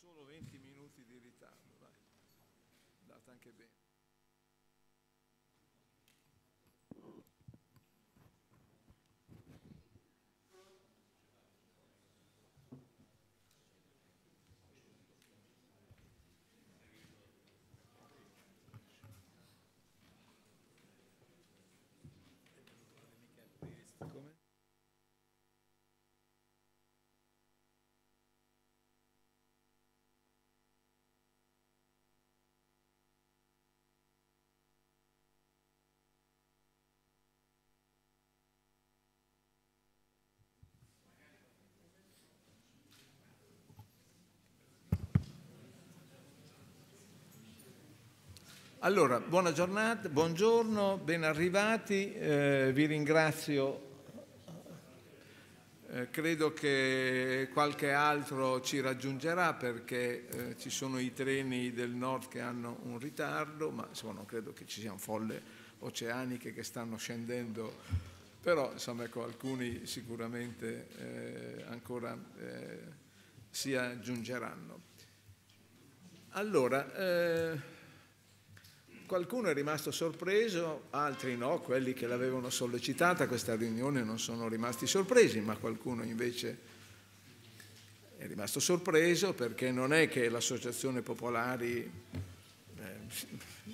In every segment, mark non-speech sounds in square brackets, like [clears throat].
solo 20 minuti di ritardo, dai, andate anche bene. Allora, buona giornata, buongiorno, ben arrivati, eh, vi ringrazio. Eh, credo che qualche altro ci raggiungerà perché eh, ci sono i treni del nord che hanno un ritardo, ma insomma non credo che ci siano folle oceaniche che stanno scendendo, però insomma ecco, alcuni sicuramente eh, ancora eh, si aggiungeranno. Allora, eh, Qualcuno è rimasto sorpreso, altri no, quelli che l'avevano sollecitata questa riunione non sono rimasti sorpresi, ma qualcuno invece è rimasto sorpreso perché non è che l'Associazione Popolari eh,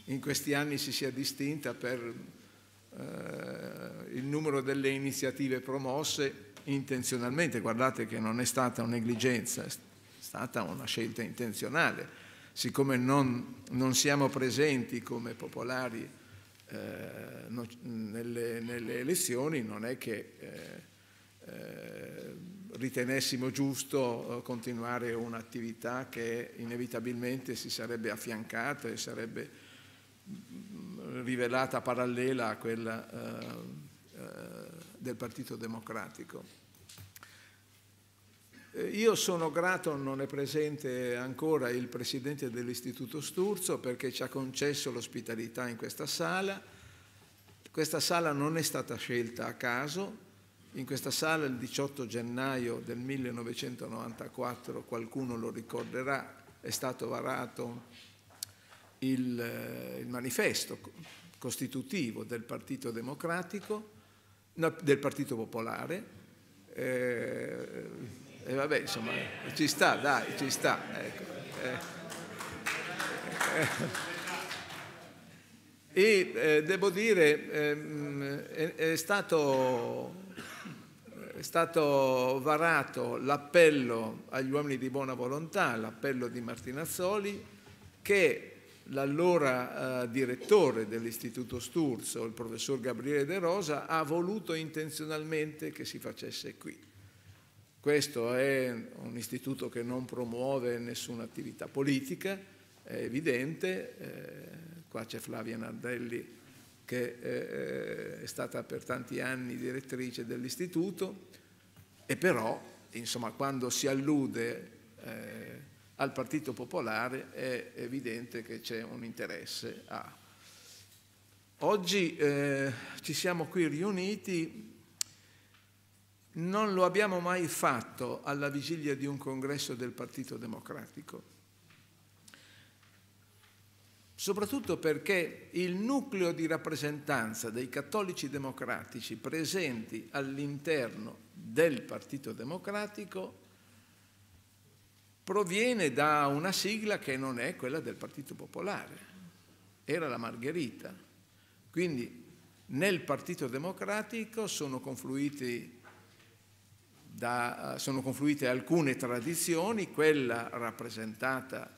in questi anni si sia distinta per eh, il numero delle iniziative promosse intenzionalmente, guardate che non è stata un negligenza, è stata una scelta intenzionale siccome non, non siamo presenti come popolari eh, no, nelle, nelle, elezioni, non è che eh, eh, ritenessimo giusto eh, continuare un'attività che inevitabilmente si sarebbe affiancata e sarebbe mm, rivelata parallela a quella eh, eh, del Partito Democratico. Eh, io sono grato, non è presente ancora il presidente dell'Istituto Sturzo perché ci ha concesso l'ospitalità in questa sala. Questa sala non è stata scelta a caso. In questa sala il 18 gennaio del 1994, qualcuno lo ricorderà, è stato varato il, eh, il manifesto costitutivo del Partito Democratico, no, del Partito Popolare. Eh, e vabbè, insomma, ci sta, dai, ci sta. Ecco. Eh. E eh, devo dire, eh, è, stato, è stato varato l'appello agli uomini di buona volontà, l'appello di Martinazzoli, che l'allora eh, direttore dell'Istituto Sturzo, il professor Gabriele De Rosa, ha voluto intenzionalmente che si facesse qui. Questo è un istituto che non promuove nessuna attività politica, è evidente, eh, qua c'è Flavia Nardelli che eh, eh, è stata per tanti anni direttrice dell'istituto e però insomma, quando si allude eh, al Partito Popolare è evidente che c'è un interesse a. Oggi eh, ci siamo qui riuniti non lo abbiamo mai fatto alla vigilia di un congresso del Partito Democratico. Soprattutto perché il nucleo di rappresentanza dei cattolici democratici presenti all'interno del Partito Democratico proviene da una sigla che non è quella del Partito Popolare, era la Margherita. Quindi nel Partito Democratico sono confluiti da, sono confluite alcune tradizioni, quella rappresentata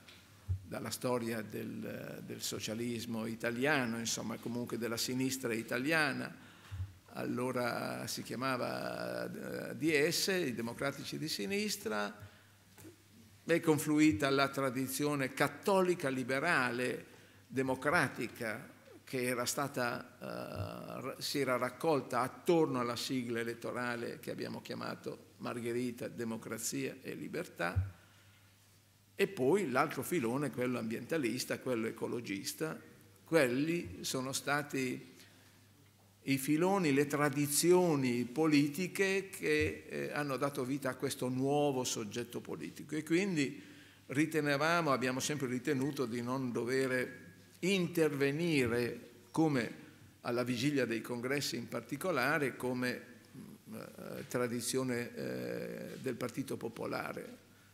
dalla storia del, del, socialismo italiano, insomma comunque della sinistra italiana, allora si chiamava eh, DS, i democratici di sinistra, è confluita la tradizione cattolica liberale democratica che era stata, eh, si era raccolta attorno alla sigla elettorale che abbiamo chiamato Margherita, Democrazia e Libertà, e poi l'altro filone, quello ambientalista, quello ecologista, quelli sono stati i filoni, le tradizioni politiche che eh, hanno dato vita a questo nuovo soggetto politico e quindi ritenevamo, abbiamo sempre ritenuto di non dover intervenire come alla vigilia dei congressi in particolare, come eh, tradizione eh, del Partito Popolare,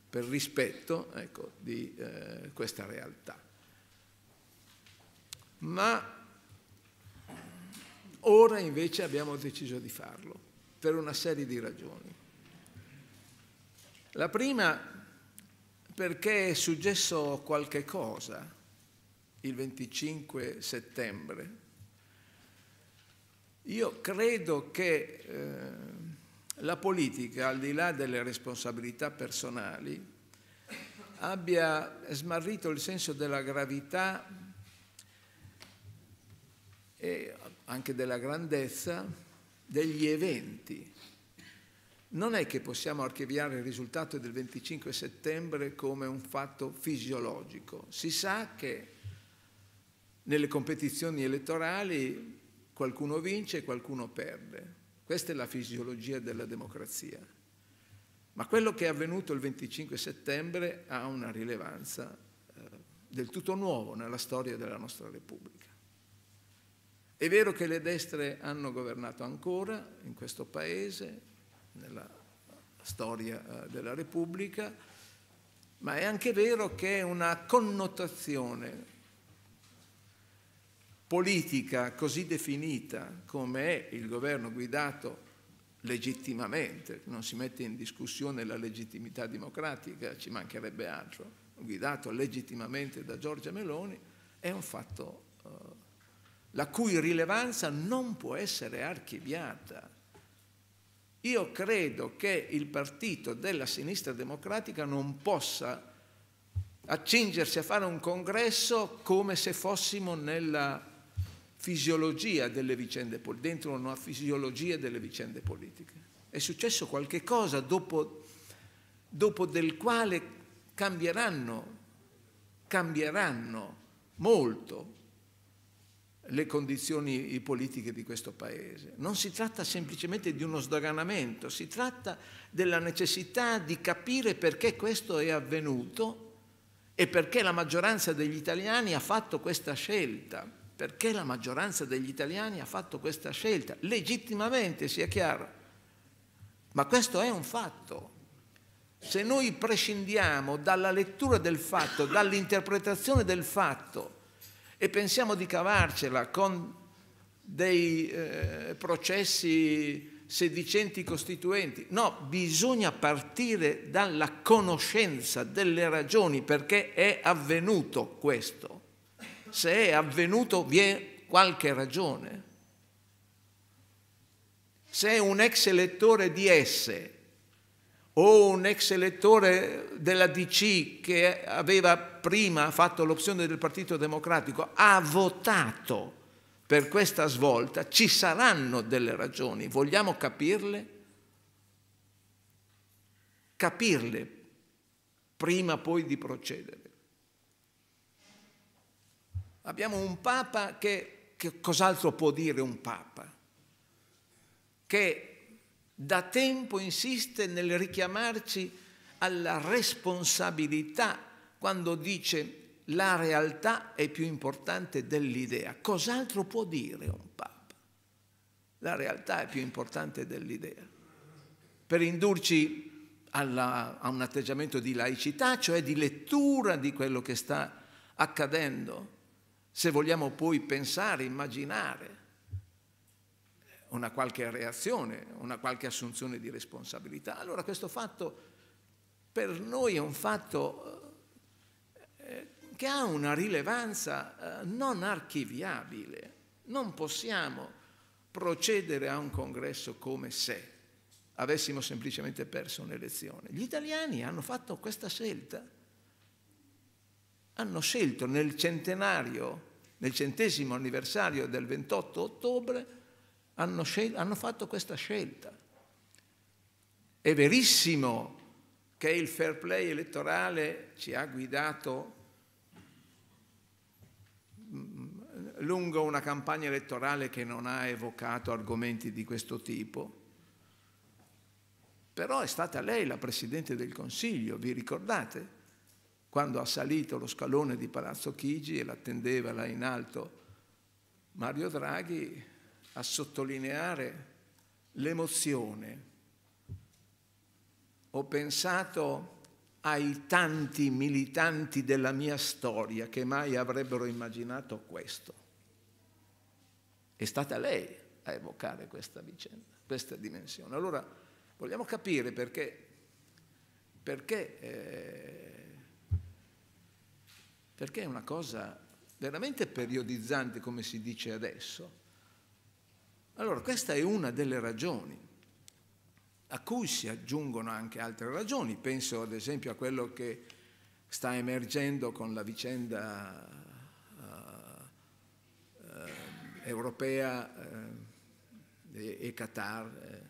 per rispetto ecco, di eh, questa realtà. Ma ora invece abbiamo deciso di farlo, per una serie di ragioni. La prima perché è successo qualche cosa il 25 settembre io credo che eh, la politica, al di là delle responsabilità personali, abbia smarrito il senso della gravità e anche della grandezza degli eventi. Non è che possiamo archiviare il risultato del 25 settembre come un fatto fisiologico. Si sa che nelle competizioni elettorali Qualcuno vince e qualcuno perde. Questa è la fisiologia della democrazia. Ma quello che è avvenuto il 25 settembre ha una rilevanza eh, del tutto nuova nella storia della nostra Repubblica. È vero che le destre hanno governato ancora in questo Paese, nella storia eh, della Repubblica, ma è anche vero che una connotazione politica così definita come è il governo guidato legittimamente, non si mette in discussione la legittimità democratica, ci mancherebbe altro, guidato legittimamente da Giorgia Meloni, è un fatto eh, la cui rilevanza non può essere archiviata. Io credo che il partito della sinistra democratica non possa accingersi a fare un congresso come se fossimo nella fisiologia delle vicende, politiche, dentro una fisiologia delle vicende politiche. È successo qualche cosa dopo, dopo del quale cambieranno, cambieranno molto le condizioni politiche di questo Paese. Non si tratta semplicemente di uno sdoganamento, si tratta della necessità di capire perché questo è avvenuto e perché la maggioranza degli italiani ha fatto questa scelta perché la maggioranza degli italiani ha fatto questa scelta, legittimamente sia chiaro, ma questo è un fatto. Se noi prescindiamo dalla lettura del fatto, dall'interpretazione del fatto e pensiamo di cavarcela con dei eh, processi sedicenti costituenti, no, bisogna partire dalla conoscenza delle ragioni perché è avvenuto questo se è avvenuto vi è qualche ragione. Se un ex elettore di S o un ex elettore della DC che aveva prima fatto l'opzione del Partito Democratico ha votato per questa svolta, ci saranno delle ragioni, vogliamo capirle? Capirle prima poi di procedere. Abbiamo un Papa che, che cos'altro può dire un Papa? Che da tempo insiste nel richiamarci alla responsabilità quando dice la realtà è più importante dell'idea. Cos'altro può dire un Papa? La realtà è più importante dell'idea. Per indurci alla, a un atteggiamento di laicità, cioè di lettura di quello che sta accadendo se vogliamo poi pensare, immaginare una qualche reazione, una qualche assunzione di responsabilità. Allora questo fatto per noi è un fatto eh, che ha una rilevanza eh, non archiviabile. Non possiamo procedere a un congresso come se avessimo semplicemente perso un'elezione. Gli italiani hanno fatto questa scelta hanno scelto nel centenario, nel centesimo anniversario del 28 ottobre, hanno, scelto, hanno fatto questa scelta. È verissimo che il fair play elettorale ci ha guidato mm, lungo una campagna elettorale che non ha evocato argomenti di questo tipo. Però è stata lei la Presidente del Consiglio, vi ricordate? quando ha salito lo scalone di Palazzo Chigi e l'attendeva là in alto Mario Draghi a sottolineare l'emozione. Ho pensato ai tanti militanti della mia storia che mai avrebbero immaginato questo. È stata lei a evocare questa vicenda, questa dimensione. Allora vogliamo capire perché, perché eh, perché è una cosa veramente periodizzante come si dice adesso. Allora questa è una delle ragioni a cui si aggiungono anche altre ragioni. Penso ad esempio a quello che sta emergendo con la vicenda uh, uh, europea uh, e, e Qatar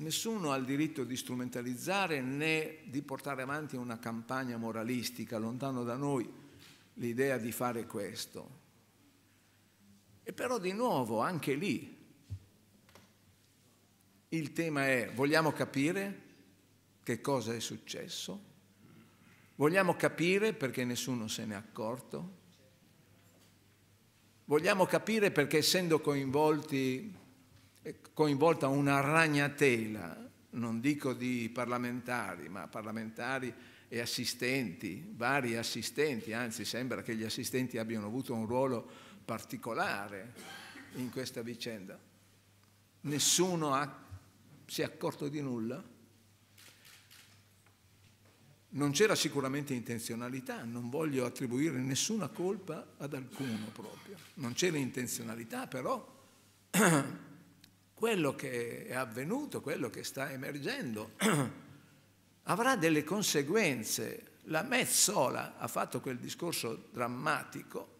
Nessuno ha il diritto di strumentalizzare né di portare avanti una campagna moralistica, lontano da noi l'idea di fare questo. E però di nuovo, anche lì, il tema è, vogliamo capire che cosa è successo? Vogliamo capire perché nessuno se n'è accorto? Vogliamo capire perché essendo coinvolti coinvolta una ragnatela, non dico di parlamentari, ma parlamentari e assistenti, vari assistenti, anzi sembra che gli assistenti abbiano avuto un ruolo particolare in questa vicenda. Nessuno ha, si è accorto di nulla. Non c'era sicuramente intenzionalità, non voglio attribuire nessuna colpa ad alcuno proprio. Non c'era intenzionalità, però [clears throat] quello che è avvenuto, quello che sta emergendo, [clears throat] avrà delle conseguenze. La Mezzola ha fatto quel discorso drammatico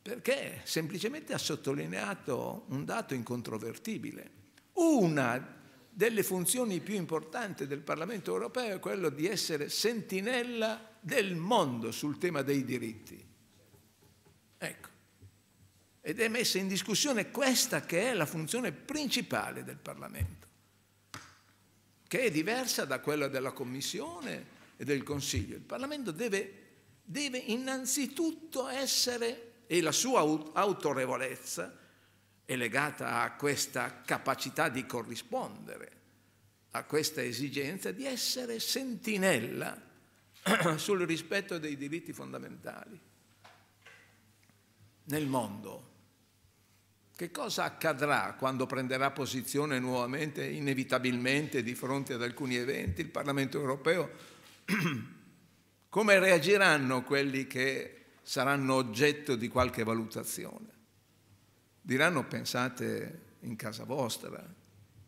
perché semplicemente ha sottolineato un dato incontrovertibile. Una delle funzioni più importanti del Parlamento europeo è quella di essere sentinella del mondo sul tema dei diritti. Ecco ed è messa in discussione questa che è la funzione principale del Parlamento, che è diversa da quella della Commissione e del Consiglio. Il Parlamento deve, deve innanzitutto essere, e la sua autorevolezza è legata a questa capacità di corrispondere a questa esigenza di essere sentinella [clears throat] sul rispetto dei diritti fondamentali nel mondo che cosa accadrà quando prenderà posizione nuovamente, inevitabilmente, di fronte ad alcuni eventi il Parlamento europeo? [clears throat] Come reagiranno quelli che saranno oggetto di qualche valutazione? Diranno pensate in casa vostra,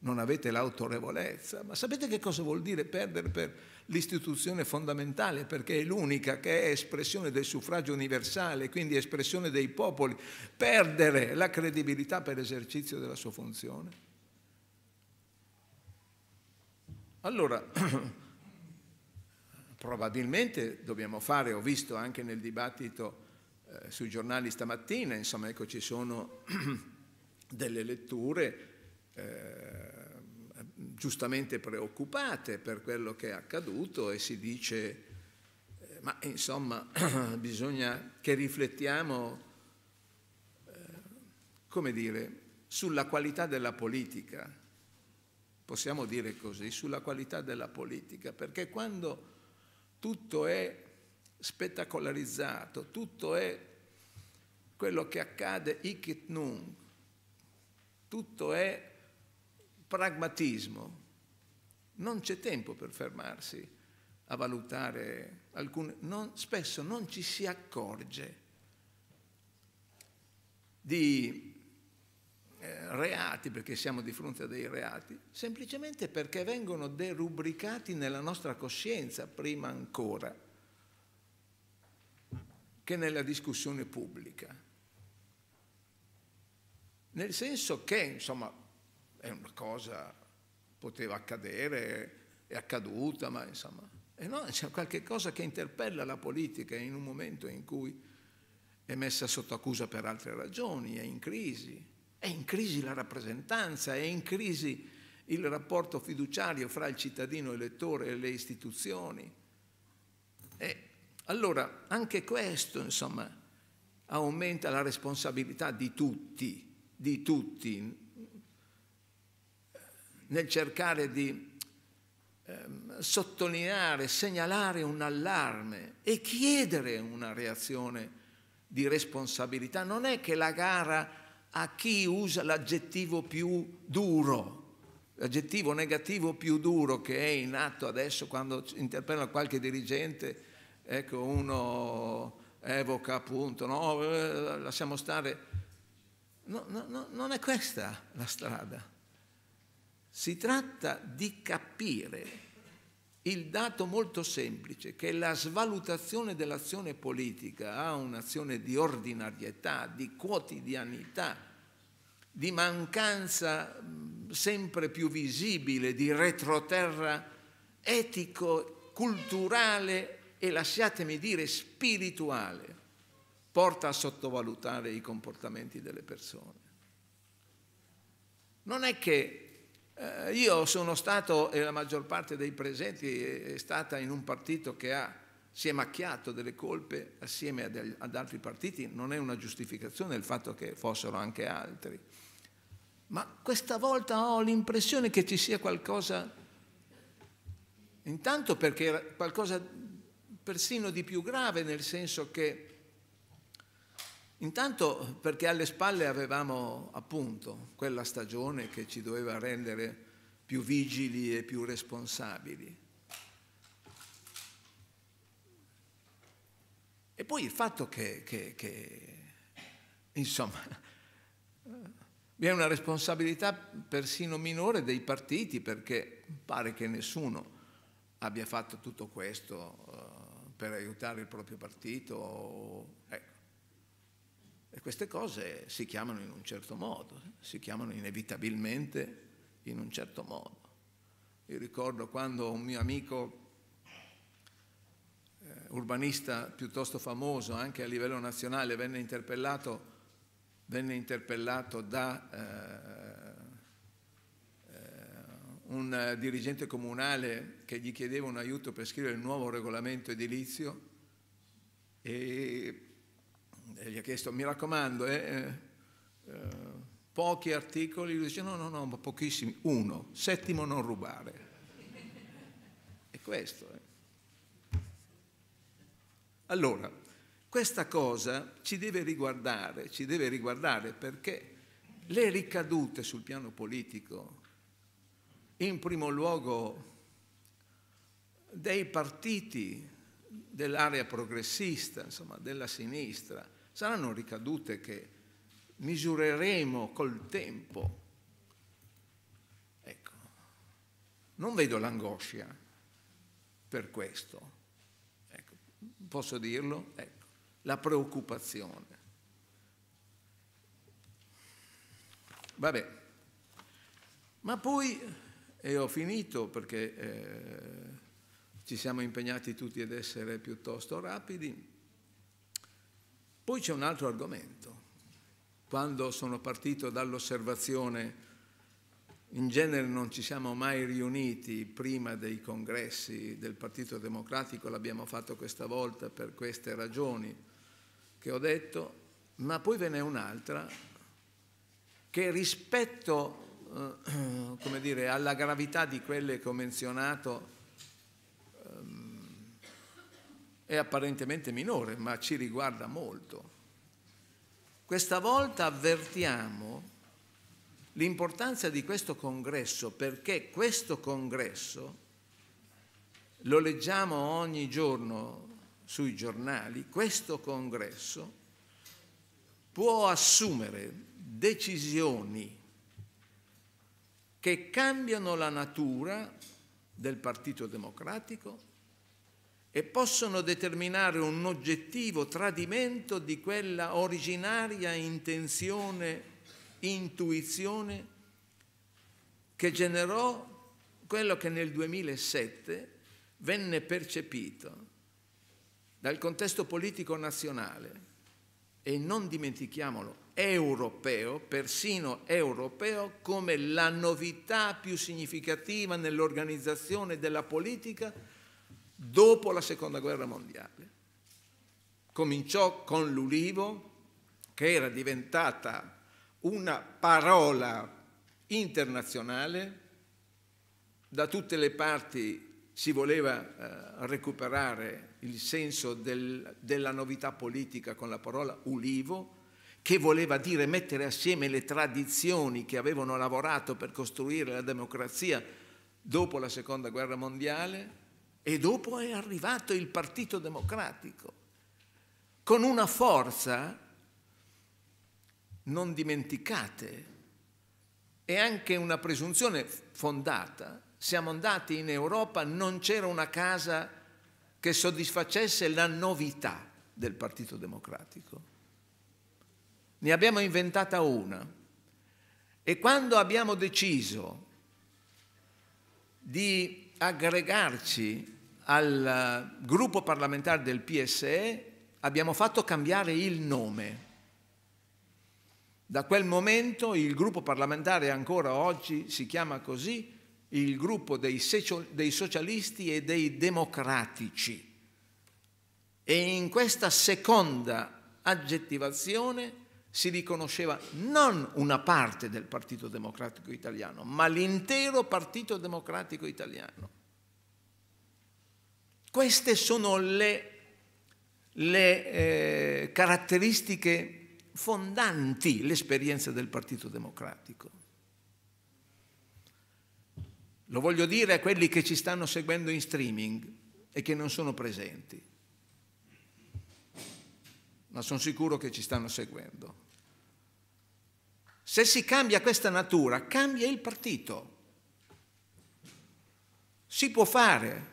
non avete l'autorevolezza, ma sapete che cosa vuol dire perdere per l'istituzione fondamentale perché è l'unica che è espressione del suffragio universale, quindi espressione dei popoli, perdere la credibilità per esercizio della sua funzione? Allora, [clears throat] probabilmente dobbiamo fare, ho visto anche nel dibattito eh, sui giornali stamattina, insomma, ecco, ci sono [clears throat] delle letture. Eh, giustamente preoccupate per quello che è accaduto e si dice, eh, ma insomma [clears throat] bisogna che riflettiamo, eh, come dire, sulla qualità della politica, possiamo dire così, sulla qualità della politica, perché quando tutto è spettacolarizzato, tutto è quello che accade hic et nun, tutto è pragmatismo. Non c'è tempo per fermarsi a valutare alcune... Non, spesso non ci si accorge di eh, reati, perché siamo di fronte a dei reati, semplicemente perché vengono derubricati nella nostra coscienza prima ancora che nella discussione pubblica. Nel senso che, insomma, è una cosa poteva accadere, è accaduta, ma insomma... E no, c'è qualche cosa che interpella la politica in un momento in cui è messa sotto accusa per altre ragioni, è in crisi, è in crisi la rappresentanza, è in crisi il rapporto fiduciario fra il cittadino elettore e le istituzioni. E allora anche questo, insomma, aumenta la responsabilità di tutti, di tutti, nel cercare di eh, sottolineare, segnalare un allarme e chiedere una reazione di responsabilità. Non è che la gara a chi usa l'aggettivo più duro, l'aggettivo negativo più duro che è in atto adesso quando interpella qualche dirigente, ecco uno evoca appunto, no, eh, lasciamo stare. No, no, no, non è questa la strada. Si tratta di capire il dato molto semplice che la svalutazione dell'azione politica ha un'azione di ordinarietà, di quotidianità, di mancanza sempre più visibile di retroterra etico, culturale e lasciatemi dire spirituale, porta a sottovalutare i comportamenti delle persone. Non è che eh, io sono stato, e la maggior parte dei presenti è, stata in un partito che ha, si è macchiato delle colpe assieme ad, ad altri partiti, non è una giustificazione il fatto che fossero anche altri. Ma questa volta ho l'impressione che ci sia qualcosa, intanto perché era qualcosa persino di più grave, nel senso che Intanto eh, perché alle spalle avevamo appunto quella stagione che ci doveva rendere più vigili e più responsabili. E poi il fatto che, che, che insomma, [laughs] vi è una responsabilità persino minore dei partiti perché pare che nessuno abbia fatto tutto questo eh, per aiutare il proprio partito. Ecco. E queste cose si chiamano in un certo modo, eh. si chiamano inevitabilmente in un certo modo. Io ricordo quando un mio amico eh, urbanista piuttosto famoso anche a livello nazionale venne interpellato, venne interpellato da eh, eh un dirigente comunale che gli chiedeva un aiuto per scrivere il nuovo regolamento edilizio e e gli ha chiesto, mi raccomando, eh, eh, eh, pochi articoli, lui dice no, no, no, ma pochissimi, uno, settimo non rubare. E questo. Eh. Allora, questa cosa ci deve riguardare, ci deve riguardare perché le ricadute sul piano politico, in primo luogo dei partiti dell'area progressista, insomma della sinistra, Saranno ricadute che misureremo col tempo. Ecco, non vedo l'angoscia per questo. Ecco, posso dirlo? Ecco, la preoccupazione. Vabbè, ma poi, e ho finito perché eh, ci siamo impegnati tutti ad essere piuttosto rapidi, poi c'è un altro argomento. Quando sono partito dall'osservazione, in genere non ci siamo mai riuniti prima dei congressi del Partito Democratico, l'abbiamo fatto questa volta per queste ragioni che ho detto, ma poi ve n'è un'altra che rispetto eh, [clears throat] dire, alla gravità di quelle che ho menzionato è apparentemente minore, ma ci riguarda molto. Questa volta avvertiamo l'importanza di questo congresso perché questo congresso, lo leggiamo ogni giorno sui giornali, questo congresso può assumere decisioni che cambiano la natura del Partito Democratico e possono determinare un oggettivo tradimento di quella originaria intenzione, intuizione che generò quello che nel 2007 venne percepito dal contesto politico nazionale e non dimentichiamolo europeo, persino europeo, come la novità più significativa nell'organizzazione della politica dopo la seconda guerra mondiale. Cominciò con l'ulivo, che era diventata una parola internazionale, da tutte le parti si voleva eh, recuperare il senso del, della novità politica con la parola ulivo, che voleva dire mettere assieme le tradizioni che avevano lavorato per costruire la democrazia dopo la seconda guerra mondiale, e dopo è arrivato il Partito Democratico con una forza, non dimenticate, e anche una presunzione fondata. Siamo andati in Europa, non c'era una casa che soddisfacesse la novità del Partito Democratico. Ne abbiamo inventata una. E quando abbiamo deciso di aggregarci al eh, gruppo parlamentare del PSE abbiamo fatto cambiare il nome. Da quel momento il gruppo parlamentare ancora oggi si chiama così il gruppo dei, socialisti e dei democratici. E in questa seconda aggettivazione si riconosceva non una parte del Partito Democratico Italiano, ma l'intero Partito Democratico Italiano. Queste sono le, le eh, caratteristiche fondanti l'esperienza del Partito Democratico. Lo voglio dire a quelli che ci stanno seguendo in streaming e che non sono presenti ma sono sicuro che ci stanno seguendo. Se si cambia questa natura, cambia il partito. Si può fare,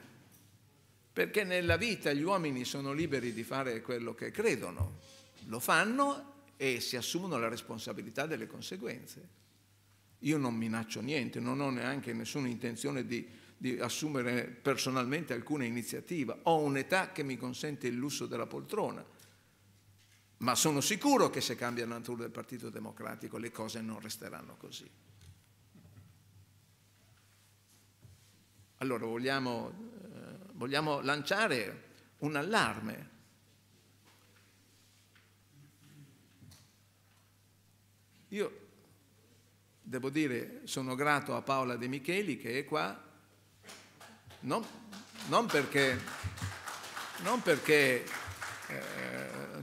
perché nella vita gli uomini sono liberi di fare quello che credono, lo fanno e si assumono la responsabilità delle conseguenze. Io non minaccio niente, non ho neanche nessuna intenzione di, di assumere personalmente alcuna iniziativa, ho un'età che mi consente il lusso della poltrona ma sono sicuro che se cambia la natura del Partito Democratico le cose non resteranno così. Allora vogliamo, eh, vogliamo lanciare un allarme. Io devo dire sono grato a Paola De Micheli che è qua non, non perché, non perché eh,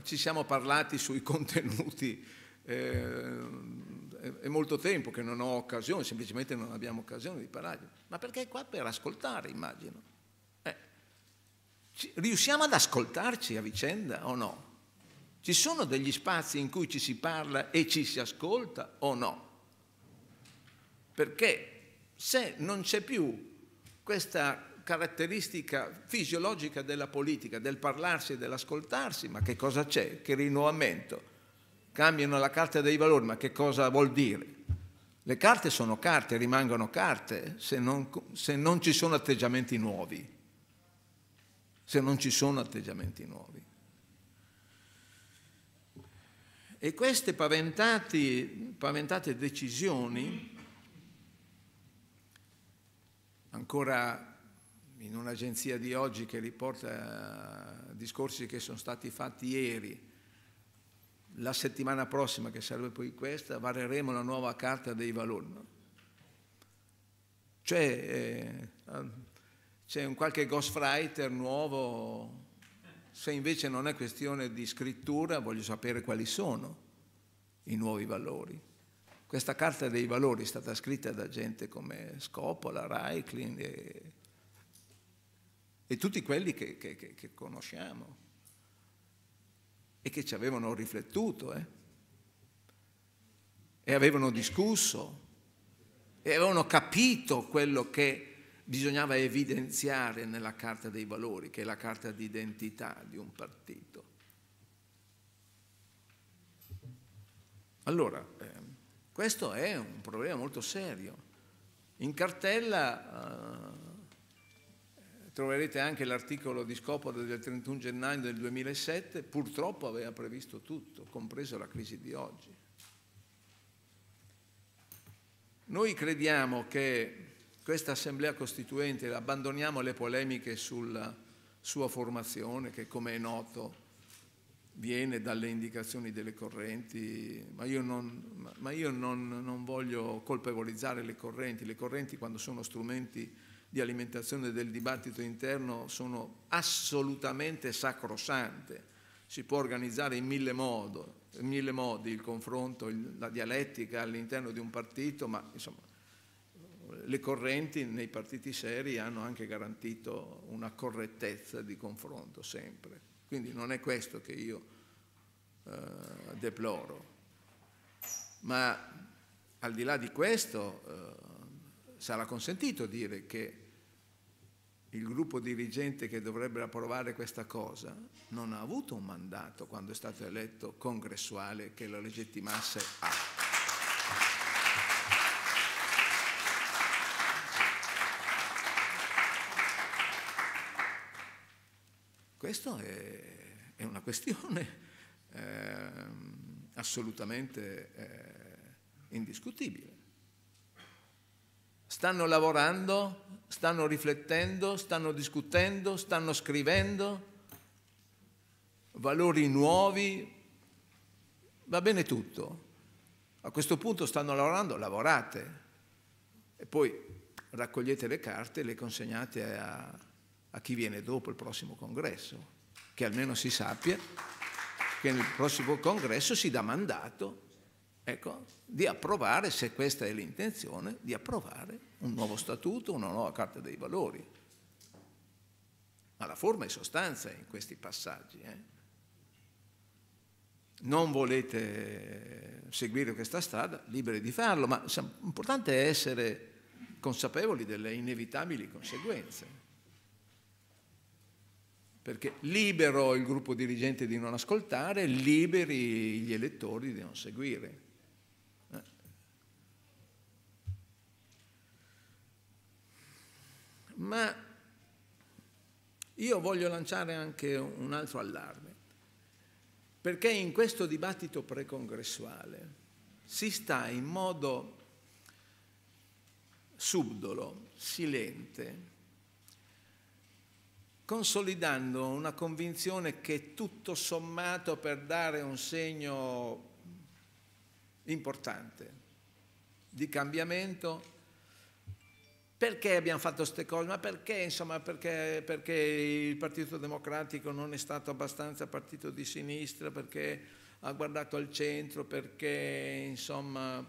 ci siamo parlati sui [laughs] contenuti, eh, è molto tempo che non ho occasione, semplicemente non abbiamo occasione di parlare, ma perché è qua per ascoltare, immagino. Eh, riusciamo ad ascoltarci a vicenda o no? Ci sono degli spazi in cui ci si parla e ci si ascolta o no? Perché se non c'è più questa caratteristica fisiologica della politica, del parlarsi e dell'ascoltarsi, ma che cosa c'è? Che rinnovamento? Cambiano la carta dei valori, ma che cosa vuol dire? Le carte sono carte, rimangono carte, se non, se non ci sono atteggiamenti nuovi. Se non ci sono atteggiamenti nuovi. E queste paventate decisioni ancora in un'agenzia di oggi che riporta eh, discorsi che sono stati fatti ieri, la settimana prossima, che sarebbe poi questa, vareremo la nuova carta dei valori. Cioè, eh, c'è un qualche ghostwriter nuovo, se invece non è questione di scrittura voglio sapere quali sono i nuovi valori. Questa carta dei valori è stata scritta da gente come Scopola, Reichling e e tutti quelli che, che, che conosciamo e che ci avevano riflettuto eh? e avevano discusso e avevano capito quello che bisognava evidenziare nella carta dei valori, che è la carta d'identità di un partito. Allora, eh, questo è un problema molto serio. In cartella... Eh, troverete anche l'articolo di scopo del 31 gennaio del 2007, purtroppo aveva previsto tutto, compreso la crisi di oggi. Noi crediamo che questa Assemblea Costituente, abbandoniamo le polemiche sulla sua formazione, che come è noto viene dalle indicazioni delle correnti, ma io, non, ma io non, non voglio colpevolizzare le correnti, le correnti quando sono strumenti di alimentazione del dibattito interno sono assolutamente sacrosante. Si può organizzare in mille, modo, in mille modi il confronto, il, la dialettica all'interno di un partito, ma insomma, le correnti nei partiti seri hanno anche garantito una correttezza di confronto sempre. Quindi non è questo che io eh, deploro. Ma al di là di questo... Eh, sarà consentito dire che il gruppo dirigente che dovrebbe approvare questa cosa non ha avuto un mandato quando è stato eletto congressuale che lo legittimasse a. Questa è, è, una questione eh, assolutamente eh, indiscutibile stanno lavorando, stanno riflettendo, stanno discutendo, stanno scrivendo, valori nuovi, va bene tutto. A questo punto stanno lavorando, lavorate e poi raccogliete le carte e le consegnate a, a chi viene dopo il prossimo congresso, che almeno si sappia che nel prossimo congresso si dà mandato ecco, di approvare, se questa è l'intenzione, di approvare un nuovo statuto, una nuova Carta dei Valori. Ma la forma è sostanza in questi passaggi. Eh? Non volete seguire questa strada, liberi di farlo, ma l'importante è essere consapevoli delle inevitabili conseguenze. Perché libero il gruppo dirigente di non ascoltare, liberi gli elettori di non seguire. Ma io voglio lanciare anche un altro allarme, perché in questo dibattito precongressuale si sta in modo subdolo, silente, consolidando una convinzione che tutto sommato per dare un segno importante di cambiamento perché abbiamo fatto queste cose? Ma perché, insomma, perché, perché, il Partito Democratico non è stato abbastanza partito di sinistra, perché ha guardato al centro, perché insomma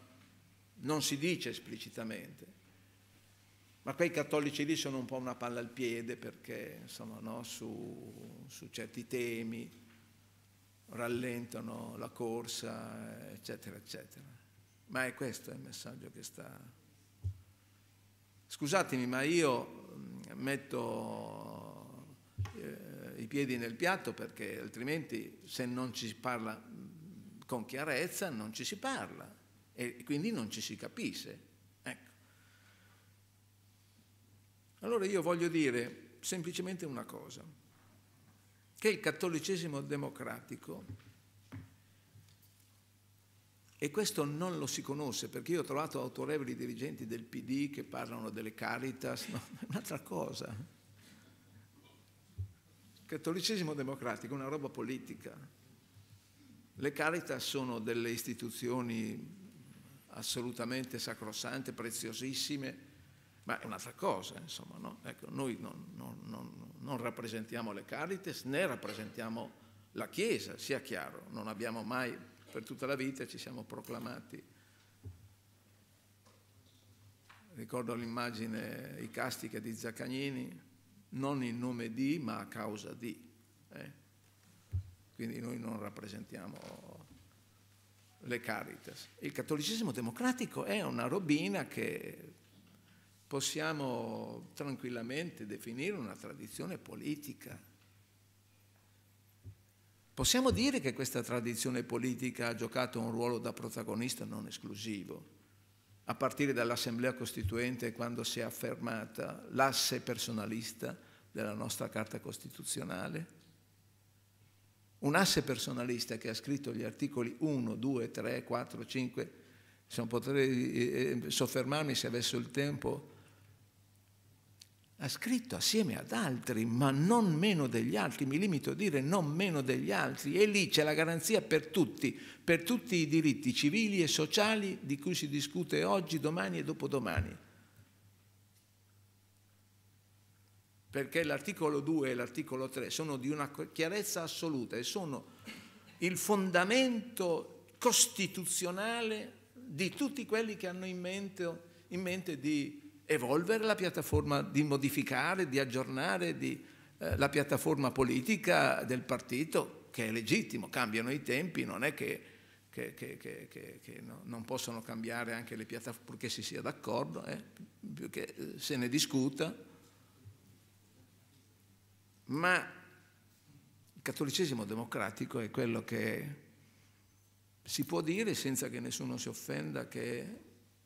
non si dice esplicitamente. Ma quei cattolici lì sono un po' una palla al piede perché insomma, no, su, su certi temi rallentano la corsa, eccetera, eccetera. Ma è questo il messaggio che sta Scusatemi, ma io mm, metto eh, i piedi nel piatto perché altrimenti se non ci si parla mm, con chiarezza non ci si parla e quindi non ci si capisce. Ecco. Allora io voglio dire semplicemente una cosa, che il cattolicesimo democratico e questo non lo si conosce, perché io ho trovato autorevoli dirigenti del PD che parlano delle Caritas, no, è un'altra cosa. Il cattolicesimo democratico è una roba politica. Le Caritas sono delle istituzioni assolutamente sacrosante, preziosissime, ma è un'altra cosa, insomma. No? Ecco, noi non, non, non, non, rappresentiamo le Caritas né rappresentiamo la Chiesa, sia chiaro, non abbiamo mai per tutta la vita ci siamo proclamati. Ricordo l'immagine icastica di Zaccagnini, non in nome di, ma a causa di. Eh? Quindi noi non rappresentiamo le caritas. Il cattolicesimo democratico è una robina che possiamo tranquillamente definire una tradizione politica Possiamo dire che questa tradizione politica ha giocato un ruolo da protagonista non esclusivo, a partire dall'Assemblea Costituente quando si è affermata l'asse personalista della nostra Carta Costituzionale? Un asse personalista che ha scritto gli articoli 1, 2, 3, 4, 5, non potrei eh, eh, soffermarmi se avessi il tempo ha scritto assieme ad altri, ma non meno degli altri, mi limito a dire non meno degli altri, e lì c'è la garanzia per tutti, per tutti i diritti civili e sociali di cui si discute oggi, domani e dopodomani. Perché l'articolo 2 e l'articolo 3 sono di una chiarezza assoluta e sono il fondamento costituzionale di tutti quelli che hanno in mente, in mente di evolvere la piattaforma, di modificare, di aggiornare di, eh, la piattaforma politica del partito, che è legittimo, cambiano i tempi, non è che, che, che, che no, non possono cambiare anche le piattaforme, purché si sia d'accordo, eh, più che eh, se ne discuta. Ma il cattolicesimo democratico è quello che si può dire senza che nessuno si offenda che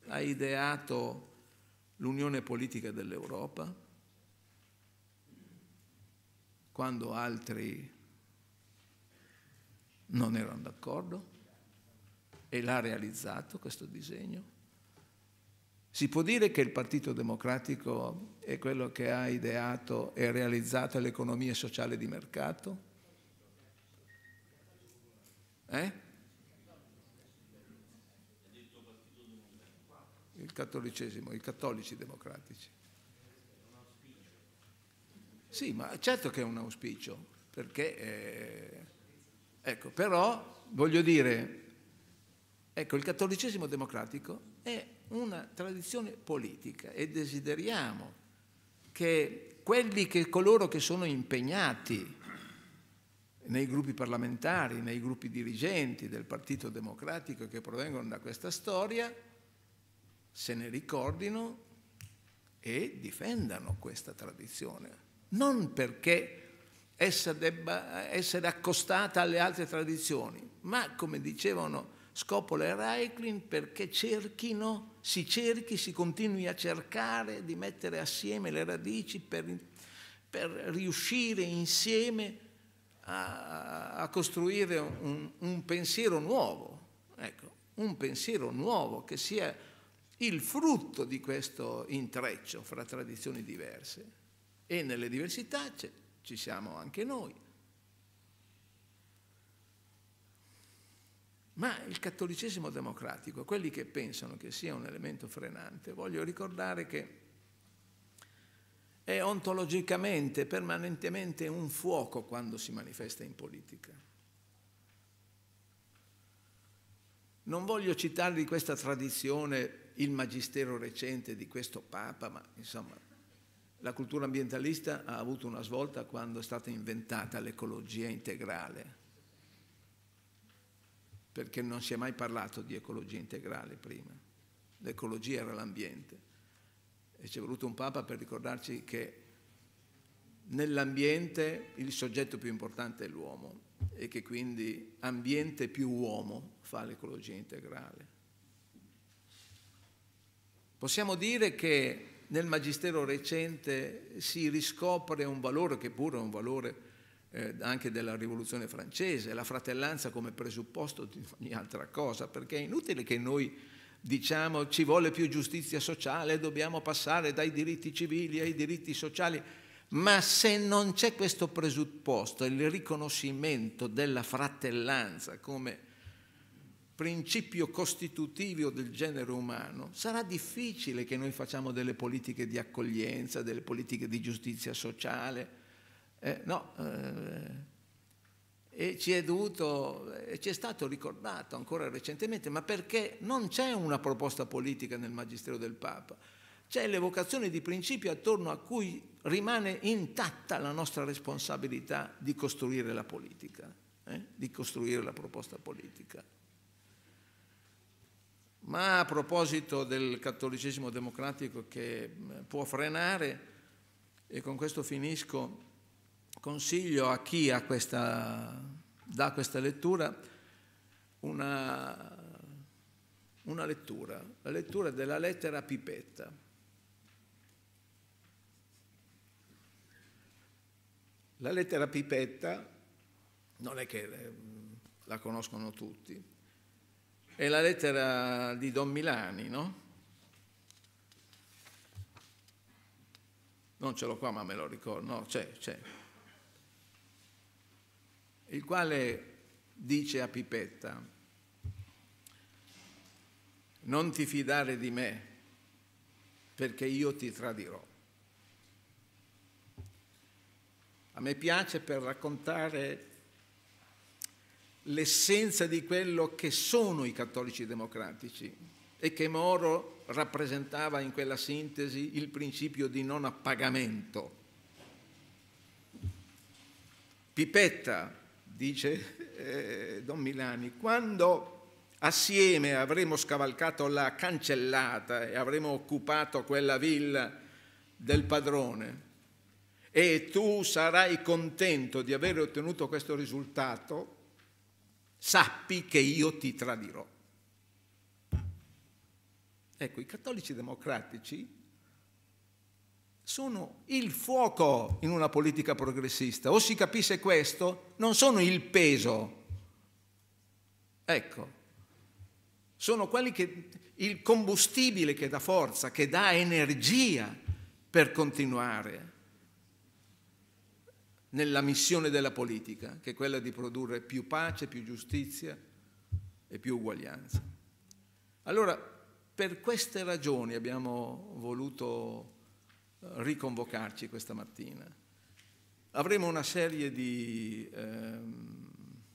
ha ideato l'unione politica dell'Europa, quando altri non erano d'accordo, e l'ha realizzato questo disegno. Si può dire che il Partito Democratico è quello che ha ideato e realizzato l'economia sociale di mercato? Eh? cattolicesimo, i cattolici democratici. Sì, ma certo che è un auspicio, perché... Eh, ecco, però, voglio dire, ecco, il cattolicesimo democratico è una tradizione politica e desideriamo che, quelli che coloro che sono impegnati nei gruppi parlamentari, nei gruppi dirigenti del Partito Democratico che provengono da questa storia, se ne ricordino e difendano questa tradizione. Non perché essa debba essere accostata alle altre tradizioni, ma come dicevano Scopola e Reiklin, perché cerchino, si cerchi, si continui a cercare di mettere assieme le radici per, per riuscire insieme a, a costruire un, un pensiero nuovo. Ecco, un pensiero nuovo che sia il frutto di questo intreccio fra tradizioni diverse e nelle diversità ci siamo anche noi. Ma il cattolicesimo democratico, quelli che pensano che sia un elemento frenante, voglio ricordare che è ontologicamente, permanentemente un fuoco quando si manifesta in politica. Non voglio citarvi questa tradizione il magistero recente di questo Papa, ma insomma la cultura ambientalista ha avuto una svolta quando è stata inventata l'ecologia integrale, perché non si è mai parlato di ecologia integrale prima, l'ecologia era l'ambiente e ci è voluto un Papa per ricordarci che nell'ambiente il soggetto più importante è l'uomo e che quindi ambiente più uomo fa l'ecologia integrale. Possiamo dire che nel Magistero recente si riscopre un valore che pure è un valore eh, anche della Rivoluzione francese, la fratellanza come presupposto di ogni altra cosa, perché è inutile che noi diciamo ci vuole più giustizia sociale, dobbiamo passare dai diritti civili ai diritti sociali, ma se non c'è questo presupposto, il riconoscimento della fratellanza come principio costitutivo del genere umano, sarà difficile che noi facciamo delle politiche di accoglienza, delle politiche di giustizia sociale. Eh, no, eh, e ci è dovuto, eh, ci è stato ricordato ancora recentemente, ma perché non c'è una proposta politica nel Magistero del Papa, c'è l'evocazione di principi attorno a cui rimane intatta la nostra responsabilità di costruire la politica, eh, di costruire la proposta politica. Ma a proposito del cattolicesimo democratico che può frenare, e con questo finisco, consiglio a chi ha questa, dà questa lettura una, una lettura, la lettura della lettera Pipetta. La lettera Pipetta non è che eh, la conoscono tutti, è la lettera di Don Milani, no? Non ce l'ho qua, ma me lo ricordo, no, c'è, c'è. Il quale dice a Pipetta, non ti fidare di me, perché io ti tradirò. A me piace per raccontare l'essenza di quello che sono i cattolici democratici e che Moro rappresentava in quella sintesi il principio di non appagamento. Pipetta, dice eh, Don Milani, quando assieme avremo scavalcato la cancellata e avremo occupato quella villa del padrone e tu sarai contento di aver ottenuto questo risultato, sappi che io ti tradirò. Ecco, i cattolici democratici sono il fuoco in una politica progressista. O si capisse questo, non sono il peso. Ecco, sono quelli che il combustibile che dà forza, che dà energia per continuare nella missione della politica, che è quella di produrre più pace, più giustizia e più uguaglianza. Allora, per queste ragioni abbiamo voluto eh, riconvocarci questa mattina. Avremo una serie di, ehm,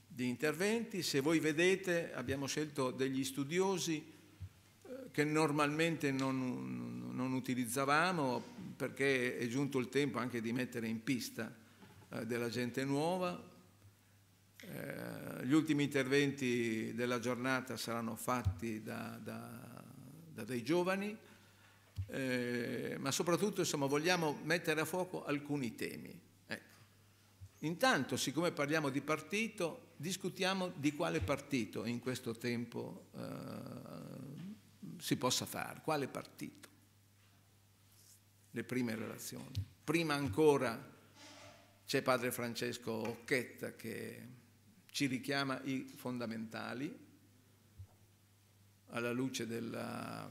di interventi, se voi vedete abbiamo scelto degli studiosi eh, che normalmente non, non utilizzavamo perché è giunto il tempo anche di mettere in pista eh, della gente nuova. Eh, gli ultimi interventi della giornata saranno fatti da, da, da dei giovani, eh, ma soprattutto insomma, vogliamo mettere a fuoco alcuni temi. Ecco. Intanto, siccome parliamo di partito, discutiamo di quale partito in questo tempo eh, si possa fare, quale partito. Le prime relazioni. Prima ancora c'è padre Francesco Occhetta che ci richiama i fondamentali alla luce della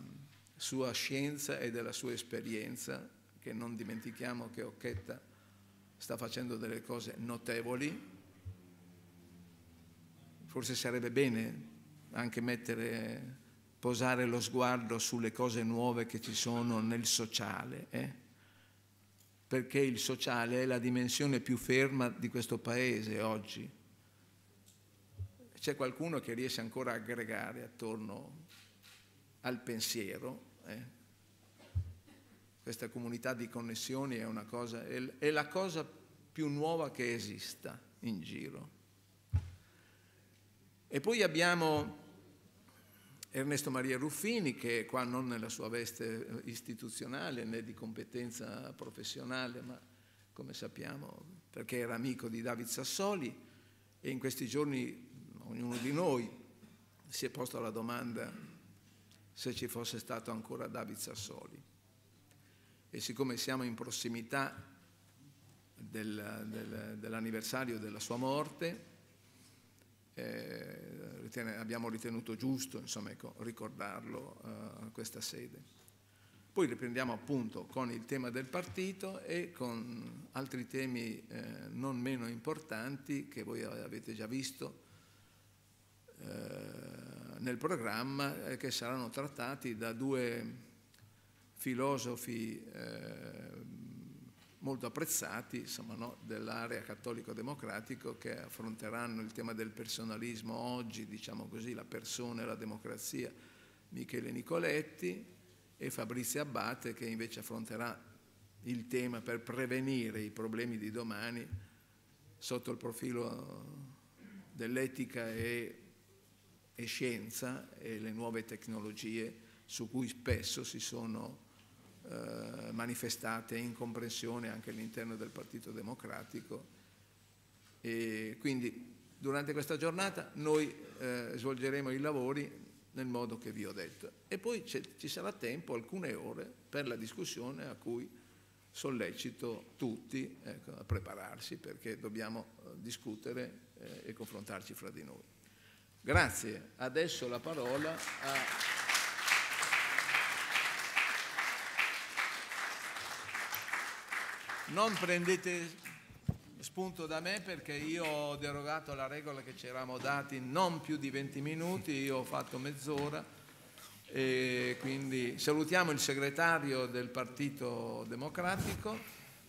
sua scienza e della sua esperienza, che non dimentichiamo che Occhetta sta facendo delle cose notevoli. Forse sarebbe bene anche mettere, posare lo sguardo sulle cose nuove che ci sono nel sociale. Eh? perché il sociale è la dimensione più ferma di questo paese oggi. C'è qualcuno che riesce ancora a aggregare attorno al pensiero. Eh? Questa comunità di connessioni è, cosa, è la cosa più nuova che esista in giro. E poi abbiamo Ernesto Maria Ruffini, che qua non nella sua veste eh, istituzionale né di competenza professionale, ma come sappiamo perché era amico di David Sassoli e in questi giorni ognuno di noi si è posto la domanda se ci fosse stato ancora David Sassoli. E siccome siamo in prossimità del, del, dell'anniversario della sua morte, eh, ritene, abbiamo ritenuto giusto insomma, ecco, ricordarlo a eh, questa sede. Poi riprendiamo appunto con il tema del partito e con altri temi eh, non meno importanti che voi avete già visto eh, nel programma e eh, che saranno trattati da due filosofi eh, molto apprezzati insomma, no, dell'area cattolico-democratico che affronteranno il tema del personalismo oggi, diciamo così, la persona e la democrazia, Michele Nicoletti e Fabrizio Abbate che invece affronterà il tema per prevenire i problemi di domani sotto il profilo dell'etica e, e scienza e le nuove tecnologie su cui spesso si sono eh, manifestate in comprensione anche all'interno del Partito Democratico. E quindi durante questa giornata noi eh, svolgeremo i lavori nel modo che vi ho detto e poi ci sarà tempo, alcune ore, per la discussione a cui sollecito tutti ecco, a prepararsi perché dobbiamo eh, discutere eh, e confrontarci fra di noi. Grazie, adesso la parola a... non prendete spunto da me perché io ho derogato la regola che ci eravamo dati non più di 20 minuti, io ho fatto mezz'ora e quindi salutiamo il segretario del Partito Democratico,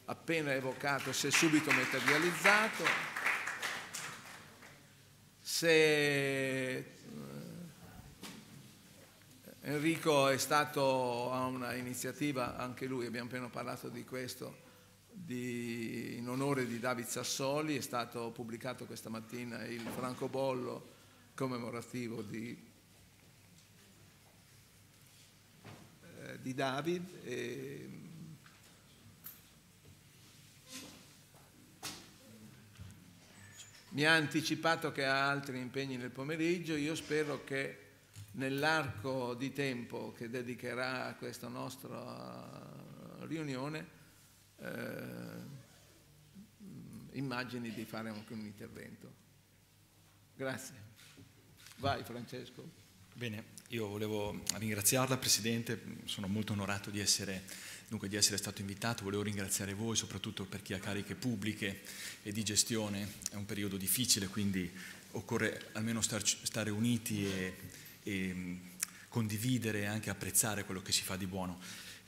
appena evocato si è subito materializzato. Se eh, Enrico è stato a una iniziativa, anche lui, abbiamo appena parlato di questo, di, in onore di David Sassoli, è stato pubblicato questa mattina il francobollo commemorativo di, eh, di David. E, mi ha anticipato che ha altri impegni nel pomeriggio, io spero che nell'arco di tempo che dedicherà a questa nostra eh, riunione eh, immagini di fare anche un intervento. Grazie. Vai Francesco. Bene, io volevo ringraziarla Presidente, sono molto onorato di essere, dunque, di essere, stato invitato, volevo ringraziare voi soprattutto per chi ha cariche pubbliche e di gestione, è un periodo difficile quindi occorre almeno star, stare uniti e, e mm, condividere e anche apprezzare quello che si fa di buono.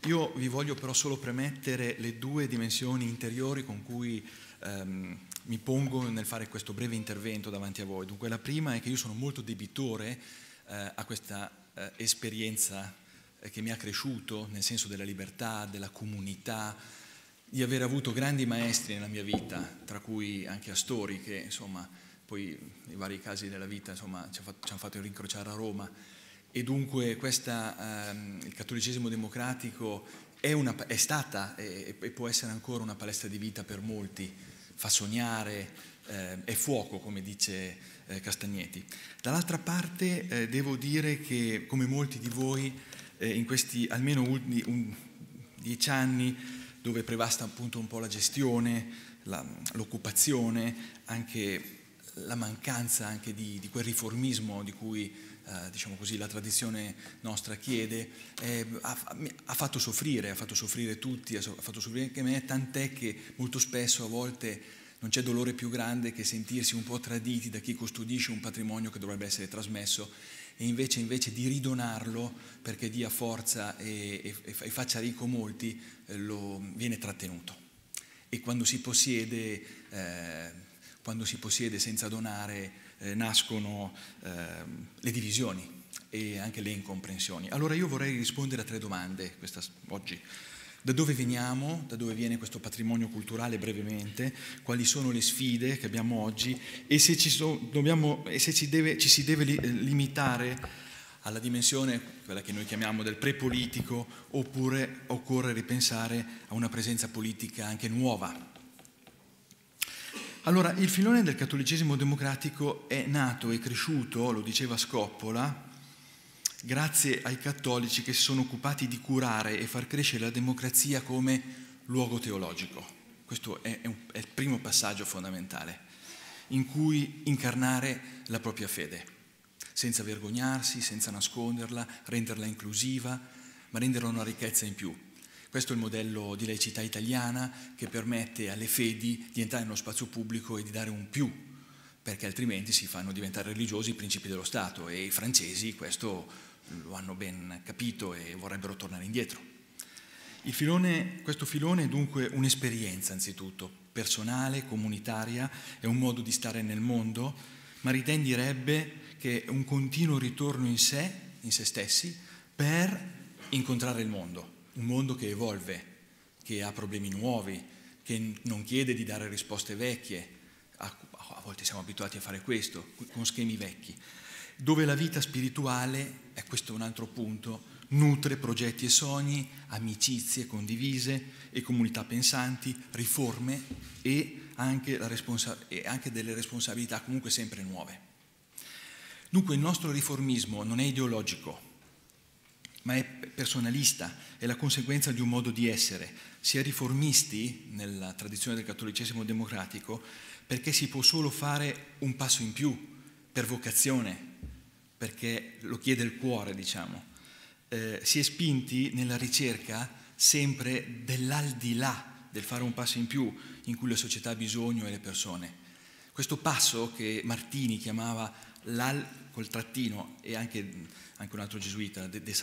Io vi voglio però solo premettere le due dimensioni interiori con cui ehm, mi pongo nel fare questo breve intervento davanti a voi. Dunque la prima è che io sono molto debitore eh, a questa eh, esperienza eh, che mi ha cresciuto nel senso della libertà, della comunità, di aver avuto grandi maestri nella mia vita, tra cui anche Astori che insomma poi i vari casi della vita insomma, ci hanno fatto rincrociare a Roma e dunque questa, ehm, il cattolicesimo democratico è, una, è stata e, e, può essere ancora una palestra di vita per molti, fa sognare, eh, è fuoco come dice eh, Castagnetti. Dall'altra parte eh, devo dire che come molti di voi eh, in questi almeno un, un, dieci anni dove prevasta appunto un po' la gestione, l'occupazione, anche la mancanza anche di, di, quel riformismo di cui eh, diciamo così, la tradizione nostra chiede, eh, ha, ha, fatto soffrire, ha fatto soffrire tutti, ha, fatto soffrire anche me, tant'è che molto spesso a volte non c'è dolore più grande che sentirsi un po' traditi da chi custodisce un patrimonio che dovrebbe essere trasmesso e invece, invece di ridonarlo perché dia forza e, e, e faccia ricco molti, eh, lo, viene trattenuto. E quando si possiede, eh, quando si possiede senza donare, eh, nascono eh, le divisioni e anche le incomprensioni. Allora io vorrei rispondere a tre domande questa, oggi. Da dove veniamo? Da dove viene questo patrimonio culturale brevemente? Quali sono le sfide che abbiamo oggi? E se ci, so, dobbiamo, e se ci, deve, ci si deve li, limitare alla dimensione, quella che noi chiamiamo del pre-politico, oppure occorre ripensare a una presenza politica anche nuova, allora, il filone del cattolicesimo democratico è nato e cresciuto, lo diceva Scoppola, grazie ai cattolici che si sono occupati di curare e far crescere la democrazia come luogo teologico. Questo è, un, è il primo passaggio fondamentale, in cui incarnare la propria fede, senza vergognarsi, senza nasconderla, renderla inclusiva, ma renderla una ricchezza in più. Questo è il modello di laicità italiana che permette alle fedi di entrare nello spazio pubblico e di dare un più, perché altrimenti si fanno diventare religiosi i principi dello Stato e i francesi questo lo hanno ben capito e vorrebbero tornare indietro. Filone, questo filone è dunque un'esperienza anzitutto, personale, comunitaria, è un modo di stare nel mondo, ma Riten direbbe che è un continuo ritorno in sé, in se stessi, per incontrare il mondo un mondo che evolve, che ha problemi nuovi, che non chiede di dare risposte vecchie, a volte siamo abituati a fare questo, con schemi vecchi, dove la vita spirituale, e questo è un altro punto, nutre progetti e sogni, amicizie condivise e comunità pensanti, riforme e anche, responsa- e anche delle responsabilità comunque sempre nuove. Dunque il nostro riformismo non è ideologico, ma è personalista, è la conseguenza di un modo di essere. Si è riformisti nella tradizione del cattolicesimo democratico perché si può solo fare un passo in più per vocazione, perché lo chiede il cuore, diciamo. Eh, si è spinti nella ricerca sempre dell'aldilà, del fare un passo in più in cui la società ha bisogno e le persone. Questo passo che Martini chiamava l'al col trattino e anche anche un altro gesuita, De, De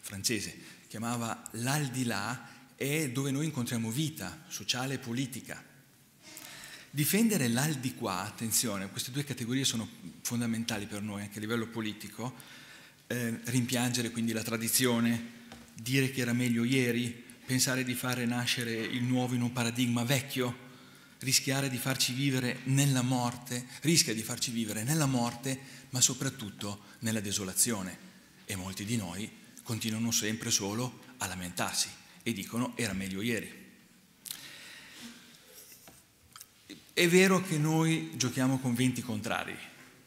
francese, chiamava l'aldilà è dove noi incontriamo vita sociale e politica. Difendere l'aldiquà, attenzione, queste due categorie sono fondamentali per noi anche a livello politico, eh, rimpiangere quindi la tradizione, dire che era meglio ieri, pensare di fare nascere il nuovo in un paradigma vecchio, rischiare di farci vivere nella morte, rischia di farci vivere nella morte ma soprattutto nella desolazione. E molti di noi continuano sempre solo a lamentarsi e dicono era meglio ieri. È vero che noi giochiamo con venti contrari,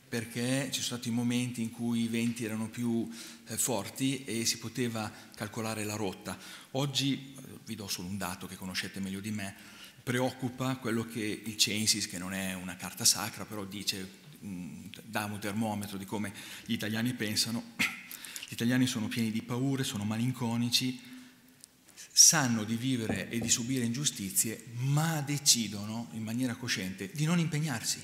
perché ci sono stati momenti in cui i venti erano più eh, forti e si poteva calcolare la rotta. Oggi, eh, vi do solo un dato che conoscete meglio di me, preoccupa quello che il Censis, che non è una carta sacra, però dice Mm, dà un termometro di come gli italiani pensano. [clears throat] Gli italiani sono pieni di paure, sono malinconici, sanno di vivere e di subire ingiustizie, ma decidono in maniera cosciente di non impegnarsi.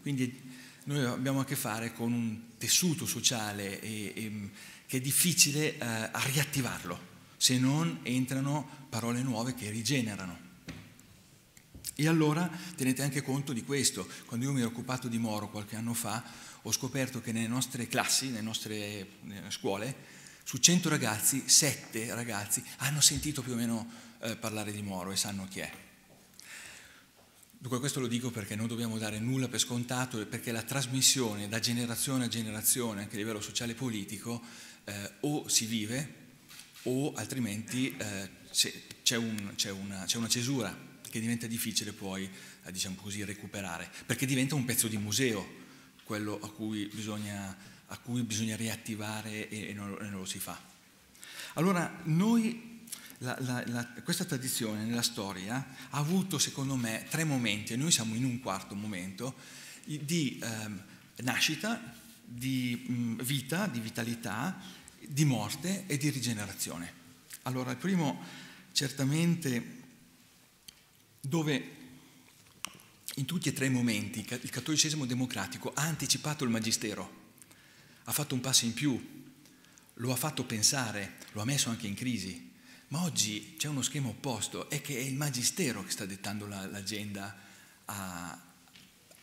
Quindi noi abbiamo a che fare con un tessuto sociale e, e, mm, che è difficile eh, riattivarlo se non entrano parole nuove che rigenerano. E allora tenete anche conto di questo. Quando io mi ero occupato di Moro qualche anno fa, ho scoperto che nelle nostre classi, nelle nostre eh, scuole, su 100 ragazzi, 7 ragazzi hanno sentito più o meno eh, parlare di Moro e sanno chi è. Dunque questo lo dico perché non dobbiamo dare nulla per scontato, e perché la trasmissione da generazione a generazione, anche a livello sociale e politico, eh, o si vive o altrimenti eh, c'è un, una, una cesura che diventa difficile poi, eh, diciamo così, recuperare, perché diventa un pezzo di museo quello a cui bisogna, a cui bisogna riattivare e, e, non, e, non, lo si fa. Allora, noi, la, la, la, questa tradizione nella storia ha avuto, secondo me, tre momenti, e noi siamo in un quarto momento, di ehm, nascita, di mh, vita, di vitalità, di morte e di rigenerazione. Allora, il primo certamente dove in tutti e tre i momenti il cattolicesimo democratico ha anticipato il magistero, ha fatto un passo in più, lo ha fatto pensare, lo ha messo anche in crisi, ma oggi c'è uno schema opposto, è che è il magistero che sta dettando la, l'agenda a,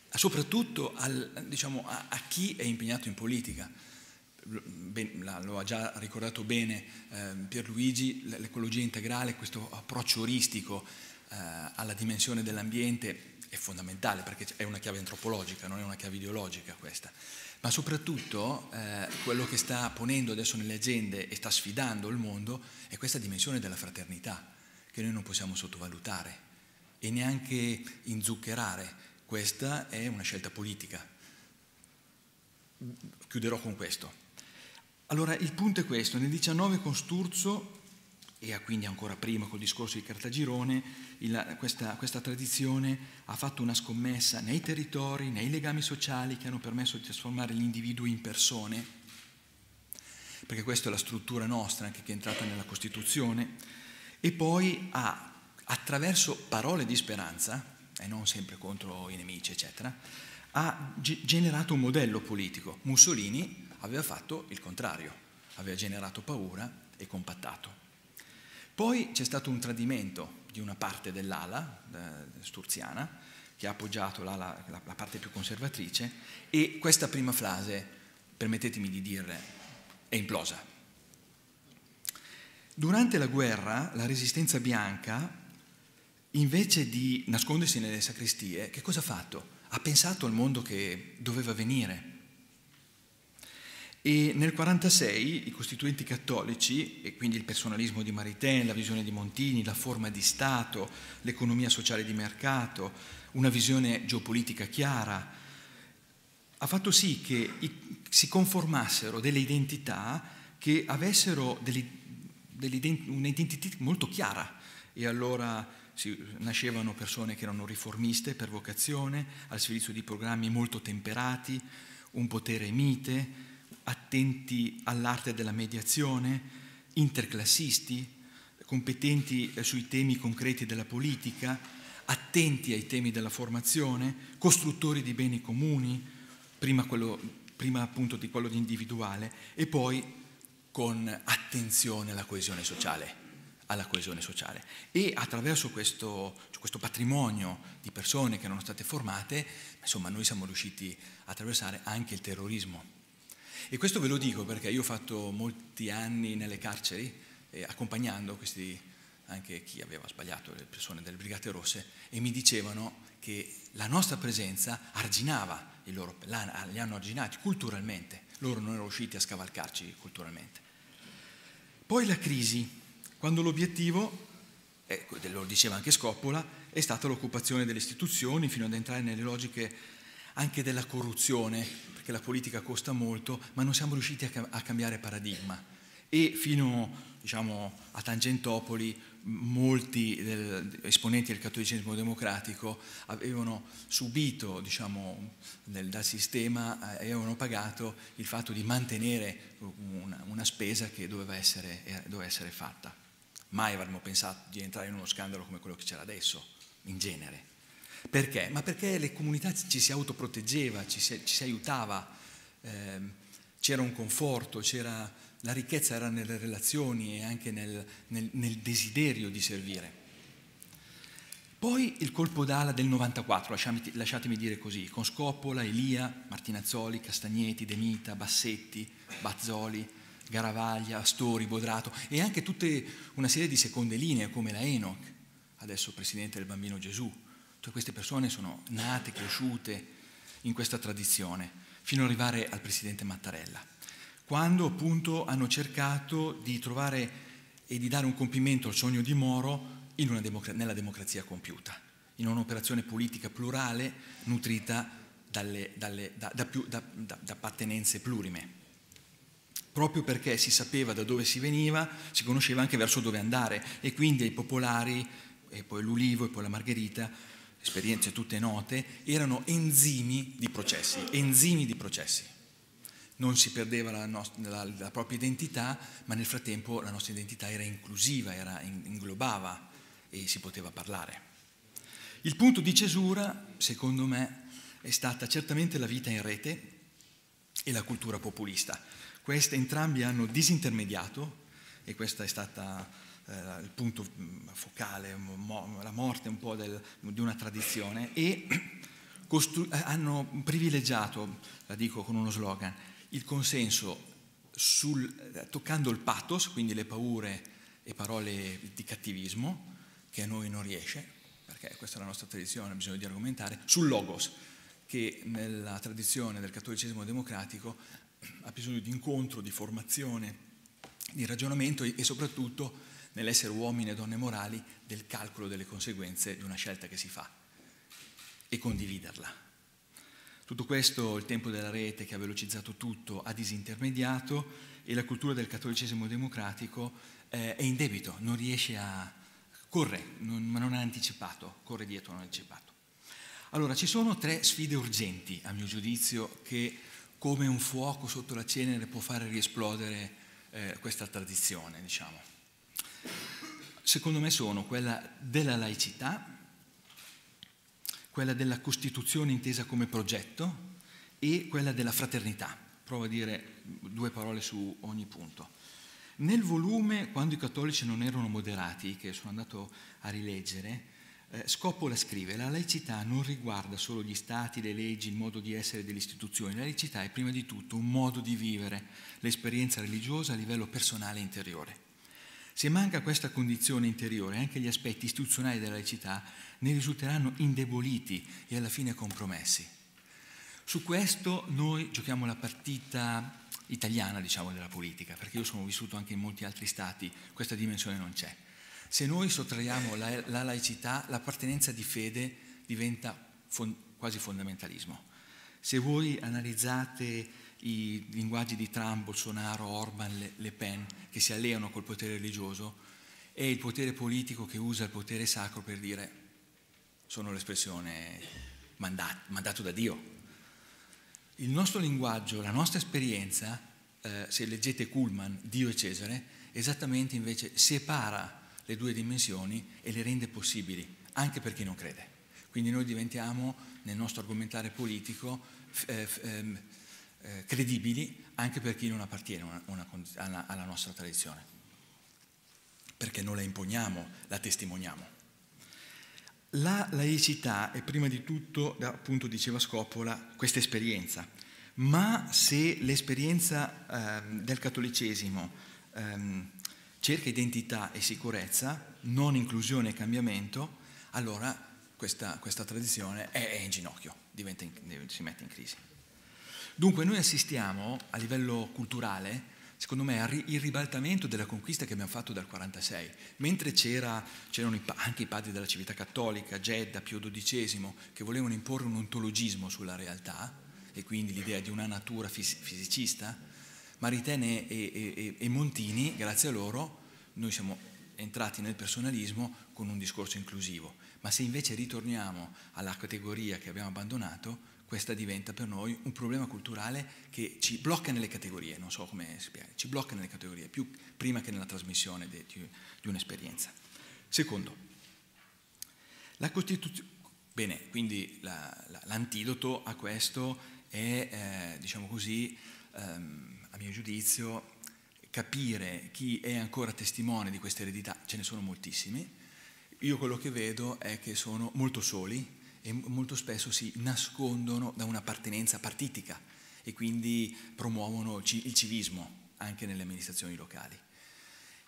a soprattutto al, diciamo, a, a, chi è impegnato in politica. Ben, la, lo ha già ricordato bene eh, Pierluigi, l'ecologia integrale, questo approccio oristico, eh, alla dimensione dell'ambiente è fondamentale perché è una chiave antropologica, non è una chiave ideologica questa, ma soprattutto eh, quello che sta ponendo adesso nelle aziende e sta sfidando il mondo è questa dimensione della fraternità che noi non possiamo sottovalutare e neanche inzuccherare. Questa è una scelta politica. Chiuderò con questo. Allora, il punto è questo. Nel 19 con Sturzo e quindi ancora prima col discorso di Cartagirone, il, questa, questa, tradizione ha fatto una scommessa nei territori, nei legami sociali che hanno permesso di trasformare gli individui in persone, perché questa è la struttura nostra anche che è entrata nella Costituzione, e poi ha, attraverso parole di speranza, e non sempre contro i nemici, eccetera, ha generato un modello politico. Mussolini aveva fatto il contrario, aveva generato paura e compattato. Poi c'è stato un tradimento di una parte dell'ala eh, sturziana che ha appoggiato l'ala, la, la parte più conservatrice e questa prima frase, permettetemi di dirle, è implosa. Durante la guerra la resistenza bianca, invece di nascondersi nelle sacristie, che cosa ha fatto? Ha pensato al mondo che doveva venire e nel 1946 i costituenti cattolici, e quindi il personalismo di Maritain, la visione di Montini, la forma di Stato, l'economia sociale di mercato, una visione geopolitica chiara, ha fatto sì che si conformassero delle identità che avessero un'identità molto chiara. E allora si, nascevano persone che erano riformiste per vocazione, al servizio di programmi molto temperati, un potere mite, attenti all'arte della mediazione, interclassisti, competenti eh, sui temi concreti della politica, attenti ai temi della formazione, costruttori di beni comuni, prima, quello, prima appunto di quello di individuale, e poi con attenzione alla coesione sociale alla coesione sociale. E attraverso questo, questo, patrimonio di persone che erano state formate, insomma, noi siamo riusciti a attraversare anche il terrorismo. E questo ve lo dico perché io ho fatto molti anni nelle carceri, eh, accompagnando questi, anche chi aveva sbagliato, le persone delle Brigate Rosse, e mi dicevano che la nostra presenza arginava il loro, li hanno arginati culturalmente, loro non erano riusciti a scavalcarci culturalmente. Poi la crisi, quando l'obiettivo, eh, lo diceva anche Scoppola, è stata l'occupazione delle istituzioni fino ad entrare nelle logiche anche della corruzione che la politica costa molto, ma non siamo riusciti a, cam a cambiare paradigma. E fino diciamo, a Tangentopoli molti del, esponenti del cattolicesimo democratico avevano subito diciamo, nel, dal sistema, eh, avevano pagato il fatto di mantenere una, una spesa che doveva essere, eh, doveva essere fatta. Mai avremmo pensato di entrare in uno scandalo come quello che c'era adesso, in genere. Perché? Ma perché le comunità ci si autoproteggeva, ci si, ci si aiutava, eh, c'era un conforto, c'era, la ricchezza era nelle relazioni e anche nel, nel, nel desiderio di servire. Poi il colpo d'ala del 94, lasciatemi, lasciatemi, dire così, con Scoppola, Elia, Martinazzoli, Castagneti, Demita, Bassetti, Bazzoli, Garavaglia, Astori, Bodrato e anche tutta una serie di seconde linee come la Enoch, adesso presidente del Bambino Gesù, Tutte queste persone sono nate, cresciute in questa tradizione, fino ad arrivare al presidente Mattarella, quando appunto hanno cercato di trovare e di dare un compimento al sogno di Moro democra- nella democrazia compiuta, in un'operazione politica plurale nutrita dalle, dalle, da, da, più, da, da, appartenenze plurime. Proprio perché si sapeva da dove si veniva, si conosceva anche verso dove andare e quindi ai popolari, e poi l'ulivo e poi la margherita, esperienze tutte note, erano enzimi di processi, enzimi di processi. Non si perdeva la, nostra, la, la propria identità, ma nel frattempo la nostra identità era inclusiva, era, inglobava e si poteva parlare. Il punto di cesura, secondo me, è stata certamente la vita in rete e la cultura populista. Queste entrambi hanno disintermediato, e questa è stata eh, il punto mm, focale, la morte un po' del, di una tradizione, e [clears throat] costru- eh, hanno privilegiato, la dico con uno slogan, il consenso sul, eh, toccando il pathos, quindi le paure e parole di cattivismo, che a noi non riesce, perché questa è la nostra tradizione, bisogna di argomentare, sul logos, che nella tradizione del cattolicesimo democratico [clears throat] ha bisogno di incontro, di formazione, di ragionamento e soprattutto nell'essere uomini e donne morali, del calcolo delle conseguenze di una scelta che si fa e condividerla. Tutto questo, il tempo della rete che ha velocizzato tutto, ha disintermediato e la cultura del cattolicesimo democratico eh, è in debito, non riesce a... corre, non, ma non ha anticipato, corre dietro, non ha anticipato. Allora, ci sono tre sfide urgenti, a mio giudizio, che come un fuoco sotto la cenere può fare riesplodere eh, questa tradizione, diciamo secondo me sono quella della laicità, quella della Costituzione intesa come progetto e quella della fraternità. Provo a dire due parole su ogni punto. Nel volume, quando i cattolici non erano moderati, che sono andato a rileggere, eh, Scopola scrive, la laicità non riguarda solo gli stati, le leggi, il modo di essere delle istituzioni, la laicità è prima di tutto un modo di vivere l'esperienza religiosa a livello personale e interiore. Se manca questa condizione interiore, anche gli aspetti istituzionali della laicità ne risulteranno indeboliti e alla fine compromessi. Su questo noi giochiamo la partita italiana, diciamo, della politica, perché io sono vissuto anche in molti altri stati, questa dimensione non c'è. Se noi sottraiamo la, la laicità, l'appartenenza di fede diventa fon- quasi fondamentalismo. Se voi analizzate i linguaggi di Trump, Bolsonaro, Orban, Le, Le Pen, che si alleano col potere religioso, e il potere politico che usa il potere sacro per dire sono l'espressione mandato, mandato da Dio. Il nostro linguaggio, la nostra esperienza, eh, se leggete Kuhlman, Dio e Cesare, esattamente invece separa le due dimensioni e le rende possibili, anche per chi non crede. Quindi noi diventiamo, nel nostro argomentare politico, eh, eh, eh, credibili anche per chi non appartiene una, una, alla, alla nostra tradizione, perché non la imponiamo, la testimoniamo. La laicità è prima di tutto, appunto diceva Scopola, questa esperienza, ma se l'esperienza eh, del cattolicesimo eh, cerca identità e sicurezza, non inclusione e cambiamento, allora questa, questa tradizione è, è in ginocchio, in, si mette in crisi. Dunque noi assistiamo a livello culturale, secondo me, il ribaltamento della conquista che abbiamo fatto dal 46. Mentre c'era, c'erano anche i padri della civiltà cattolica, Gedda, Pio XII, che volevano imporre un ontologismo sulla realtà, e quindi l'idea di una natura fis- fisicista, Maritene e, e, e, Montini, grazie a loro, noi siamo entrati nel personalismo con un discorso inclusivo. Ma se invece ritorniamo alla categoria che abbiamo abbandonato, questa diventa per noi un problema culturale che ci blocca nelle categorie, non so come spiegare, ci blocca nelle categorie, più prima che nella trasmissione di, di un'esperienza. Secondo, la Costituzione... Bene, quindi la, la, l'antidoto a questo è, eh, diciamo così, ehm, a mio giudizio, capire chi è ancora testimone di questa eredità, ce ne sono moltissimi. Io quello che vedo è che sono molto soli, e molto spesso si nascondono da un'appartenenza partitica e quindi promuovono il civismo anche nelle amministrazioni locali.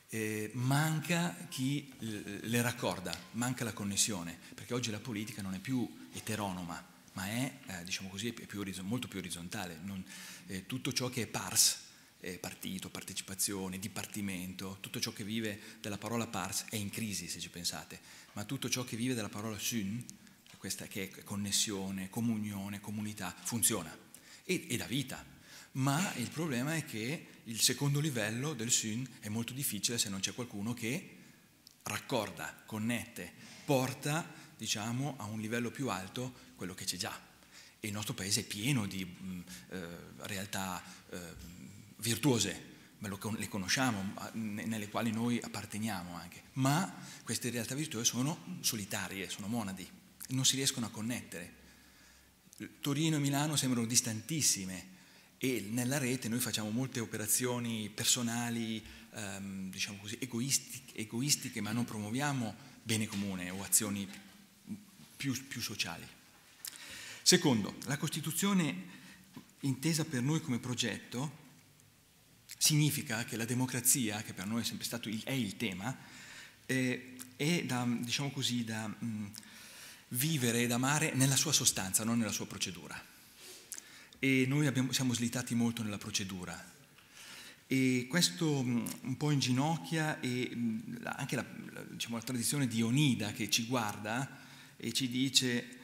Eh, manca chi le raccorda, manca la connessione, perché oggi la politica non è più eteronoma, ma è, eh, diciamo così, è più molto più orizzontale. Non, eh, tutto ciò che è pars, partito, partecipazione, dipartimento, tutto ciò che vive della parola pars è in crisi, se ci pensate, ma tutto ciò che vive della parola sun, questa che è connessione, comunione, comunità, funziona e, e dà vita. Ma il problema è che il secondo livello del sin è molto difficile se non c'è qualcuno che raccorda, connette, porta diciamo, a un livello più alto quello che c'è già. E il nostro paese è pieno di mh, mm, eh, realtà eh, virtuose, le conosciamo, nelle quali noi apparteniamo anche, ma queste realtà virtuose sono solitarie, sono monadi non si riescono a connettere. Torino e Milano sembrano distantissime e nella rete noi facciamo molte operazioni personali, ehm, diciamo così, egoistiche, egoistiche, ma non promuoviamo bene comune o azioni più, più sociali. Secondo, la Costituzione intesa per noi come progetto significa che la democrazia, che per noi è sempre stato il, è il tema, è, eh, è da, diciamo così, da... Mh, mm, vivere ed amare nella sua sostanza, non nella sua procedura. E noi abbiamo, siamo slitati molto nella procedura. E questo mm, un po' inginocchia e mm, anche la, diciamo, la tradizione di Onida che ci guarda e ci dice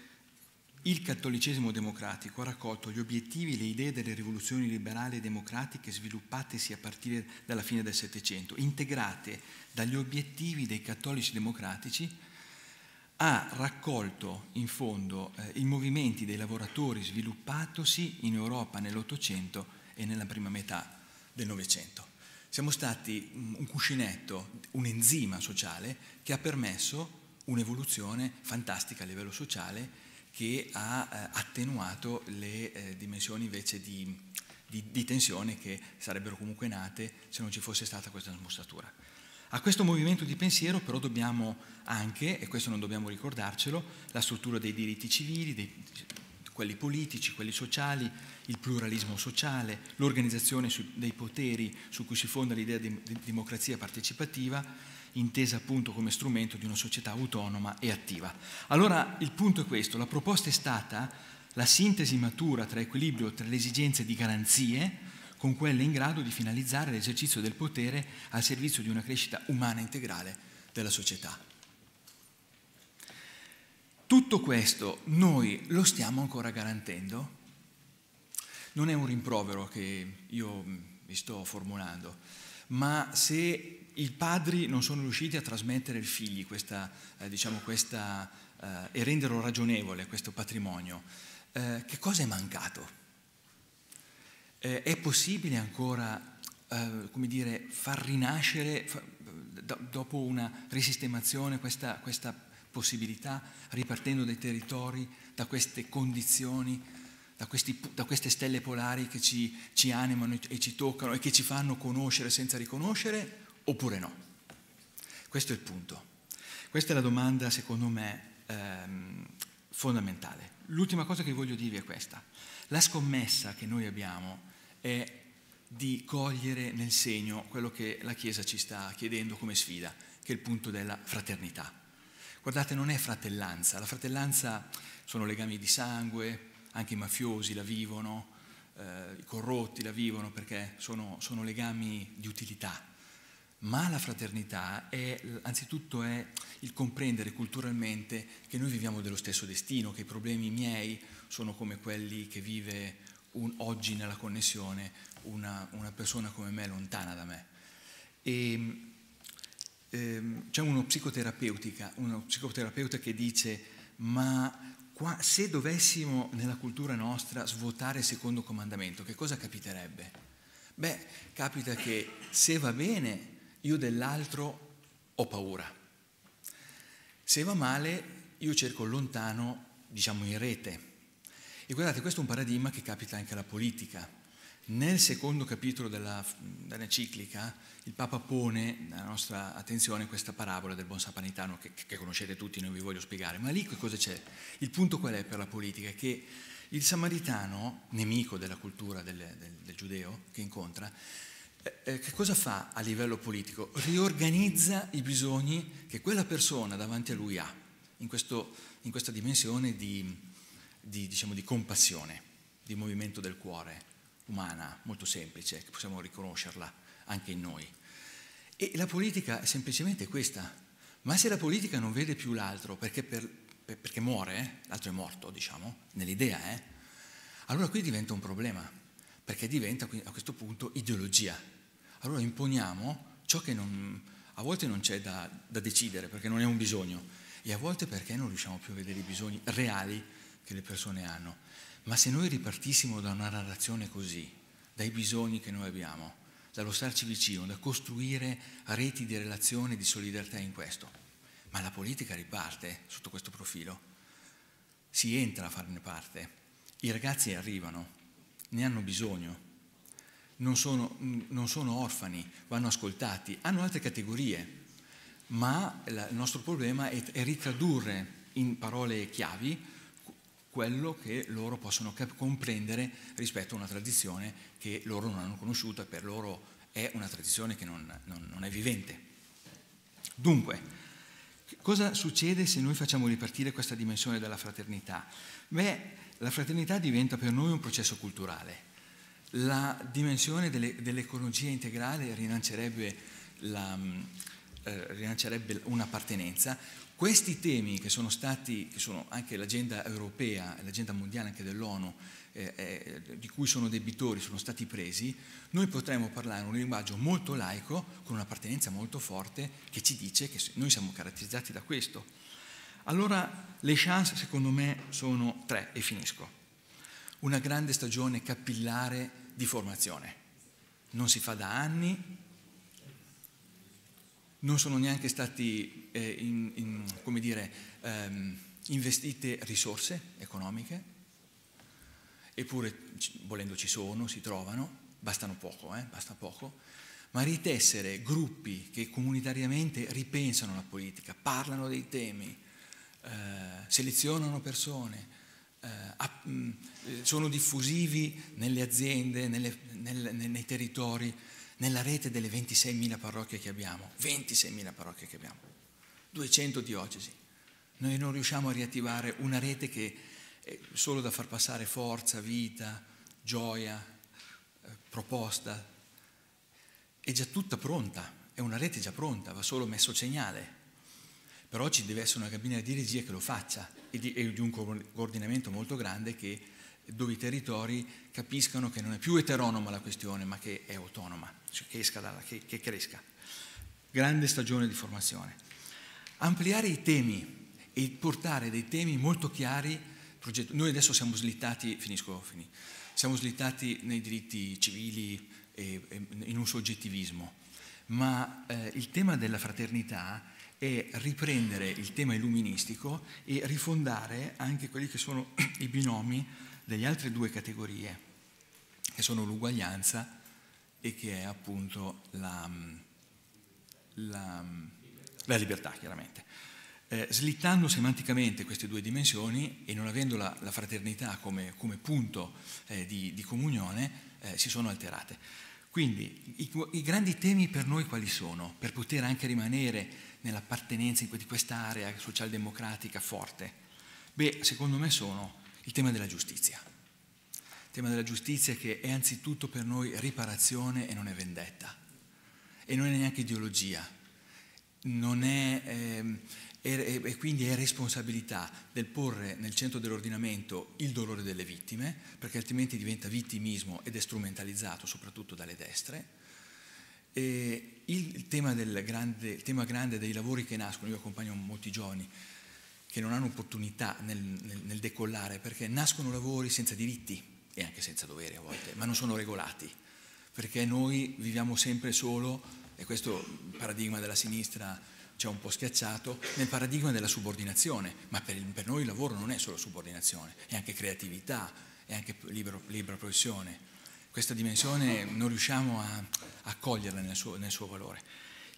il cattolicesimo democratico ha raccolto gli obiettivi e le idee delle rivoluzioni liberali e democratiche sviluppatesi a partire dalla fine del Settecento, integrate dagli obiettivi dei cattolici democratici ha raccolto in fondo eh, i movimenti dei lavoratori sviluppatosi in Europa nell'Ottocento e nella prima metà del Novecento. Siamo stati un cuscinetto, un enzima sociale che ha permesso un'evoluzione fantastica a livello sociale che ha eh, attenuato le eh, dimensioni invece di, di, di tensione che sarebbero comunque nate se non ci fosse stata questa smussatura. A questo movimento di pensiero però dobbiamo anche, e questo non dobbiamo ricordarcelo, la struttura dei diritti civili, dei, quelli politici, quelli sociali, il pluralismo sociale, l'organizzazione dei poteri su cui si fonda l'idea di, di democrazia partecipativa, intesa appunto come strumento di una società autonoma e attiva. Allora il punto è questo, la proposta è stata la sintesi matura tra equilibrio tra le esigenze di garanzie, con quelle in grado di finalizzare l'esercizio del potere al servizio di una crescita umana integrale della società. Tutto questo noi lo stiamo ancora garantendo? Non è un rimprovero che io vi mm, sto formulando, ma se i padri non sono riusciti a trasmettere ai figli questa, eh, diciamo questa, eh, e renderlo ragionevole questo patrimonio, eh, che cosa è mancato? eh, è possibile ancora, eh, come dire, far rinascere fa, do, dopo una risistemazione questa, questa possibilità, ripartendo dai territori, da queste condizioni, da, questi, da, queste stelle polari che ci, ci animano e ci toccano e che ci fanno conoscere senza riconoscere, oppure no? Questo è il punto. Questa è la domanda, secondo me, ehm, fondamentale. L'ultima cosa che voglio dirvi è questa. La scommessa che noi abbiamo è di cogliere nel segno quello che la Chiesa ci sta chiedendo come sfida, che è il punto della fraternità. Guardate, non è fratellanza, la fratellanza sono legami di sangue, anche i mafiosi la vivono, eh, i corrotti la vivono perché sono, sono legami di utilità, ma la fraternità è anzitutto è il comprendere culturalmente che noi viviamo dello stesso destino, che i problemi miei sono come quelli che vive un, oggi nella connessione una, una, persona come me lontana da me. E, ehm, ehm, c'è uno, uno psicoterapeuta che dice, ma qua, se dovessimo nella cultura nostra svuotare il secondo comandamento, che cosa capiterebbe? Beh, capita che se va bene io dell'altro ho paura. Se va male io cerco lontano, diciamo in rete, e guardate, questo è un paradigma che capita anche alla politica. Nel secondo capitolo della, dell'enciclica il Papa pone alla nostra attenzione questa parabola del buon sapanitano che, che conoscete tutti, non vi voglio spiegare, ma lì che cosa c'è? Il punto qual è per la politica? Che il samaritano, nemico della cultura del, del, del giudeo che incontra, eh, eh, che cosa fa a livello politico? Riorganizza i bisogni che quella persona davanti a lui ha, in, questo, in questa dimensione di di, diciamo, di compassione, di movimento del cuore umana, molto semplice, che possiamo riconoscerla anche in noi. E la politica è semplicemente questa. Ma se la politica non vede più l'altro perché, per, per, perché muore, eh, l'altro è morto, diciamo, nell'idea, eh, allora qui diventa un problema, perché diventa a questo punto ideologia. Allora imponiamo ciò che non, a volte non c'è da, da decidere, perché non è un bisogno, e a volte perché non riusciamo più a vedere i bisogni reali che le persone hanno, ma se noi ripartissimo da una narrazione così, dai bisogni che noi abbiamo, dallo starci vicino, da costruire reti di relazione, e di solidarietà in questo, ma la politica riparte sotto questo profilo, si entra a farne parte, i ragazzi arrivano, ne hanno bisogno, non sono, non sono orfani, vanno ascoltati, hanno altre categorie, ma la, il nostro problema è, è, ricadurre in parole chiavi quello che loro possono comprendere rispetto a una tradizione che loro non hanno conosciuta, per loro è una tradizione che non, non, non è vivente. Dunque, cosa succede se noi facciamo ripartire questa dimensione della fraternità? Beh, la fraternità diventa per noi un processo culturale. La dimensione delle, dell'ecologia integrale rilancerebbe, la, mm, eh, rilancerebbe un'appartenenza, questi temi che sono stati, che sono anche l'agenda europea e l'agenda mondiale anche dell'ONU, eh, eh, di cui sono debitori, sono stati presi, noi potremmo parlare un linguaggio molto laico, con un'appartenenza molto forte, che ci dice che noi siamo caratterizzati da questo. Allora le chance secondo me sono tre e finisco. Una grande stagione capillare di formazione. Non si fa da anni, non sono neanche stati, eh, in, in, come dire, ehm, investite risorse economiche, eppure volendo ci sono, si trovano, bastano poco, eh, basta poco, ma ritessere gruppi che comunitariamente ripensano la politica, parlano dei temi, eh, selezionano persone, eh, mm, eh, sono diffusivi nelle aziende, nelle, nel, nei territori, nella rete delle 26.000 parrocchie che abbiamo, 26.000 parrocchie che abbiamo, 200 diocesi. Noi non riusciamo a riattivare una rete che è solo da far passare forza, vita, gioia, eh, proposta. È già tutta pronta, è una rete già pronta, va solo messo segnale. Però ci deve essere una cabina di regia che lo faccia e di, e di un coordinamento molto grande che dove i territori capiscano che non è più eteronoma la questione, ma che è autonoma, cioè che, dalla, che, che cresca. Grande stagione di formazione. Ampliare i temi e portare dei temi molto chiari. Noi adesso siamo slittati, finisco, fini, siamo slittati nei diritti civili e, e in un soggettivismo, ma eh, il tema della fraternità è riprendere il tema illuministico e rifondare anche quelli che sono [clears throat] i binomi delle altre due categorie, che sono l'uguaglianza e che è appunto la, mm, la, mm, la libertà, chiaramente. Eh, slittando semanticamente queste due dimensioni e non avendo la, la fraternità come, come punto eh, di, di, comunione, eh, si sono alterate. Quindi i, i, grandi temi per noi quali sono? Per poter anche rimanere nell'appartenenza di quest'area socialdemocratica forte? Beh, secondo me sono il tema della giustizia. Il tema della giustizia che è anzitutto per noi riparazione e non è vendetta. E non è neanche ideologia. Non è, eh, e, quindi è responsabilità del porre nel centro dell'ordinamento il dolore delle vittime, perché altrimenti diventa vittimismo ed è strumentalizzato soprattutto dalle destre. E il tema, grande, il tema grande dei lavori che nascono, io accompagno molti giovani che non hanno opportunità nel, nel, nel, decollare perché nascono lavori senza diritti e anche senza doveri a volte, ma non sono regolati, perché noi viviamo sempre solo, e questo paradigma della sinistra ci ha un po' schiacciato, nel paradigma della subordinazione, ma per, per noi il lavoro non è solo subordinazione, è anche creatività, è anche libero, libera professione. Questa dimensione non riusciamo a, a coglierla nel suo, nel suo valore.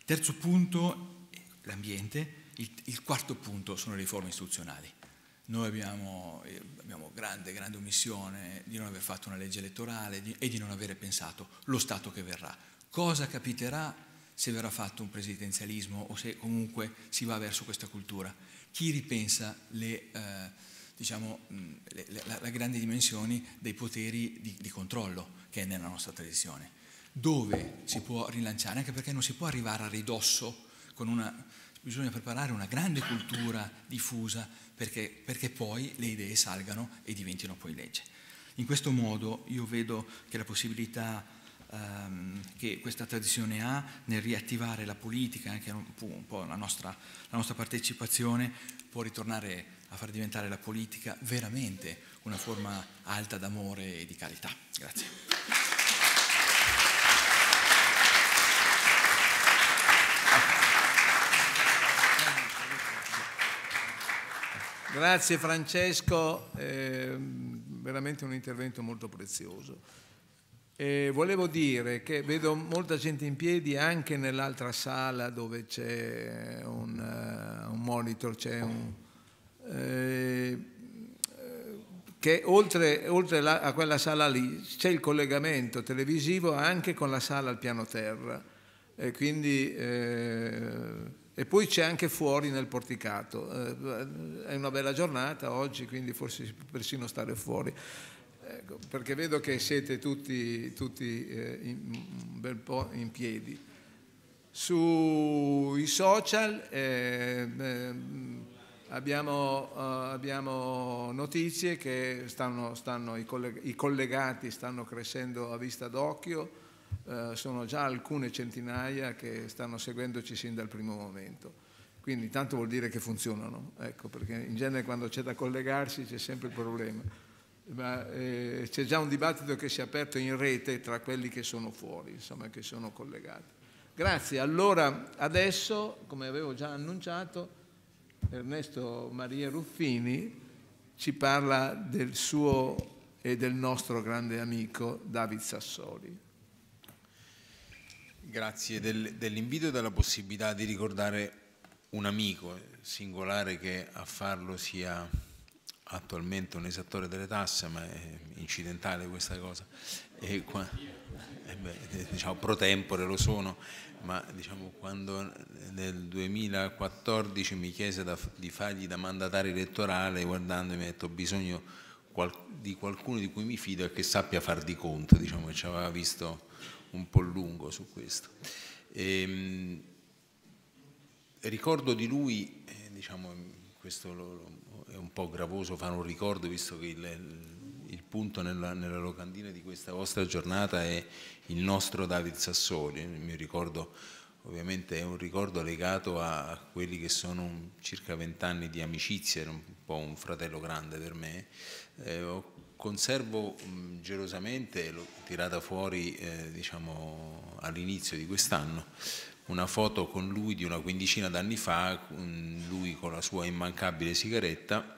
Terzo punto, l'ambiente il, il quarto punto sono le riforme istituzionali. Noi abbiamo, eh, abbiamo, grande, grande omissione di non aver fatto una legge elettorale di, e di non avere pensato lo Stato che verrà. Cosa capiterà se verrà fatto un presidenzialismo o se comunque si va verso questa cultura? Chi ripensa le, eh, diciamo, le, le, la, la grandi dimensioni dei poteri di, di controllo che è nella nostra tradizione? Dove si può rilanciare? Anche perché non si può arrivare a ridosso con una bisogna preparare una grande cultura diffusa perché, perché poi le idee salgano e diventino poi legge. In questo modo io vedo che la possibilità ehm, che questa tradizione ha nel riattivare la politica, anche un po' la nostra, la nostra, partecipazione, può ritornare a far diventare la politica veramente una forma alta d'amore e di carità. Grazie. Grazie Francesco, eh, veramente un intervento molto prezioso. E volevo dire che vedo molta gente in piedi anche nell'altra sala dove c'è un, uh, un, monitor, c'è un... Eh, che oltre, oltre la, a quella sala lì c'è il collegamento televisivo anche con la sala al piano terra. E quindi eh, e poi c'è anche fuori nel porticato. Eh, eh, è una bella giornata oggi, quindi forse si può persino stare fuori. Ecco, perché vedo che siete tutti, tutti eh, in, un bel po' in piedi. Sui social eh, eh, abbiamo, eh, abbiamo, notizie che stanno, stanno, i, collegati stanno crescendo a vista d'occhio eh, sono già alcune centinaia che stanno seguendoci sin dal primo momento. Quindi tanto vuol dire che funzionano, ecco, perché in genere quando c'è da collegarsi c'è sempre il problema. Ma eh, c'è già un dibattito che si è aperto in rete tra quelli che sono fuori, insomma, che sono collegati. Grazie. Allora, adesso, come avevo già annunciato, Ernesto Maria Ruffini ci parla del suo e del nostro grande amico David Sassoli. Grazie del, dell'invito e della possibilità di ricordare un amico, singolare che a farlo sia attualmente un esattore delle tasse, ma è incidentale questa cosa. E qua, eh beh, eh, diciamo pro tempore lo sono, ma diciamo quando nel 2014 mi chiese da, di fargli da mandatario elettorale, guardandomi ha detto ho bisogno qual, di qualcuno di cui mi fido e che sappia far di conto, diciamo che ci aveva visto un po' lungo su questo. E, ehm, ricordo di lui, eh, diciamo, questo è un po' gravoso fare un ricordo, visto che il, il punto nella, nella, locandina di questa vostra giornata è il nostro David Sassoli, il mio ricordo ovviamente è un ricordo legato a, quelli che sono circa vent'anni di amicizia, era un po' un fratello grande per me, eh, ho conservo mm, gelosamente, l'ho tirata fuori eh, diciamo, all'inizio di quest'anno, una foto con lui di una quindicina d'anni fa, lui con la sua immancabile sigaretta,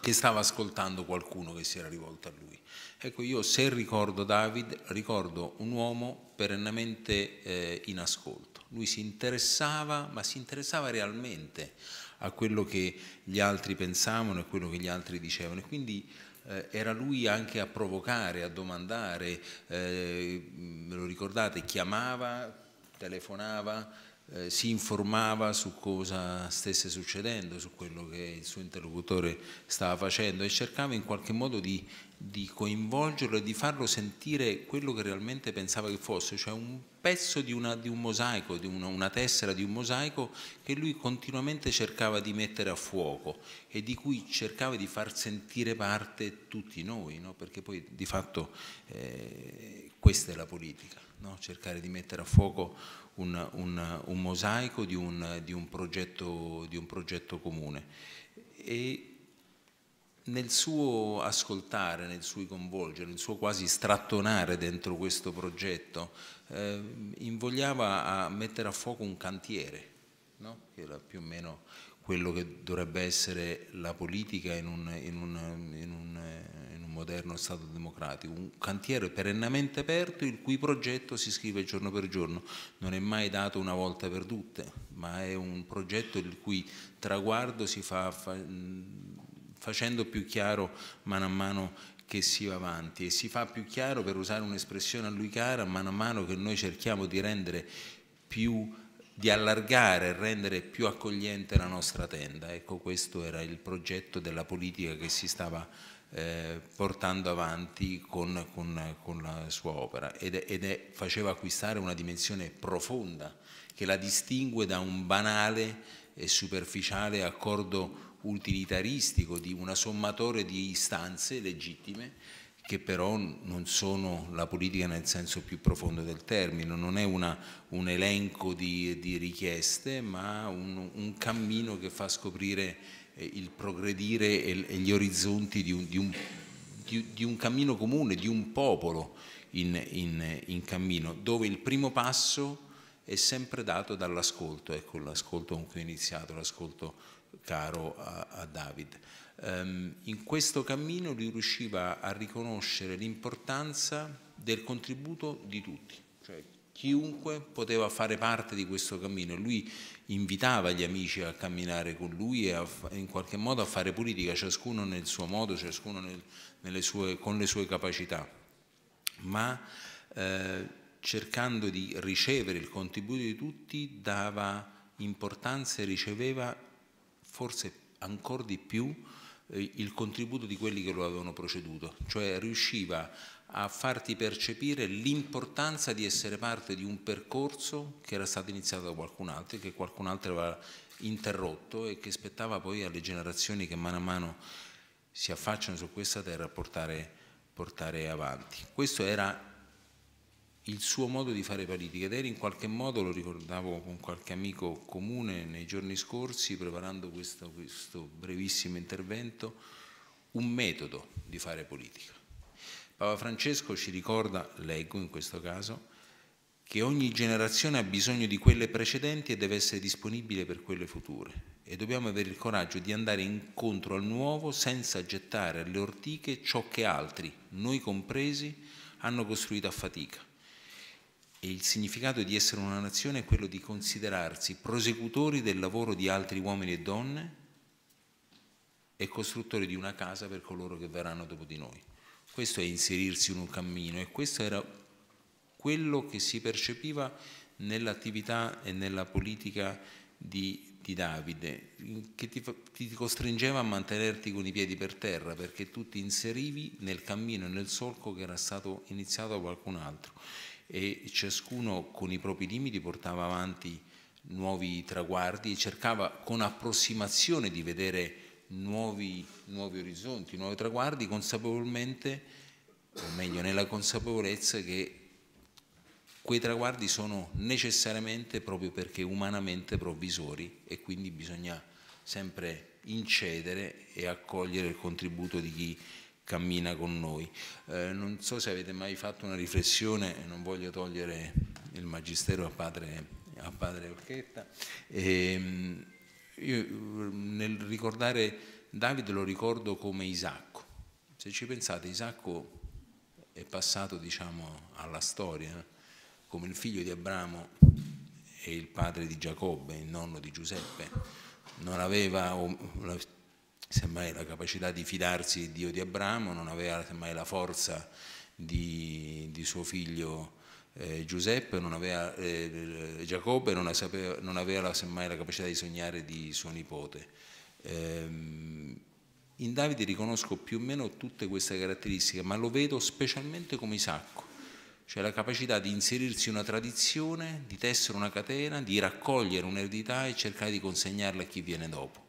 che stava ascoltando qualcuno che si era rivolto a lui. Ecco, io se ricordo David, ricordo un uomo perennemente eh, in ascolto. Lui si interessava, ma si interessava realmente a quello che gli altri pensavano e quello che gli altri dicevano. E quindi eh, era lui anche a provocare, a domandare, eh, me mm, lo ricordate, chiamava, telefonava, eh, si informava su cosa stesse succedendo, su quello che il suo interlocutore stava facendo e cercava in qualche modo di, di coinvolgerlo e di farlo sentire quello che realmente pensava che fosse, cioè un pezzo di, una, di un mosaico, di una, una, tessera di un mosaico che lui continuamente cercava di mettere a fuoco e di cui cercava di far sentire parte tutti noi, no? perché poi di fatto eh, questa è la politica, no? cercare di mettere a fuoco un, un, un mosaico di un, di, progetto, di un, progetto, comune. E nel suo ascoltare, nel suo coinvolgere, nel suo quasi strattonare dentro questo progetto, eh, invogliava a mettere a fuoco un cantiere, no? che era più o meno quello che dovrebbe essere la politica in un, in un, in un moderno Stato democratico, un cantiere perennemente aperto il cui progetto si scrive giorno per giorno, non è mai dato una volta per tutte, ma è un progetto il cui traguardo si fa, facendo più chiaro mano a mano che si va avanti e si fa più chiaro per usare un'espressione a lui cara mano a mano che noi cerchiamo di rendere più di allargare e rendere più accogliente la nostra tenda. Ecco, questo era il progetto della politica che si stava eh, portando avanti con, con, con, la sua opera ed, ed è, faceva acquistare una dimensione profonda che la distingue da un banale e superficiale accordo utilitaristico di una sommatoria di istanze legittime che però non sono la politica nel senso più profondo del termine, non è una, un elenco di, di, richieste ma un, un cammino che fa scoprire il progredire e, gli orizzonti di un, di un, di, di un cammino comune, di un popolo in, in, in, cammino, dove il primo passo è sempre dato dall'ascolto, ecco l'ascolto con cui ho iniziato, l'ascolto caro a, a David. Um, in questo cammino lui riusciva a riconoscere l'importanza del contributo di tutti, cioè chiunque poteva fare parte di questo cammino. Lui invitava gli amici a camminare con lui e a, in qualche modo a fare politica, ciascuno nel suo modo, ciascuno nel, sue, con le sue capacità, ma eh, cercando di ricevere il contributo di tutti dava importanza e riceveva forse ancora di più eh, il contributo di quelli che lo avevano proceduto, cioè riusciva a farti percepire l'importanza di essere parte di un percorso che era stato iniziato da qualcun altro e che qualcun altro aveva interrotto e che spettava poi alle generazioni che mano a mano si affacciano su questa terra a portare, portare avanti. Questo era il suo modo di fare politica ed era in qualche modo, lo ricordavo con qualche amico comune nei giorni scorsi, preparando questo, questo brevissimo intervento, un metodo di fare politica. Papa Francesco ci ricorda, leggo in questo caso, che ogni generazione ha bisogno di quelle precedenti e deve essere disponibile per quelle future e dobbiamo avere il coraggio di andare incontro al nuovo senza gettare alle ortiche ciò che altri, noi compresi, hanno costruito a fatica. E il significato di essere una nazione è quello di considerarsi prosecutori del lavoro di altri uomini e donne e costruttori di una casa per coloro che verranno dopo di noi. Questo è inserirsi in un cammino e questo era quello che si percepiva nell'attività e nella politica di, di Davide, che ti, ti, costringeva a mantenerti con i piedi per terra perché tu ti inserivi nel cammino e nel solco che era stato iniziato da qualcun altro e ciascuno con i propri limiti portava avanti nuovi traguardi e cercava con approssimazione di vedere nuovi, nuovi orizzonti, nuovi traguardi, consapevolmente, o meglio nella consapevolezza che quei traguardi sono necessariamente proprio perché umanamente provvisori e quindi bisogna sempre incedere e accogliere il contributo di chi cammina con noi. Eh, non so se avete mai fatto una riflessione, non voglio togliere il magistero a padre, a padre Orchetta, ehm, io ehm, nel ricordare Davide lo ricordo come Isacco. Se ci pensate, Isacco è passato diciamo, alla storia eh, come il figlio di Abramo e il padre di Giacobbe, il nonno di Giuseppe. Non aveva semmai la capacità di fidarsi di Dio di Abramo, non aveva semmai la forza di, di suo figlio eh, Giuseppe, non aveva, eh, eh Giacobbe non, sapeva, non aveva semmai la capacità di sognare di suo nipote. Ehm, in Davide riconosco più o meno tutte queste caratteristiche, ma lo vedo specialmente come Isacco, cioè la capacità di inserirsi una tradizione, di tessere una catena, di raccogliere un'eredità e cercare di consegnarla a chi viene dopo.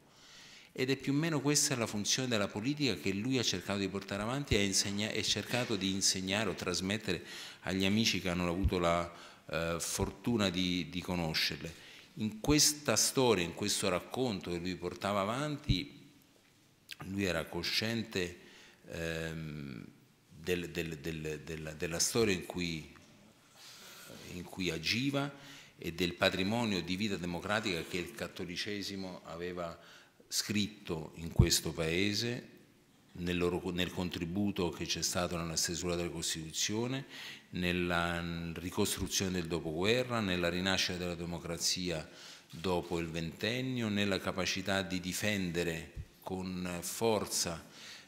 Ed è più o meno questa la funzione della politica che lui ha cercato di portare avanti e ha cercato di insegnare o trasmettere agli amici che hanno avuto la eh, fortuna di, di conoscerle. In questa storia, in questo racconto che lui portava avanti, lui era cosciente ehm, del, del, del, della, della, storia in cui, in cui, agiva e del patrimonio di vita democratica che il cattolicesimo aveva scritto in questo paese, nel, loro, nel contributo che c'è stato nella stesura della Costituzione, nella ricostruzione del dopoguerra, nella rinascita della democrazia dopo il ventennio, nella capacità di difendere con forza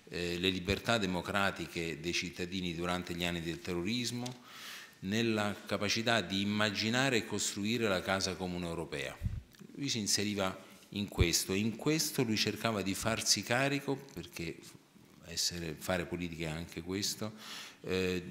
eh, le libertà democratiche dei cittadini durante gli anni del terrorismo, nella capacità di immaginare e costruire la casa comune europea. Lui si inseriva in questo e in questo lui cercava di farsi carico, perché essere, fare politica è anche questo, eh,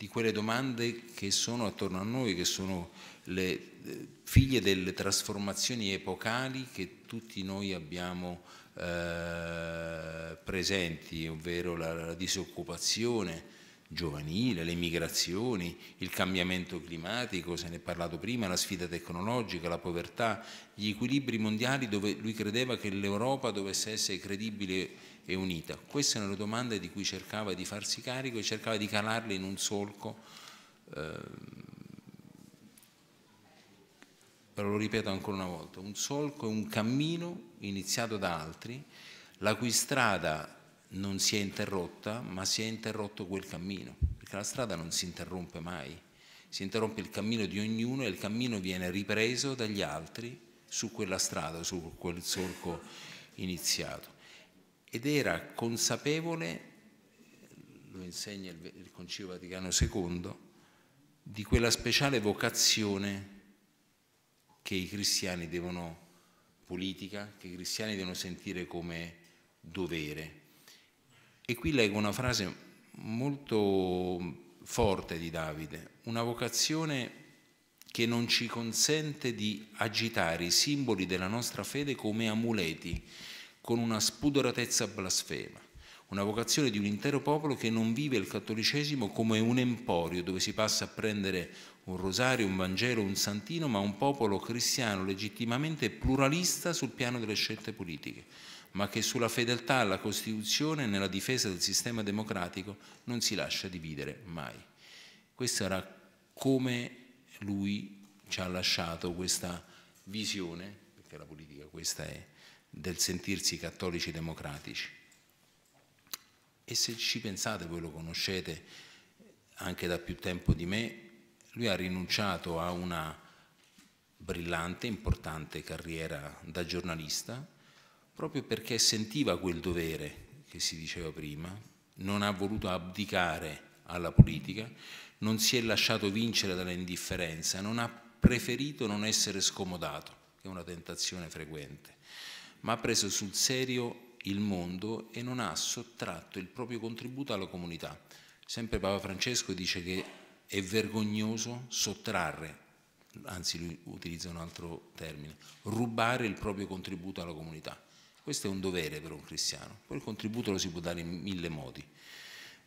di quelle domande che sono attorno a noi, che sono le eh, figlie delle trasformazioni epocali che tutti noi abbiamo eh, presenti, ovvero la, la disoccupazione giovanile, le migrazioni, il cambiamento climatico, se ne è parlato prima, la sfida tecnologica, la povertà, gli equilibri mondiali dove lui credeva che l'Europa dovesse essere credibile e unita. Queste è le domande di cui cercava di farsi carico e cercava di calarle in un solco. Eh, lo ripeto ancora una volta, un solco è un cammino iniziato da altri, la cui strada non si è interrotta, ma si è interrotto quel cammino, perché la strada non si interrompe mai, si interrompe il cammino di ognuno e il cammino viene ripreso dagli altri su quella strada, su quel solco iniziato ed era consapevole, lo insegna il, Concilio Vaticano II, di quella speciale vocazione che i cristiani devono, politica, che i cristiani devono sentire come dovere. E qui leggo una frase molto forte di Davide, una vocazione che non ci consente di agitare i simboli della nostra fede come amuleti, con una spudoratezza blasfema, una vocazione di un intero popolo che non vive il cattolicesimo come un emporio dove si passa a prendere un rosario, un Vangelo, un santino, ma un popolo cristiano legittimamente pluralista sul piano delle scelte politiche, ma che sulla fedeltà alla Costituzione e nella difesa del sistema democratico non si lascia dividere mai. Questo era come lui ci ha lasciato questa visione, perché la politica questa è, del sentirsi cattolici democratici. E se ci pensate, voi lo conoscete anche da più tempo di me, lui ha rinunciato a una brillante, importante carriera da giornalista, proprio perché sentiva quel dovere che si diceva prima, non ha voluto abdicare alla politica, non si è lasciato vincere dall'indifferenza, non ha preferito non essere scomodato, che è una tentazione frequente ma ha preso sul serio il mondo e non ha sottratto il proprio contributo alla comunità. Sempre Papa Francesco dice che è vergognoso sottrarre, anzi lui utilizza un altro termine, rubare il proprio contributo alla comunità. Questo è un dovere per un cristiano, poi il contributo lo si può dare in mille modi,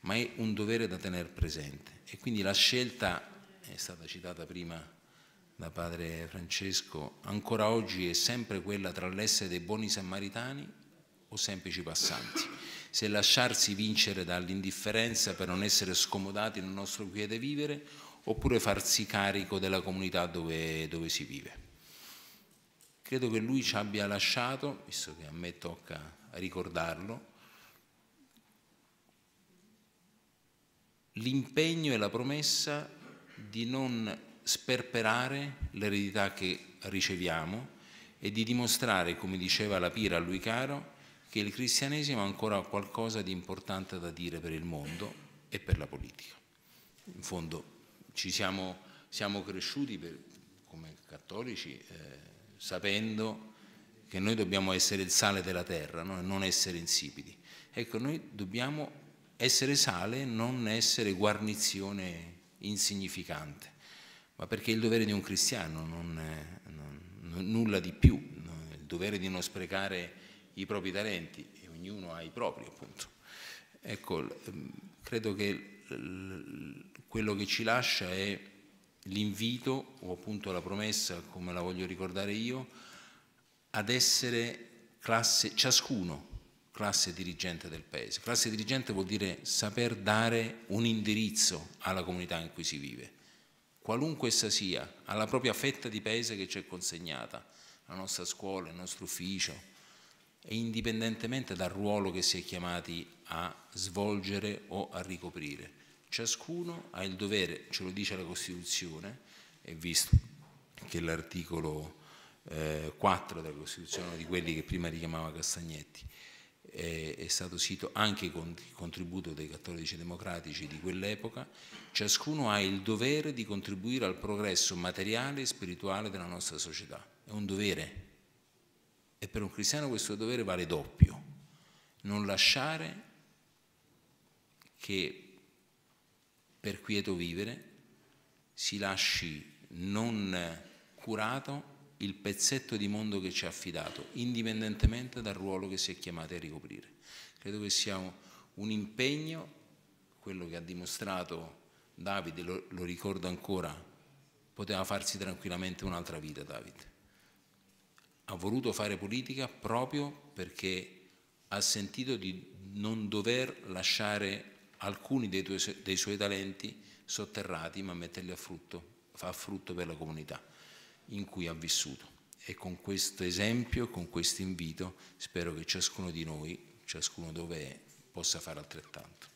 ma è un dovere da tenere presente e quindi la scelta, è stata citata prima da padre Francesco ancora oggi è sempre quella tra l'essere dei buoni samaritani o semplici passanti. Se lasciarsi vincere dall'indifferenza per non essere scomodati nel nostro quiete vivere oppure farsi carico della comunità dove, dove si vive. Credo che lui ci abbia lasciato, visto che a me tocca ricordarlo, l'impegno e la promessa di non sperperare l'eredità che riceviamo e di dimostrare, come diceva la Pira a lui caro, che il cristianesimo ha ancora qualcosa di importante da dire per il mondo e per la politica. In fondo ci siamo, siamo cresciuti per, come cattolici eh, sapendo che noi dobbiamo essere il sale della terra, no? non essere insipidi. Ecco, noi dobbiamo essere sale, non essere guarnizione insignificante ma perché è il dovere di un cristiano, non, non, nulla di più, il dovere di non sprecare i propri talenti e ognuno ha i propri appunto. Ecco, ehm, credo che quello che ci lascia è l'invito o appunto la promessa, come la voglio ricordare io, ad essere classe, ciascuno classe dirigente del paese. Classe dirigente vuol dire saper dare un indirizzo alla comunità in cui si vive qualunque essa sia, alla propria fetta di paese che ci è consegnata, la nostra scuola, il nostro ufficio, e indipendentemente dal ruolo che si è chiamati a svolgere o a ricoprire. Ciascuno ha il dovere, ce lo dice la Costituzione, e visto che l'articolo eh, 4 della Costituzione, di quelli che prima richiamava Castagnetti, eh, è stato sito anche con il contributo dei cattolici democratici di quell'epoca, ciascuno ha il dovere di contribuire al progresso materiale e spirituale della nostra società. È un dovere. E per un cristiano questo dovere vale doppio. Non lasciare che per quieto vivere si lasci non curato il pezzetto di mondo che ci ha affidato, indipendentemente dal ruolo che si è chiamati a ricoprire. Credo che sia un impegno, quello che ha dimostrato Davide, lo, lo ricordo ancora, poteva farsi tranquillamente un'altra vita Davide. Ha voluto fare politica proprio perché ha sentito di non dover lasciare alcuni dei, tuoi, dei suoi talenti sotterrati, ma metterli a frutto, a frutto per la comunità in cui ha vissuto. E con questo esempio, con questo invito, spero che ciascuno di noi, ciascuno dove è, possa fare altrettanto.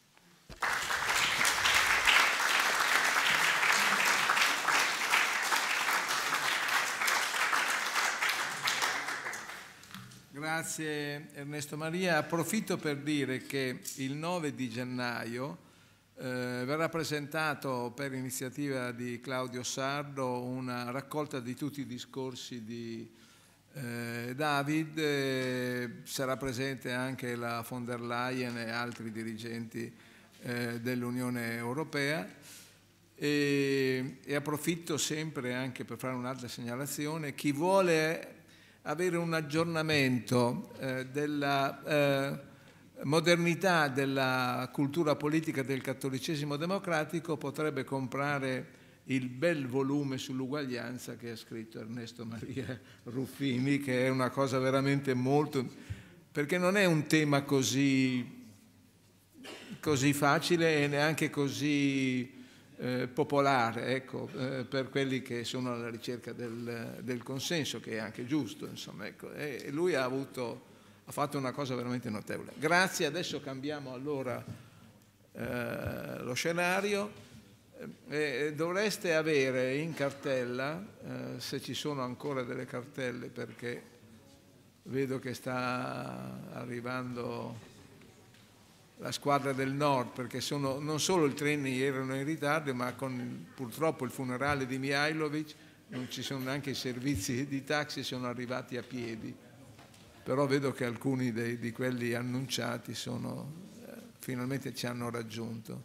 Grazie Ernesto Maria. Approfitto per dire che il 9 di gennaio eh, verrà presentato per iniziativa di Claudio Sardo una raccolta di tutti i discorsi di eh, David, eh, sarà presente anche la von der Leyen e altri dirigenti eh, dell'Unione Europea e, e approfitto sempre anche per fare un'altra segnalazione, chi vuole avere un aggiornamento eh, della eh, modernità della cultura politica del cattolicesimo democratico potrebbe comprare il bel volume sull'uguaglianza che ha scritto Ernesto Maria [laughs] Ruffini, che è una cosa veramente molto... perché non è un tema così, così facile e neanche così eh, popolare, ecco, eh, per quelli che sono alla ricerca del, del, consenso, che è anche giusto, insomma, ecco. E lui ha avuto ha fatto una cosa veramente notevole. Grazie, adesso cambiamo allora eh, lo scenario. Eh, eh, dovreste avere in cartella, eh, se ci sono ancora delle cartelle, perché vedo che sta arrivando la squadra del nord, perché sono, non solo i treni erano in ritardo, ma con purtroppo il funerale di Mihailovic non ci sono neanche i servizi di taxi, sono arrivati a piedi però vedo che alcuni dei, di quelli annunciati sono, eh, finalmente ci hanno raggiunto.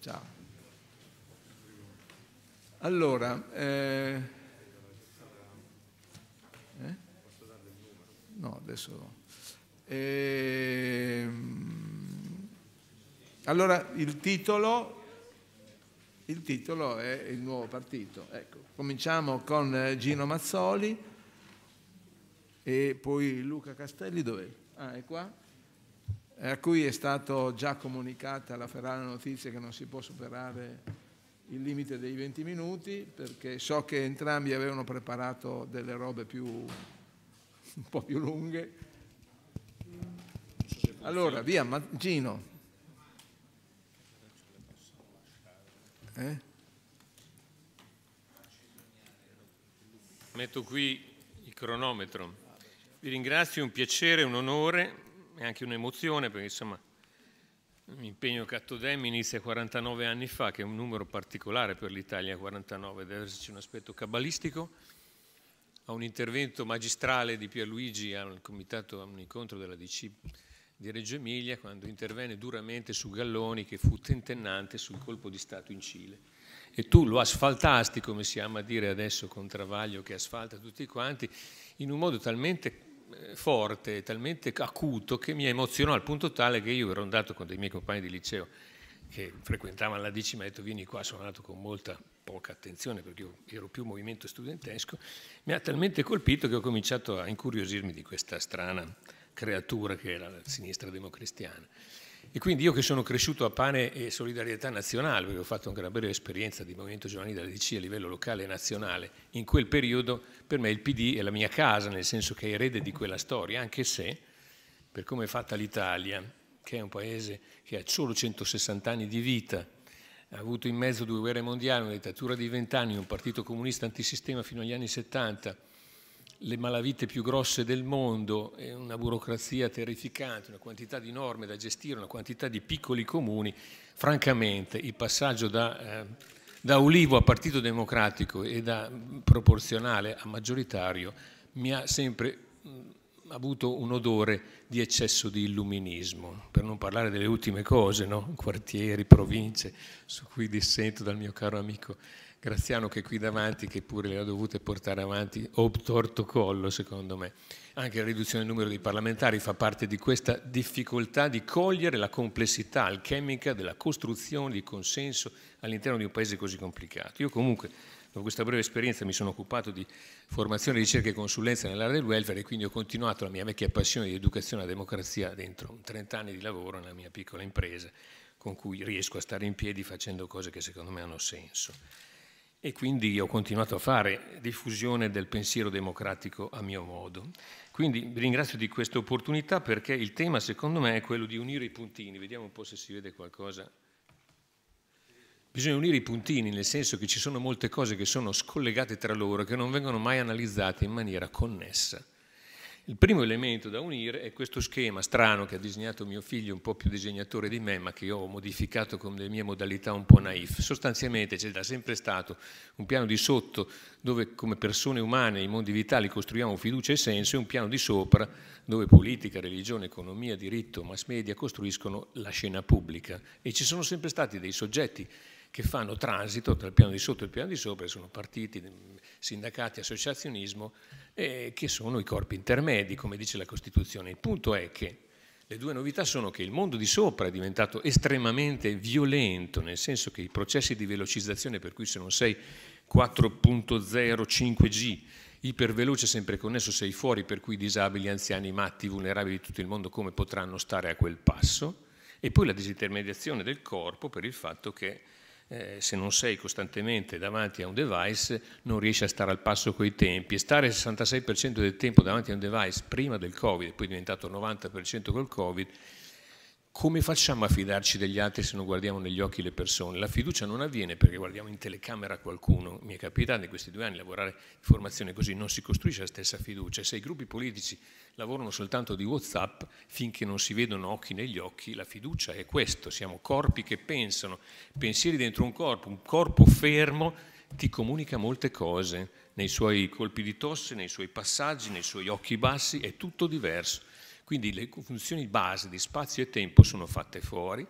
Ciao. Allora, eh, eh? no, adesso ehm, allora il titolo, il titolo è il nuovo partito, ecco. Cominciamo con eh, Gino Mazzoli e poi Luca Castelli, dov'è? Ah, è qua. Eh, a cui è stata già comunicata la ferrara notizia che non si può superare il limite dei 20 minuti perché so che entrambi avevano preparato delle robe più, un po' più lunghe. Allora, via, Gino. Eh? Metto qui il cronometro. Vi ringrazio, è un piacere, un onore e anche un'emozione perché insomma l'impegno Cattodemi inizia 49 anni fa, che è un numero particolare per l'Italia, 49, deve esserci un aspetto cabalistico, a un intervento magistrale di Pierluigi al comitato, a un incontro della DC di Reggio Emilia, quando intervenne duramente su Galloni che fu tentennante sul colpo di Stato in Cile e tu lo asfaltasti, come si ama dire adesso con Travaglio che asfalta tutti quanti, in un modo talmente eh, forte, talmente acuto che mi emozionò al punto tale che io ero andato con dei miei compagni di liceo che frequentavano la decima e ho detto vieni qua, sono andato con molta poca attenzione perché io ero più movimento studentesco, mi ha talmente colpito che ho cominciato a incuriosirmi di questa strana creatura che era la sinistra democristiana. E quindi io che sono cresciuto a pane e solidarietà nazionale, perché ho fatto anche una bella esperienza di Movimento Giovanile della DC a livello locale e nazionale, in quel periodo per me il PD è la mia casa, nel senso che è erede di quella storia, anche se, per come è fatta l'Italia, che è un paese che ha solo 160 anni di vita, ha avuto in mezzo due guerre mondiali, una dittatura di vent'anni, un partito comunista antisistema fino agli anni 70, le malavite più grosse del mondo, una burocrazia terrificante, una quantità di norme da gestire, una quantità di piccoli comuni, francamente il passaggio da, eh, da Ulivo a Partito Democratico e da mm, proporzionale a maggioritario mi ha sempre mh, mm, avuto un odore di eccesso di illuminismo, per non parlare delle ultime cose, no? quartieri, province, su cui dissento dal mio caro amico Graziano che è qui davanti, che pure le ha dovute portare avanti, o torto collo secondo me. Anche la riduzione del numero dei parlamentari fa parte di questa difficoltà di cogliere la complessità alchemica della costruzione di consenso all'interno di un paese così complicato. Io comunque, dopo questa breve esperienza, mi sono occupato di formazione, ricerca e consulenza nell'area del welfare e quindi ho continuato la mia vecchia passione di educazione alla democrazia dentro 30 anni di lavoro nella mia piccola impresa con cui riesco a stare in piedi facendo cose che secondo me hanno senso e quindi ho continuato a fare diffusione del pensiero democratico a mio modo. Quindi vi ringrazio di questa opportunità perché il tema secondo me è quello di unire i puntini, vediamo un po' se si vede qualcosa. Bisogna unire i puntini nel senso che ci sono molte cose che sono scollegate tra loro, che non vengono mai analizzate in maniera connessa. Il primo elemento da unire è questo schema strano che ha disegnato mio figlio, un po' più disegnatore di me, ma che io ho modificato con le mie modalità un po' naif. Sostanzialmente c'è da sempre stato un piano di sotto dove come persone umane i mondi vitali costruiamo fiducia e senso e un piano di sopra dove politica, religione, economia, diritto, mass media costruiscono la scena pubblica. E ci sono sempre stati dei soggetti che fanno transito tra il piano di sotto e il piano di sopra, e sono partiti sindacati, associazionismo, eh, che sono i corpi intermedi, come dice la Costituzione. Il punto è che le due novità sono che il mondo di sopra è diventato estremamente violento, nel senso che i processi di velocizzazione, per cui se non sei 4.0, 5G, iperveloce, sempre connesso, sei fuori, per cui disabili, anziani, matti, vulnerabili di tutto il mondo come potranno stare a quel passo? E poi la disintermediazione del corpo per il fatto che eh, se non sei costantemente davanti a un device non riesci a stare al passo coi tempi e stare il 66% del tempo davanti a un device prima del Covid, poi è diventato il 90% col Covid, come facciamo a fidarci degli altri se non guardiamo negli occhi le persone? La fiducia non avviene perché guardiamo in telecamera qualcuno. Mi è capitato in questi due anni lavorare in formazione così, non si costruisce la stessa fiducia. Se i gruppi politici lavorano soltanto di Whatsapp, finché non si vedono occhi negli occhi, la fiducia è questo. Siamo corpi che pensano, pensieri dentro un corpo, un corpo fermo ti comunica molte cose, nei suoi colpi di tosse, nei suoi passaggi, nei suoi occhi bassi, è tutto diverso. Quindi le funzioni base di spazio e tempo sono fatte fuori,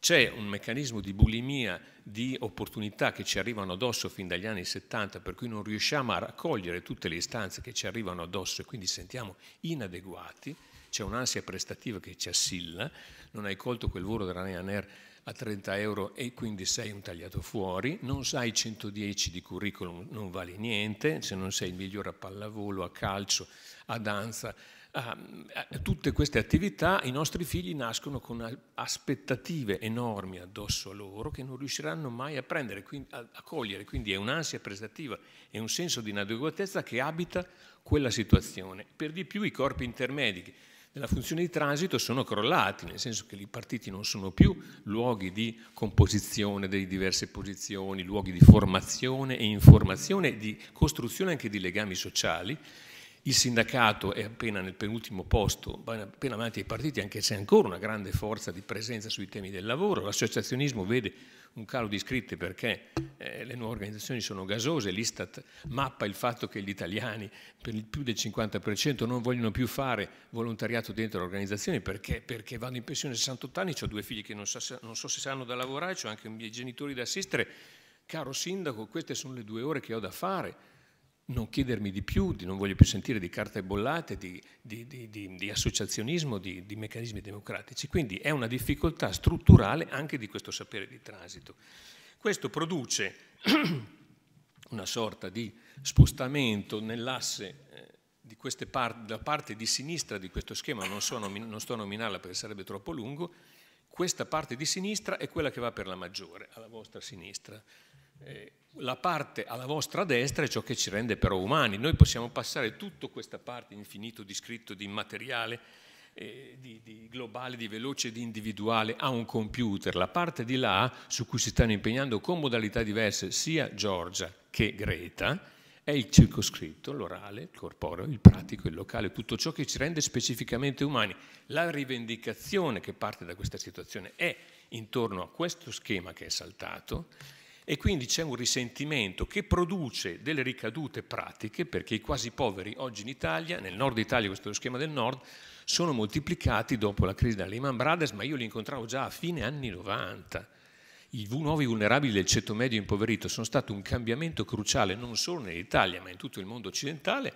c'è un meccanismo di bulimia di opportunità che ci arrivano addosso fin dagli anni 70, per cui non riusciamo a raccogliere tutte le istanze che ci arrivano addosso e quindi sentiamo inadeguati, c'è un'ansia prestativa che ci assilla, non hai colto quel volo della Ryanair a 30 euro e quindi sei un tagliato fuori, non sai 110 di curriculum non vale niente, se non sei il migliore a pallavolo, a calcio, a danza, Ehm, eh, tutte queste attività, i nostri figli nascono con aspettative enormi addosso a loro che non riusciranno mai a, prendere, a cogliere, quindi è un'ansia prestativa e un senso di inadeguatezza che abita quella situazione. Per di più i corpi intermedi nella funzione di transito sono crollati, nel senso che i partiti non sono più luoghi di composizione delle diverse posizioni, luoghi di formazione e informazione, di costruzione anche di legami sociali, il sindacato è appena nel penultimo posto, va appena avanti ai partiti, anche se c'è ancora una grande forza di presenza sui temi del lavoro, l'associazionismo vede un calo di iscritte perché eh, le nuove organizzazioni sono gasose, l'Istat mappa il fatto che gli italiani per il più del 50% non vogliono più fare volontariato dentro l'organizzazione perché, perché vanno in pensione a 68 anni, ho due figli che non so, non so se sanno da lavorare, ho anche i miei genitori da assistere, caro sindaco queste sono le due ore che ho da fare, non chiedermi di più, di non voglio più sentire di carte bollate, di, di, di, di associazionismo, di, meccanismi democratici. Quindi è una difficoltà strutturale anche di questo sapere di transito. Questo produce [clears throat] una sorta di spostamento nell'asse eh, di queste parti, da parte di sinistra di questo schema, non, so, non sto a nominarla perché sarebbe troppo lungo, questa parte di sinistra è quella che va per la maggiore, alla vostra sinistra. Eh, la parte alla vostra destra è ciò che ci rende però umani. Noi possiamo passare tutta questa parte infinito di scritto, di immateriale, eh, di, di, globale, di veloce, di individuale a un computer. La parte di là, su cui si stanno impegnando con modalità diverse sia Giorgia che Greta, è il circoscritto, l'orale, il corporeo, il pratico, il locale, tutto ciò che ci rende specificamente umani. La rivendicazione che parte da questa situazione è intorno a questo schema che è saltato e quindi c'è un risentimento che produce delle ricadute pratiche perché i quasi poveri oggi in Italia, nel nord Italia questo è lo schema del nord, sono moltiplicati dopo la crisi della Lehman Brothers, ma io li incontravo già a fine anni 90. I nuovi vulnerabili del ceto medio impoverito sono stati un cambiamento cruciale non solo nell'Italia ma in tutto il mondo occidentale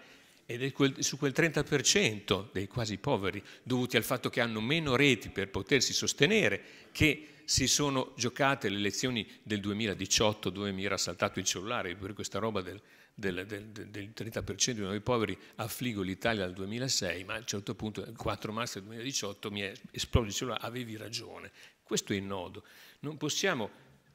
ed è quel, su quel 30% dei quasi poveri dovuti al fatto che hanno meno reti per potersi sostenere che si sono giocate le elezioni del 2018 dove mi era saltato il cellulare per questa roba del, del, del, del 30% di nuovi poveri affligo l'Italia dal 2006, ma a un certo punto il 4 marzo 2018 mi è esploso il cellulare, avevi ragione. Questo è il nodo. Non possiamo,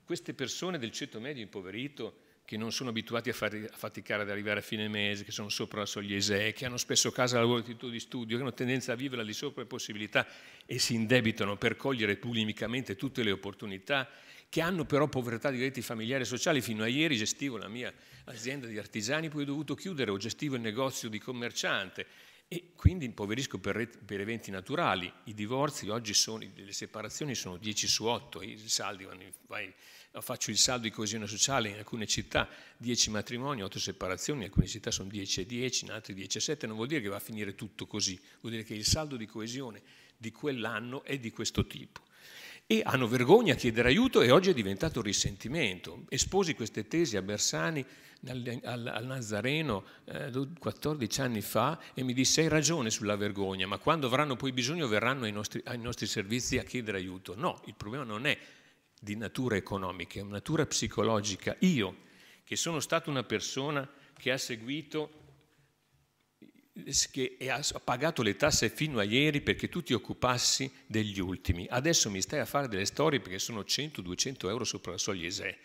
queste persone del ceto medio impoverito, che non sono abituati a, faticare ad arrivare a fine mese, che sono sopra la soglia ISEE, che hanno spesso casa lavoro loro titolo di studio, che hanno tendenza a vivere al di sopra le possibilità e si indebitano per cogliere pulimicamente tutte le opportunità, che hanno però povertà di reti familiari e sociali. Fino a ieri gestivo la mia azienda di artigiani, poi ho dovuto chiudere, o gestivo il negozio di commerciante, e quindi impoverisco per, per, eventi naturali. I divorzi oggi sono, le separazioni sono 10 su 8, i saldi vanno, vai, faccio il saldo di coesione sociale in alcune città 10 matrimoni, 8 separazioni, in alcune città sono 10 e 10, in altre 10 e 7, non vuol dire che va a finire tutto così, vuol dire che il saldo di coesione di quell'anno è di questo tipo. E hanno vergogna a chiedere aiuto e oggi è diventato risentimento. Esposi queste tesi a Bersani al, Nazareno eh, 14 anni fa e mi disse hai ragione sulla vergogna, ma quando avranno poi bisogno verranno ai nostri, ai nostri servizi a chiedere aiuto. No, il problema non è di natura economica, è una natura psicologica. Io, che sono stata una persona che ha seguito che ha pagato le tasse fino a ieri perché tu ti occupassi degli ultimi. Adesso mi stai a fare delle storie perché sono 100-200 euro sopra la soglia ISE,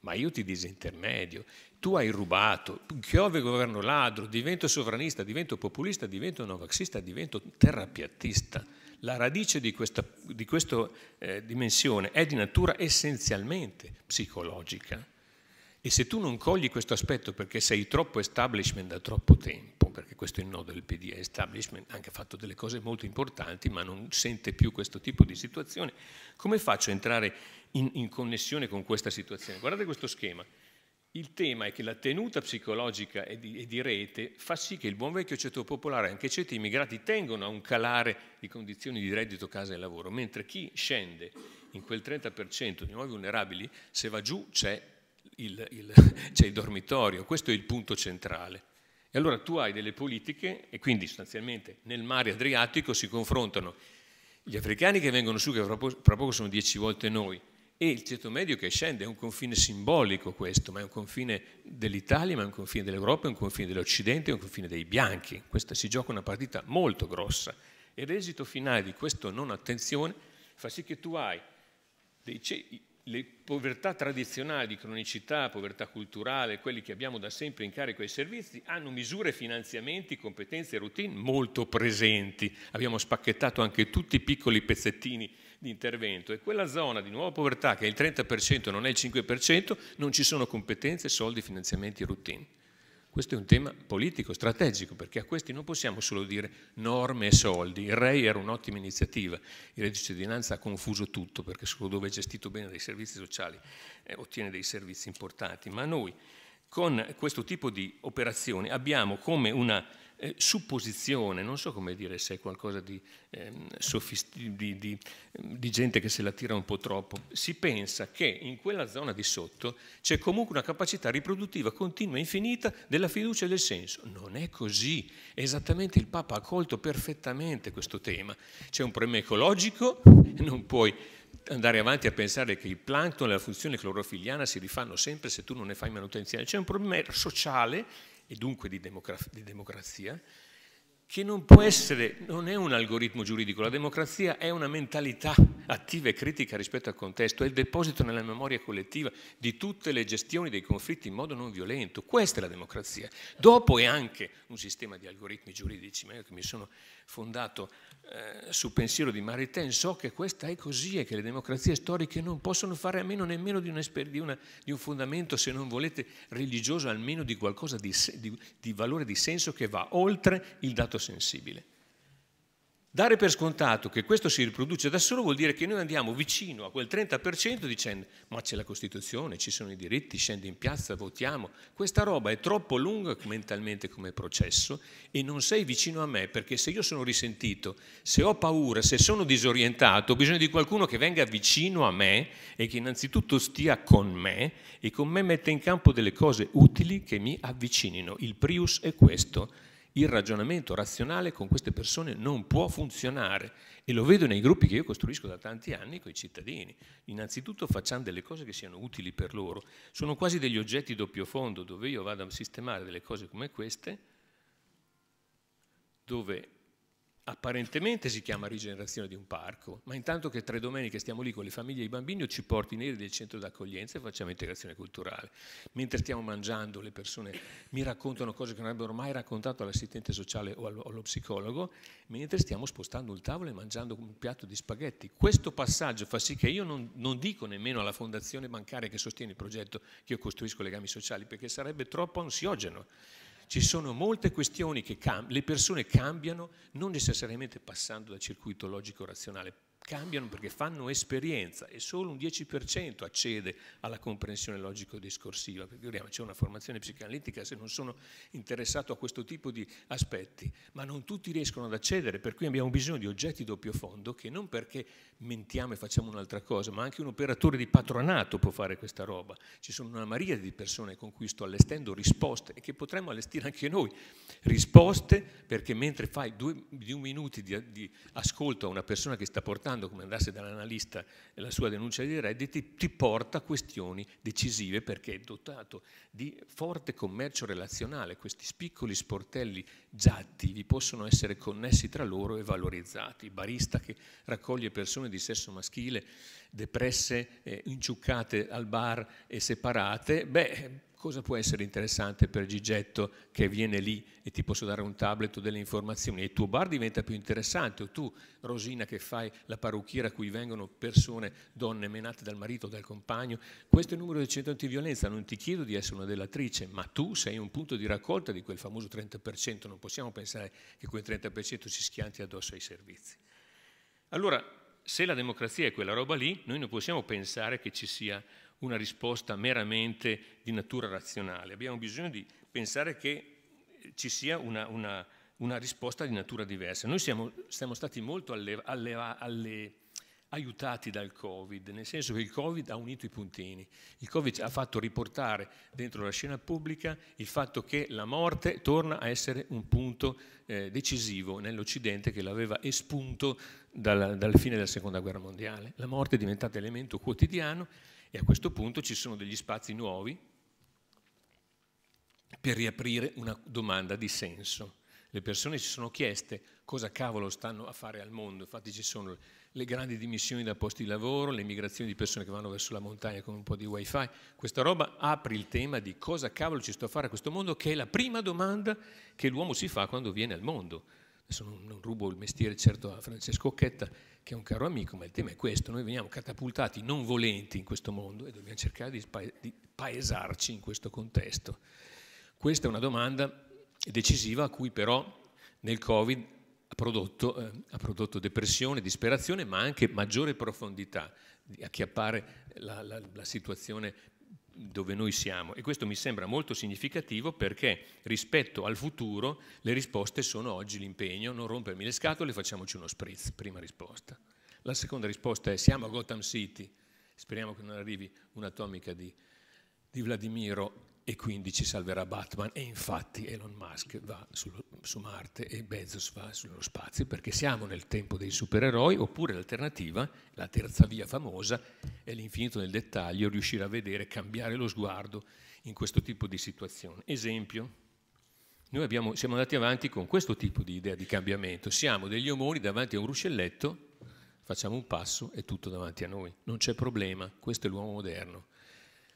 ma io ti disintermedio, tu hai rubato, piove governo ladro, divento sovranista, divento populista, divento novaxista, divento terrapiattista. La radice di questa, di questa eh, dimensione è di natura essenzialmente psicologica. E se tu non cogli questo aspetto perché sei troppo establishment da troppo tempo, perché questo è il nodo del PD, è establishment, anche fatto delle cose molto importanti, ma non sente più questo tipo di situazione, come faccio a entrare in, in connessione con questa situazione? Guardate questo schema. Il tema è che la tenuta psicologica e di, e di, rete fa sì che il buon vecchio ceto popolare, anche i ceti immigrati, tengono a un calare di condizioni di reddito, casa e lavoro, mentre chi scende in quel 30% di nuovi vulnerabili, se va giù c'è il, il, [laughs] c'è il dormitorio, questo è il punto centrale. E allora tu hai delle politiche e quindi sostanzialmente nel mare Adriatico si confrontano gli africani che vengono su, che fra poco sono dieci volte noi, e il ceto medio che scende, è un confine simbolico questo, ma è un confine dell'Italia, ma è un confine dell'Europa, è un confine dell'Occidente, è un confine dei bianchi. Questa si gioca una partita molto grossa e l'esito finale di questa non attenzione fa sì che tu hai ceti, le povertà tradizionali di cronicità, povertà culturale, quelli che abbiamo da sempre in carico ai servizi, hanno misure, finanziamenti, competenze e routine molto presenti. Abbiamo spacchettato anche tutti i piccoli pezzettini di intervento e quella zona di nuova povertà che è il 30% non è il 5% non ci sono competenze, soldi, finanziamenti, routine. Questo è un tema politico, strategico, perché a questi non possiamo solo dire norme e soldi. Il REI era un'ottima iniziativa, il reddito di cittadinanza ha confuso tutto, perché solo dove è gestito bene dai servizi sociali eh, ottiene dei servizi importanti, ma noi con questo tipo di operazioni abbiamo come una eh, supposizione, non so come dire se è qualcosa di, ehm, di, di, ehm, di, gente che se la tira un po' troppo, si pensa che in quella zona di sotto c'è comunque una capacità riproduttiva continua e infinita della fiducia e del senso. Non è così, esattamente il Papa ha colto perfettamente questo tema. C'è un problema ecologico, non puoi andare avanti a pensare che il plancton e la funzione clorofiliana si rifanno sempre se tu non ne fai manutenzione. C'è un problema sociale e dunque di, di democrazia, che non può essere, non è un algoritmo giuridico, la democrazia è una mentalità attiva e critica rispetto al contesto, è il deposito nella memoria collettiva di tutte le gestioni dei conflitti in modo non violento, questa è la democrazia. Dopo è anche un sistema di algoritmi giuridici, ma io che mi sono fondato eh, sul pensiero di Maritain, so che questa è così e che le democrazie storiche non possono fare a meno nemmeno di, di, una, di un fondamento, se non volete, religioso, almeno di qualcosa di, di valore, di senso che va oltre il dato sensibile. Dare per scontato che questo si riproduce da solo vuol dire che noi andiamo vicino a quel 30% dicendo ma c'è la Costituzione, ci sono i diritti, scendi in piazza, votiamo. Questa roba è troppo lunga mentalmente come processo e non sei vicino a me perché se io sono risentito, se ho paura, se sono disorientato, ho bisogno di qualcuno che venga vicino a me e che innanzitutto stia con me e con me metta in campo delle cose utili che mi avvicinino. Il Prius è questo il ragionamento razionale con queste persone non può funzionare e lo vedo nei gruppi che io costruisco da tanti anni con i cittadini. Innanzitutto facciamo delle cose che siano utili per loro, sono quasi degli oggetti doppio fondo dove io vado a sistemare delle cose come queste, dove apparentemente si chiama rigenerazione di un parco, ma intanto che tre domeniche stiamo lì con le famiglie e i bambini ci porti neri del centro d'accoglienza e facciamo integrazione culturale. Mentre stiamo mangiando le persone mi raccontano cose che non avrebbero mai raccontato all'assistente sociale o allo psicologo, mentre stiamo spostando il tavolo e mangiando un piatto di spaghetti. Questo passaggio fa sì che io non, non dico nemmeno alla fondazione bancaria che sostiene il progetto che io costruisco legami sociali, perché sarebbe troppo ansiogeno ci sono molte questioni che le persone cambiano non necessariamente passando dal circuito logico-razionale cambiano perché fanno esperienza e solo un 10% accede alla comprensione logico-discorsiva, perché c'è una formazione psicanalitica se non sono interessato a questo tipo di aspetti, ma non tutti riescono ad accedere, per cui abbiamo bisogno di oggetti doppio fondo che non perché mentiamo e facciamo un'altra cosa, ma anche un operatore di patronato può fare questa roba. Ci sono una maria di persone con cui sto allestendo risposte e che potremmo allestire anche noi, risposte perché mentre fai due, un minuto di, di ascolto a una persona che sta portando parlando, come andasse dall'analista la sua denuncia dei redditi, ti porta a questioni decisive perché è dotato di forte commercio relazionale. Questi piccoli sportelli già attivi possono essere connessi tra loro e valorizzati. barista che raccoglie persone di sesso maschile depresse, eh, inciuccate al bar e separate, beh cosa può essere interessante per Gigetto che viene lì e ti posso dare un tablet o delle informazioni e il tuo bar diventa più interessante o tu Rosina che fai la parrucchiera a cui vengono persone, donne menate dal marito o dal compagno, questo è il numero del centro antiviolenza, non ti chiedo di essere una delatrice, ma tu sei un punto di raccolta di quel famoso 30%, non possiamo pensare che quel 30% si schianti addosso ai servizi. Allora, se la democrazia è quella roba lì, noi non possiamo pensare che ci sia una risposta meramente di natura razionale, abbiamo bisogno di pensare che ci sia una, una, una risposta di natura diversa. Noi siamo, siamo stati molto alle, alle, alle, aiutati dal Covid, nel senso che il Covid ha unito i puntini, il Covid ha fatto riportare dentro la scena pubblica il fatto che la morte torna a essere un punto eh, decisivo nell'Occidente che l'aveva espunto dalla, dalla fine della Seconda Guerra Mondiale. La morte è diventata elemento quotidiano e a questo punto ci sono degli spazi nuovi per riaprire una domanda di senso. Le persone si sono chieste cosa cavolo stanno a fare al mondo, infatti ci sono le grandi dimissioni da posti di lavoro, le migrazioni di persone che vanno verso la montagna con un po' di wifi, questa roba apre il tema di cosa cavolo ci sto a fare a questo mondo, che è la prima domanda che l'uomo si fa quando viene al mondo adesso non, non rubo il mestiere certo a Francesco Occhetta, che è un caro amico, ma il tema è questo, noi veniamo catapultati non volenti in questo mondo e dobbiamo cercare di, di paesarci in questo contesto. Questa è una domanda decisiva a cui però nel Covid ha prodotto, eh, ha prodotto depressione, disperazione, ma anche maggiore profondità di acchiappare la, la, la situazione dove noi siamo e questo mi sembra molto significativo perché rispetto al futuro le risposte sono oggi l'impegno, non rompermi le scatole, facciamoci uno spritz, prima risposta. La seconda risposta è siamo a Gotham City, speriamo che non arrivi un'atomica di, di Vladimiro e quindi ci salverà Batman e infatti Elon Musk va sullo, su Marte e Bezos va sullo spazio perché siamo nel tempo dei supereroi oppure l'alternativa, la terza via famosa, è l'infinito nel dettaglio, riuscire a vedere, cambiare lo sguardo in questo tipo di situazione. Esempio, noi abbiamo, siamo andati avanti con questo tipo di idea di cambiamento, siamo degli omoni davanti a un ruscelletto, facciamo un passo e tutto davanti a noi, non c'è problema, questo è l'uomo moderno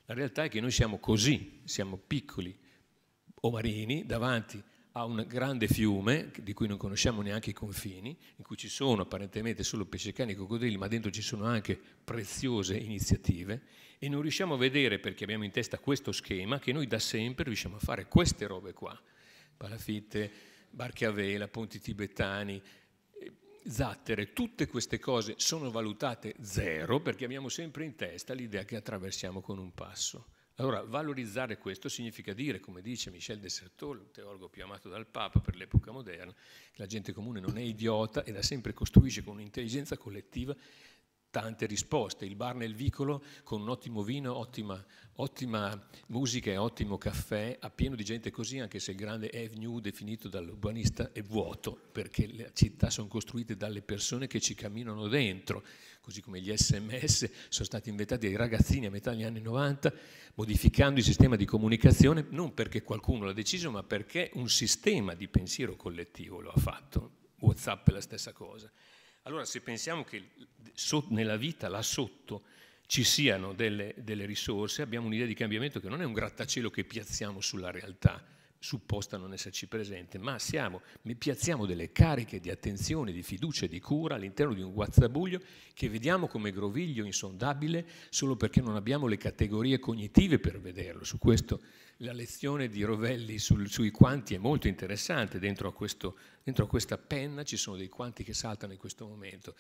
la realtà è che noi siamo così, siamo piccoli o marini davanti a un grande fiume di cui non conosciamo neanche i confini, in cui ci sono apparentemente solo pesce cani e coccodrilli, ma dentro ci sono anche preziose iniziative e non riusciamo a vedere, perché abbiamo in testa questo schema, che noi da sempre riusciamo a fare queste robe qua, palafitte, barche a vela, ponti tibetani, zattere, tutte queste cose sono valutate zero perché abbiamo sempre in testa l'idea che attraversiamo con un passo. Allora, valorizzare questo significa dire, come dice Michel de il teologo più amato dal Papa per l'epoca moderna, che la gente comune non è idiota e da sempre costruisce con un'intelligenza collettiva tante risposte. Il bar nel vicolo con un ottimo vino, ottima, ottima musica e ottimo caffè, a pieno di gente così, anche se il grande Avenue definito dall'urbanista è vuoto, perché le città sono costruite dalle persone che ci camminano dentro, così come gli sms sono stati inventati dai ragazzini a metà degli anni 90, modificando il sistema di comunicazione, non perché qualcuno l'ha deciso, ma perché un sistema di pensiero collettivo lo ha fatto. WhatsApp è la stessa cosa. Allora se pensiamo che nella vita là sotto ci siano delle, delle risorse, abbiamo un'idea di cambiamento che non è un grattacielo che piazziamo sulla realtà, supposta non esserci presente, ma siamo, piazziamo delle cariche di attenzione, di fiducia e di cura all'interno di un guazzabuglio che vediamo come groviglio insondabile solo perché non abbiamo le categorie cognitive per vederlo. Su questo la lezione di Rovelli sul, sui quanti è molto interessante, dentro a, questo, dentro a questa penna ci sono dei quanti che saltano in questo momento,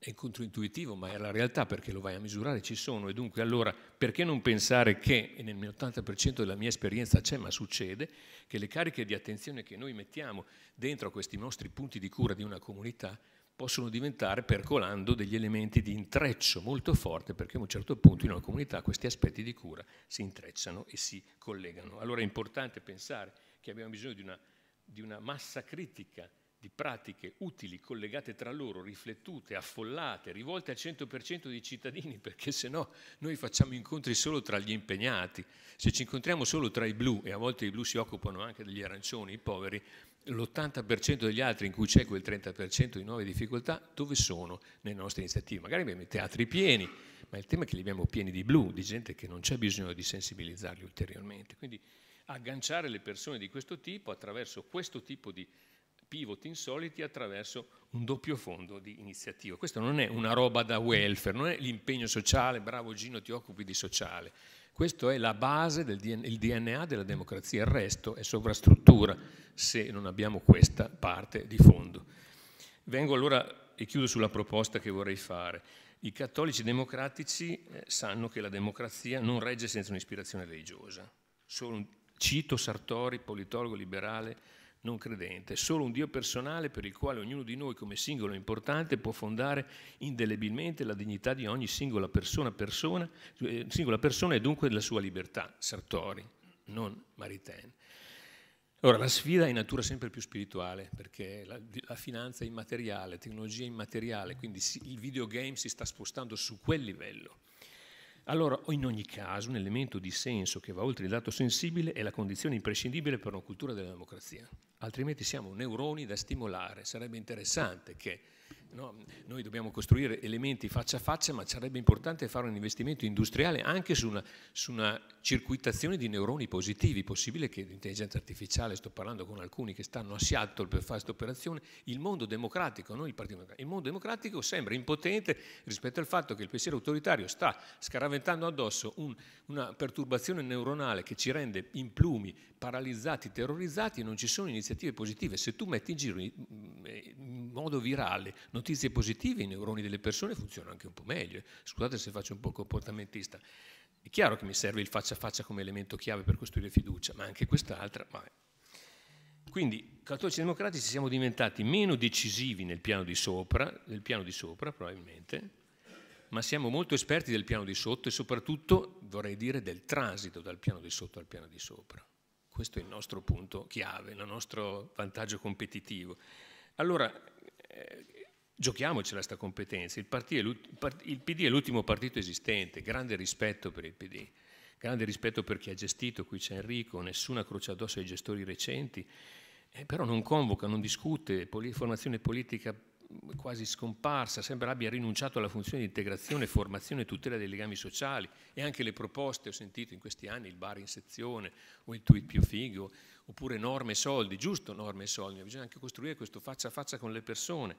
è controintuitivo, ma è la realtà perché lo vai a misurare, ci sono e dunque allora perché non pensare che, e 80% della mia esperienza c'è, ma succede, che le cariche di attenzione che noi mettiamo dentro a questi nostri punti di cura di una comunità possono diventare percolando degli elementi di intreccio molto forte perché a un certo punto in una comunità questi aspetti di cura si intrecciano e si collegano. Allora è importante pensare che abbiamo bisogno di una, di una massa critica di pratiche utili, collegate tra loro, riflettute, affollate, rivolte al 100% dei cittadini, [laughs] perché se no noi facciamo incontri solo tra gli impegnati. Se ci incontriamo solo tra i blu, e a volte i blu si occupano anche degli arancioni, i poveri, l'80% degli altri in cui c'è quel 30% di nuove difficoltà, dove sono nelle nostre iniziative? Magari abbiamo i teatri pieni, ma il tema è che li abbiamo pieni di blu, di gente che non c'è bisogno di sensibilizzarli ulteriormente. Quindi agganciare le persone di questo tipo attraverso questo tipo di pivot insoliti attraverso un doppio fondo di iniziativa. Questa non è una roba da welfare, non è l'impegno sociale, bravo Gino ti occupi di sociale, questo è la base del DNA della democrazia, il resto è sovrastruttura se non abbiamo questa parte di fondo. Vengo allora e chiudo sulla proposta che vorrei fare. I cattolici democratici eh, sanno che la democrazia non regge senza un'ispirazione religiosa. Solo, cito Sartori, politologo liberale, non credente, solo un Dio personale per il quale ognuno di noi come singolo importante può fondare indelebilmente la dignità di ogni singola persona, persona, eh, singola persona e dunque della sua libertà, Sartori, non Maritain. Ora, la sfida è in natura sempre più spirituale, perché la, la finanza è immateriale, la tecnologia è immateriale, quindi si, il videogame si sta spostando su quel livello allora, in ogni caso, un elemento di senso che va oltre il dato sensibile è la condizione imprescindibile per una cultura della democrazia. Altrimenti siamo neuroni da stimolare. Sarebbe interessante che No, noi dobbiamo costruire elementi faccia a faccia, ma sarebbe importante fare un investimento industriale anche su una, su una circuitazione di neuroni positivi. Possibile che l'intelligenza artificiale, sto parlando con alcuni che stanno a Seattle per fare questa operazione, il mondo democratico, non il Partito Democratico, il mondo democratico sembra impotente rispetto al fatto che il pensiero autoritario sta scaraventando addosso un, una perturbazione neuronale che ci rende implumi, paralizzati, terrorizzati, non ci sono iniziative positive. Se tu metti in giro mm, eh, in modo virale notizie positive, i neuroni delle persone funzionano anche un po' meglio. Scusate se faccio un po' comportamentista. È chiaro che mi serve il faccia a faccia come elemento chiave per costruire fiducia, ma anche quest'altra. Vabbè. Quindi cattolici democratici siamo diventati meno decisivi nel piano di sopra, nel piano di sopra probabilmente, ma siamo molto esperti del piano di sotto e soprattutto vorrei dire del transito dal piano di sotto al piano di sopra. Questo è il nostro punto chiave, il nostro vantaggio competitivo. Allora, eh, giochiamocela sta competenza. Il, il PD è l'ultimo partito esistente, grande rispetto per il PD, grande rispetto per chi ha gestito, qui c'è Enrico, nessuna croce addosso ai gestori recenti, eh, però non convoca, non discute, poli formazione politica quasi scomparsa, sembra abbia rinunciato alla funzione di integrazione, formazione e tutela dei legami sociali e anche le proposte, ho sentito in questi anni, il bar in sezione o il tweet più figo, oppure norme e soldi, giusto norme e soldi, ma bisogna anche costruire questo faccia a faccia con le persone.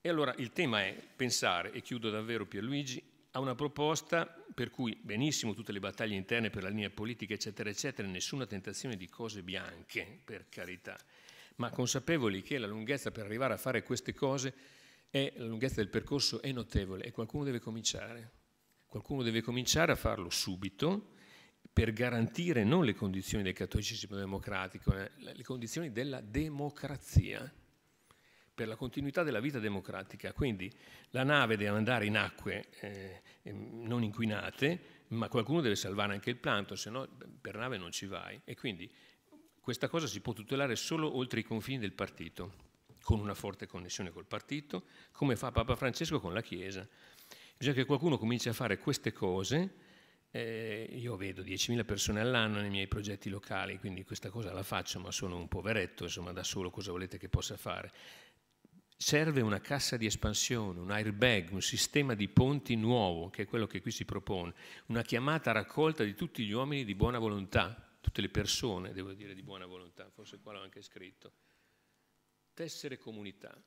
E allora il tema è pensare, e chiudo davvero Pierluigi, a una proposta per cui benissimo tutte le battaglie interne per la linea politica, eccetera, eccetera, nessuna tentazione di cose bianche, per carità, ma consapevoli che la lunghezza per arrivare a fare queste cose, è, la lunghezza del percorso è notevole e qualcuno deve cominciare. Qualcuno deve cominciare a farlo subito per garantire non le condizioni del cattolicismo democratico, eh, le condizioni della democrazia, per la continuità della vita democratica. Quindi la nave deve andare in acque eh, ehm, non inquinate, ma qualcuno deve salvare anche il plankton, se no per nave non ci vai. E quindi questa cosa si può tutelare solo oltre i confini del partito, con una forte connessione col partito, come fa Papa Francesco con la Chiesa. Bisogna che qualcuno cominci a fare queste cose. Eh, io vedo 10.000 persone all'anno nei miei progetti locali, quindi questa cosa la faccio, ma sono un poveretto, insomma, da solo cosa volete che possa fare? Serve una cassa di espansione, un airbag, un sistema di ponti nuovo, che è quello che qui si propone, una chiamata raccolta di tutti gli uomini di buona volontà, tutte le persone, devo dire di buona volontà, forse qua l'ho anche scritto, tessere comunità.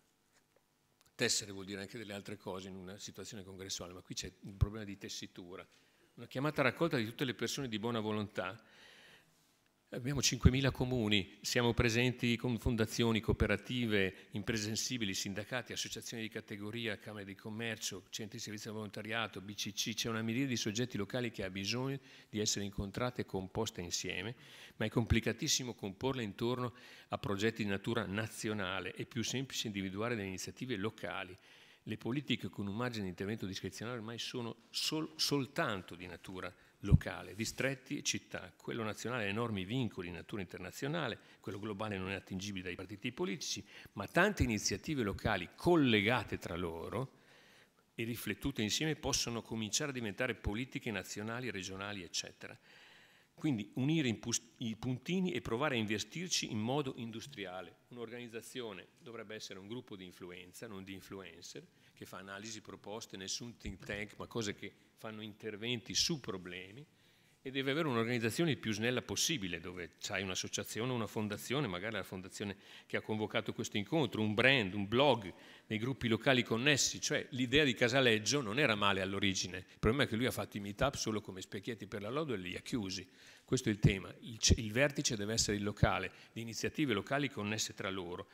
Tessere vuol dire anche delle altre cose in una situazione congressuale, ma qui c'è un problema di tessitura. Una chiamata raccolta di tutte le persone di buona volontà Abbiamo 5.000 comuni, siamo presenti con fondazioni, cooperative, imprese sensibili, sindacati, associazioni di categoria, camere di commercio, centri di servizio del volontariato, BCC, c'è una miriade di soggetti locali che ha bisogno di essere incontrate e composte insieme, ma è complicatissimo comporle intorno a progetti di natura nazionale, è più semplice individuare delle iniziative locali. Le politiche con un margine di intervento discrezionale ormai sono sol soltanto di natura nazionale locale, distretti e città. Quello nazionale ha enormi vincoli di natura internazionale, quello globale non è attingibile dai partiti politici, ma tante iniziative locali collegate tra loro e riflettute insieme possono cominciare a diventare politiche nazionali, regionali, eccetera. Quindi unire i puntini e provare a investirci in modo industriale. Un'organizzazione dovrebbe essere un gruppo di influenza, non di influencer, che fa analisi, proposte, nessun think tank, ma cose che fanno interventi su problemi e deve avere un'organizzazione il più snella possibile, dove c'hai un'associazione, una fondazione, magari la fondazione che ha convocato questo incontro, un brand, un blog, dei gruppi locali connessi, cioè l'idea di Casaleggio non era male all'origine, il problema è che lui ha fatto i meetup solo come specchietti per la lodo e li ha chiusi, questo è il tema, il, il vertice deve essere il locale, le iniziative locali connesse tra loro.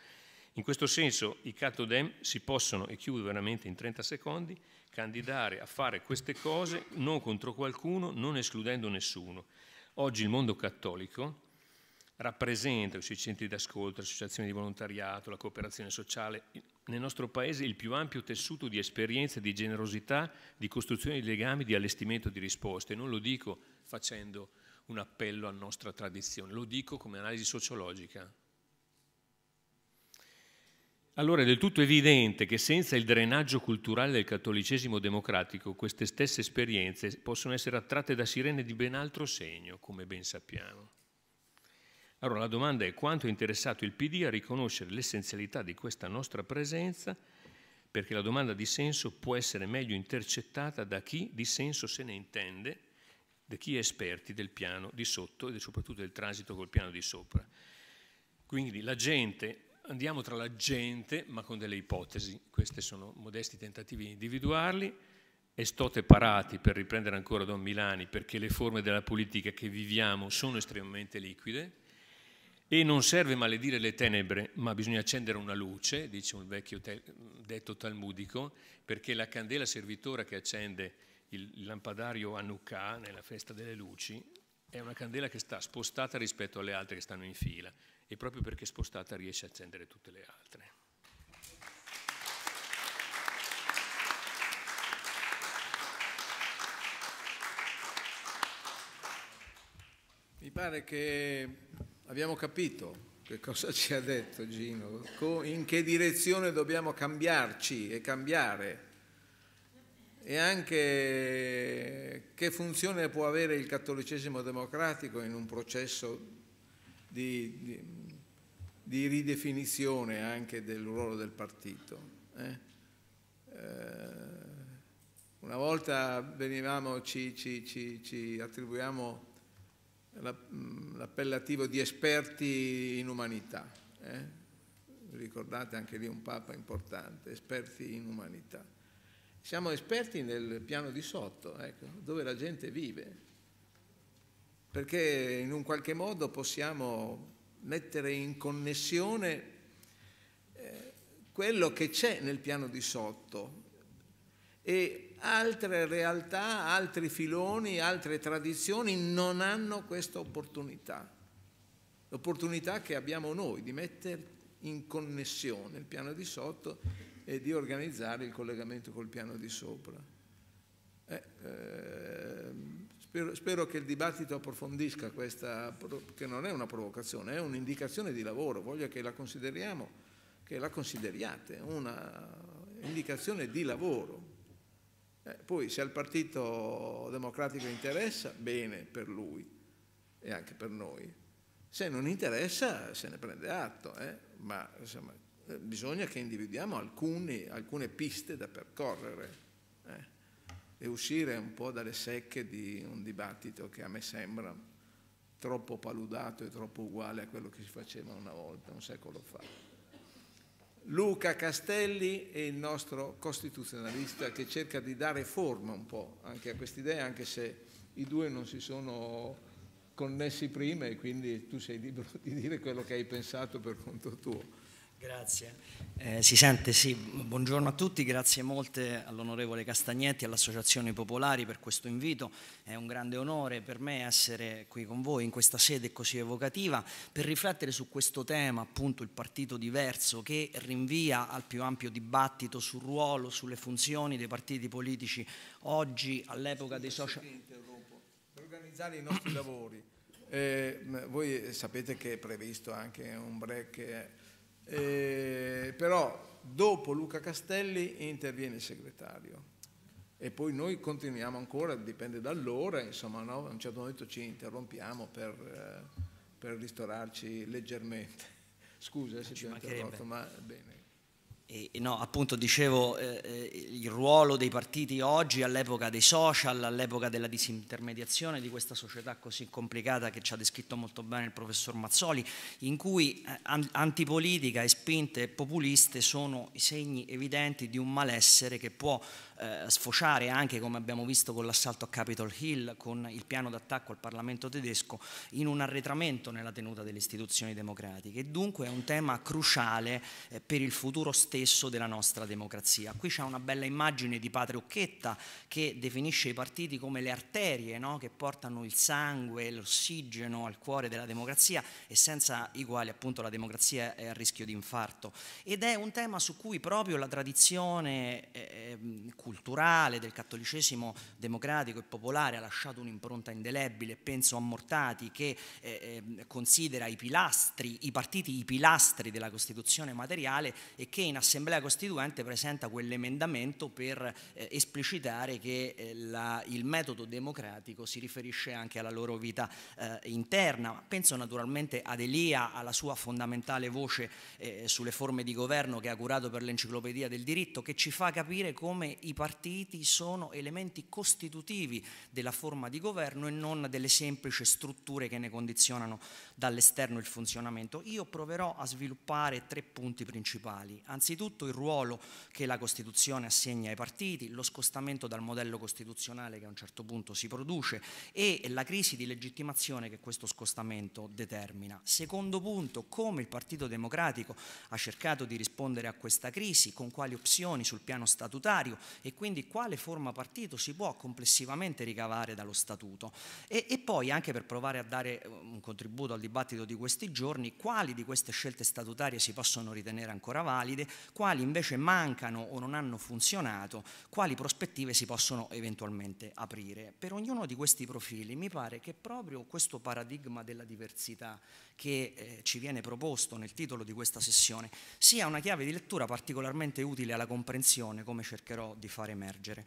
In questo senso i Catodem si possono, e chiudo veramente in 30 secondi, candidare a fare queste cose non contro qualcuno, non escludendo nessuno. Oggi il mondo cattolico rappresenta i suoi centri d'ascolto, le associazioni di volontariato, la cooperazione sociale, nel nostro Paese il più ampio tessuto di esperienze, di generosità, di costruzione di legami, di allestimento di risposte. Non lo dico facendo un appello a nostra tradizione, lo dico come analisi sociologica, allora è del tutto evidente che senza il drenaggio culturale del cattolicesimo democratico queste stesse esperienze possono essere attratte da sirene di ben altro segno, come ben sappiamo. Allora la domanda è quanto è interessato il PD a riconoscere l'essenzialità di questa nostra presenza, perché la domanda di senso può essere meglio intercettata da chi di senso se ne intende, da chi è esperti del piano di sotto e soprattutto del transito col piano di sopra. Quindi la gente andiamo tra la gente, ma con delle ipotesi, questi sono modesti tentativi di individuarli, estote parati per riprendere ancora Don Milani, perché le forme della politica che viviamo sono estremamente liquide, e non serve maledire le tenebre, ma bisogna accendere una luce, dice un vecchio detto talmudico, perché la candela servitora che accende il lampadario Hanukkah nella festa delle luci è una candela che sta spostata rispetto alle altre che stanno in fila e proprio perché spostata riesce a accendere tutte le altre. Mi pare che abbiamo capito che cosa ci ha detto Gino, in che direzione dobbiamo cambiarci e cambiare e anche che funzione può avere il cattolicesimo democratico in un processo di, di, di ridefinizione anche del ruolo del partito. Eh? Eh, una volta venivamo, ci, ci, ci, ci attribuiamo mm, l'appellativo di esperti in umanità. Eh? Ricordate anche lì un Papa importante, esperti in umanità. Siamo esperti nel piano di sotto, ecco, dove la gente vive perché in un qualche modo possiamo mettere in connessione eh, quello che c'è nel piano di sotto e altre realtà, altri filoni, altre tradizioni non hanno questa opportunità, l'opportunità che abbiamo noi di mettere in connessione il piano di sotto e di organizzare il collegamento col piano di sopra. Eh, eh, Spero, spero, che il dibattito approfondisca questa, che non è una provocazione, è un'indicazione di lavoro, voglio che la consideriamo, che la consideriate, un'indicazione di lavoro. Eh, poi se al Partito Democratico interessa, bene per lui e anche per noi. Se non interessa se ne prende atto, eh? ma insomma, eh, bisogna che individuiamo alcuni, alcune piste da percorrere. Eh? e uscire un po' dalle secche di un dibattito che a me sembra troppo paludato e troppo uguale a quello che si faceva una volta, un secolo fa. Luca Castelli è il nostro costituzionalista che cerca di dare forma un po' anche a quest'idea, anche se i due non si sono connessi prima e quindi tu sei libero [laughs] di dire quello che hai pensato per conto tuo. Grazie. Eh, si sente, sì. Buongiorno a tutti, grazie molte all'onorevole Castagnetti e all'Associazione Popolari per questo invito. È un grande onore per me essere qui con voi in questa sede così evocativa per riflettere su questo tema, appunto il partito diverso, che rinvia al più ampio dibattito sul ruolo, sulle funzioni dei partiti politici oggi, all'epoca dei social... Per organizzare i nostri lavori, eh, voi sapete che è previsto anche un break eh, eh, però dopo Luca Castelli interviene il segretario e poi noi continuiamo ancora, dipende dall'ora, insomma no? a un certo momento ci interrompiamo per, eh, per ristorarci leggermente. [laughs] Scusa se ci ho interrotto, ma bene. E, no, appunto dicevo eh, eh, il ruolo dei partiti oggi all'epoca dei social, all'epoca della disintermediazione di questa società così complicata che ci ha descritto molto bene il professor Mazzoli, in cui eh, antipolitica e spinte populiste sono i segni evidenti di un malessere che può eh, sfociare anche, come abbiamo visto con l'assalto a Capitol Hill, con il piano d'attacco al Parlamento tedesco, in un arretramento nella tenuta delle istituzioni democratiche. E dunque è un tema cruciale eh, per il futuro stesso della nostra democrazia. Qui c'è una bella immagine di Padre Occhetta che definisce i partiti come le arterie no? che portano il sangue, l'ossigeno al cuore della democrazia e senza i quali appunto la democrazia è a rischio di infarto. Ed è un tema su cui proprio la tradizione eh, culturale eh, culturale, del cattolicesimo democratico e popolare ha lasciato un'impronta indelebile, penso a Mortati che eh, ehm, considera i pilastri, i partiti i pilastri della Costituzione materiale e che in Assemblea Costituente presenta quell'emendamento per eh, esplicitare che eh, la, il metodo democratico si riferisce anche alla loro vita eh, interna. Penso naturalmente ad Elia, alla sua fondamentale voce eh, sulle forme di governo che ha curato per l'enciclopedia del diritto, che ci fa capire come i partiti partiti sono elementi costitutivi della forma di governo e non delle semplici strutture che ne condizionano dall'esterno il funzionamento, io proverò a sviluppare tre punti principali. Anzitutto il ruolo che la Costituzione assegna ai partiti, lo scostamento dal modello costituzionale che a un certo punto si produce e la crisi di legittimazione che questo scostamento determina. Secondo punto, come il Partito Democratico ha cercato di rispondere a questa crisi, con quali opzioni sul piano statutario e quindi quale forma partito si può complessivamente ricavare dallo statuto. E, e poi anche per provare a dare eh, un contributo al dibattito di questi giorni, quali di queste scelte statutarie si possono ritenere ancora valide, quali invece mancano o non hanno funzionato, quali prospettive si possono eventualmente aprire. Per ognuno di questi profili mi pare che proprio questo paradigma della diversità che eh, ci viene proposto nel titolo di questa sessione sia una chiave di lettura particolarmente utile alla comprensione, come cercherò di far emergere.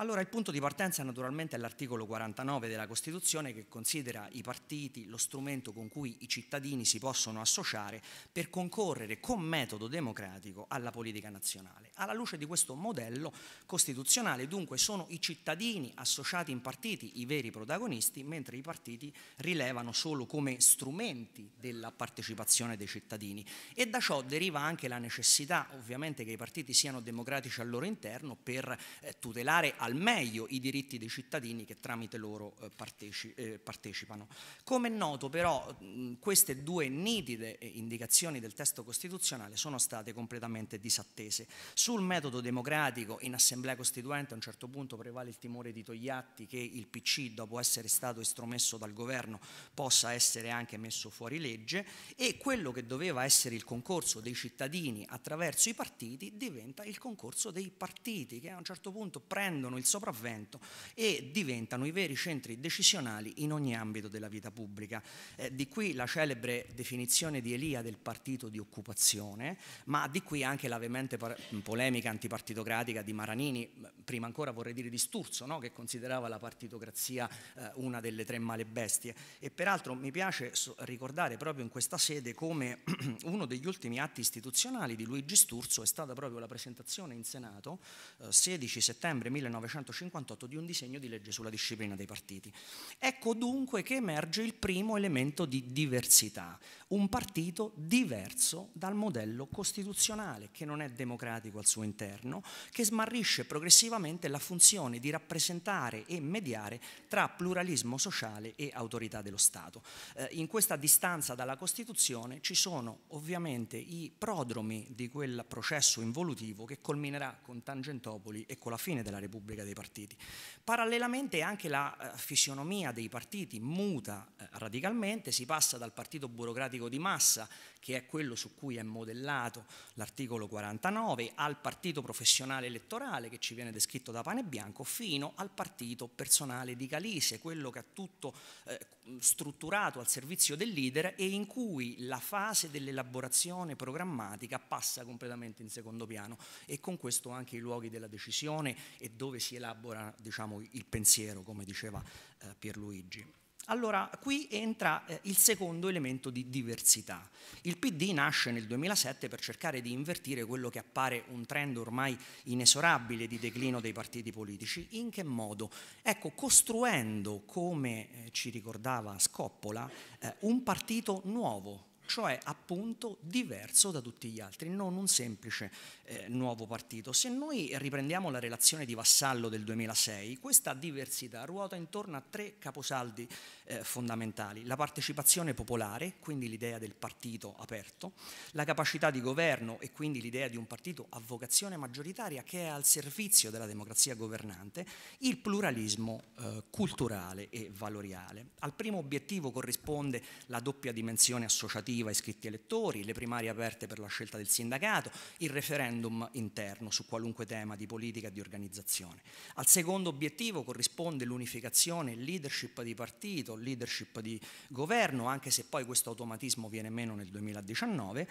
Allora il punto di partenza naturalmente è l'articolo 49 della Costituzione che considera i partiti lo strumento con cui i cittadini si possono associare per concorrere con metodo democratico alla politica nazionale. Alla luce di questo modello costituzionale dunque sono i cittadini associati in partiti i veri protagonisti mentre i partiti rilevano solo come strumenti della partecipazione dei cittadini e da ciò deriva anche la necessità ovviamente che i partiti siano democratici al loro interno per eh, tutelare al al meglio i diritti dei cittadini che tramite loro eh, eh, partecipano. Come è noto però queste due nitide eh, indicazioni del testo costituzionale sono state completamente disattese. Sul metodo democratico in Assemblea Costituente a un certo punto prevale il timore di Togliatti che il PC dopo essere stato estromesso dal governo possa essere anche messo fuori legge e quello che doveva essere il concorso dei cittadini attraverso i partiti diventa il concorso dei partiti che a un certo punto prendono il sopravvento e diventano i veri centri decisionali in ogni ambito della vita pubblica. Eh, di qui la celebre definizione di Elia del partito di occupazione, ma di qui anche la veemente polemica antipartitocratica di Maranini, prima ancora vorrei dire di Sturzo, no? che considerava la partitocrazia eh, una delle tre male bestie. E peraltro mi piace ricordare proprio in questa sede come [clears throat] uno degli ultimi atti istituzionali di Luigi Sturzo è stata proprio la presentazione in Senato eh, 16 settembre 1900 1958 di un disegno di legge sulla disciplina dei partiti. Ecco dunque che emerge il primo elemento di diversità, un partito diverso dal modello costituzionale, che non è democratico al suo interno, che smarrisce progressivamente la funzione di rappresentare e mediare tra pluralismo sociale e autorità dello Stato. Eh, in questa distanza dalla Costituzione ci sono ovviamente i prodromi di quel processo involutivo che culminerà con Tangentopoli e con la fine della Repubblica politica dei partiti. Parallelamente anche la eh, fisionomia dei partiti muta eh, radicalmente, si passa dal partito burocratico di massa che è quello su cui è modellato l'articolo 49, al partito professionale elettorale che ci viene descritto da Pane Bianco, fino al partito personale di Calise, quello che ha tutto eh, strutturato al servizio del leader e in cui la fase dell'elaborazione programmatica passa completamente in secondo piano e con questo anche i luoghi della decisione e dove si elabora diciamo, il pensiero, come diceva eh, Pierluigi. Allora, qui entra eh, il secondo elemento di diversità. Il PD nasce nel 2007 per cercare di invertire quello che appare un trend ormai inesorabile di declino dei partiti politici. In che modo? Ecco, costruendo, come eh, ci ricordava Scoppola, eh, un partito nuovo, cioè appunto diverso da tutti gli altri, non un semplice eh, nuovo partito. Se noi riprendiamo la relazione di Vassallo del 2006, questa diversità ruota intorno a tre caposaldi eh, fondamentali, la partecipazione popolare, quindi l'idea del partito aperto, la capacità di governo e quindi l'idea di un partito a vocazione maggioritaria che è al servizio della democrazia governante, il pluralismo eh, culturale e valoriale. Al primo obiettivo corrisponde la doppia dimensione associativa, relativa a iscritti elettori, le primarie aperte per la scelta del sindacato, il referendum interno su qualunque tema di politica e di organizzazione. Al secondo obiettivo corrisponde l'unificazione, leadership di partito, leadership di governo, anche se poi questo automatismo viene meno nel 2019.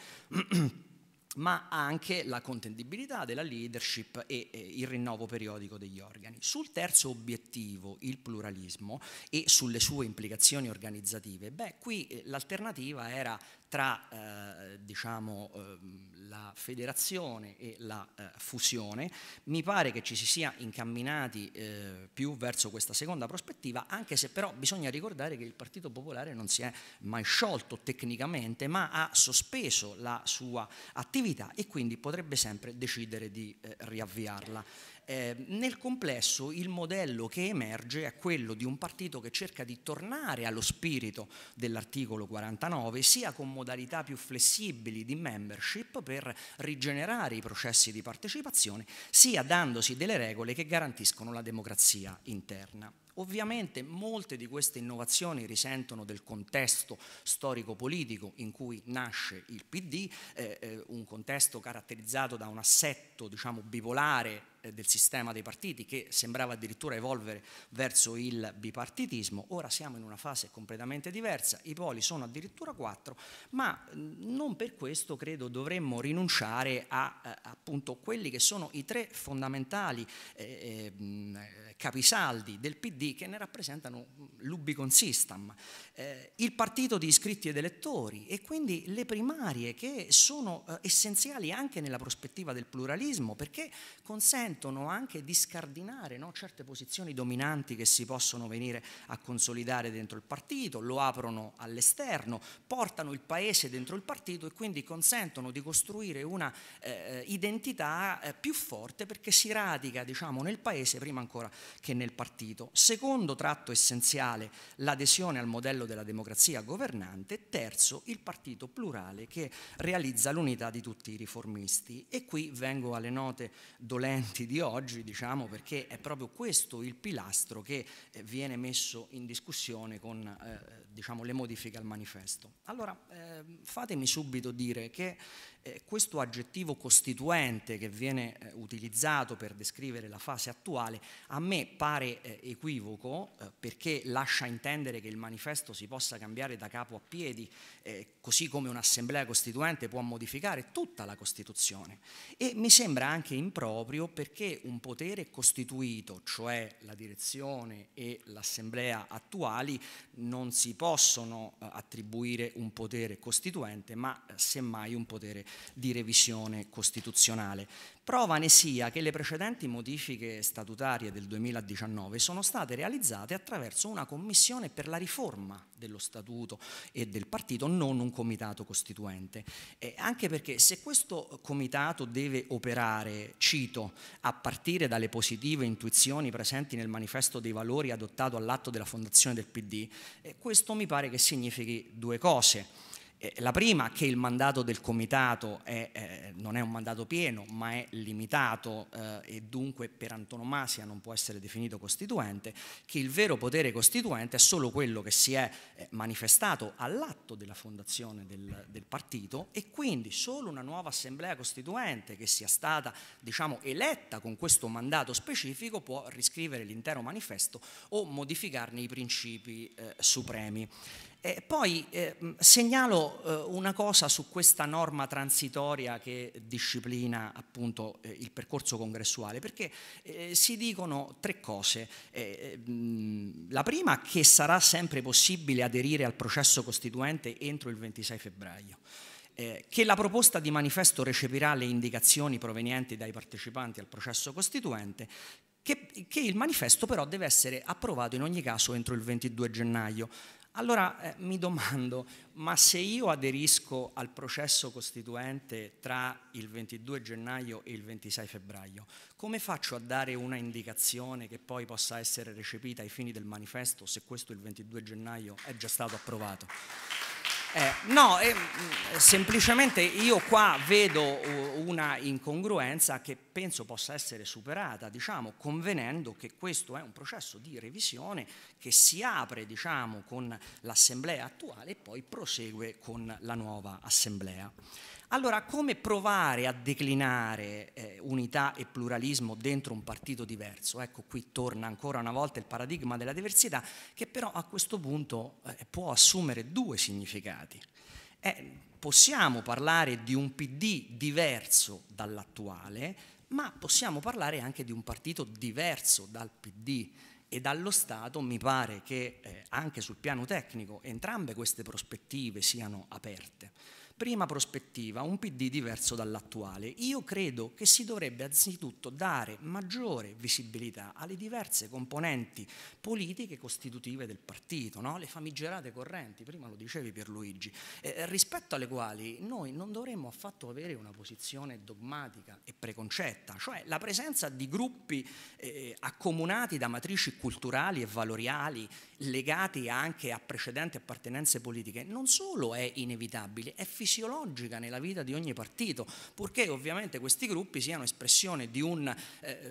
[clears throat] ma anche la contendibilità della leadership e eh, il rinnovo periodico degli organi. Sul terzo obiettivo, il pluralismo, e sulle sue implicazioni organizzative, beh, qui eh, l'alternativa era tra eh, diciamo, eh, la federazione e la eh, fusione, mi pare che ci si sia incamminati eh, più verso questa seconda prospettiva, anche se però bisogna ricordare che il Partito Popolare non si è mai sciolto tecnicamente, ma ha sospeso la sua attività e quindi potrebbe sempre decidere di eh, riavviarla. Ehm, nel complesso il modello che emerge è quello di un partito che cerca di tornare allo spirito dell'articolo 49, sia con modalità più flessibili di membership per rigenerare i processi di partecipazione, sia dandosi delle regole che garantiscono la democrazia interna. Ovviamente molte di queste innovazioni risentono del contesto storico-politico in cui nasce il PD, eh, eh, un contesto caratterizzato da un assetto diciamo, bipolare eh, del sistema dei partiti che sembrava addirittura evolvere verso il bipartitismo, ora siamo in una fase completamente diversa, i poli sono addirittura quattro, ma non per questo credo dovremmo rinunciare a eh, appunto quelli che sono i tre fondamentali eh, eh, capisaldi del PD che ne rappresentano l'Ubicon System, eh, il partito di iscritti ed elettori e quindi le primarie che sono eh, essenziali anche nella prospettiva del pluralismo perché consentono consentono anche di scardinare no, certe posizioni dominanti che si possono venire a consolidare dentro il partito, lo aprono all'esterno, portano il paese dentro il partito e quindi consentono di costruire una eh, identità eh, più forte perché si radica diciamo, nel paese prima ancora che nel partito. Secondo tratto essenziale l'adesione al modello della democrazia governante, terzo il partito plurale che realizza l'unità di tutti i riformisti. E qui vengo alle note dolenti avanti di oggi, diciamo, perché è proprio questo il pilastro che eh, viene messo in discussione con eh, diciamo, le modifiche al manifesto. Allora, eh, fatemi subito dire che eh, questo aggettivo costituente che viene eh, utilizzato per descrivere la fase attuale a me pare eh, equivoco eh, perché lascia intendere che il manifesto si possa cambiare da capo a piedi, eh, così come un'assemblea costituente può modificare tutta la Costituzione. E mi sembra anche improprio perché un potere costituito, cioè la direzione e l'assemblea attuali, non si possono eh, attribuire un potere costituente, ma semmai un potere di revisione costituzionale. Prova ne sia che le precedenti modifiche statutarie del 2019 sono state realizzate attraverso una commissione per la riforma dello statuto e del partito, non un comitato costituente. E anche perché se questo comitato deve operare, cito, a partire dalle positive intuizioni presenti nel manifesto dei valori adottato all'atto della fondazione del PD, eh, questo mi pare che significhi due cose. Eh, la prima che il mandato del comitato è, eh, non è un mandato pieno ma è limitato eh, e dunque per antonomasia non può essere definito costituente, che il vero potere costituente è solo quello che si è eh, manifestato all'atto della fondazione del, del, partito e quindi solo una nuova assemblea costituente che sia stata diciamo, eletta con questo mandato specifico può riscrivere l'intero manifesto o modificarne i principi eh, supremi. Eh, poi eh, segnalo eh, una cosa su questa norma transitoria che disciplina appunto eh, il percorso congressuale, perché eh, si dicono tre cose. Eh, mh, la prima che sarà sempre possibile aderire al processo costituente entro il 26 febbraio. Eh, che la proposta di manifesto recepirà le indicazioni provenienti dai partecipanti al processo costituente, che, che, il manifesto però deve essere approvato in ogni caso entro il 22 gennaio. Allora eh, mi domando, ma se io aderisco al processo costituente tra il 22 gennaio e il 26 febbraio, come faccio a dare una indicazione che poi possa essere recepita ai fini del manifesto se questo il 22 gennaio è già stato approvato? Eh, no, eh, mm, semplicemente io qua vedo una incongruenza che penso possa essere superata, diciamo, convenendo che questo è un processo di revisione che si apre, diciamo, con l'assemblea attuale e poi prosegue con la nuova assemblea. Allora, come provare a declinare eh, unità e pluralismo dentro un partito diverso? Ecco, qui torna ancora una volta il paradigma della diversità, che però a questo punto eh, può assumere due significati. Eh, possiamo parlare di un PD diverso dall'attuale, ma possiamo parlare anche di un partito diverso dal PD e dallo Stato mi pare che eh, anche sul piano tecnico entrambe queste prospettive siano aperte. Prima prospettiva, un PD diverso dall'attuale. Io credo che si dovrebbe anzitutto dare maggiore visibilità alle diverse componenti politiche costitutive del partito, no? le famigerate correnti, prima lo dicevi Pierluigi, eh, rispetto alle quali noi non dovremmo affatto avere una posizione dogmatica e preconcetta, cioè la presenza di gruppi eh, accomunati da matrici culturali e valoriali legati anche a precedenti appartenenze politiche non solo è inevitabile, è fisiologica fisiologica nella vita di ogni partito, purché ovviamente questi gruppi siano espressione di un eh,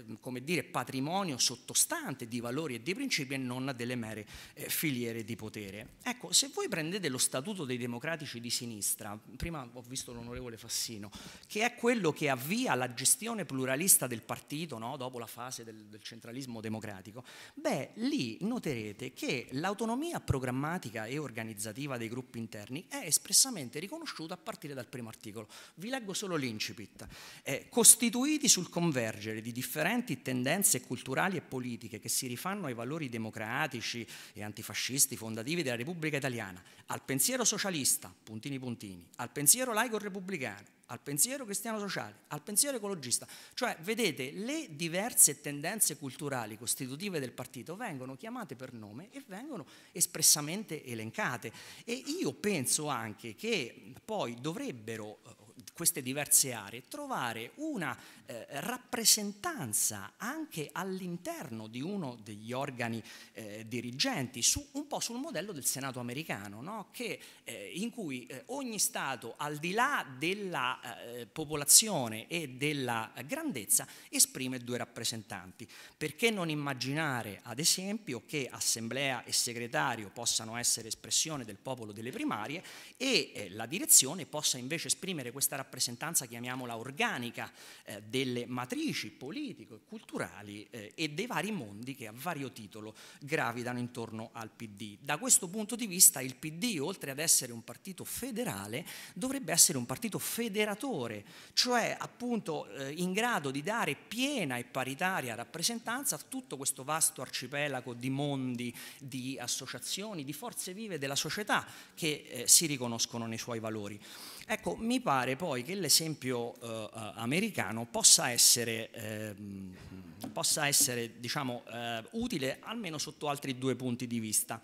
ehm, come dire, patrimonio sottostante di valori e di principi e non delle mere eh, filiere di potere. Ecco, se voi prendete lo statuto dei democratici di sinistra, prima ho visto l'onorevole Fassino, che è quello che avvia la gestione pluralista del partito no? dopo la fase del, del centralismo democratico, beh, lì noterete che l'autonomia programmatica e organizzativa dei gruppi interni è espressamente riconosciuta accaduto a partire dal primo articolo. Vi leggo solo l'incipit. Eh, costituiti sul convergere di differenti tendenze culturali e politiche che si rifanno ai valori democratici e antifascisti fondativi della Repubblica Italiana, al pensiero socialista, puntini puntini, al pensiero laico repubblicano, al pensiero cristiano sociale, al pensiero ecologista. Cioè, vedete, le diverse tendenze culturali costitutive del partito vengono chiamate per nome e vengono espressamente elencate. E io penso anche che poi dovrebbero eh, queste diverse aree trovare una eh, rappresentanza anche all'interno di uno degli organi eh, dirigenti, su, un po' sul modello del Senato americano, no? che, eh, in cui eh, ogni Stato, al di là della eh, popolazione e della grandezza, esprime due rappresentanti. Perché non immaginare, ad esempio, che assemblea e segretario possano essere espressione del popolo delle primarie e eh, la direzione possa invece esprimere questa rappresentanza, chiamiamola organica, eh, delle matrici politico culturali eh, e dei vari mondi che a vario titolo gravitano intorno al PD. Da questo punto di vista il PD, oltre ad essere un partito federale, dovrebbe essere un partito federatore, cioè appunto eh, in grado di dare piena e paritaria rappresentanza a tutto questo vasto arcipelago di mondi, di associazioni, di forze vive della società che eh, si riconoscono nei suoi valori. Ecco, mi pare poi che l'esempio eh, eh americano possa essere, eh, possa essere diciamo, eh, utile almeno sotto altri due punti di vista.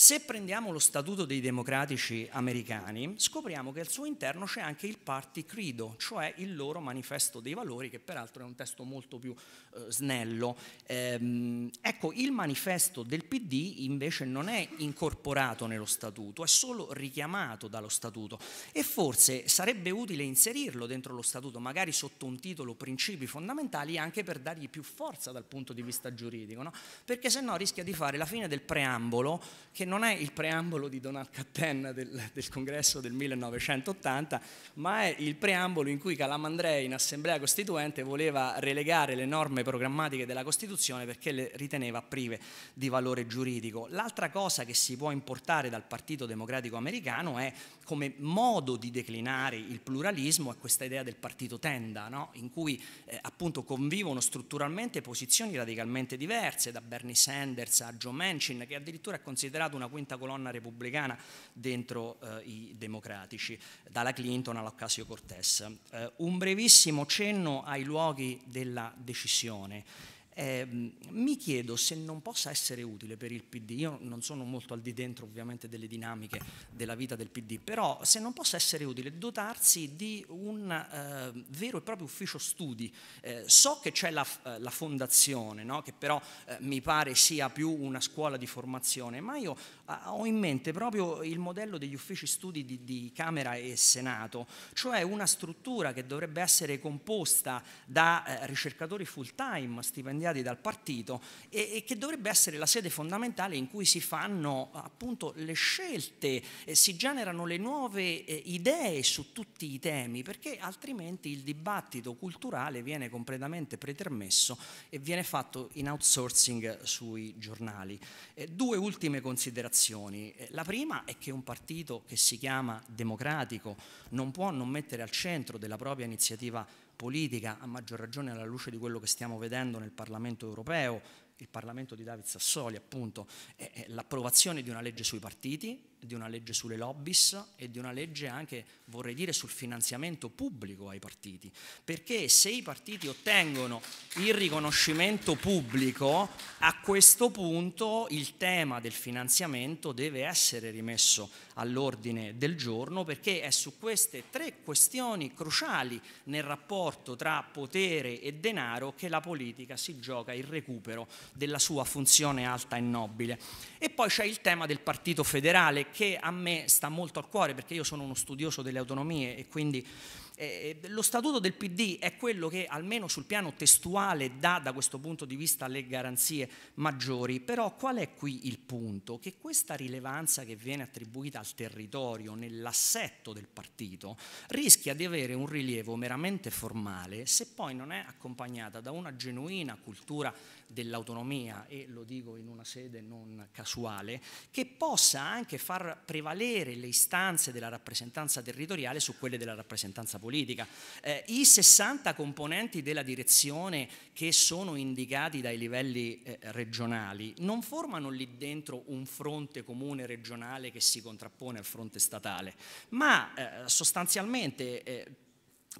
Se prendiamo lo statuto dei democratici americani, scopriamo che al suo interno c'è anche il party credo, cioè il loro manifesto dei valori, che peraltro è un testo molto più eh, snello. Ehm, ecco, il manifesto del PD invece non è incorporato nello statuto, è solo richiamato dallo statuto e forse sarebbe utile inserirlo dentro lo statuto, magari sotto un titolo principi fondamentali, anche per dargli più forza dal punto di vista giuridico, no? perché se no rischia di fare la fine del preambolo che non è il preambolo di Donald Catten del, del, congresso del 1980, ma è il preambolo in cui Calamandrei in assemblea costituente voleva relegare le norme programmatiche della Costituzione perché le riteneva prive di valore giuridico. L'altra cosa che si può importare dal Partito Democratico americano è come modo di declinare il pluralismo è questa idea del partito tenda, no? in cui eh, appunto convivono strutturalmente posizioni radicalmente diverse, da Bernie Sanders a Joe Manchin, che addirittura è considerato creato una quinta colonna repubblicana dentro eh, i democratici, dalla Clinton all'Occasio Cortez. Eh, un brevissimo cenno ai luoghi della decisione eh, mi chiedo se non possa essere utile per il PD, io non sono molto al di dentro ovviamente delle dinamiche della vita del PD, però se non possa essere utile dotarsi di un eh, vero e proprio ufficio studi. Eh, so che c'è la, eh, la, fondazione, no? che però eh, mi pare sia più una scuola di formazione, ma io Ah, ho in mente proprio il modello degli uffici studi di, di Camera e Senato, cioè una struttura che dovrebbe essere composta da eh, ricercatori full time stipendiati dal partito e, e, che dovrebbe essere la sede fondamentale in cui si fanno appunto le scelte, eh, si generano le nuove eh, idee su tutti i temi, perché altrimenti il dibattito culturale viene completamente pretermesso e viene fatto in outsourcing sui giornali. Eh, due ultime considerazioni considerazioni. Eh, la prima è che un partito che si chiama democratico non può non mettere al centro della propria iniziativa politica, a maggior ragione alla luce di quello che stiamo vedendo nel Parlamento europeo, il Parlamento di David Sassoli appunto, eh, eh, l'approvazione di una legge sui partiti, di una legge sulle lobbies e di una legge anche, vorrei dire, sul finanziamento pubblico ai partiti, perché se i partiti ottengono il riconoscimento pubblico, a questo punto il tema del finanziamento deve essere rimesso all'ordine del giorno, perché è su queste tre questioni cruciali nel rapporto tra potere e denaro che la politica si gioca il recupero della sua funzione alta e nobile. E poi c'è il tema del partito federale che a me sta molto al cuore perché io sono uno studioso delle autonomie e quindi eh, lo statuto del PD è quello che almeno sul piano testuale dà da questo punto di vista le garanzie maggiori, però qual è qui il punto? Che questa rilevanza che viene attribuita al territorio nell'assetto del partito rischia di avere un rilievo meramente formale se poi non è accompagnata da una genuina cultura dell'autonomia, e lo dico in una sede non casuale, che possa anche far prevalere le istanze della rappresentanza territoriale su quelle della rappresentanza politica politica. Eh, I 60 componenti della direzione che sono indicati dai livelli eh, regionali non formano lì dentro un fronte comune regionale che si contrappone al fronte statale, ma eh, sostanzialmente eh,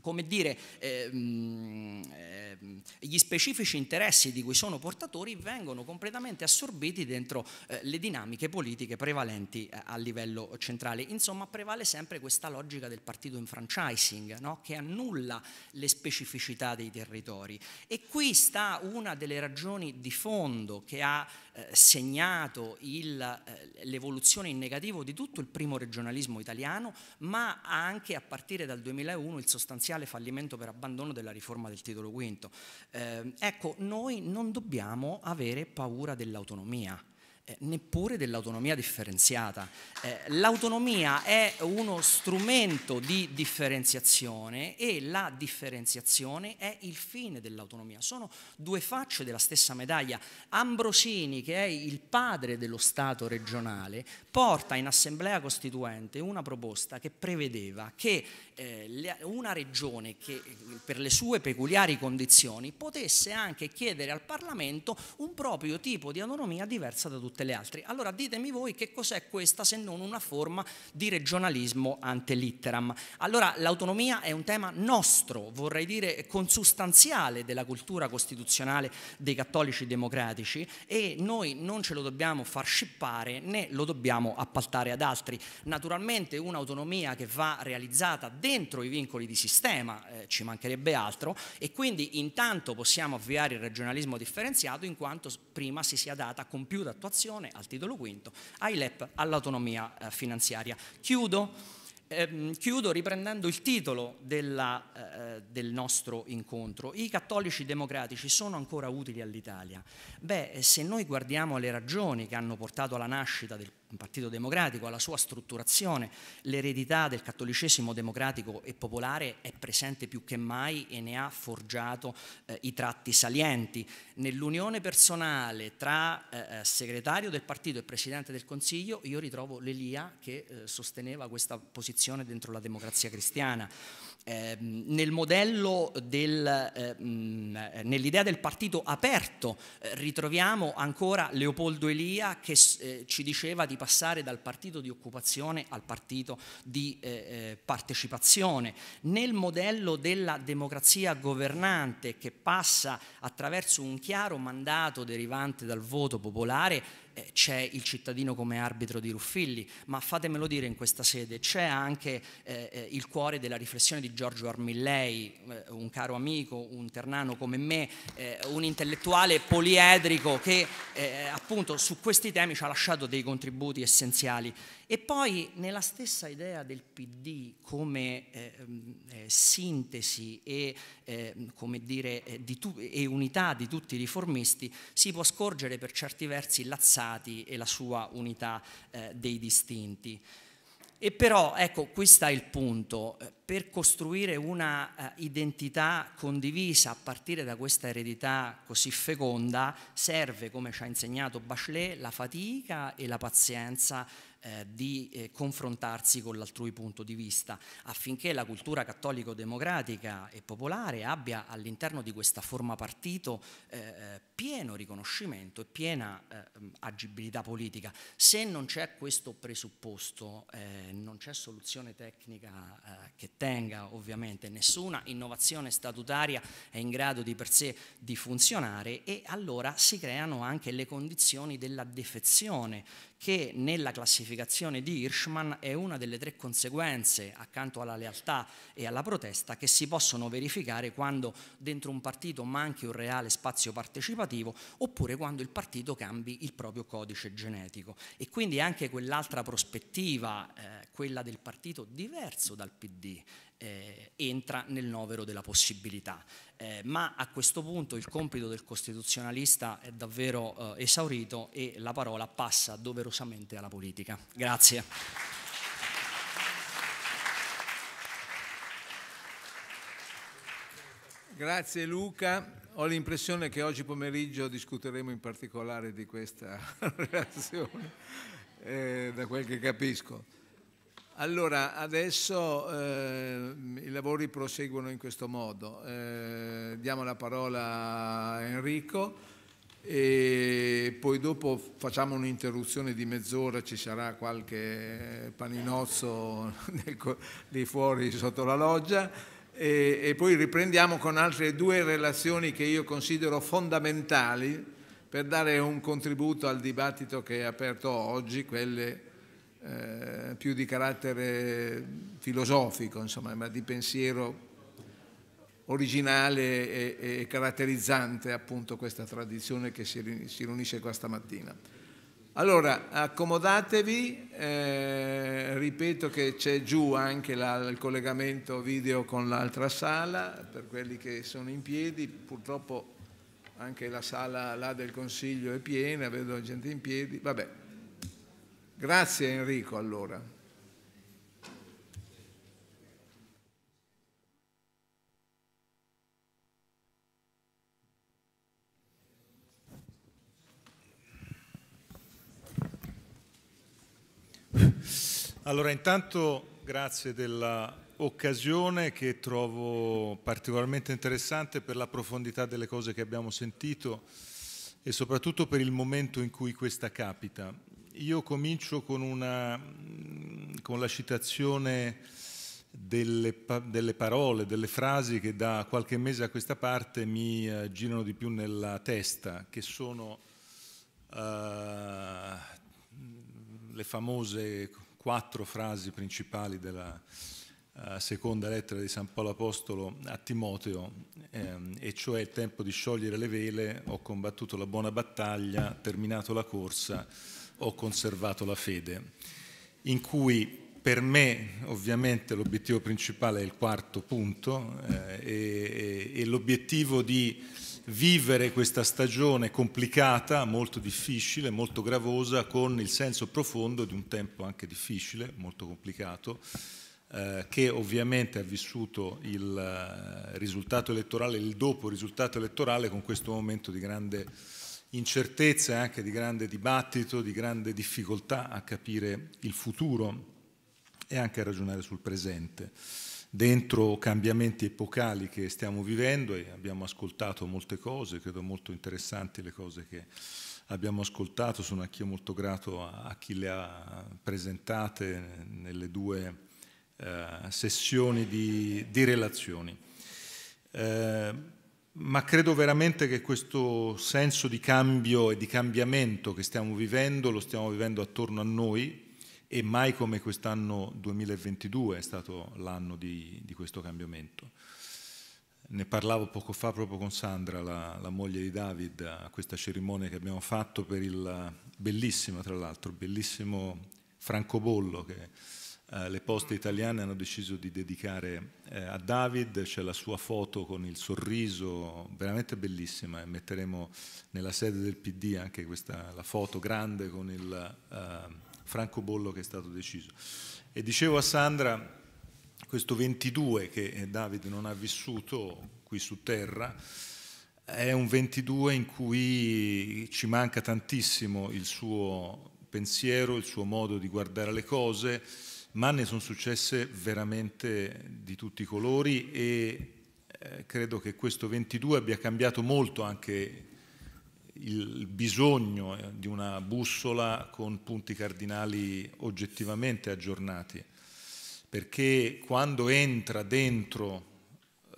come dire, ehm, ehm, gli specifici interessi di cui sono portatori vengono completamente assorbiti dentro eh, le dinamiche politiche prevalenti eh, a livello centrale. Insomma, prevale sempre questa logica del partito enfranchising, no? che annulla le specificità dei territori. E qui sta una delle ragioni di fondo che ha eh, segnato eh, l'evoluzione in negativo di tutto il primo regionalismo italiano, ma anche a partire dal 2001 il sostanziale fallimento per abbandono della riforma del titolo V. Eh, ecco, noi non dobbiamo avere paura dell'autonomia. Eh, neppure dell'autonomia differenziata. Eh, l'autonomia è uno strumento di differenziazione e la differenziazione è il fine dell'autonomia. Sono due facce della stessa medaglia. Ambrosini, che è il padre dello Stato regionale, porta in Assemblea Costituente una proposta che prevedeva che eh, una regione che per le sue peculiari condizioni potesse anche chiedere al Parlamento un proprio tipo di autonomia diversa da tutte le altre. Allora ditemi voi che cos'è questa se non una forma di regionalismo ante litteram. Allora l'autonomia è un tema nostro, vorrei dire consustanziale della cultura costituzionale dei cattolici democratici e noi non ce lo dobbiamo far scippare né lo dobbiamo appaltare ad altri. Naturalmente un'autonomia che va realizzata dentro dentro i vincoli di sistema, eh, ci mancherebbe altro, e quindi intanto possiamo avviare il regionalismo differenziato in quanto prima si sia data compiuta attuazione al titolo quinto, ai LEP, all'autonomia eh, finanziaria. Chiudo. Eh, chiudo riprendendo il titolo della, eh, eh, del nostro incontro. I cattolici democratici sono ancora utili all'Italia? Beh, eh, se noi guardiamo le ragioni che hanno portato alla nascita del un partito democratico, alla sua strutturazione, l'eredità del cattolicesimo democratico e popolare è presente più che mai e ne ha forgiato eh, i tratti salienti. Nell'unione personale tra eh, eh segretario del partito e presidente del Consiglio io ritrovo l'Elia che eh, sosteneva questa posizione dentro la democrazia cristiana eh, nel modello del, eh, mm, eh, nell'idea del partito aperto eh, ritroviamo ancora Leopoldo Elia che eh, ci diceva di passare dal partito di occupazione al partito di eh, partecipazione, nel modello della democrazia governante che passa attraverso un chiaro mandato derivante dal voto popolare eh, c'è il cittadino come arbitro di Ruffilli, ma fatemelo dire in questa sede, c'è anche eh, eh il cuore della riflessione di Giorgio Armillei, eh, un caro amico, un ternano come me, eh, un intellettuale poliedrico che appunto su questi temi ci ha lasciato dei contributi essenziali e poi nella stessa idea del PD come eh, mm, eh, sintesi e, eh, mm, come dire, eh, e unità di tutti i riformisti si può scorgere per certi versi Lazzati e la sua unità eh, dei distinti. E però, ecco, questo è il punto, per costruire una uh, identità condivisa a partire da questa eredità così feconda serve, come ci ha insegnato Bachelet, la fatica e la pazienza eh, di eh, confrontarsi con l'altrui punto di vista, affinché la cultura cattolico-democratica e popolare abbia all'interno di questa forma partito eh, eh pieno riconoscimento e piena eh, agibilità politica. Se non c'è questo presupposto, non c'è soluzione tecnica che tenga ovviamente, nessuna innovazione statutaria è in grado di per sé di funzionare e allora si creano anche le condizioni della defezione che nella classificazione pacificazione di Hirschman è una delle tre conseguenze, accanto alla lealtà e alla protesta, che si possono verificare quando dentro un partito manchi un reale spazio partecipativo oppure quando il partito cambi il proprio codice genetico. E quindi anche quell'altra prospettiva, eh, quella del partito diverso dal PD, eh, entra nel novero della possibilità. Eh, ma a questo punto il compito del costituzionalista è davvero eh, esaurito e la parola passa doverosamente alla politica. Grazie. Grazie Luca. Ho l'impressione che oggi pomeriggio discuteremo in particolare di questa [laughs] relazione, eh, da quel che capisco. Allora, adesso eh, i lavori proseguono in questo modo. Eh, diamo la parola a Enrico e poi dopo facciamo un'interruzione di mezz'ora, ci sarà qualche paninozzo [laughs] lì fuori sotto la loggia e, e, poi riprendiamo con altre due relazioni che io considero fondamentali per dare un contributo al dibattito che è aperto oggi, quelle eh, più di carattere filosofico, insomma, ma di pensiero originale e, e caratterizzante appunto questa tradizione che si, si riunisce qua stamattina. Allora, accomodatevi, eh, ripeto che c'è giù anche la, il collegamento video con l'altra sala, per quelli che sono in piedi, purtroppo anche la sala là del Consiglio è piena, vedo gente in piedi, vabbè, Grazie Enrico allora. Allora, intanto grazie dell'occasione che trovo particolarmente interessante per la profondità delle cose che abbiamo sentito e soprattutto per il momento in cui questa capita io comincio con, una, mm, con la citazione delle, delle, parole, delle frasi che da qualche mese a questa parte mi eh, girano di più nella testa, che sono eh, le famose quattro frasi principali della eh, seconda lettera di San Paolo Apostolo a Timoteo, ehm, e cioè il tempo di sciogliere le vele, ho combattuto la buona battaglia, terminato la corsa ho conservato la fede, in cui per me ovviamente l'obiettivo principale è il quarto punto eh, e, e l'obiettivo di vivere questa stagione complicata, molto difficile, molto gravosa, con il senso profondo di un tempo anche difficile, molto complicato, eh, che ovviamente ha vissuto il eh, risultato elettorale, il dopo risultato elettorale con questo momento di grande incertezza e anche di grande dibattito, di grande difficoltà a capire il futuro e anche a ragionare sul presente. Dentro cambiamenti epocali che stiamo vivendo e abbiamo ascoltato molte cose, credo molto interessanti le cose che abbiamo ascoltato, sono anch'io molto grato a chi le ha presentate nelle due eh, sessioni di, di relazioni. Eh, ma credo veramente che questo senso di cambio e di cambiamento che stiamo vivendo lo stiamo vivendo attorno a noi e mai come quest'anno 2022 è stato l'anno di, di, questo cambiamento. Ne parlavo poco fa proprio con Sandra, la, la moglie di David, a questa cerimonia che abbiamo fatto per il bellissimo, tra l'altro, bellissimo francobollo che eh, le poste italiane hanno deciso di dedicare eh, a David, c'è la sua foto con il sorriso, veramente bellissima e metteremo nella sede del PD anche questa, la foto grande con il eh, francobollo che è stato deciso. E dicevo a Sandra, questo 22 che eh, David non ha vissuto qui su terra, è un 22 in cui ci manca tantissimo il suo pensiero, il suo modo di guardare le cose, ma ne sono successe veramente di tutti i colori e eh, credo che questo 22 abbia cambiato molto anche il bisogno eh, di una bussola con punti cardinali oggettivamente aggiornati, perché quando entra dentro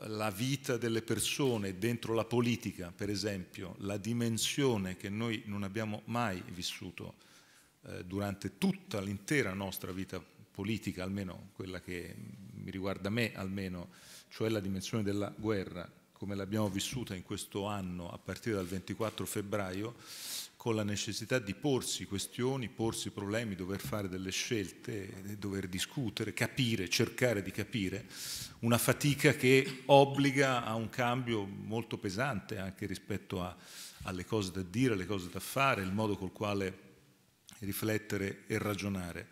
la vita delle persone, dentro la politica per esempio, la dimensione che noi non abbiamo mai vissuto eh, durante tutta l'intera nostra vita politica, almeno quella che mi riguarda me almeno, cioè la dimensione della guerra, come l'abbiamo vissuta in questo anno a partire dal 24 febbraio, con la necessità di porsi questioni, porsi problemi, dover fare delle scelte, dover discutere, capire, cercare di capire, una fatica che obbliga a un cambio molto pesante anche rispetto a, alle cose da dire, alle cose da fare, il modo col quale riflettere e ragionare.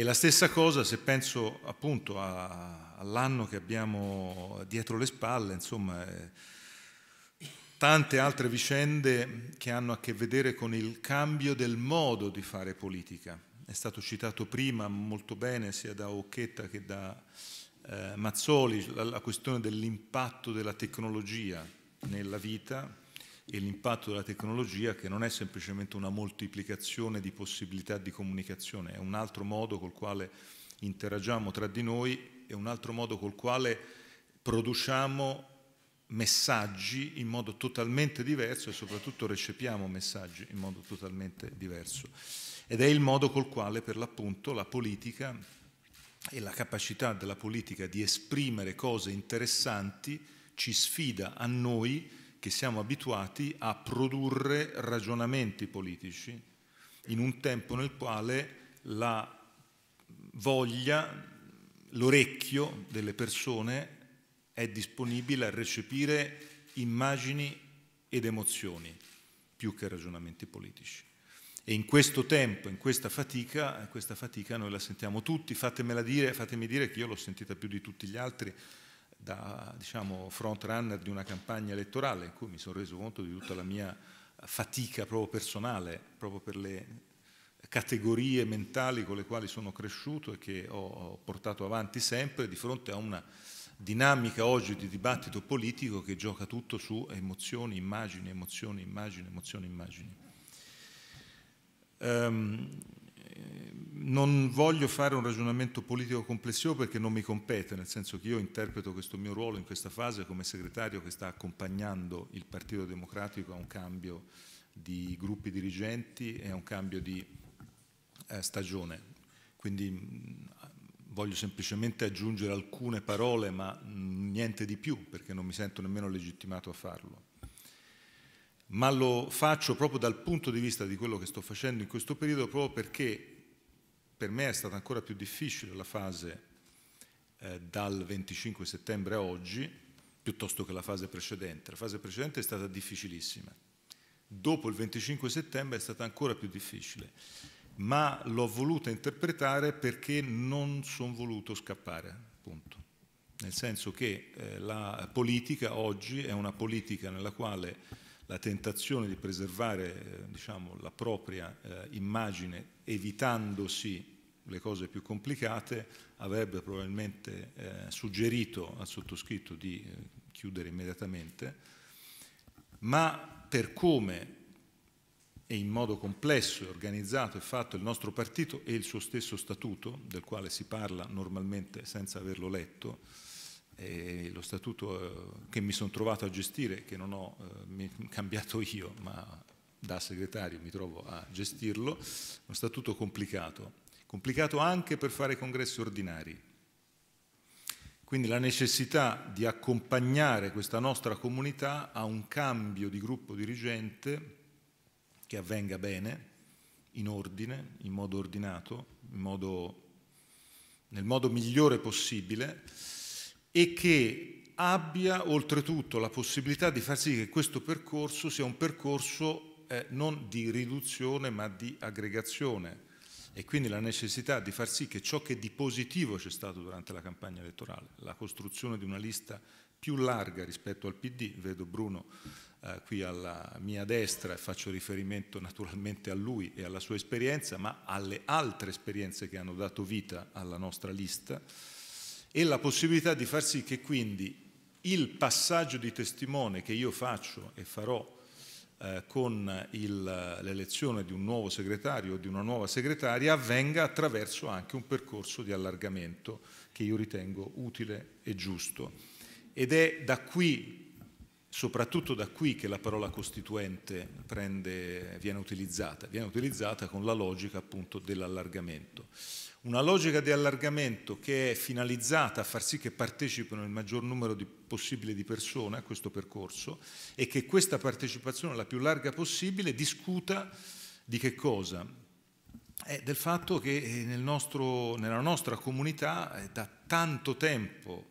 E la stessa cosa se penso appunto all'anno che abbiamo dietro le spalle, insomma, eh, tante altre vicende che hanno a che vedere con il cambio del modo di fare politica. È stato citato prima molto bene sia da Occhetta che da eh, Mazzoli la, la questione dell'impatto della tecnologia nella vita e l'impatto della tecnologia che non è semplicemente una moltiplicazione di possibilità di comunicazione, è un altro modo col quale interagiamo tra di noi, è un altro modo col quale produciamo messaggi in modo totalmente diverso e soprattutto recepiamo messaggi in modo totalmente diverso. Ed è il modo col quale per l'appunto la politica e la capacità della politica di esprimere cose interessanti ci sfida a noi che siamo abituati a produrre ragionamenti politici in un tempo nel quale la voglia, l'orecchio delle persone è disponibile a recepire immagini ed emozioni più che ragionamenti politici. E in questo tempo, in questa fatica, questa fatica noi la sentiamo tutti, fatemela dire, fatemi dire che io l'ho sentita più di tutti gli altri, da diciamo, front runner di una campagna elettorale in cui mi sono reso conto di tutta la mia fatica proprio personale, proprio per le categorie mentali con le quali sono cresciuto e che ho portato avanti sempre di fronte a una dinamica oggi di dibattito politico che gioca tutto su emozioni, immagini, emozioni, immagini, emozioni, immagini. Um, non voglio fare un ragionamento politico complessivo perché non mi compete, nel senso che io interpreto questo mio ruolo in questa fase come segretario che sta accompagnando il Partito Democratico a un cambio di gruppi dirigenti e a un cambio di eh, stagione. Quindi mh, mm, voglio semplicemente aggiungere alcune parole, ma mh, mm, niente di più, perché non mi sento nemmeno legittimato a farlo ma lo faccio proprio dal punto di vista di quello che sto facendo in questo periodo, proprio perché per me è stata ancora più difficile la fase eh, dal 25 settembre a oggi, piuttosto che la fase precedente. La fase precedente è stata difficilissima. Dopo il 25 settembre è stata ancora più difficile, ma l'ho voluta interpretare perché non sono voluto scappare, punto. Nel senso che eh, la politica oggi è una politica nella quale la tentazione di preservare eh, diciamo, la propria eh, immagine evitandosi le cose più complicate, avrebbe probabilmente eh, suggerito al sottoscritto di eh, chiudere immediatamente, ma per come e in modo complesso e organizzato è fatto il nostro partito e il suo stesso statuto, del quale si parla normalmente senza averlo letto, e lo statuto eh, che mi sono trovato a gestire, che non ho eh, [laughs] cambiato io, ma da segretario mi trovo a gestirlo, è uno statuto complicato complicato anche per fare congressi ordinari. Quindi la necessità di accompagnare questa nostra comunità a un cambio di gruppo dirigente che avvenga bene, in ordine, in modo ordinato, in modo, nel modo migliore possibile e che abbia oltretutto la possibilità di far sì che questo percorso sia un percorso eh, non di riduzione ma di aggregazione e quindi la necessità di far sì che ciò che di positivo c'è stato durante la campagna elettorale, la costruzione di una lista più larga rispetto al PD, vedo Bruno eh, qui alla mia destra e faccio riferimento naturalmente a lui e alla sua esperienza, ma alle altre esperienze che hanno dato vita alla nostra lista e la possibilità di far sì che quindi il passaggio di testimone che io faccio e farò eh, con l'elezione di un nuovo segretario o di una nuova segretaria avvenga attraverso anche un percorso di allargamento che io ritengo utile e giusto. Ed è da qui, soprattutto da qui, che la parola costituente prende, viene utilizzata, viene utilizzata con la logica appunto dell'allargamento. Una logica di allargamento che è finalizzata a far sì che partecipino il maggior numero di, possibile di persone a questo percorso e che questa partecipazione la più larga possibile discuta di che cosa? Eh, del fatto che eh, nel nostro, nella nostra comunità eh, da tanto tempo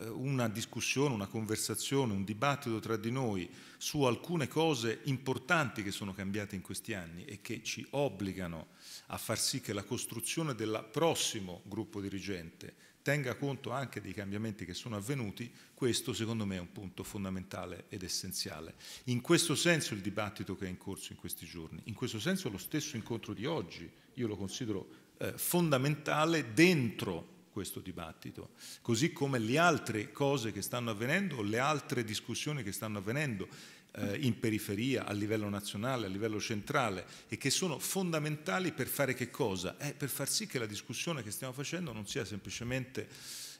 eh, una discussione, una conversazione, un dibattito tra di noi su alcune cose importanti che sono cambiate in questi anni e che ci obbligano a far sì che la costruzione del prossimo gruppo dirigente tenga conto anche dei cambiamenti che sono avvenuti, questo secondo me è un punto fondamentale ed essenziale. In questo senso il dibattito che è in corso in questi giorni, in questo senso lo stesso incontro di oggi, io lo considero eh, fondamentale dentro questo dibattito, così come le altre cose che stanno avvenendo, le altre discussioni che stanno avvenendo eh, in periferia, a livello nazionale, a livello centrale e che sono fondamentali per fare che cosa? Eh, per far sì che la discussione che stiamo facendo non sia semplicemente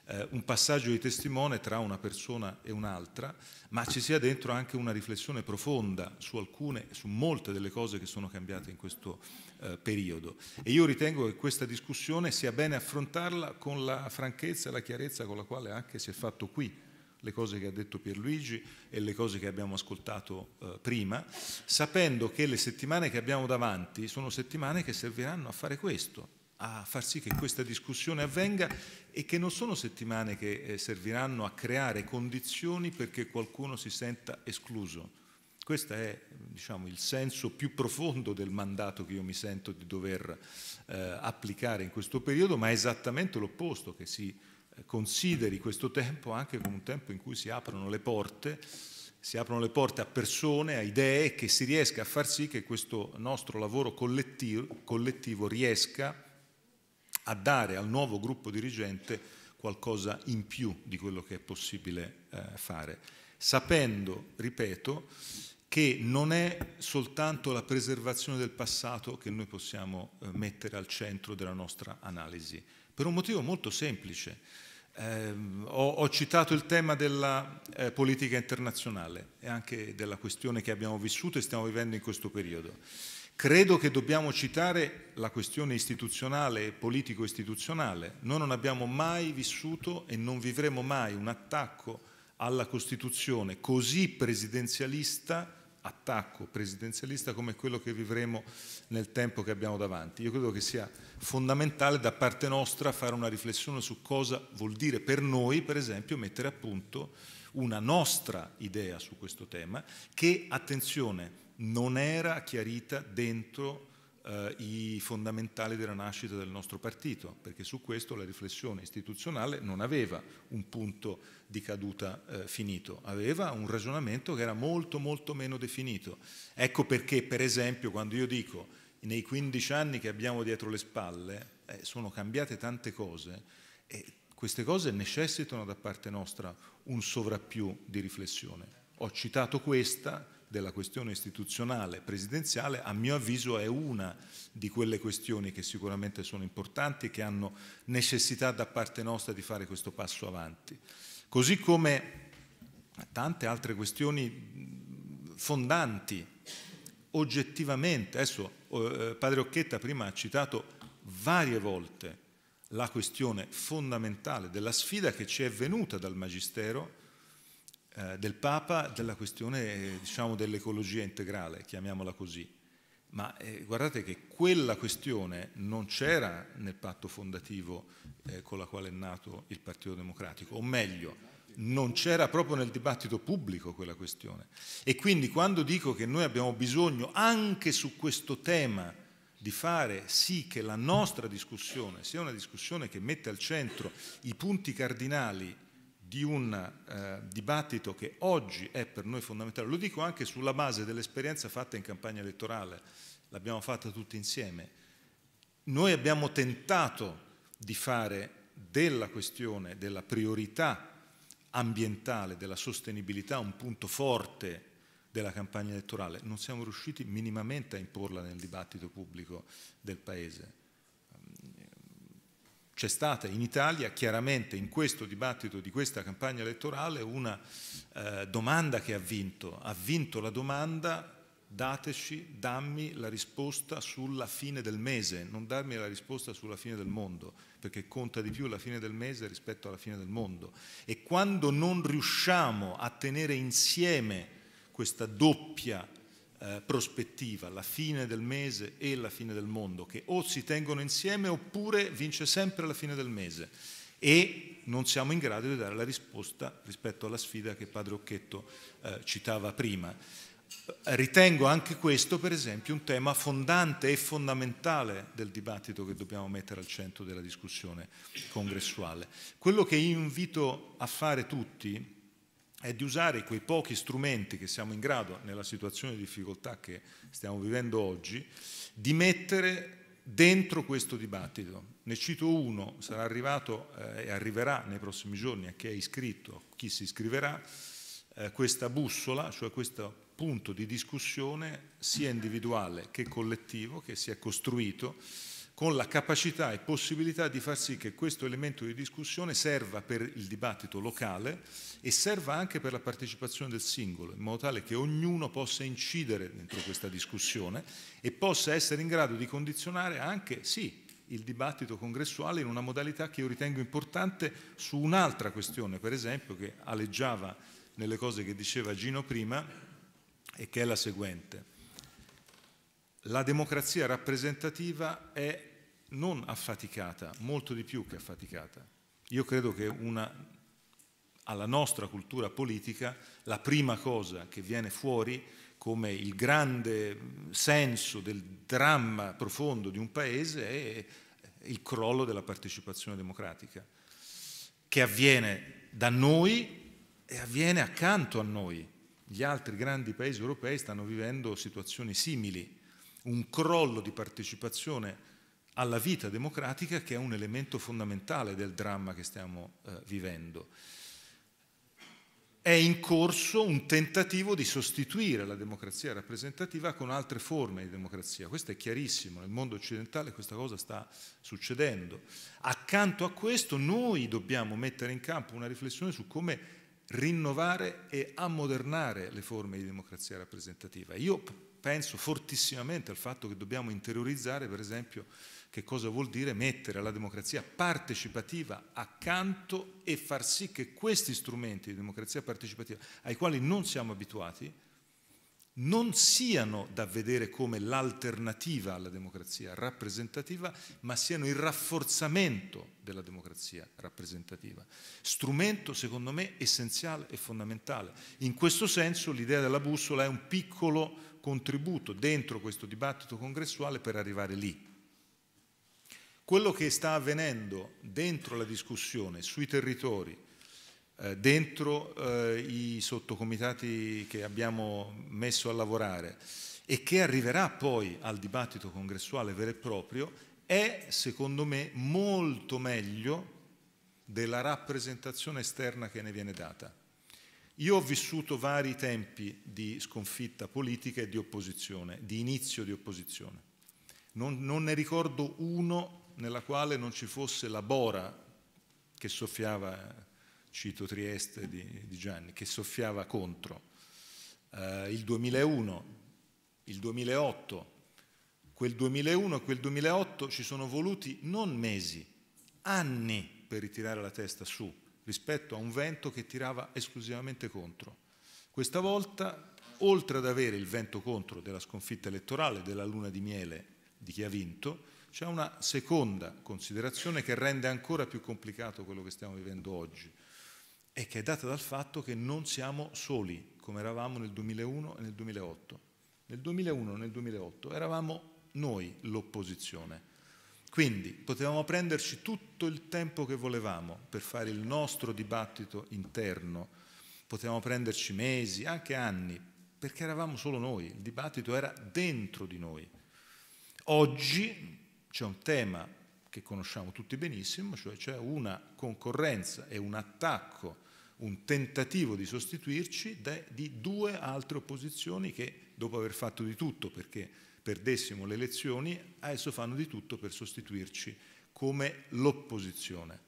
eh, un passaggio di testimone tra una persona e un'altra, ma ci sia dentro anche una riflessione profonda su alcune, su molte delle cose che sono cambiate in questo eh, periodo. E io ritengo che questa discussione sia bene affrontarla con la franchezza e la chiarezza con la quale anche si è fatto qui le cose che ha detto Pierluigi e le cose che abbiamo ascoltato eh, prima, sapendo che le settimane che abbiamo davanti sono settimane che serviranno a fare questo, a far sì che questa discussione avvenga e che non sono settimane che eh, serviranno a creare condizioni perché qualcuno si senta escluso questo è diciamo, il senso più profondo del mandato che io mi sento di dover eh, applicare in questo periodo, ma è esattamente l'opposto, che si eh, consideri questo tempo anche come un tempo in cui si aprono le porte, si aprono le porte a persone, a idee, che si riesca a far sì che questo nostro lavoro collettivo, collettivo riesca a dare al nuovo gruppo dirigente qualcosa in più di quello che è possibile eh, fare, sapendo, ripeto, che non è soltanto la preservazione del passato che noi possiamo eh, mettere al centro della nostra analisi, per un motivo molto semplice. Eh, ho, ho, citato il tema della eh, politica internazionale e anche della questione che abbiamo vissuto e stiamo vivendo in questo periodo. Credo che dobbiamo citare la questione istituzionale e politico-istituzionale. Noi non abbiamo mai vissuto e non vivremo mai un attacco alla Costituzione così presidenzialista attacco presidenzialista come quello che vivremo nel tempo che abbiamo davanti. Io credo che sia fondamentale da parte nostra fare una riflessione su cosa vuol dire per noi, per esempio, mettere a punto una nostra idea su questo tema che, attenzione, non era chiarita dentro eh, i fondamentali della nascita del nostro partito, perché su questo la riflessione istituzionale non aveva un punto di caduta eh, finito, aveva un ragionamento che era molto molto meno definito. Ecco perché per esempio quando io dico nei 15 anni che abbiamo dietro le spalle eh, sono cambiate tante cose e queste cose necessitano da parte nostra un sovrappiù di riflessione. Ho citato questa della questione istituzionale presidenziale, a mio avviso è una di quelle questioni che sicuramente sono importanti e che hanno necessità da parte nostra di fare questo passo avanti. Così come tante altre questioni fondanti oggettivamente. Adesso eh, Padre Occhetta prima ha citato varie volte la questione fondamentale della sfida che ci è venuta dal Magistero eh, del Papa della questione eh, diciamo, dell'ecologia integrale, chiamiamola così. Ma eh, guardate che quella questione non c'era nel patto fondativo eh, con la quale è nato il Partito Democratico, o meglio, non c'era proprio nel dibattito pubblico quella questione. E quindi quando dico che noi abbiamo bisogno anche su questo tema di fare sì che la nostra discussione sia una discussione che mette al centro i punti cardinali di un eh, dibattito che oggi è per noi fondamentale. Lo dico anche sulla base dell'esperienza fatta in campagna elettorale, l'abbiamo fatta tutti insieme. Noi abbiamo tentato di fare della questione della priorità ambientale, della sostenibilità, un punto forte della campagna elettorale. Non siamo riusciti minimamente a imporla nel dibattito pubblico del Paese c'è stata in Italia chiaramente in questo dibattito di questa campagna elettorale una eh, domanda che ha vinto, ha vinto la domanda dateci, dammi la risposta sulla fine del mese, non darmi la risposta sulla fine del mondo, perché conta di più la fine del mese rispetto alla fine del mondo. E quando non riusciamo a tenere insieme questa doppia eh, prospettiva, la fine del mese e la fine del mondo, che o si tengono insieme oppure vince sempre la fine del mese e non siamo in grado di dare la risposta rispetto alla sfida che padre Occhetto eh, citava prima. Eh, ritengo anche questo, per esempio, un tema fondante e fondamentale del dibattito che dobbiamo mettere al centro della discussione congressuale. Quello che invito a fare tutti, è di usare quei pochi strumenti che siamo in grado, nella situazione di difficoltà che stiamo vivendo oggi, di mettere dentro questo dibattito. Ne cito uno, sarà arrivato eh, e arriverà nei prossimi giorni a chi è iscritto, a chi si iscriverà, eh, questa bussola, cioè questo punto di discussione sia individuale che collettivo che si è costruito con la capacità e possibilità di far sì che questo elemento di discussione serva per il dibattito locale e serva anche per la partecipazione del singolo, in modo tale che ognuno possa incidere dentro questa discussione e possa essere in grado di condizionare anche, sì, il dibattito congressuale in una modalità che io ritengo importante su un'altra questione, per esempio, che aleggiava nelle cose che diceva Gino prima e che è la seguente. La democrazia rappresentativa è non affaticata, molto di più che affaticata. Io credo che una, alla nostra cultura politica la prima cosa che viene fuori come il grande senso del dramma profondo di un paese è il crollo della partecipazione democratica, che avviene da noi e avviene accanto a noi. Gli altri grandi paesi europei stanno vivendo situazioni simili, un crollo di partecipazione alla vita democratica che è un elemento fondamentale del dramma che stiamo eh, vivendo. È in corso un tentativo di sostituire la democrazia rappresentativa con altre forme di democrazia. Questo è chiarissimo, nel mondo occidentale questa cosa sta succedendo. Accanto a questo noi dobbiamo mettere in campo una riflessione su come rinnovare e ammodernare le forme di democrazia rappresentativa. Io penso fortissimamente al fatto che dobbiamo interiorizzare, per esempio, che cosa vuol dire mettere la democrazia partecipativa accanto e far sì che questi strumenti di democrazia partecipativa, ai quali non siamo abituati, non siano da vedere come l'alternativa alla democrazia rappresentativa, ma siano il rafforzamento della democrazia rappresentativa. Strumento, secondo me, essenziale e fondamentale. In questo senso l'idea della bussola è un piccolo contributo dentro questo dibattito congressuale per arrivare lì quello che sta avvenendo dentro la discussione, sui territori, eh, dentro eh, i sottocomitati che abbiamo messo a lavorare e che arriverà poi al dibattito congressuale vero e proprio, è secondo me molto meglio della rappresentazione esterna che ne viene data. Io ho vissuto vari tempi di sconfitta politica e di opposizione, di inizio di opposizione. Non, non ne ricordo uno nella quale non ci fosse la bora che soffiava, cito Trieste di, di Gianni, che soffiava contro. Eh, il 2001, il 2008, quel 2001 e quel 2008 ci sono voluti non mesi, anni per ritirare la testa su rispetto a un vento che tirava esclusivamente contro. Questa volta, oltre ad avere il vento contro della sconfitta elettorale, della luna di miele di chi ha vinto, c'è una seconda considerazione che rende ancora più complicato quello che stiamo vivendo oggi e che è data dal fatto che non siamo soli come eravamo nel 2001 e nel 2008. Nel 2001 e nel 2008 eravamo noi l'opposizione. Quindi potevamo prenderci tutto il tempo che volevamo per fare il nostro dibattito interno, potevamo prenderci mesi, anche anni, perché eravamo solo noi, il dibattito era dentro di noi. Oggi c'è un tema che conosciamo tutti benissimo, cioè c'è una concorrenza e un attacco, un tentativo di sostituirci de, di due altre opposizioni che, dopo aver fatto di tutto perché perdessimo le elezioni, adesso fanno di tutto per sostituirci come l'opposizione.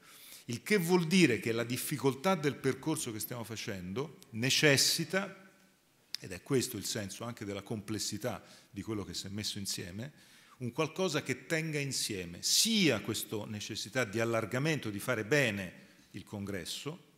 Il che vuol dire che la difficoltà del percorso che stiamo facendo necessita, ed è questo il senso anche della complessità di quello che si è messo insieme, un qualcosa che tenga insieme sia questa necessità di allargamento, di fare bene il congresso,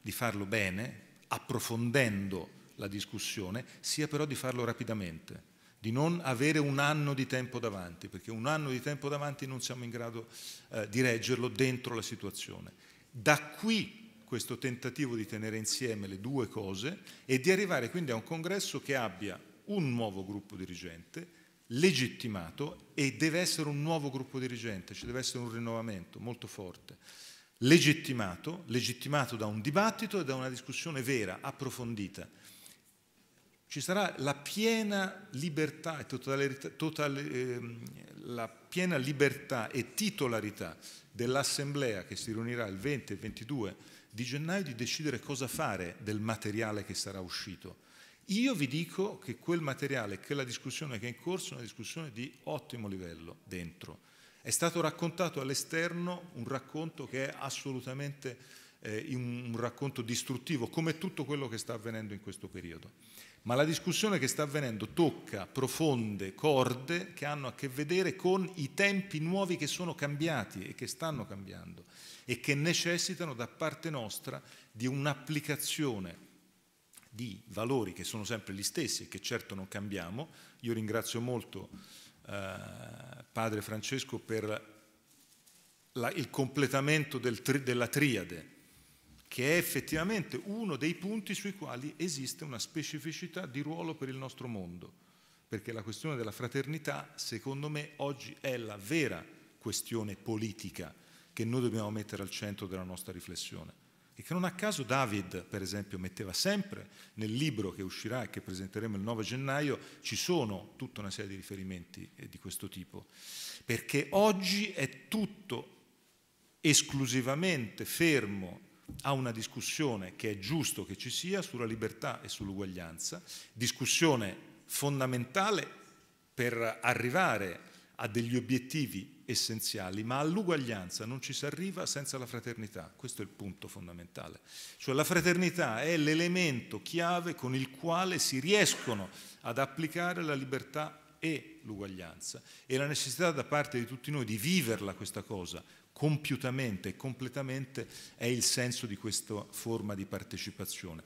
di farlo bene, approfondendo la discussione, sia però di farlo rapidamente, di non avere un anno di tempo davanti, perché un anno di tempo davanti non siamo in grado eh, di reggerlo dentro la situazione. Da qui questo tentativo di tenere insieme le due cose e di arrivare quindi a un congresso che abbia un nuovo gruppo dirigente, legittimato e deve essere un nuovo gruppo dirigente, ci deve essere un rinnovamento molto forte, legittimato, legittimato da un dibattito e da una discussione vera, approfondita. Ci sarà la piena libertà e, totalità, eh, la piena libertà e titolarità dell'Assemblea che si riunirà il 20 e 22 di gennaio di decidere cosa fare del materiale che sarà uscito io vi dico che quel materiale, che la discussione che è in corso è una discussione di ottimo livello dentro. È stato raccontato all'esterno un racconto che è assolutamente eh, un racconto distruttivo, come tutto quello che sta avvenendo in questo periodo. Ma la discussione che sta avvenendo tocca profonde corde che hanno a che vedere con i tempi nuovi che sono cambiati e che stanno cambiando e che necessitano da parte nostra di un'applicazione di valori che sono sempre gli stessi e che certo non cambiamo. Io ringrazio molto eh, Padre Francesco per la, il completamento del tri, della triade, che è effettivamente uno dei punti sui quali esiste una specificità di ruolo per il nostro mondo, perché la questione della fraternità, secondo me, oggi è la vera questione politica che noi dobbiamo mettere al centro della nostra riflessione. E che non a caso David, per esempio, metteva sempre nel libro che uscirà e che presenteremo il 9 gennaio, ci sono tutta una serie di riferimenti eh, di questo tipo. Perché oggi è tutto esclusivamente fermo a una discussione che è giusto che ci sia sulla libertà e sull'uguaglianza, discussione fondamentale per arrivare ha degli obiettivi essenziali, ma all'uguaglianza non ci si arriva senza la fraternità, questo è il punto fondamentale. Cioè la fraternità è l'elemento chiave con il quale si riescono ad applicare la libertà e l'uguaglianza e la necessità da parte di tutti noi di viverla questa cosa compiutamente e completamente è il senso di questa forma di partecipazione.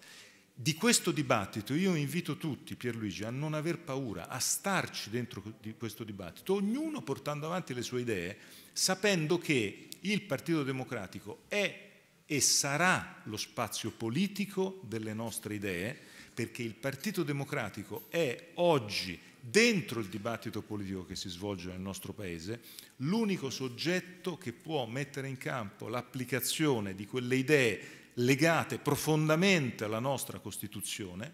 Di questo dibattito io invito tutti, Pierluigi, a non aver paura, a starci dentro di questo dibattito, ognuno portando avanti le sue idee, sapendo che il Partito Democratico è e sarà lo spazio politico delle nostre idee, perché il Partito Democratico è oggi, dentro il dibattito politico che si svolge nel nostro Paese, l'unico soggetto che può mettere in campo l'applicazione di quelle idee legate profondamente alla nostra Costituzione,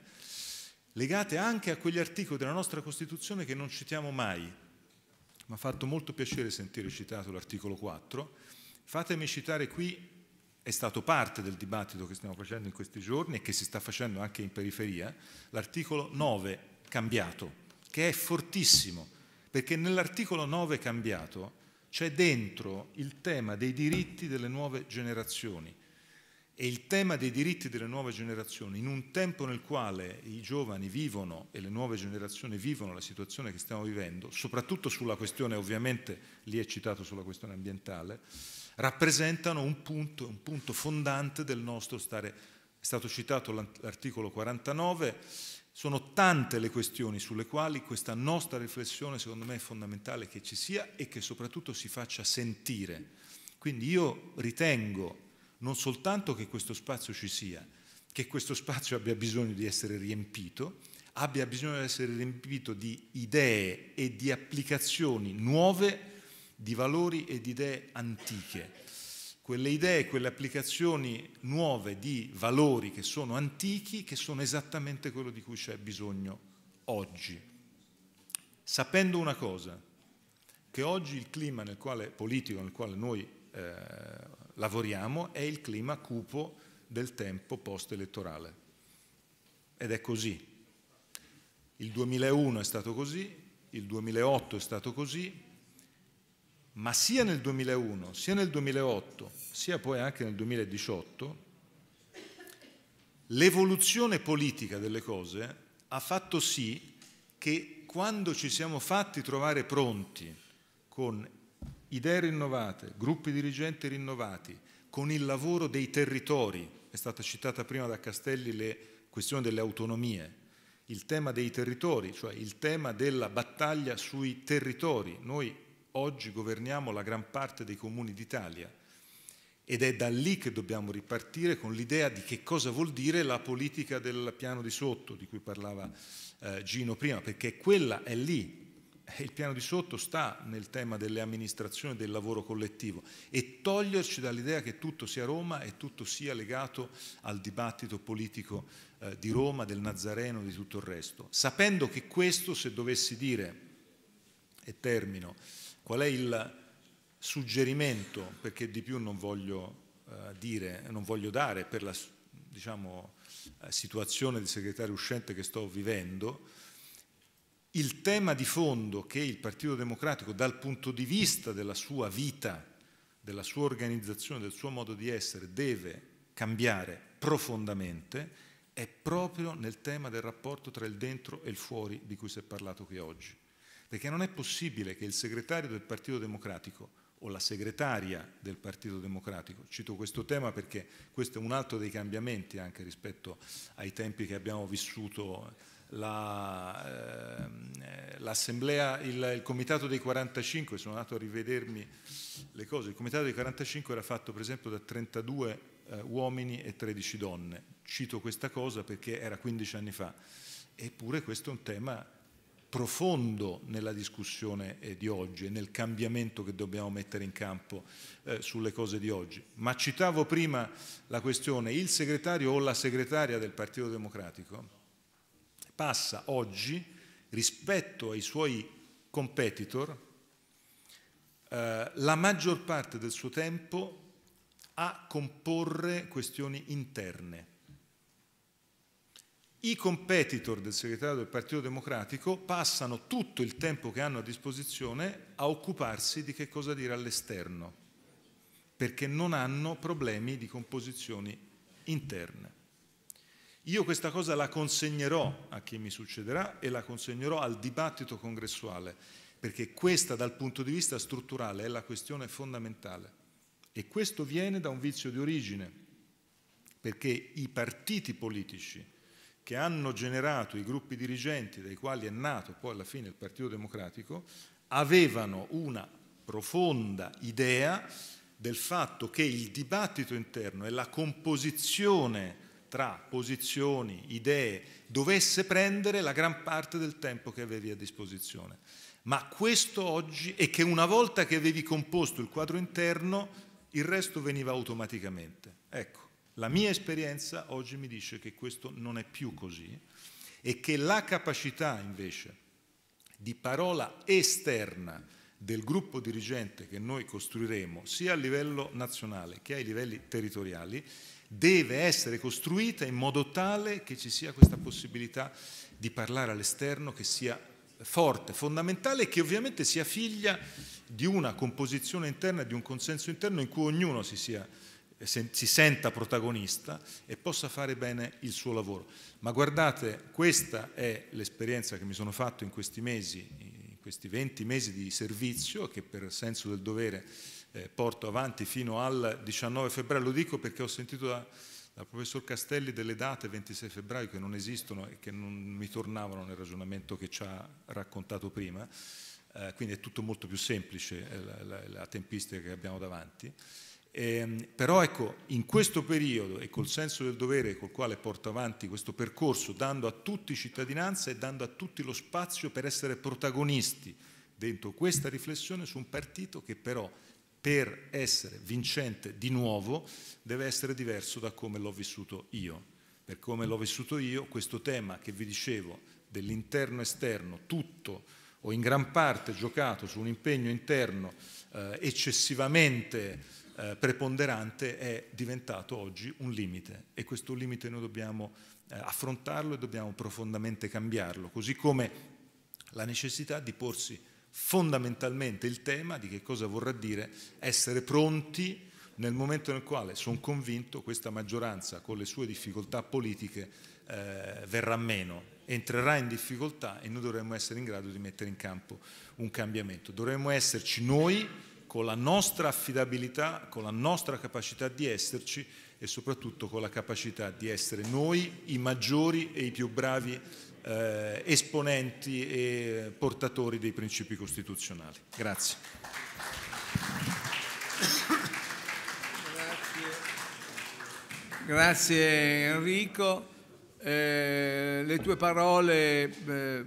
legate anche a quegli articoli della nostra Costituzione che non citiamo mai. Mi ha fatto molto piacere sentire citato l'articolo 4. Fatemi citare qui, è stato parte del dibattito che stiamo facendo in questi giorni e che si sta facendo anche in periferia, l'articolo 9 cambiato, che è fortissimo, perché nell'articolo 9 cambiato c'è dentro il tema dei diritti delle nuove generazioni e il tema dei diritti delle nuove generazioni, in un tempo nel quale i giovani vivono e le nuove generazioni vivono la situazione che stiamo vivendo, soprattutto sulla questione, ovviamente lì è citato sulla questione ambientale, rappresentano un punto, un punto fondante del nostro stare. È stato citato l'articolo 49, sono tante le questioni sulle quali questa nostra riflessione secondo me è fondamentale che ci sia e che soprattutto si faccia sentire. Quindi io ritengo non soltanto che questo spazio ci sia, che questo spazio abbia bisogno di essere riempito, abbia bisogno di essere riempito di idee e di applicazioni nuove, di valori e di idee antiche. Quelle idee, quelle applicazioni nuove di valori che sono antichi, che sono esattamente quello di cui c'è bisogno oggi. Sapendo una cosa, che oggi il clima nel quale, politico nel quale noi eh, lavoriamo è il clima cupo del tempo post-elettorale. Ed è così. Il 2001 è stato così, il 2008 è stato così, ma sia nel 2001, sia nel 2008, sia poi anche nel 2018, l'evoluzione politica delle cose ha fatto sì che quando ci siamo fatti trovare pronti con idee rinnovate, gruppi dirigenti rinnovati, con il lavoro dei territori, è stata citata prima da Castelli la questione delle autonomie, il tema dei territori, cioè il tema della battaglia sui territori. Noi oggi governiamo la gran parte dei comuni d'Italia ed è da lì che dobbiamo ripartire con l'idea di che cosa vuol dire la politica del piano di sotto di cui parlava eh, Gino prima, perché quella è lì il piano di sotto sta nel tema delle amministrazioni, del lavoro collettivo e toglierci dall'idea che tutto sia Roma e tutto sia legato al dibattito politico eh, di Roma, del Nazareno, di tutto il resto. Sapendo che questo, se dovessi dire, e termino, qual è il suggerimento, perché di più non voglio, eh, dire, non voglio dare per la diciamo, eh, situazione di segretario uscente che sto vivendo, il tema di fondo che il Partito Democratico dal punto di vista della sua vita, della sua organizzazione, del suo modo di essere deve cambiare profondamente è proprio nel tema del rapporto tra il dentro e il fuori di cui si è parlato qui oggi. Perché non è possibile che il segretario del Partito Democratico o la segretaria del Partito Democratico, cito questo tema perché questo è un altro dei cambiamenti anche rispetto ai tempi che abbiamo vissuto Ehm, l'assemblea, la, eh, il, il, comitato dei 45, sono andato a rivedermi le cose, il comitato dei 45 era fatto per esempio da 32 eh, uomini e 13 donne, cito questa cosa perché era 15 anni fa, eppure questo è un tema profondo nella discussione eh, di oggi e nel cambiamento che dobbiamo mettere in campo eh, sulle cose di oggi. Ma citavo prima la questione, il segretario o la segretaria del Partito Democratico passa oggi rispetto ai suoi competitor eh, la maggior parte del suo tempo a comporre questioni interne. I competitor del segretario del Partito Democratico passano tutto il tempo che hanno a disposizione a occuparsi di che cosa dire all'esterno, perché non hanno problemi di composizioni interne. Io questa cosa la consegnerò a chi mi succederà e la consegnerò al dibattito congressuale, perché questa dal punto di vista strutturale è la questione fondamentale. E questo viene da un vizio di origine, perché i partiti politici che hanno generato i gruppi dirigenti dai quali è nato poi alla fine il Partito Democratico avevano una profonda idea del fatto che il dibattito interno e la composizione tra posizioni, idee, dovesse prendere la gran parte del tempo che avevi a disposizione. Ma questo oggi è che una volta che avevi composto il quadro interno, il resto veniva automaticamente. Ecco, la mia esperienza oggi mi dice che questo non è più così e che la capacità invece di parola esterna del gruppo dirigente che noi costruiremo, sia a livello nazionale che ai livelli territoriali, deve essere costruita in modo tale che ci sia questa possibilità di parlare all'esterno che sia forte, fondamentale e che ovviamente sia figlia di una composizione interna, di un consenso interno in cui ognuno si, sia, si senta protagonista e possa fare bene il suo lavoro. Ma guardate, questa è l'esperienza che mi sono fatto in questi mesi, in questi 20 mesi di servizio, che per senso del dovere eh, porto avanti fino al 19 febbraio, lo dico perché ho sentito da, dal professor Castelli delle date 26 febbraio che non esistono e che non mi tornavano nel ragionamento che ci ha raccontato prima, eh, quindi è tutto molto più semplice eh, la, la, la, tempistica che abbiamo davanti. Eh, però ecco, in questo periodo e col senso del dovere col quale porto avanti questo percorso, dando a tutti cittadinanza e dando a tutti lo spazio per essere protagonisti dentro questa riflessione su un partito che però per essere vincente di nuovo deve essere diverso da come l'ho vissuto io. Per come l'ho vissuto io, questo tema che vi dicevo dell'interno-esterno, tutto o in gran parte giocato su un impegno interno eh, eccessivamente eh, preponderante, è diventato oggi un limite e questo limite noi dobbiamo eh, affrontarlo e dobbiamo profondamente cambiarlo, così come la necessità di porsi fondamentalmente il tema di che cosa vorrà dire essere pronti nel momento nel quale, sono convinto, questa maggioranza con le sue difficoltà politiche eh, verrà meno, entrerà in difficoltà e noi dovremmo essere in grado di mettere in campo un cambiamento. Dovremmo esserci noi con la nostra affidabilità, con la nostra capacità di esserci e soprattutto con la capacità di essere noi i maggiori e i più bravi eh, esponenti e portatori dei principi costituzionali. Grazie. Grazie, Grazie Enrico. Eh, le tue parole eh,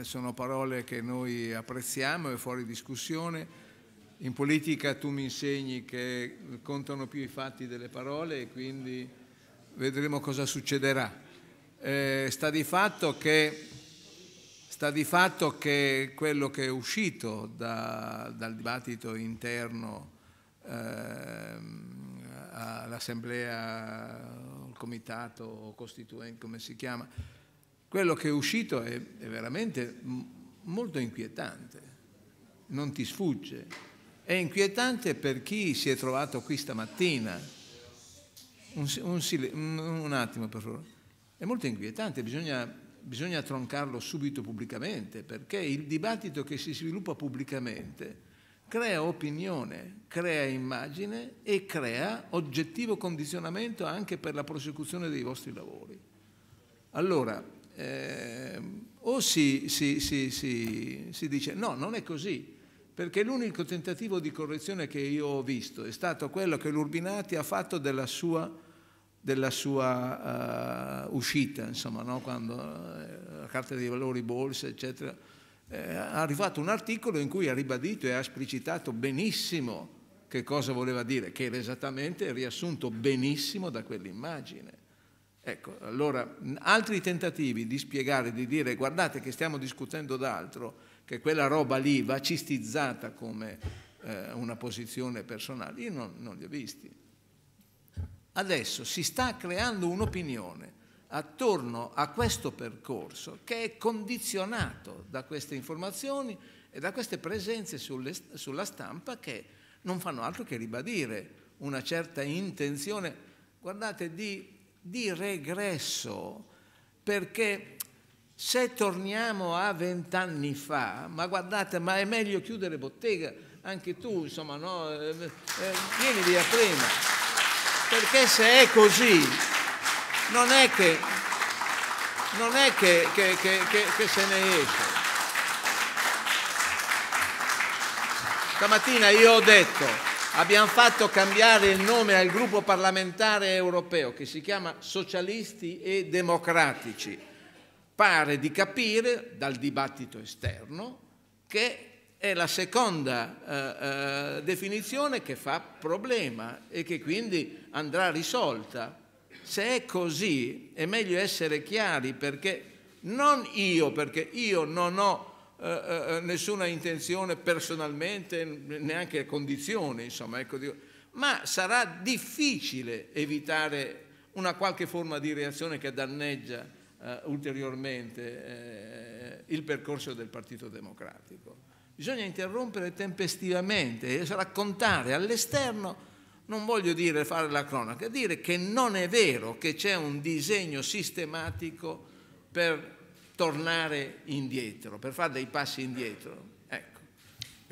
sono parole che noi apprezziamo, e fuori discussione. In politica tu mi insegni che contano più i fatti delle parole e quindi vedremo cosa succederà eh, sta, di che, sta, di fatto che, quello che è uscito da, dal dibattito interno eh, all'assemblea, al comitato costituente, come si chiama, quello che è uscito è, è veramente molto inquietante, non ti sfugge. È inquietante per chi si è trovato qui stamattina. Un, un, un attimo, per favore è molto inquietante, bisogna, bisogna troncarlo subito pubblicamente, perché il dibattito che si sviluppa pubblicamente crea opinione, crea immagine e crea oggettivo condizionamento anche per la prosecuzione dei vostri lavori. Allora, ehm, o si, si, si, si, dice no, non è così, perché l'unico tentativo di correzione che io ho visto è stato quello che l'Urbinati ha fatto della sua della sua uh, uscita, insomma, no? quando uh, la Carta dei Valori Borsa, eccetera, eh, ha arrivato un articolo in cui ha ribadito e ha esplicitato benissimo che cosa voleva dire, che era esattamente riassunto benissimo da quell'immagine. Ecco, allora, altri tentativi di spiegare, di dire guardate che stiamo discutendo d'altro, che quella roba lì va cistizzata come eh, una posizione personale, io non, non li ho visti. Adesso si sta creando un'opinione attorno a questo percorso che è condizionato da queste informazioni e da queste presenze sulle, sulla stampa che non fanno altro che ribadire una certa intenzione, guardate, di, di regresso, perché se torniamo a vent'anni fa, ma guardate, ma è meglio chiudere bottega, anche tu, insomma, no? Eh, eh, vieni via prima. Perché se è così, non è che, non è che, che, che se ne esce. Stamattina io ho detto, abbiamo fatto cambiare il nome al gruppo parlamentare europeo che si chiama Socialisti e Democratici. Pare di capire dal dibattito esterno che è la seconda eh, eh, definizione che fa problema e che quindi andrà risolta. Se è così è meglio essere chiari perché non io, perché io non ho eh, eh nessuna intenzione personalmente, neanche condizioni, insomma, ecco, ma sarà difficile evitare una qualche forma di reazione che danneggia eh, ulteriormente eh, il percorso del Partito Democratico. Bisogna interrompere tempestivamente, raccontare all'esterno, non voglio dire fare la cronaca, dire che non è vero che c'è un disegno sistematico per tornare indietro, per fare dei passi indietro. Ecco.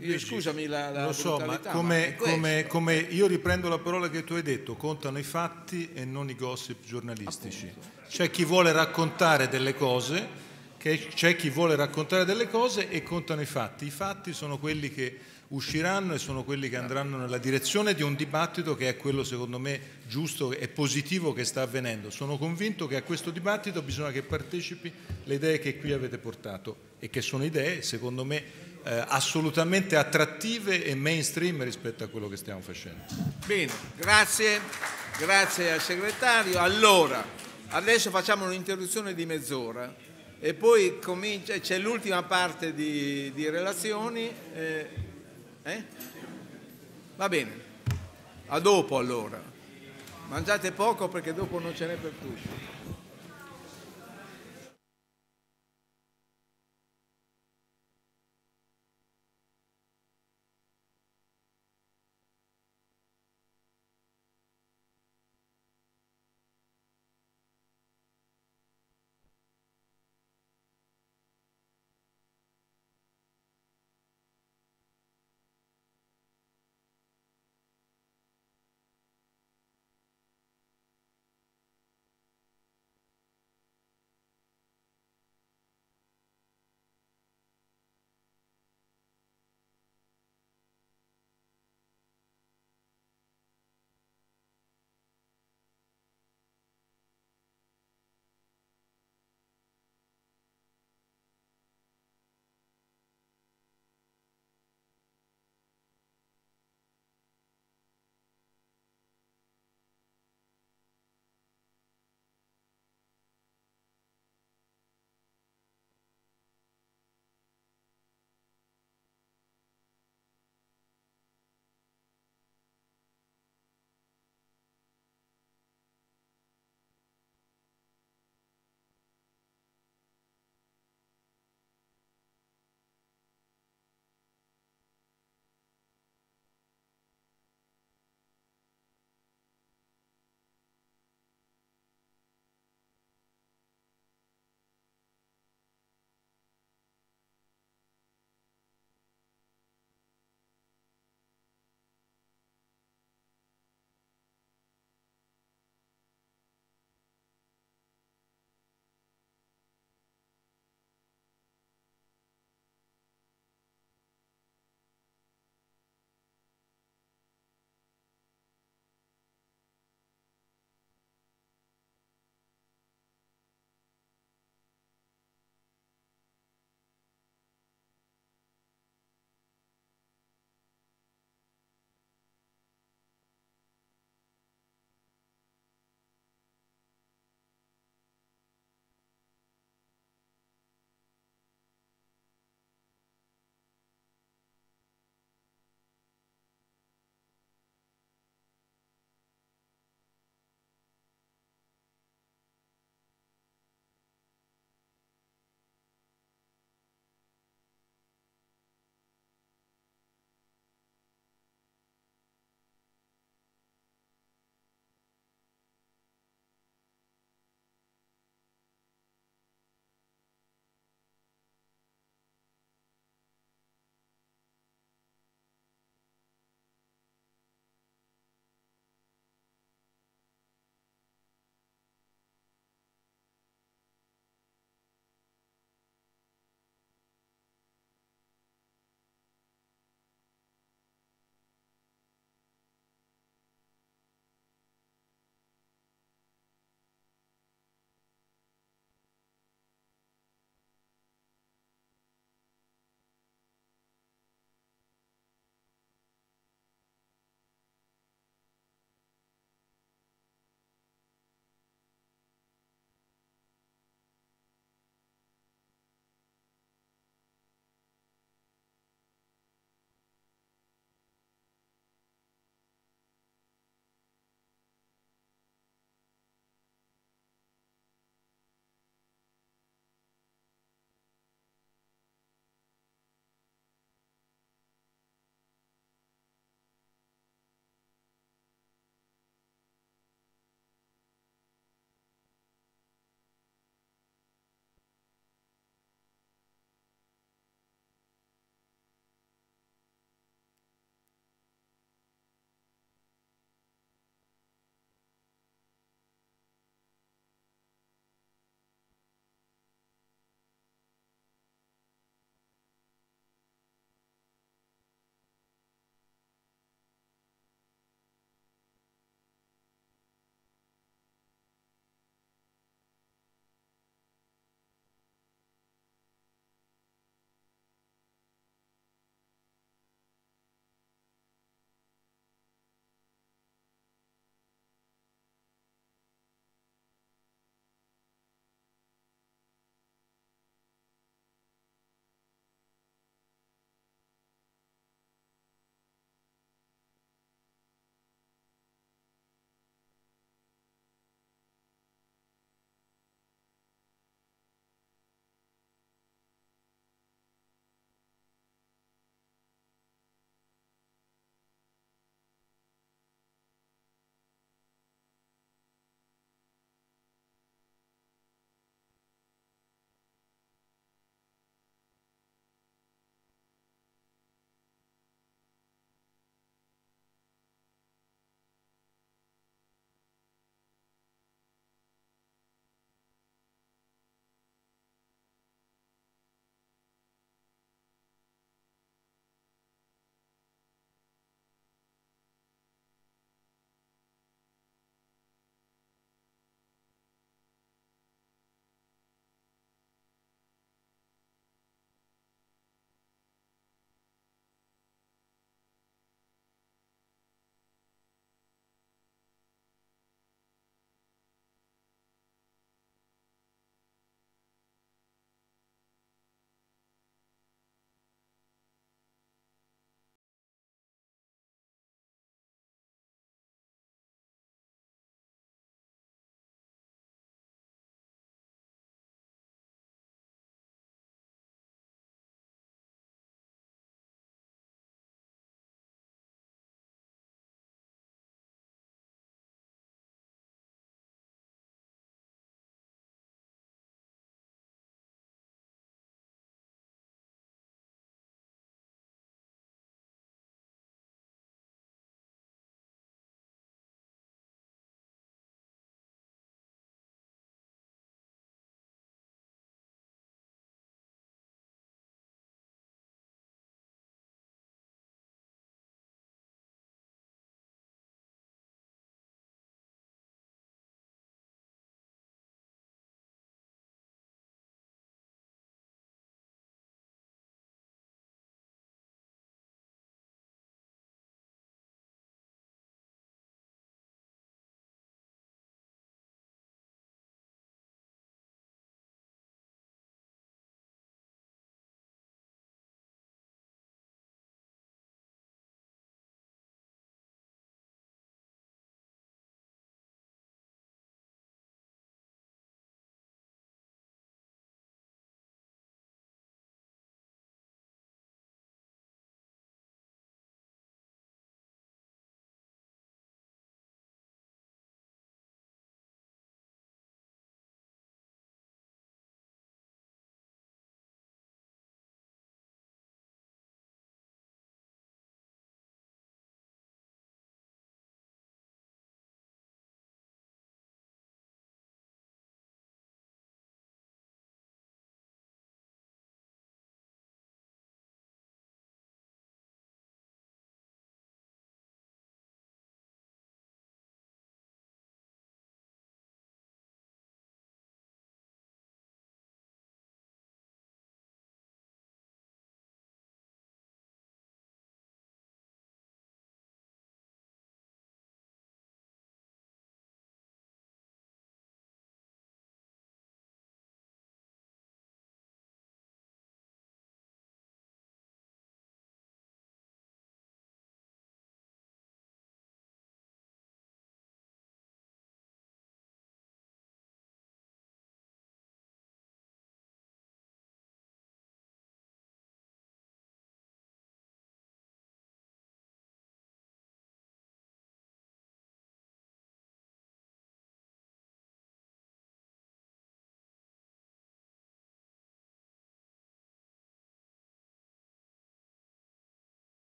Io, scusami la, la Lo so, ma come, ma come, come, io riprendo la parola che tu hai detto, contano i fatti e non i gossip giornalistici. Appunto. C'è chi vuole raccontare delle cose che c'è chi vuole raccontare delle cose e contano i fatti. I fatti sono quelli che usciranno e sono quelli che andranno nella direzione di un dibattito che è quello secondo me giusto e positivo che sta avvenendo. Sono convinto che a questo dibattito bisogna che partecipi le idee che qui avete portato e che sono idee secondo me eh, assolutamente attrattive e mainstream rispetto a quello che stiamo facendo. Bene, grazie, grazie al segretario. Allora, adesso facciamo un'interruzione di mezz'ora. E poi c'è l'ultima parte di, di relazioni. Eh, eh? Va bene, a dopo allora. Mangiate poco perché dopo non ce n'è per tutti.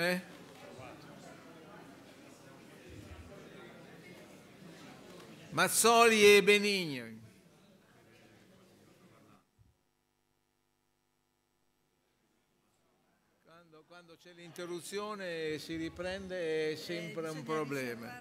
Eh? Mazzoli e Benigno. Quando, quando c'è l'interruzione si riprende è sempre eh, un problema.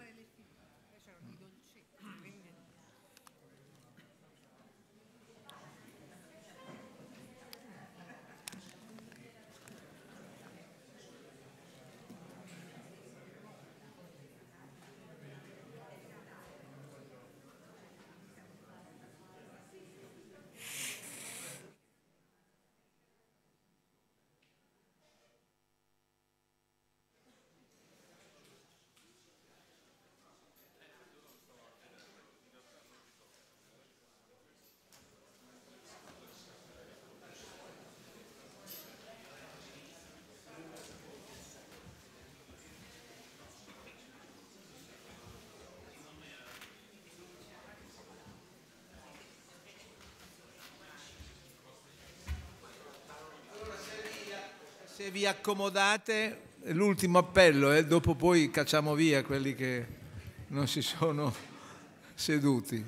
se vi accomodate, l'ultimo appello, eh, dopo poi cacciamo via quelli che non si sono seduti.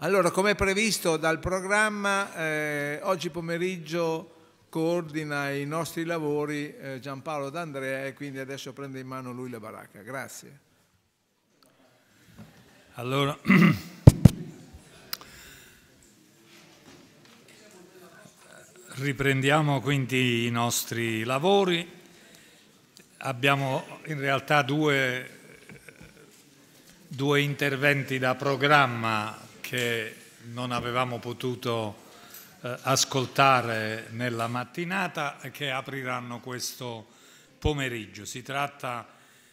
Allora, come previsto dal programma, eh, oggi pomeriggio coordina i nostri lavori eh, Giampaolo D'Andrea e quindi adesso prende in mano lui la baracca. Grazie. Allora, [clears throat] Riprendiamo quindi i nostri lavori. Abbiamo in realtà due, due, interventi da programma che non avevamo potuto eh, ascoltare nella mattinata e che apriranno questo pomeriggio. Si tratta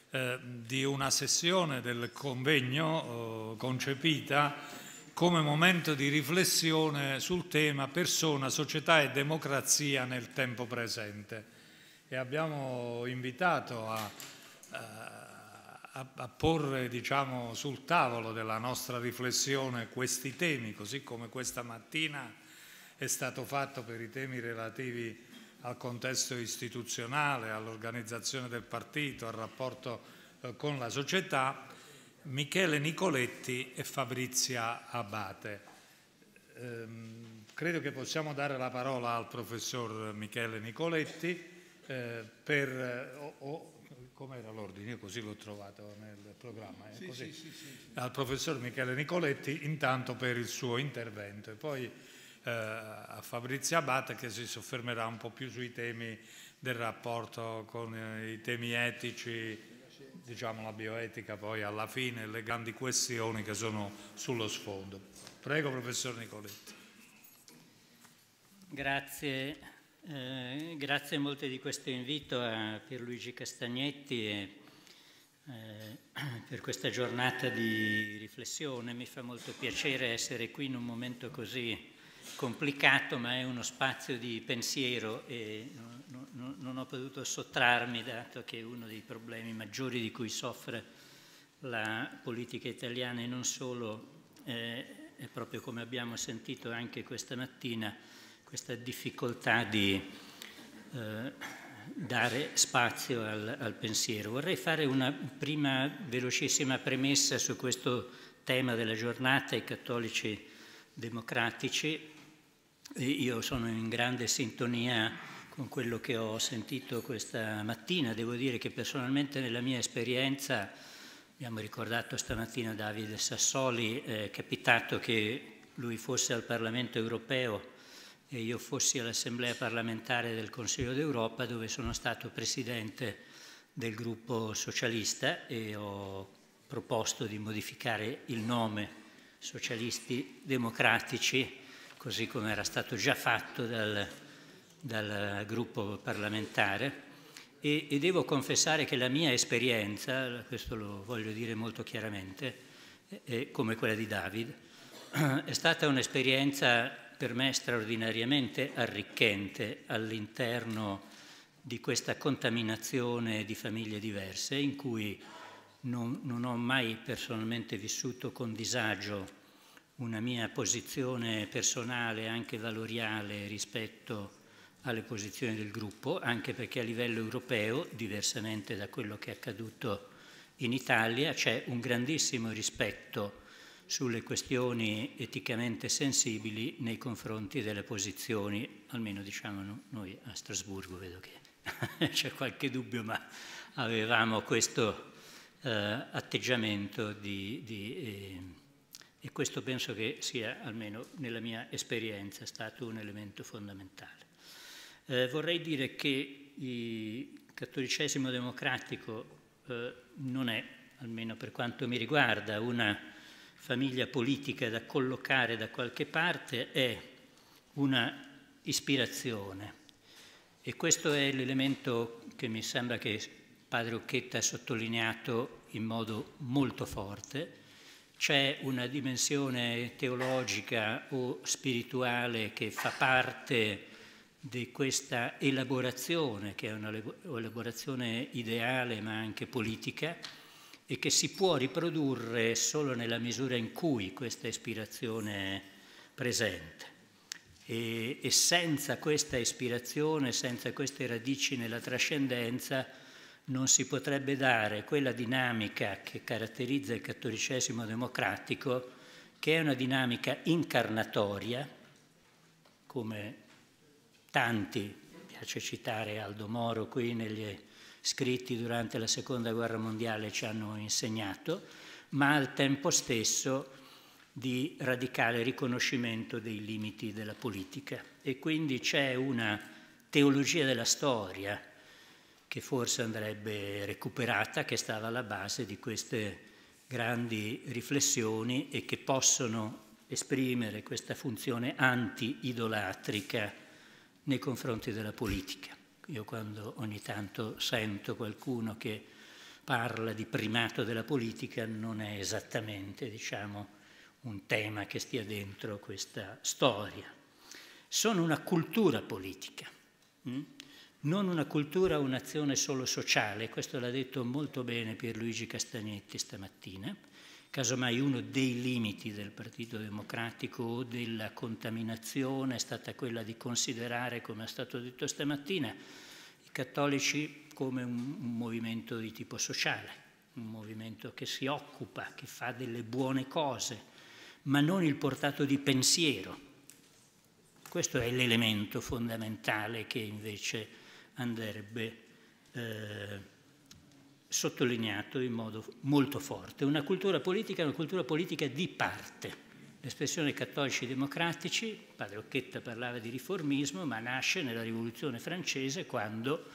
eh, di una sessione del convegno eh, concepita come momento di riflessione sul tema persona, società e democrazia nel tempo presente. E abbiamo invitato a, eh, a, a porre diciamo, sul tavolo della nostra riflessione questi temi, così come questa mattina è stato fatto per i temi relativi al contesto istituzionale, all'organizzazione del partito, al rapporto eh, con la società, Michele Nicoletti e Fabrizia Abate. Ehm, credo che possiamo dare la parola al professor Michele Nicoletti eh, per... Oh, oh, com'era l'ordine? così l'ho trovato nel programma. Eh? Sì, sì, sì, al professor Michele Nicoletti intanto per il suo intervento e poi eh, a Fabrizia Abate che si soffermerà un po' più sui temi del rapporto con eh, i temi etici diciamo, la bioetica poi alla fine e le grandi questioni che sono sullo sfondo. Prego, professor Nicoletti. Grazie, eh, grazie molto di questo invito a Pierluigi Castagnetti e, eh, [clears throat] per questa giornata di riflessione. Mi fa molto piacere essere qui in un momento così complicato, ma è uno spazio di pensiero e non, ho potuto sottrarmi, dato che uno dei problemi maggiori di cui soffre la politica italiana e non solo eh, è proprio come abbiamo sentito anche questa mattina, questa difficoltà di eh, dare spazio al, al, pensiero. Vorrei fare una prima velocissima premessa su questo tema della giornata, i cattolici democratici. Io sono in grande sintonia con quello che ho sentito questa mattina. Devo dire che personalmente nella mia esperienza, abbiamo ricordato stamattina Davide Sassoli, è eh, capitato che lui fosse al Parlamento europeo e io fossi all'Assemblea parlamentare del Consiglio d'Europa dove sono stato presidente del gruppo socialista e ho proposto di modificare il nome socialisti democratici così come era stato già fatto dal dal gruppo parlamentare e, e, devo confessare che la mia esperienza, questo lo voglio dire molto chiaramente, è, come quella di David, [clears throat] è stata un'esperienza per me straordinariamente arricchente all'interno di questa contaminazione di famiglie diverse in cui non, non ho mai personalmente vissuto con disagio una mia posizione personale, anche valoriale, rispetto alle posizioni del gruppo, anche perché a livello europeo, diversamente da quello che è accaduto in Italia, c'è un grandissimo rispetto sulle questioni eticamente sensibili nei confronti delle posizioni, almeno diciamo noi a Strasburgo, vedo che [laughs] c'è qualche dubbio, ma avevamo questo eh, atteggiamento di, di, eh, e questo penso che sia, almeno nella mia esperienza, stato un elemento fondamentale. Eh, vorrei dire che il cattolicesimo democratico eh, non è, almeno per quanto mi riguarda, una famiglia politica da collocare da qualche parte, è una ispirazione. E questo è l'elemento che mi sembra che padre Occhetta ha sottolineato in modo molto forte. C'è una dimensione teologica o spirituale che fa parte di questa elaborazione, che è un'elaborazione ideale ma anche politica, e che si può riprodurre solo nella misura in cui questa ispirazione è presente. E, e senza questa ispirazione, senza queste radici nella trascendenza, non si potrebbe dare quella dinamica che caratterizza il cattolicesimo democratico, che è una dinamica incarnatoria, come tanti, piace citare Aldo Moro qui negli scritti durante la Seconda Guerra Mondiale ci hanno insegnato, ma al tempo stesso di radicale riconoscimento dei limiti della politica. E quindi c'è una teologia della storia che forse andrebbe recuperata, che stava alla base di queste grandi riflessioni e che possono esprimere questa funzione anti-idolatrica nei confronti della politica. Io quando ogni tanto sento qualcuno che parla di primato della politica non è esattamente, diciamo, un tema che stia dentro questa storia. Sono una cultura politica, mm? non una cultura un'azione solo sociale, questo l'ha detto molto bene Pierluigi Castagnetti stamattina, casomai uno dei limiti del Partito Democratico o della contaminazione è stata quella di considerare, come è stato detto stamattina, i cattolici come un, un movimento di tipo sociale, un movimento che si occupa, che fa delle buone cose, ma non il portato di pensiero. Questo è l'elemento fondamentale che invece andrebbe... Eh, sottolineato in modo molto forte. Una cultura politica è una cultura politica di parte. L'espressione cattolici democratici, padre Occhetta parlava di riformismo, ma nasce nella rivoluzione francese quando,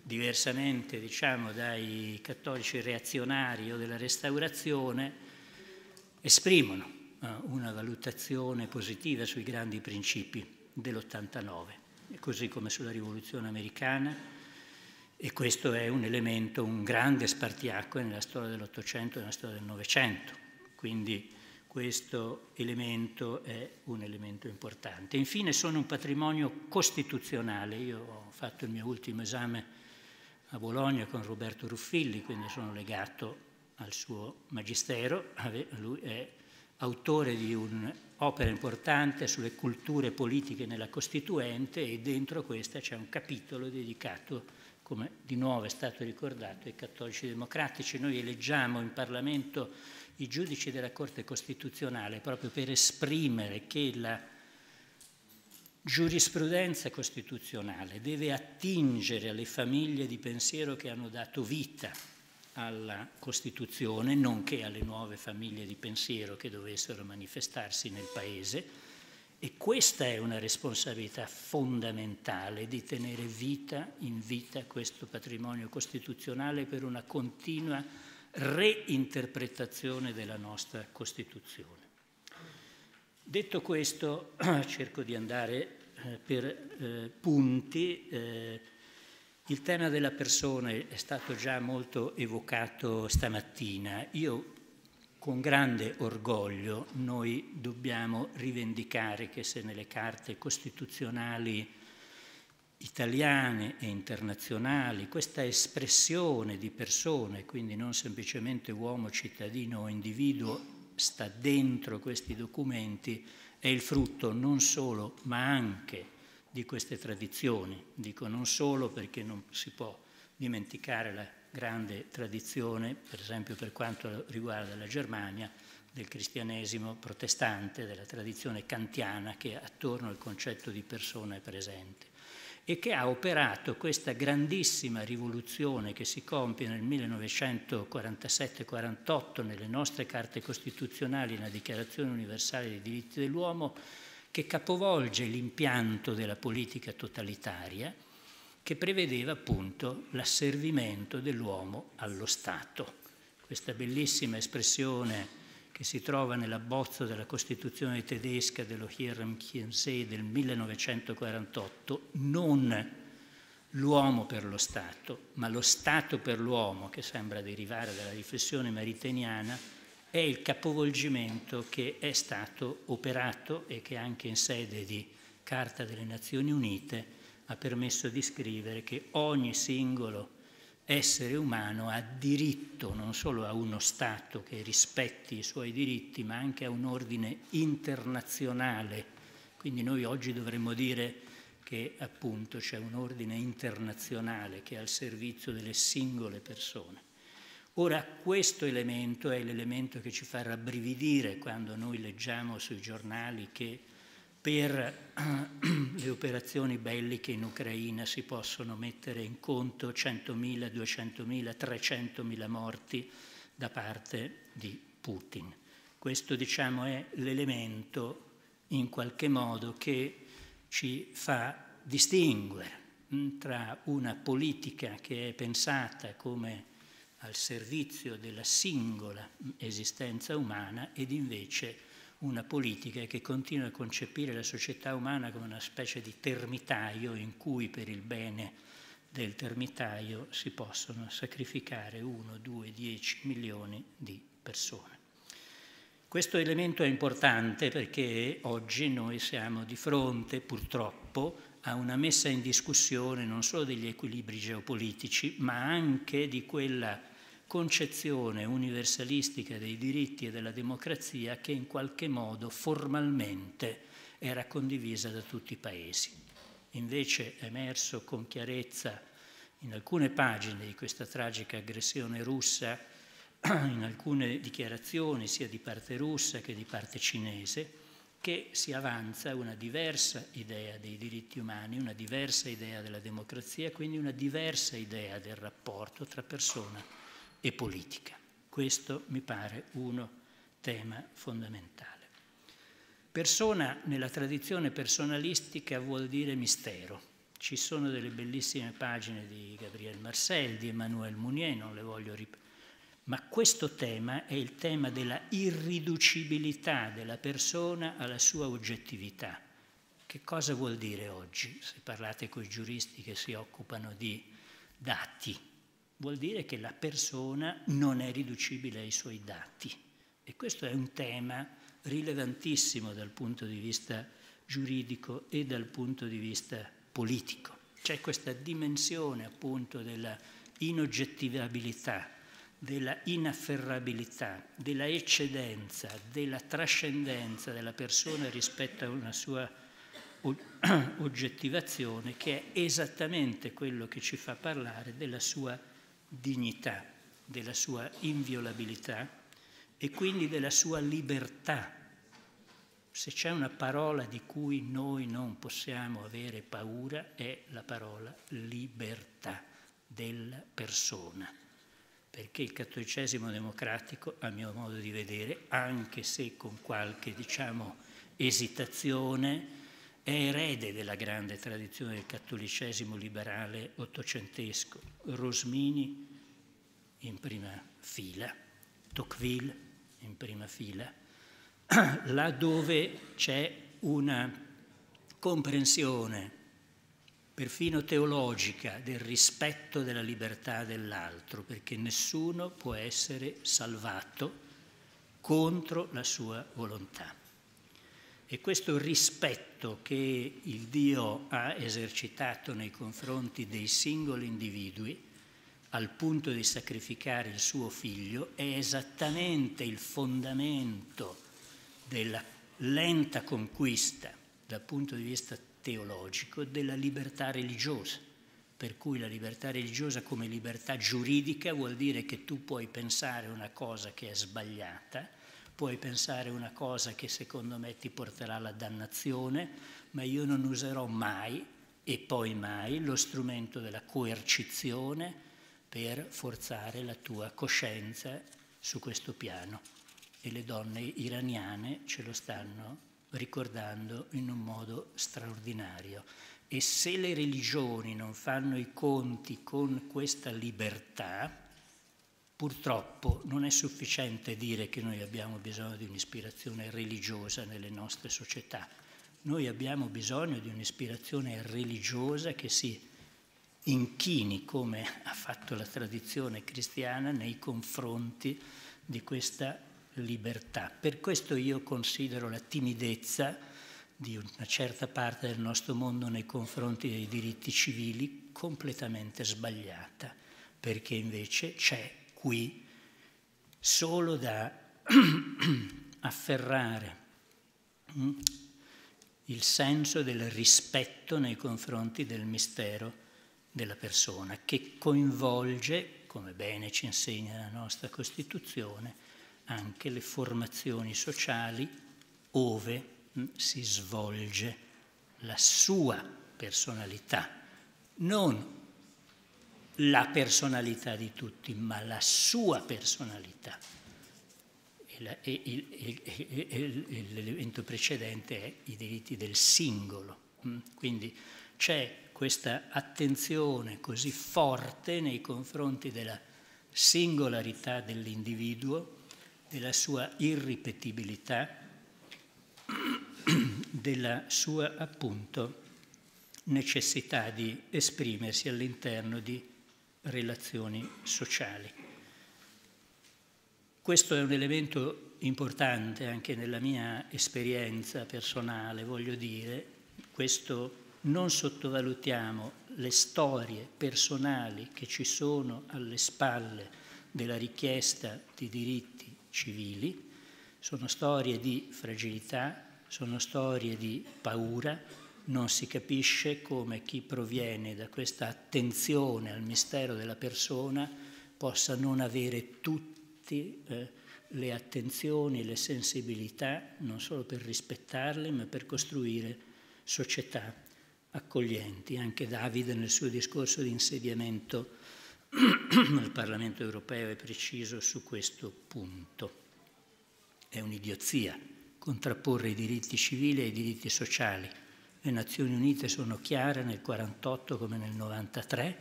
diversamente diciamo, dai cattolici reazionari o della restaurazione, esprimono eh, una valutazione positiva sui grandi principi dell'89, così come sulla rivoluzione americana, e questo è un elemento, un grande spartiacque nella storia dell'Ottocento e nella storia del Novecento. Quindi questo elemento è un elemento importante. Infine sono un patrimonio costituzionale. Io ho fatto il mio ultimo esame a Bologna con Roberto Ruffilli, quindi sono legato al suo magistero. Lui è autore di un'opera importante sulle culture politiche nella Costituente e dentro questa c'è un capitolo dedicato come di nuovo è stato ricordato, i cattolici democratici. Noi eleggiamo in Parlamento i giudici della Corte Costituzionale proprio per esprimere che la giurisprudenza costituzionale deve attingere alle famiglie di pensiero che hanno dato vita alla Costituzione, nonché alle nuove famiglie di pensiero che dovessero manifestarsi nel Paese e questa è una responsabilità fondamentale di tenere vita in vita questo patrimonio costituzionale per una continua reinterpretazione della nostra Costituzione. Detto questo, [clears throat] cerco di andare eh, per eh, punti. Eh, il tema della persona è stato già molto evocato stamattina. Io con grande orgoglio noi dobbiamo rivendicare che se nelle carte costituzionali italiane e internazionali questa espressione di persone, quindi non semplicemente uomo, cittadino o individuo, sta dentro questi documenti, è il frutto non solo ma anche di queste tradizioni. Dico non solo perché non si può dimenticare la grande tradizione, per esempio per quanto riguarda la Germania, del cristianesimo protestante, della tradizione kantiana che attorno al concetto di persona è presente e che ha operato questa grandissima rivoluzione che si compie nel 1947-48 nelle nostre carte costituzionali, nella Dichiarazione universale dei diritti dell'uomo, che capovolge l'impianto della politica totalitaria che prevedeva appunto l'asservimento dell'uomo allo Stato. Questa bellissima espressione che si trova nell'abbozzo della Costituzione tedesca dello Hieram Kiensee del 1948, non l'uomo per lo Stato, ma lo Stato per l'uomo, che sembra derivare dalla riflessione mariteniana, è il capovolgimento che è stato operato e che anche in sede di Carta delle Nazioni Unite ha permesso di scrivere che ogni singolo essere umano ha diritto non solo a uno Stato che rispetti i suoi diritti, ma anche a un ordine internazionale. Quindi noi oggi dovremmo dire che appunto c'è un ordine internazionale che è al servizio delle singole persone. Ora questo elemento è l'elemento che ci fa rabbrividire quando noi leggiamo sui giornali che per [clears throat] le operazioni belliche in Ucraina si possono mettere in conto 100.000, 200.000, 300.000 morti da parte di Putin. Questo diciamo, è l'elemento in qualche modo che ci fa distinguere hm, tra una politica che è pensata come al servizio della singola hm, esistenza umana ed invece una politica che continua a concepire la società umana come una specie di termitaio in cui per il bene del termitaio si possono sacrificare 1, 2, 10 milioni di persone. Questo elemento è importante perché oggi noi siamo di fronte purtroppo a una messa in discussione non solo degli equilibri geopolitici, ma anche di quella concezione universalistica dei diritti e della democrazia che in qualche modo formalmente era condivisa da tutti i paesi. Invece è emerso con chiarezza in alcune pagine di questa tragica aggressione russa, [clears throat] in alcune dichiarazioni sia di parte russa che di parte cinese, che si avanza una diversa idea dei diritti umani, una diversa idea della democrazia, quindi una diversa idea del rapporto tra persona e e politica. Questo mi pare uno tema fondamentale. Persona nella tradizione personalistica vuol dire mistero. Ci sono delle bellissime pagine di Gabriel Marcel, di Emmanuel Mounier, non le voglio ripetere, ma questo tema è il tema della irriducibilità della persona alla sua oggettività. Che cosa vuol dire oggi, se parlate con i giuristi che si occupano di dati, vuol dire che la persona non è riducibile ai suoi dati. E questo è un tema rilevantissimo dal punto di vista giuridico e dal punto di vista politico. C'è questa dimensione appunto della inoggettivabilità, della inafferrabilità, della eccedenza, della trascendenza della persona rispetto a una sua [clears throat] oggettivazione che è esattamente quello che ci fa parlare della sua dignità, della sua inviolabilità e quindi della sua libertà. Se c'è una parola di cui noi non possiamo avere paura è la parola libertà della persona, perché il cattolicesimo democratico, a mio modo di vedere, anche se con qualche diciamo, esitazione, è erede della grande tradizione del cattolicesimo liberale ottocentesco, Rosmini in prima fila, Tocqueville in prima fila, là [clears throat] dove c'è una comprensione perfino teologica del rispetto della libertà dell'altro, perché nessuno può essere salvato contro la sua volontà. E questo rispetto che il Dio ha esercitato nei confronti dei singoli individui, al punto di sacrificare il suo figlio, è esattamente il fondamento della lenta conquista dal punto di vista teologico della libertà religiosa, per cui la libertà religiosa come libertà giuridica vuol dire che tu puoi pensare una cosa che è sbagliata, puoi pensare una cosa che secondo me ti porterà alla dannazione, ma io non userò mai e poi mai lo strumento della coercizione per forzare la tua coscienza su questo piano. E le donne iraniane ce lo stanno ricordando in un modo straordinario. E se le religioni non fanno i conti con questa libertà, Purtroppo non è sufficiente dire che noi abbiamo bisogno di un'ispirazione religiosa nelle nostre società, noi abbiamo bisogno di un'ispirazione religiosa che si inchini, come ha fatto la tradizione cristiana, nei confronti di questa libertà. Per questo io considero la timidezza di una certa parte del nostro mondo nei confronti dei diritti civili completamente sbagliata, perché invece c'è qui solo da [clears throat] afferrare mm, il senso del rispetto nei confronti del mistero della persona, che coinvolge, come bene ci insegna la nostra Costituzione, anche le formazioni sociali ove mm, si svolge la sua personalità, non la personalità di tutti, ma la sua personalità. l'elemento precedente è i diritti del singolo. Mm? Quindi c'è questa attenzione così forte nei confronti della singolarità dell'individuo, della sua irripetibilità, [clears throat] della sua appunto necessità di esprimersi all'interno di relazioni sociali. Questo è un elemento importante anche nella mia esperienza personale, voglio dire, questo non sottovalutiamo le storie personali che ci sono alle spalle della richiesta di diritti civili, sono storie di fragilità, sono storie di paura, non si capisce come chi proviene da questa attenzione al mistero della persona possa non avere tutte eh, le attenzioni, le sensibilità, non solo per rispettarle, ma per costruire società accoglienti. Anche Davide nel suo discorso di insediamento [clears throat] al Parlamento europeo è preciso su questo punto. È un'idiozia contrapporre i diritti civili ai diritti sociali le Nazioni Unite sono chiare nel 1948 come nel 1993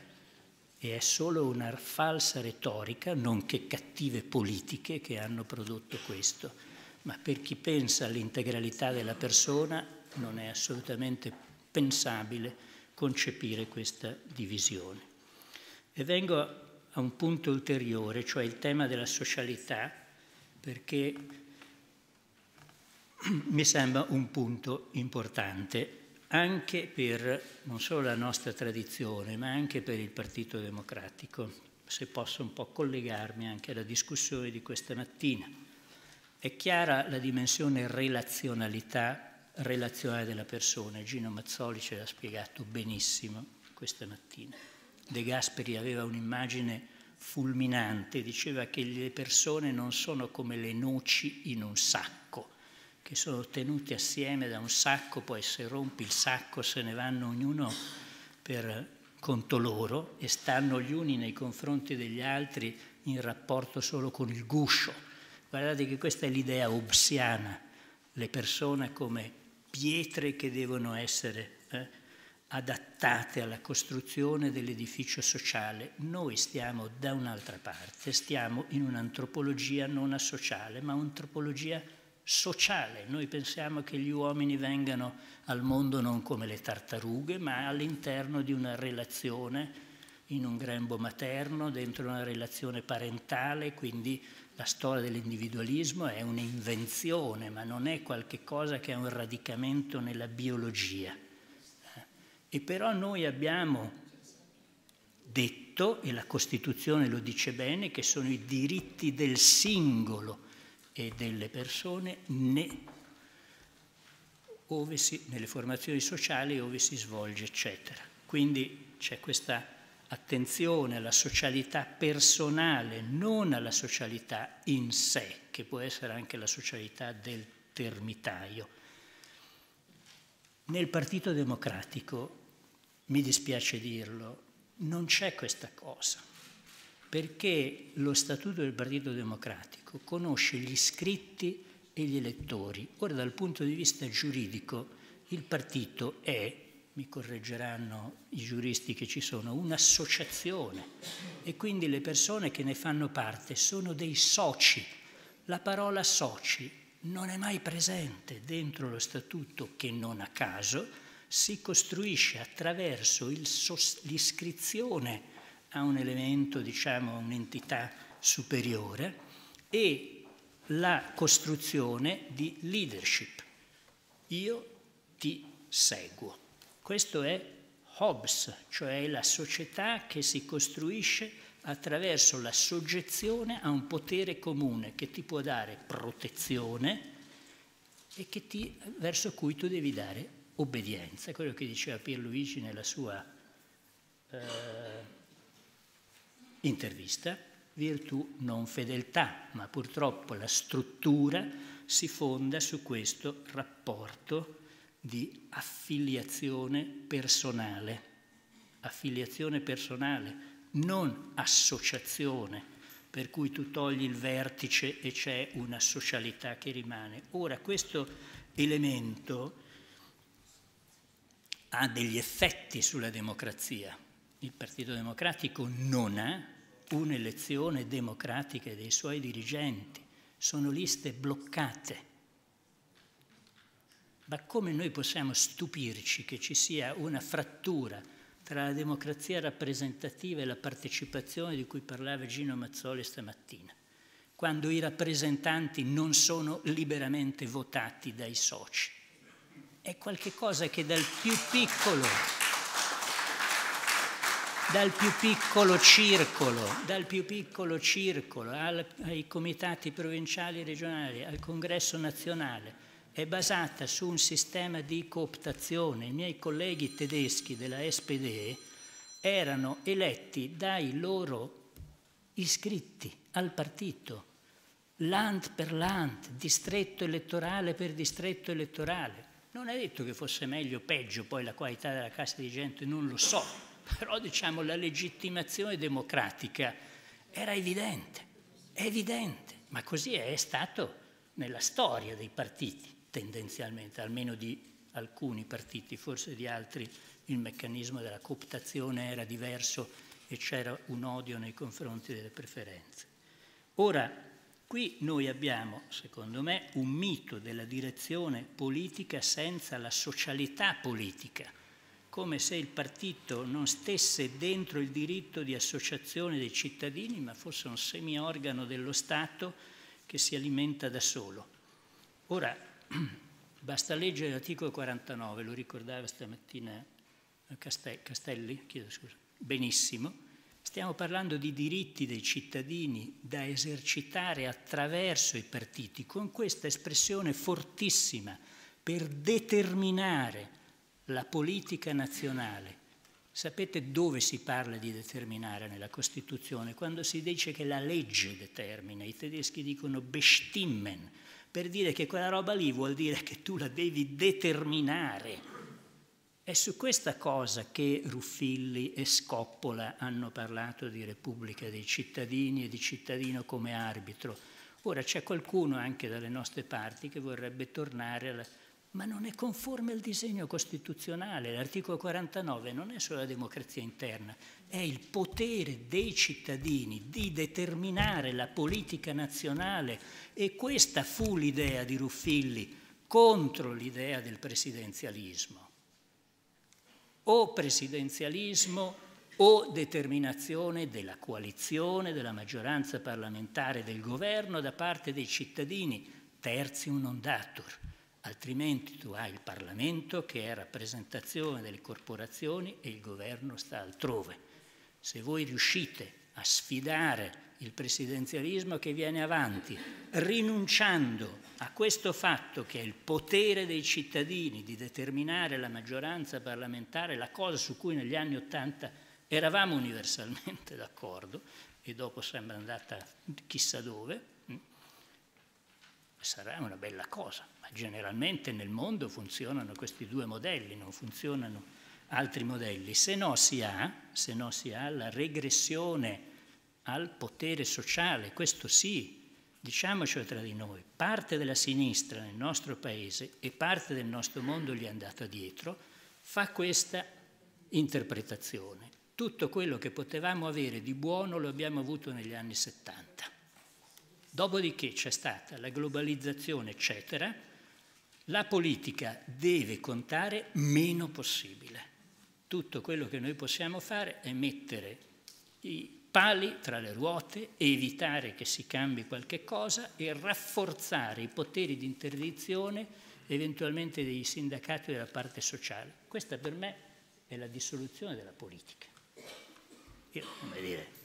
e è solo una falsa retorica, nonché cattive politiche che hanno prodotto questo. Ma per chi pensa all'integralità della persona non è assolutamente pensabile concepire questa divisione. E vengo a un punto ulteriore, cioè il tema della socialità, perché [clears throat] mi sembra un punto importante anche per non solo la nostra tradizione, ma anche per il Partito Democratico, se posso un po' collegarmi anche alla discussione di questa mattina. È chiara la dimensione relazionalità, relazionale della persona, Gino Mazzoli ce l'ha spiegato benissimo questa mattina. De Gasperi aveva un'immagine fulminante, diceva che le persone non sono come le noci in un sacco che sono tenuti assieme da un sacco, poi se rompi il sacco se ne vanno ognuno per conto loro e stanno gli uni nei confronti degli altri in rapporto solo con il guscio. Guardate che questa è l'idea obsiana, le persone come pietre che devono essere eh, adattate alla costruzione dell'edificio sociale. Noi stiamo da un'altra parte, stiamo in un'antropologia non asociale, ma antropologia sociale. Noi pensiamo che gli uomini vengano al mondo non come le tartarughe, ma all'interno di una relazione, in un grembo materno, dentro una relazione parentale, quindi la storia dell'individualismo è un'invenzione, ma non è qualcosa che ha un radicamento nella biologia. Eh, e però noi abbiamo detto, e la Costituzione lo dice bene, che sono i diritti del singolo e delle persone né si, nelle formazioni sociali dove si svolge, eccetera. Quindi c'è questa attenzione alla socialità personale, non alla socialità in sé, che può essere anche la socialità del termitaio. Nel Partito Democratico, mi dispiace dirlo, non c'è questa cosa perché lo Statuto del Partito Democratico conosce gli iscritti e gli elettori. Ora dal punto di vista giuridico il partito è, mi correggeranno i giuristi che ci sono, un'associazione e quindi le persone che ne fanno parte sono dei soci. La parola soci non è mai presente dentro lo statuto che non a caso si costruisce attraverso l'iscrizione a un elemento, diciamo, a un'entità superiore e la costruzione di leadership. Io ti seguo. Questo è Hobbes, cioè la società che si costruisce attraverso la soggezione a un potere comune che ti può dare protezione e ti, verso cui tu devi dare obbedienza. Quello che diceva Pierluigi nella sua... Eh, intervista, virtù non fedeltà, ma purtroppo la struttura si fonda su questo rapporto di affiliazione personale, affiliazione personale, non associazione, per cui tu togli il vertice e c'è una socialità che rimane. Ora questo elemento ha degli effetti sulla democrazia. Il Partito Democratico non ha un'elezione democratica dei suoi dirigenti, sono liste bloccate. Ma come noi possiamo stupirci che ci sia una frattura tra la democrazia rappresentativa e la partecipazione di cui parlava Gino Mazzoli stamattina, quando i rappresentanti non sono liberamente votati dai soci? È qualcosa che dal più piccolo dal più piccolo circolo, più piccolo circolo al, ai comitati provinciali e regionali, al congresso nazionale, è basata su un sistema di cooptazione. I miei colleghi tedeschi della SPD erano eletti dai loro iscritti al partito, land per land, distretto elettorale per distretto elettorale. Non è detto che fosse meglio o peggio poi la qualità della cassa di gente, non lo so, però diciamo, la legittimazione democratica era evidente, evidente, ma così è stato nella storia dei partiti tendenzialmente, almeno di alcuni partiti, forse di altri il meccanismo della cooptazione era diverso e c'era un odio nei confronti delle preferenze. Ora, qui noi abbiamo, secondo me, un mito della direzione politica senza la socialità politica come se il partito non stesse dentro il diritto di associazione dei cittadini, ma fosse un semiorgano dello Stato che si alimenta da solo. Ora, [clears throat] basta leggere l'articolo 49, lo ricordava stamattina eh, Castelli, chiedo scusa, benissimo, Stiamo parlando di diritti dei cittadini da esercitare attraverso i partiti, con questa espressione fortissima, per determinare la politica nazionale. Sapete dove si parla di determinare nella Costituzione? Quando si dice che la legge determina, i tedeschi dicono bestimmen, per dire che quella roba lì vuol dire che tu la devi determinare. È su questa cosa che Ruffilli e Scoppola hanno parlato di Repubblica dei cittadini e di cittadino come arbitro. Ora c'è qualcuno anche dalle nostre parti che vorrebbe tornare alla ma non è conforme al disegno costituzionale. L'articolo 49 non è solo la democrazia interna, è il potere dei cittadini di determinare la politica nazionale e questa fu l'idea di Ruffilli contro l'idea del presidenzialismo. O presidenzialismo o determinazione della coalizione, della maggioranza parlamentare, del governo da parte dei cittadini, terzium non datur altrimenti tu hai il Parlamento che è rappresentazione delle corporazioni e il governo sta altrove. Se voi riuscite a sfidare il presidenzialismo che viene avanti, rinunciando a questo fatto che è il potere dei cittadini di determinare la maggioranza parlamentare, la cosa su cui negli anni Ottanta eravamo universalmente [laughs] d'accordo e dopo sembra andata chissà dove, mm, sarà una bella cosa generalmente nel mondo funzionano questi due modelli, non funzionano altri modelli, se no si ha, no si ha la regressione al potere sociale, questo sì, diciamocelo tra di noi, parte della sinistra nel nostro paese e parte del nostro mondo gli è andata dietro, fa questa interpretazione. Tutto quello che potevamo avere di buono lo abbiamo avuto negli anni 70. Dopodiché c'è stata la globalizzazione, eccetera, la politica deve contare meno possibile. Tutto quello che noi possiamo fare è mettere i pali tra le ruote, evitare che si cambi qualche cosa e rafforzare i poteri di interdizione eventualmente dei sindacati e della parte sociale. Questa per me è la dissoluzione della politica. Io, come dire,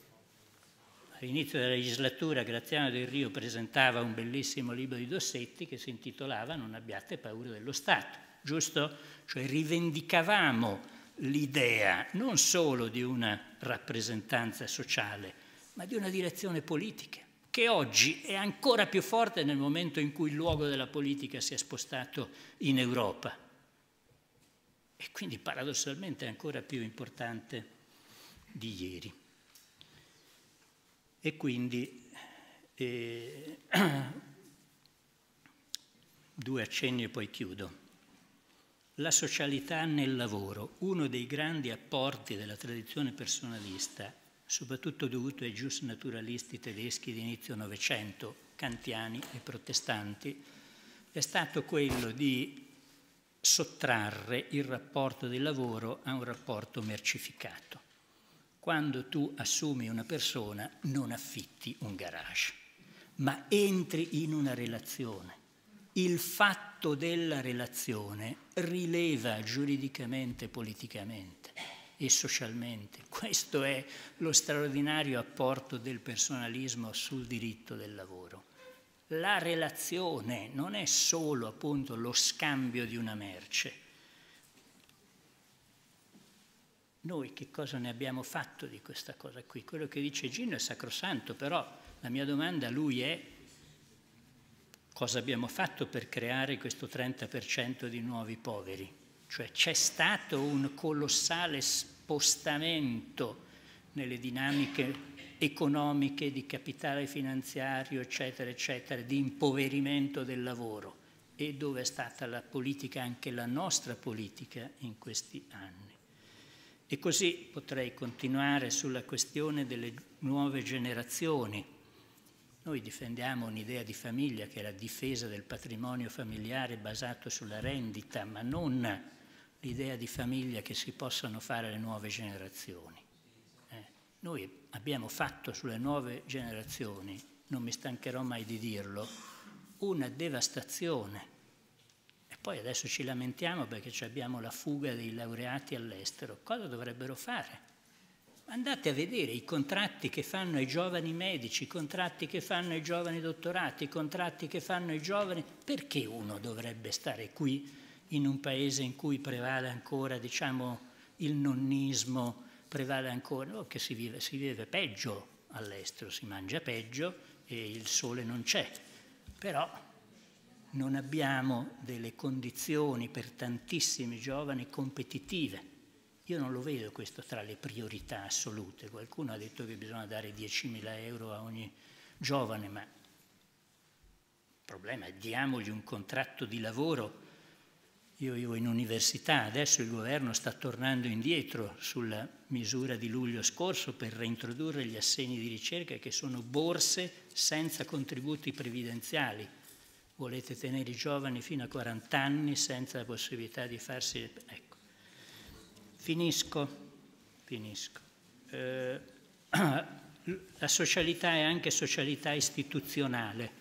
all'inizio della legislatura Graziano del Rio presentava un bellissimo libro di Dossetti che si intitolava Non abbiate paura dello Stato, giusto? Cioè rivendicavamo l'idea non solo di una rappresentanza sociale, ma di una direzione politica, che oggi è ancora più forte nel momento in cui il luogo della politica si è spostato in Europa. E quindi paradossalmente è ancora più importante di ieri e quindi eh, [clears throat] due accenni e poi chiudo. La socialità nel lavoro, uno dei grandi apporti della tradizione personalista, soprattutto dovuto ai gius naturalisti tedeschi di inizio Novecento, kantiani e protestanti, è stato quello di sottrarre il rapporto del lavoro a un rapporto mercificato. Quando tu assumi una persona non affitti un garage, ma entri in una relazione. Il fatto della relazione rileva giuridicamente, politicamente e socialmente. Questo è lo straordinario apporto del personalismo sul diritto del lavoro. La relazione non è solo appunto lo scambio di una merce, Noi che cosa ne abbiamo fatto di questa cosa qui? Quello che dice Gino è sacrosanto, però la mia domanda a lui è cosa abbiamo fatto per creare questo 30% di nuovi poveri? Cioè c'è stato un colossale spostamento nelle dinamiche economiche, di capitale finanziario, eccetera, eccetera, di impoverimento del lavoro e dove è stata la politica, anche la nostra politica in questi anni. E così potrei continuare sulla questione delle nuove generazioni. Noi difendiamo un'idea di famiglia che è la difesa del patrimonio familiare basato sulla rendita, ma non l'idea di famiglia che si possano fare le nuove generazioni. Eh? Noi abbiamo fatto sulle nuove generazioni, non mi stancherò mai di dirlo, una devastazione poi adesso ci lamentiamo perché abbiamo la fuga dei laureati all'estero. Cosa dovrebbero fare? Andate a vedere i contratti che fanno i giovani medici, i contratti che fanno i giovani dottorati, i contratti che fanno i giovani. Perché uno dovrebbe stare qui in un paese in cui prevale ancora diciamo, il nonnismo, prevale ancora no, che si vive, si vive peggio all'estero, si mangia peggio e il sole non c'è. Però non abbiamo delle condizioni per tantissimi giovani competitive. Io non lo vedo questo tra le priorità assolute. Qualcuno ha detto che bisogna dare 10.000 euro a ogni giovane, ma il problema è diamogli un contratto di lavoro. Io vivo in università, adesso il governo sta tornando indietro sulla misura di luglio scorso per reintrodurre gli assegni di ricerca che sono borse senza contributi previdenziali volete tenere i giovani fino a 40 anni senza la possibilità di farsi... Ecco. Finisco, finisco. Eh, [clears throat] la socialità è anche socialità istituzionale.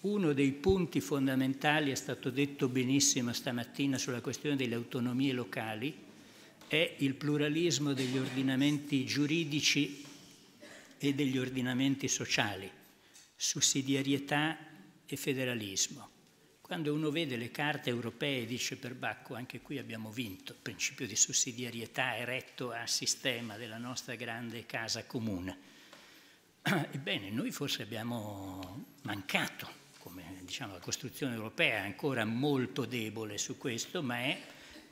Uno dei punti fondamentali, è stato detto benissimo stamattina sulla questione delle autonomie locali, è il pluralismo degli ordinamenti giuridici e degli ordinamenti sociali, sussidiarietà e federalismo. Quando uno vede le carte europee dice per Bacco anche qui abbiamo vinto, il principio di sussidiarietà eretto a sistema della nostra grande casa comune. [clears throat] Ebbene, noi forse abbiamo mancato, come diciamo la costruzione europea è ancora molto debole su questo, ma è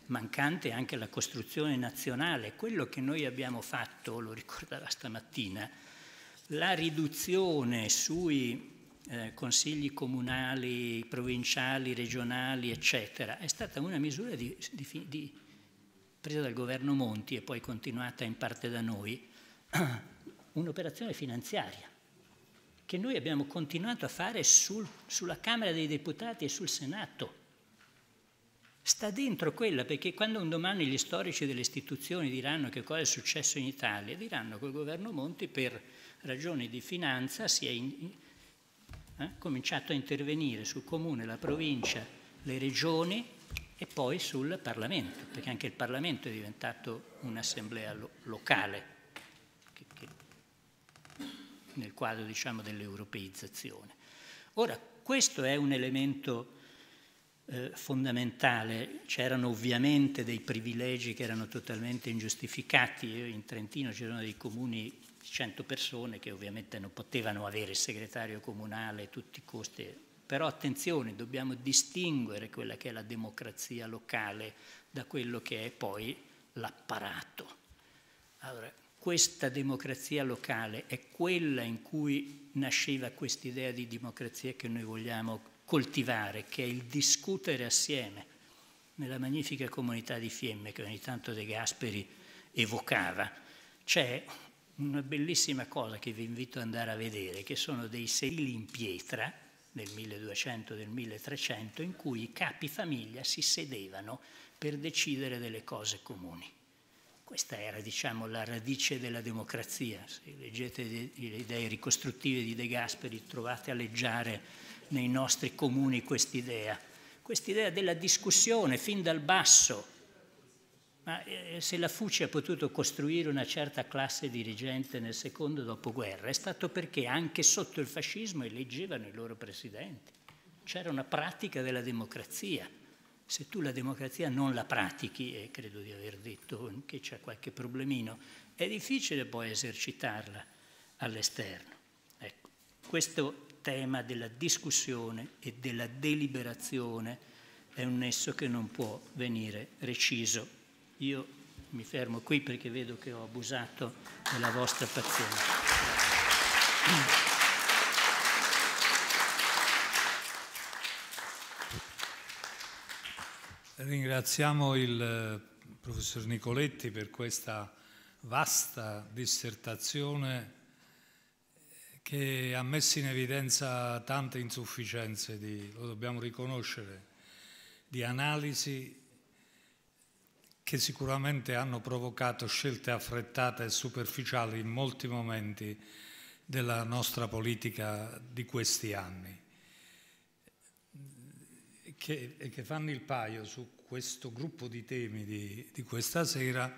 mancante anche la costruzione nazionale. Quello che noi abbiamo fatto, lo ricordava stamattina, la riduzione sui eh, consigli comunali, provinciali, regionali, eccetera, è stata una misura di, di, di, presa dal governo Monti e poi continuata in parte da noi, [clears throat] un'operazione finanziaria che noi abbiamo continuato a fare sul, sulla Camera dei Deputati e sul Senato. Sta dentro quella, perché quando un domani gli storici delle istituzioni diranno che cosa è successo in Italia, diranno che il governo Monti per ragioni di finanza si è... In, eh, cominciato a intervenire sul comune, la provincia, le regioni e poi sul Parlamento, perché anche il Parlamento è diventato un'assemblea lo locale che, che, nel quadro diciamo, dell'europeizzazione. Ora, questo è un elemento eh, fondamentale. C'erano ovviamente dei privilegi che erano totalmente ingiustificati. in Trentino c'erano dei comuni 100 persone che ovviamente non potevano avere il segretario comunale a tutti i costi, però attenzione, dobbiamo distinguere quella che è la democrazia locale da quello che è poi l'apparato. Allora, questa democrazia locale è quella in cui nasceva quest'idea di democrazia che noi vogliamo coltivare, che è il discutere assieme nella magnifica comunità di Fiemme che ogni tanto De Gasperi evocava. C'è una bellissima cosa che vi invito ad andare a vedere, che sono dei sedili in pietra del 1200 e del 1300 in cui i capi famiglia si sedevano per decidere delle cose comuni. Questa era, diciamo, la radice della democrazia. Se leggete le idee ricostruttive di De Gasperi trovate a leggiare nei nostri comuni quest'idea. Quest'idea della discussione fin dal basso, ma eh, eh, se la Fuci ha potuto costruire una certa classe dirigente nel secondo dopoguerra è stato perché anche sotto il fascismo eleggevano i loro presidenti. C'era una pratica della democrazia. Se tu la democrazia non la pratichi, e credo di aver detto che c'è qualche problemino, è difficile poi esercitarla all'esterno. Ecco, questo tema della discussione e della deliberazione è un nesso che non può venire reciso io mi fermo qui perché vedo che ho abusato della vostra pazienza. Ringraziamo il eh, professor Nicoletti per questa vasta dissertazione che ha messo in evidenza tante insufficienze, di, lo dobbiamo riconoscere, di analisi che sicuramente hanno provocato scelte affrettate e superficiali in molti momenti della nostra politica di questi anni, che, che fanno il paio su questo gruppo di temi di, di questa sera,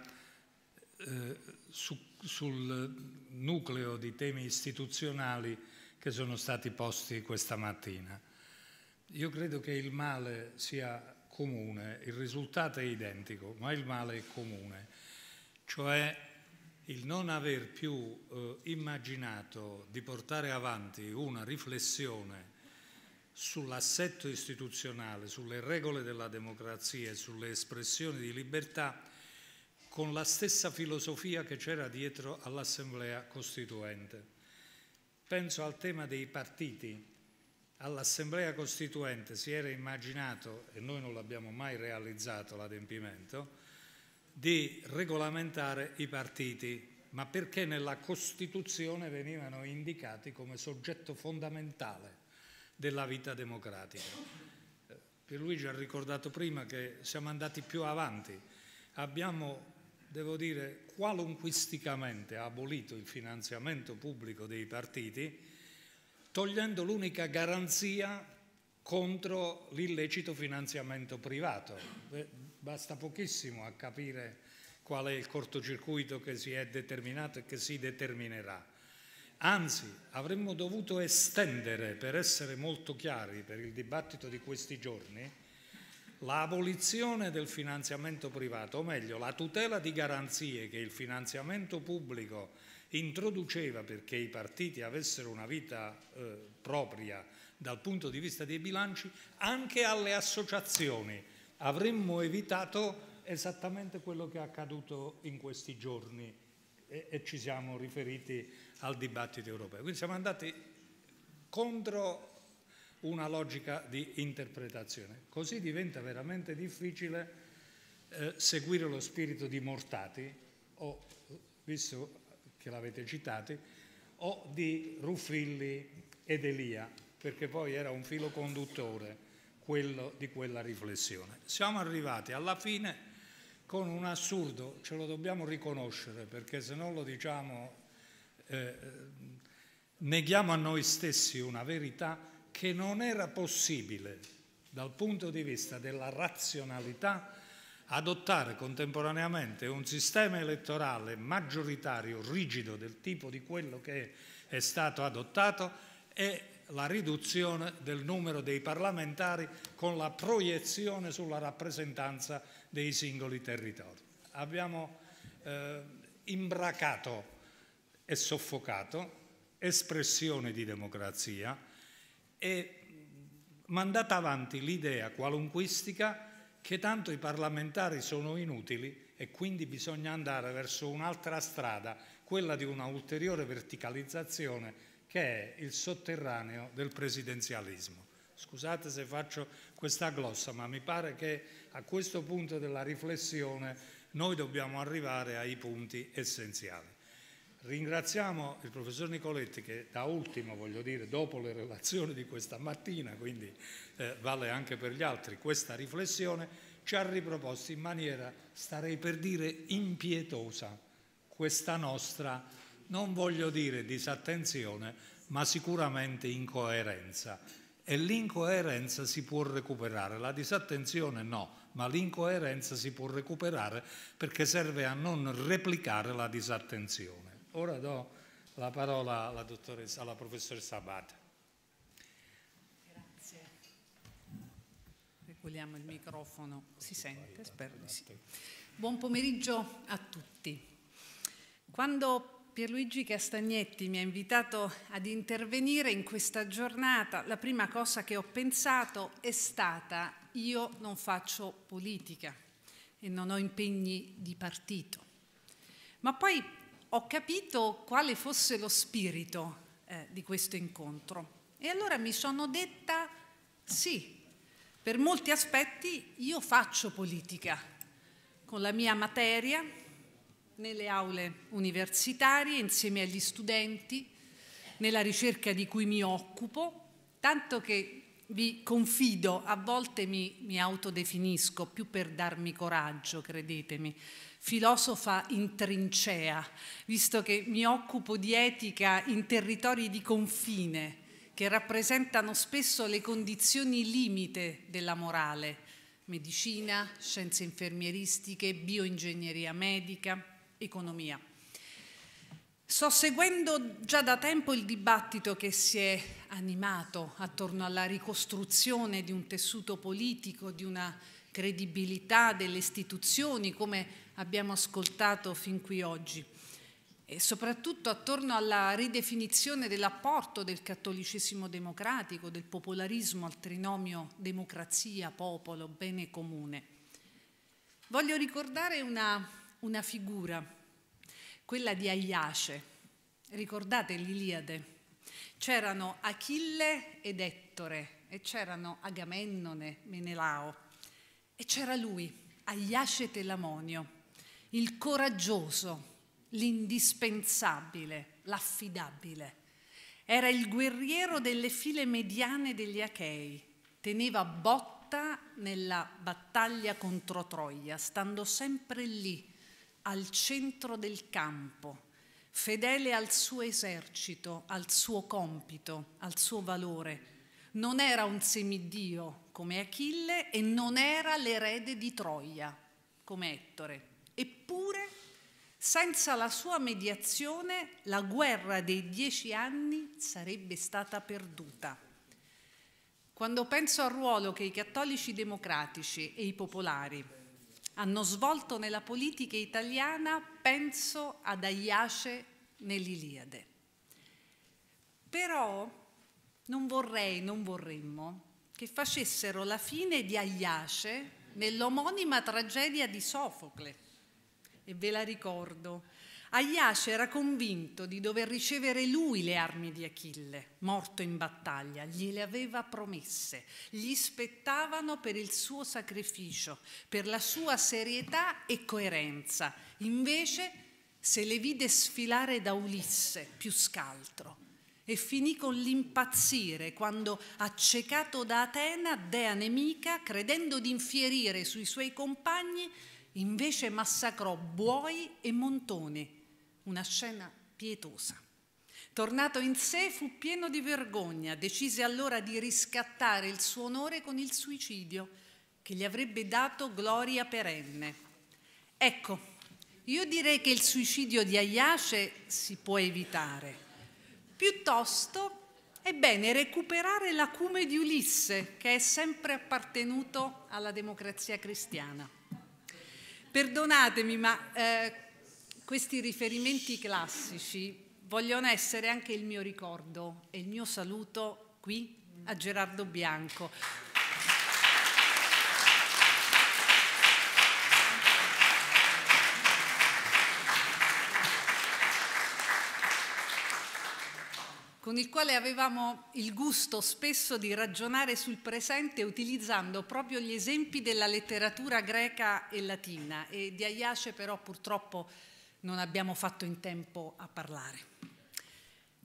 eh, su, sul nucleo di temi istituzionali che sono stati posti questa mattina. Io credo che il male sia comune, il risultato è identico, ma il male è comune, cioè il non aver più eh, immaginato di portare avanti una riflessione sull'assetto istituzionale, sulle regole della democrazia e sulle espressioni di libertà con la stessa filosofia che c'era dietro all'Assemblea Costituente. Penso al tema dei partiti, all'Assemblea Costituente si era immaginato, e noi non l'abbiamo mai realizzato l'adempimento, di regolamentare i partiti, ma perché nella Costituzione venivano indicati come soggetto fondamentale della vita democratica. Pierluigi ha ricordato prima che siamo andati più avanti, abbiamo, devo dire, qualunquisticamente abolito il finanziamento pubblico dei partiti, togliendo l'unica garanzia contro l'illecito finanziamento privato. Basta pochissimo a capire qual è il cortocircuito che si è determinato e che si determinerà. Anzi, avremmo dovuto estendere, per essere molto chiari per il dibattito di questi giorni, l'abolizione del finanziamento privato, o meglio, la tutela di garanzie che il finanziamento pubblico introduceva perché i partiti avessero una vita eh, propria dal punto di vista dei bilanci anche alle associazioni. Avremmo evitato esattamente quello che è accaduto in questi giorni e, e ci siamo riferiti al dibattito europeo. Quindi siamo andati contro una logica di interpretazione. Così diventa veramente difficile eh, seguire lo spirito di Mortati. Ho visto che l'avete citato, o di Ruffilli ed Elia, perché poi era un filo conduttore quello di quella riflessione. Siamo arrivati alla fine con un assurdo, ce lo dobbiamo riconoscere, perché se non lo diciamo eh, neghiamo a noi stessi una verità che non era possibile dal punto di vista della razionalità adottare contemporaneamente un sistema elettorale maggioritario, rigido, del tipo di quello che è stato adottato e la riduzione del numero dei parlamentari con la proiezione sulla rappresentanza dei singoli territori. Abbiamo eh, imbracato e soffocato espressione di democrazia e mandata avanti l'idea qualunquistica che tanto i parlamentari sono inutili e quindi bisogna andare verso un'altra strada, quella di una ulteriore verticalizzazione che è il sotterraneo del presidenzialismo. Scusate se faccio questa glossa, ma mi pare che a questo punto della riflessione noi dobbiamo arrivare ai punti essenziali. Ringraziamo il professor Nicoletti che da ultimo, voglio dire, dopo le relazioni di questa mattina, quindi eh, vale anche per gli altri questa riflessione, ci ha riproposto in maniera, starei per dire, impietosa questa nostra, non voglio dire disattenzione, ma sicuramente incoerenza. E l'incoerenza si può recuperare, la disattenzione no, ma l'incoerenza si può recuperare perché serve a non replicare la disattenzione. Ora do la parola alla, dottoressa, alla professoressa Abate. Grazie. Regoliamo il microfono. Si sente? Spero di sì. Buon pomeriggio a tutti. Quando Pierluigi Castagnetti mi ha invitato ad intervenire in questa giornata, la prima cosa che ho pensato è stata io non faccio politica e non ho impegni di partito. Ma poi ho capito quale fosse lo spirito eh, di questo incontro. E allora mi sono detta sì, per molti aspetti io faccio politica con la mia materia nelle aule universitarie insieme agli studenti, nella ricerca di cui mi occupo, tanto che vi confido, a volte mi, mi autodefinisco più per darmi coraggio, credetemi, filosofa in trincea, visto che mi occupo di etica in territori di confine che rappresentano spesso le condizioni limite della morale, medicina, scienze infermieristiche, bioingegneria medica, economia. Sto seguendo già da tempo il dibattito che si è animato attorno alla ricostruzione di un tessuto politico, di una credibilità delle istituzioni come abbiamo ascoltato fin qui oggi e soprattutto attorno alla ridefinizione dell'apporto del cattolicesimo democratico, del popolarismo al trinomio democrazia-popolo, bene comune. Voglio ricordare una, una figura, quella di Aiace. Ricordate l'Iliade? C'erano Achille ed Ettore e c'erano Agamennone, Menelao e c'era lui, Aiace Telamonio il coraggioso, l'indispensabile, l'affidabile. Era il guerriero delle file mediane degli Achei, teneva botta nella battaglia contro Troia, stando sempre lì, al centro del campo, fedele al suo esercito, al suo compito, al suo valore. Non era un semidio come Achille e non era l'erede di Troia come Ettore. Eppure, senza la sua mediazione, la guerra dei dieci anni sarebbe stata perduta. Quando penso al ruolo che i cattolici democratici e i popolari hanno svolto nella politica italiana, penso ad Aiace nell'Iliade. Però non vorrei, non vorremmo che facessero la fine di Aiace nell'omonima tragedia di Sofocle e ve la ricordo. Aiace era convinto di dover ricevere lui le armi di Achille, morto in battaglia, gliele aveva promesse, gli spettavano per il suo sacrificio, per la sua serietà e coerenza. Invece se le vide sfilare da Ulisse, più scaltro, e finì con l'impazzire quando, accecato da Atena, dea nemica, credendo di infierire sui suoi compagni, invece massacrò buoi e montoni, una scena pietosa. Tornato in sé, fu pieno di vergogna, decise allora di riscattare il suo onore con il suicidio, che gli avrebbe dato gloria perenne. Ecco, io direi che il suicidio di Aiace si può evitare. Piuttosto è bene recuperare l'acume di Ulisse, che è sempre appartenuto alla democrazia cristiana. Perdonatemi, ma eh, questi riferimenti classici vogliono essere anche il mio ricordo e il mio saluto qui a Gerardo Bianco. con il quale avevamo il gusto spesso di ragionare sul presente utilizzando proprio gli esempi della letteratura greca e latina e di Aiace però purtroppo non abbiamo fatto in tempo a parlare.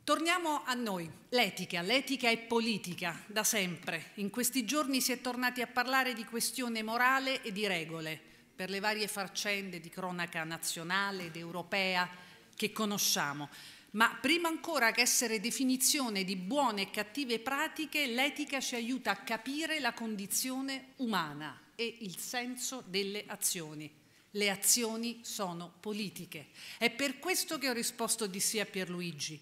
Torniamo a noi, l'etica, l'etica è politica da sempre. In questi giorni si è tornati a parlare di questione morale e di regole per le varie faccende di cronaca nazionale ed europea che conosciamo. Ma prima ancora che essere definizione di buone e cattive pratiche, l'etica ci aiuta a capire la condizione umana e il senso delle azioni. Le azioni sono politiche. È per questo che ho risposto di sì a Pierluigi,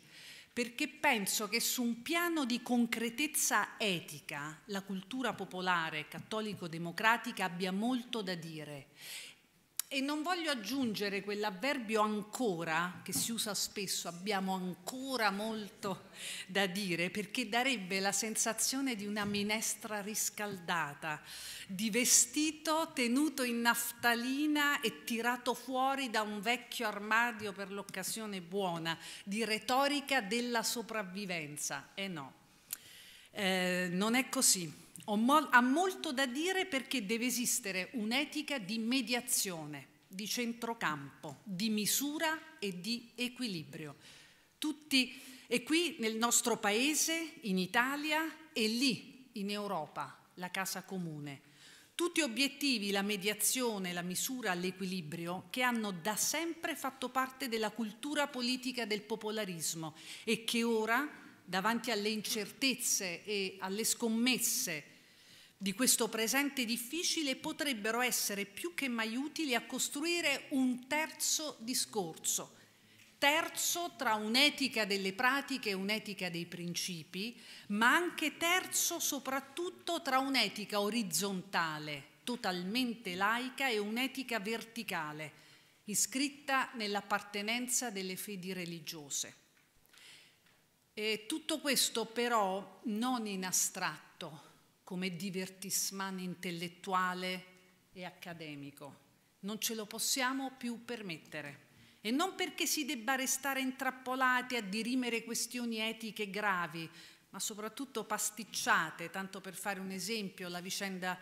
perché penso che su un piano di concretezza etica la cultura popolare cattolico-democratica abbia molto da dire e non voglio aggiungere quell'avverbio ancora che si usa spesso, abbiamo ancora molto da dire, perché darebbe la sensazione di una minestra riscaldata, di vestito tenuto in naftalina e tirato fuori da un vecchio armadio per l'occasione buona, di retorica della sopravvivenza. E eh no, eh, non è così mo ha molto da dire perché deve esistere un'etica di mediazione, di centrocampo, di misura e di equilibrio. Tutti, e qui nel nostro paese, in Italia e lì in Europa, la casa comune. Tutti obiettivi, la mediazione, la misura, l'equilibrio, che hanno da sempre fatto parte della cultura politica del popolarismo e che ora, davanti alle incertezze e alle scommesse di questo presente difficile potrebbero essere più che mai utili a costruire un terzo discorso, terzo tra un'etica delle pratiche e un'etica dei principi, ma anche terzo soprattutto tra un'etica orizzontale, totalmente laica, e un'etica verticale, iscritta nell'appartenenza delle fedi religiose. E tutto questo però non in astratto, come divertisman intellettuale e accademico. Non ce lo possiamo più permettere. E non perché si debba restare intrappolati a dirimere questioni etiche gravi, ma soprattutto pasticciate, tanto per fare un esempio, la vicenda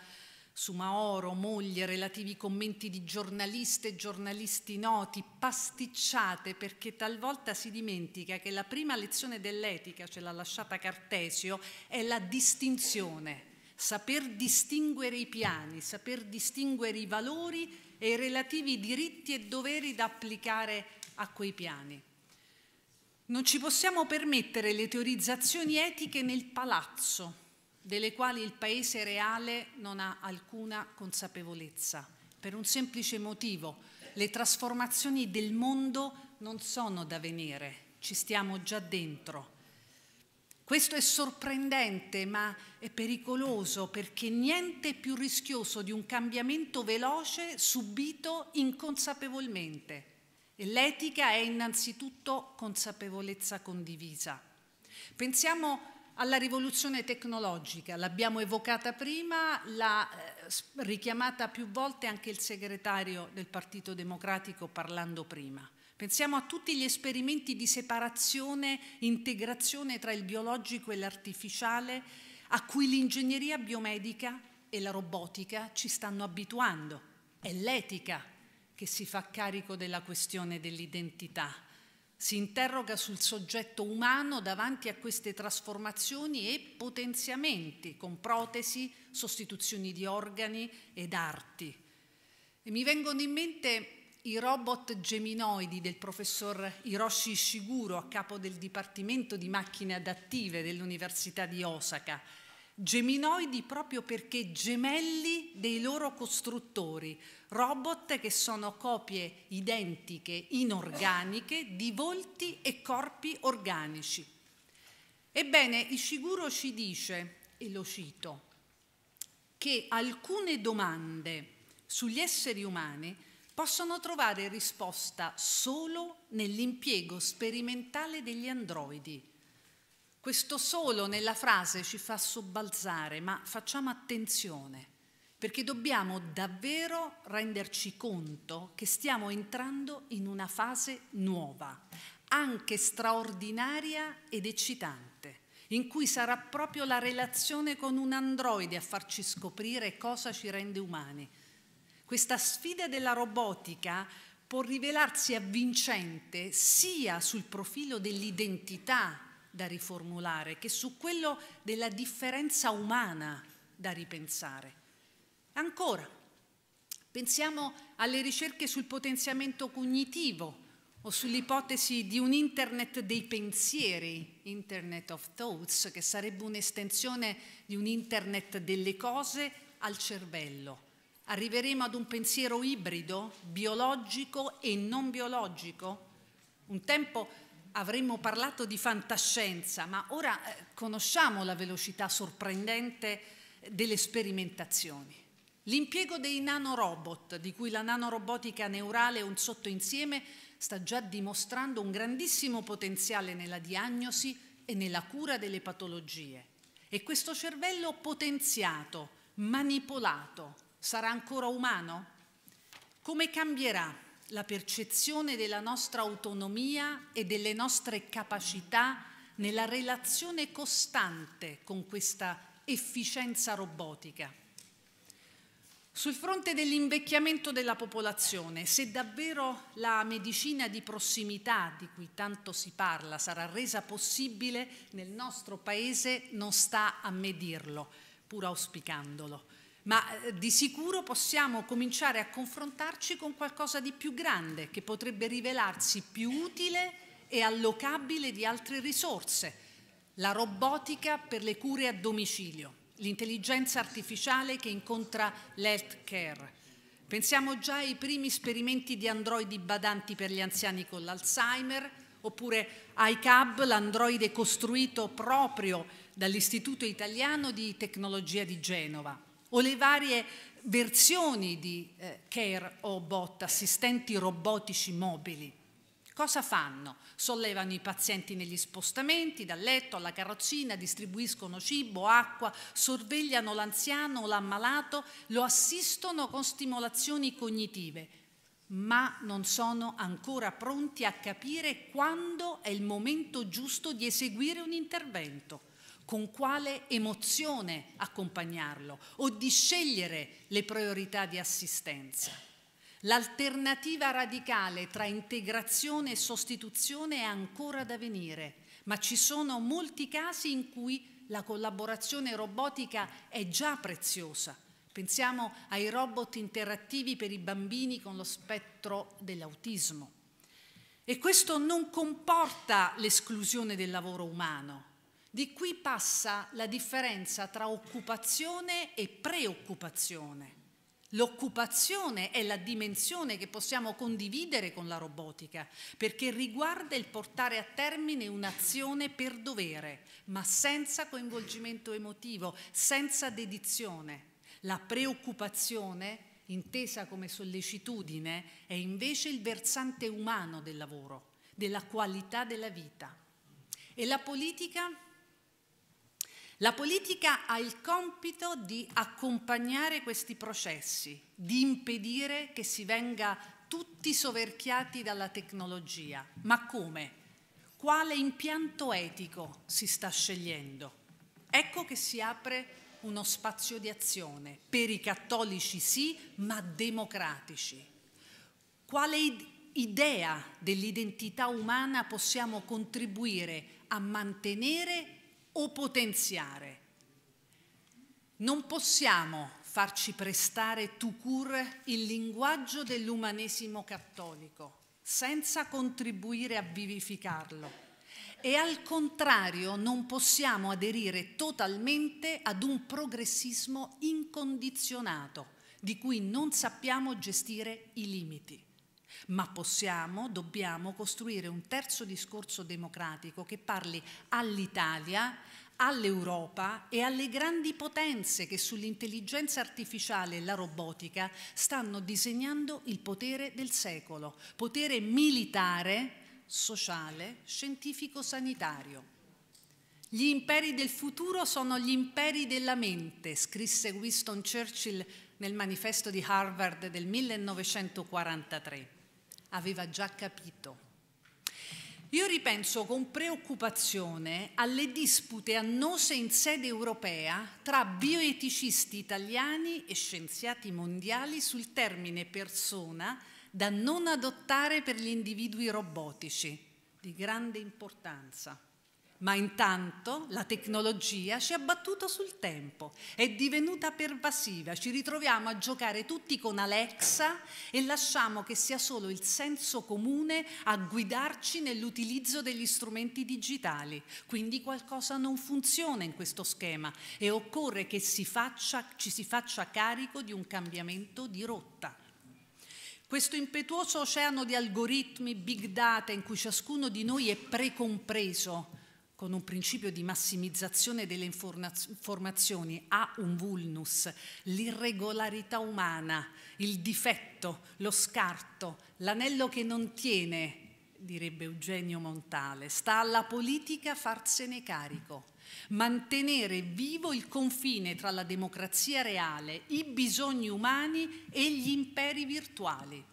su Maoro, moglie, relativi commenti di giornaliste e giornalisti noti, pasticciate perché talvolta si dimentica che la prima lezione dell'etica, ce l'ha lasciata Cartesio, è la distinzione saper distinguere i piani, saper distinguere i valori e i relativi diritti e doveri da applicare a quei piani. Non ci possiamo permettere le teorizzazioni etiche nel palazzo, delle quali il Paese reale non ha alcuna consapevolezza, per un semplice motivo. Le trasformazioni del mondo non sono da venire, ci stiamo già dentro questo è sorprendente ma è pericoloso perché niente è più rischioso di un cambiamento veloce subito inconsapevolmente. E l'etica è innanzitutto consapevolezza condivisa. Pensiamo alla rivoluzione tecnologica, l'abbiamo evocata prima, l'ha eh, richiamata più volte anche il segretario del Partito Democratico parlando prima. Pensiamo a tutti gli esperimenti di separazione, integrazione tra il biologico e l'artificiale a cui l'ingegneria biomedica e la robotica ci stanno abituando. È l'etica che si fa carico della questione dell'identità. Si interroga sul soggetto umano davanti a queste trasformazioni e potenziamenti con protesi, sostituzioni di organi ed arti. E mi vengono in mente i robot geminoidi del professor Hiroshi Ishiguro a capo del Dipartimento di Macchine Adattive dell'Università di Osaka. Geminoidi proprio perché gemelli dei loro costruttori, robot che sono copie identiche, inorganiche, di volti e corpi organici. Ebbene, Ishiguro ci dice, e lo cito, che alcune domande sugli esseri umani possono trovare risposta solo nell'impiego sperimentale degli androidi. Questo solo nella frase ci fa sobbalzare, ma facciamo attenzione, perché dobbiamo davvero renderci conto che stiamo entrando in una fase nuova, anche straordinaria ed eccitante, in cui sarà proprio la relazione con un androide a farci scoprire cosa ci rende umani questa sfida della robotica può rivelarsi avvincente sia sul profilo dell'identità da riformulare che su quello della differenza umana da ripensare. Ancora, pensiamo alle ricerche sul potenziamento cognitivo o sull'ipotesi di un internet dei pensieri, Internet of Thoughts, che sarebbe un'estensione di un internet delle cose al cervello Arriveremo ad un pensiero ibrido, biologico e non biologico? Un tempo avremmo parlato di fantascienza, ma ora eh, conosciamo la velocità sorprendente delle sperimentazioni. L'impiego dei nanorobot, di cui la nanorobotica neurale è un sottoinsieme, sta già dimostrando un grandissimo potenziale nella diagnosi e nella cura delle patologie. E questo cervello potenziato, manipolato, sarà ancora umano? Come cambierà la percezione della nostra autonomia e delle nostre capacità nella relazione costante con questa efficienza robotica? Sul fronte dell'invecchiamento della popolazione, se davvero la medicina di prossimità di cui tanto si parla sarà resa possibile nel nostro Paese, non sta a me dirlo, pur auspicandolo ma eh, di sicuro possiamo cominciare a confrontarci con qualcosa di più grande che potrebbe rivelarsi più utile e allocabile di altre risorse, la robotica per le cure a domicilio, l'intelligenza artificiale che incontra l'health care. Pensiamo già ai primi esperimenti di androidi badanti per gli anziani con l'Alzheimer, oppure iCab, l'androide costruito proprio dall'Istituto Italiano di Tecnologia di Genova o le varie versioni di eh, care o bot, assistenti robotici mobili. Cosa fanno? Sollevano i pazienti negli spostamenti, dal letto alla carrozzina, distribuiscono cibo, acqua, sorvegliano l'anziano o l'ammalato, lo assistono con stimolazioni cognitive, ma non sono ancora pronti a capire quando è il momento giusto di eseguire un intervento con quale emozione accompagnarlo o di scegliere le priorità di assistenza. L'alternativa radicale tra integrazione e sostituzione è ancora da venire, ma ci sono molti casi in cui la collaborazione robotica è già preziosa. Pensiamo ai robot interattivi per i bambini con lo spettro dell'autismo. E questo non comporta l'esclusione del lavoro umano, di qui passa la differenza tra occupazione e preoccupazione. L'occupazione è la dimensione che possiamo condividere con la robotica, perché riguarda il portare a termine un'azione per dovere, ma senza coinvolgimento emotivo, senza dedizione. La preoccupazione, intesa come sollecitudine, è invece il versante umano del lavoro, della qualità della vita. E la politica? La politica ha il compito di accompagnare questi processi, di impedire che si venga tutti soverchiati dalla tecnologia. Ma come? Quale impianto etico si sta scegliendo? Ecco che si apre uno spazio di azione per i cattolici sì, ma democratici. Quale idea dell'identità umana possiamo contribuire a mantenere o potenziare. Non possiamo farci prestare tout court il linguaggio dell'umanesimo cattolico senza contribuire a vivificarlo e al contrario non possiamo aderire totalmente ad un progressismo incondizionato di cui non sappiamo gestire i limiti ma possiamo, dobbiamo costruire un terzo discorso democratico che parli all'Italia, all'Europa e alle grandi potenze che sull'intelligenza artificiale e la robotica stanno disegnando il potere del secolo, potere militare, sociale, scientifico-sanitario. Gli imperi del futuro sono gli imperi della mente, scrisse Winston Churchill nel manifesto di Harvard del 1943 aveva già capito. Io ripenso con preoccupazione alle dispute annose in sede europea tra bioeticisti italiani e scienziati mondiali sul termine persona da non adottare per gli individui robotici, di grande importanza. Ma intanto la tecnologia ci ha battuto sul tempo, è divenuta pervasiva, ci ritroviamo a giocare tutti con Alexa e lasciamo che sia solo il senso comune a guidarci nell'utilizzo degli strumenti digitali. Quindi qualcosa non funziona in questo schema e occorre che si faccia, ci si faccia carico di un cambiamento di rotta. Questo impetuoso oceano di algoritmi, big data, in cui ciascuno di noi è precompreso, con un principio di massimizzazione delle informazioni ha un vulnus, l'irregolarità umana, il difetto, lo scarto, l'anello che non tiene, direbbe Eugenio Montale, sta alla politica farsene carico, mantenere vivo il confine tra la democrazia reale, i bisogni umani e gli imperi virtuali.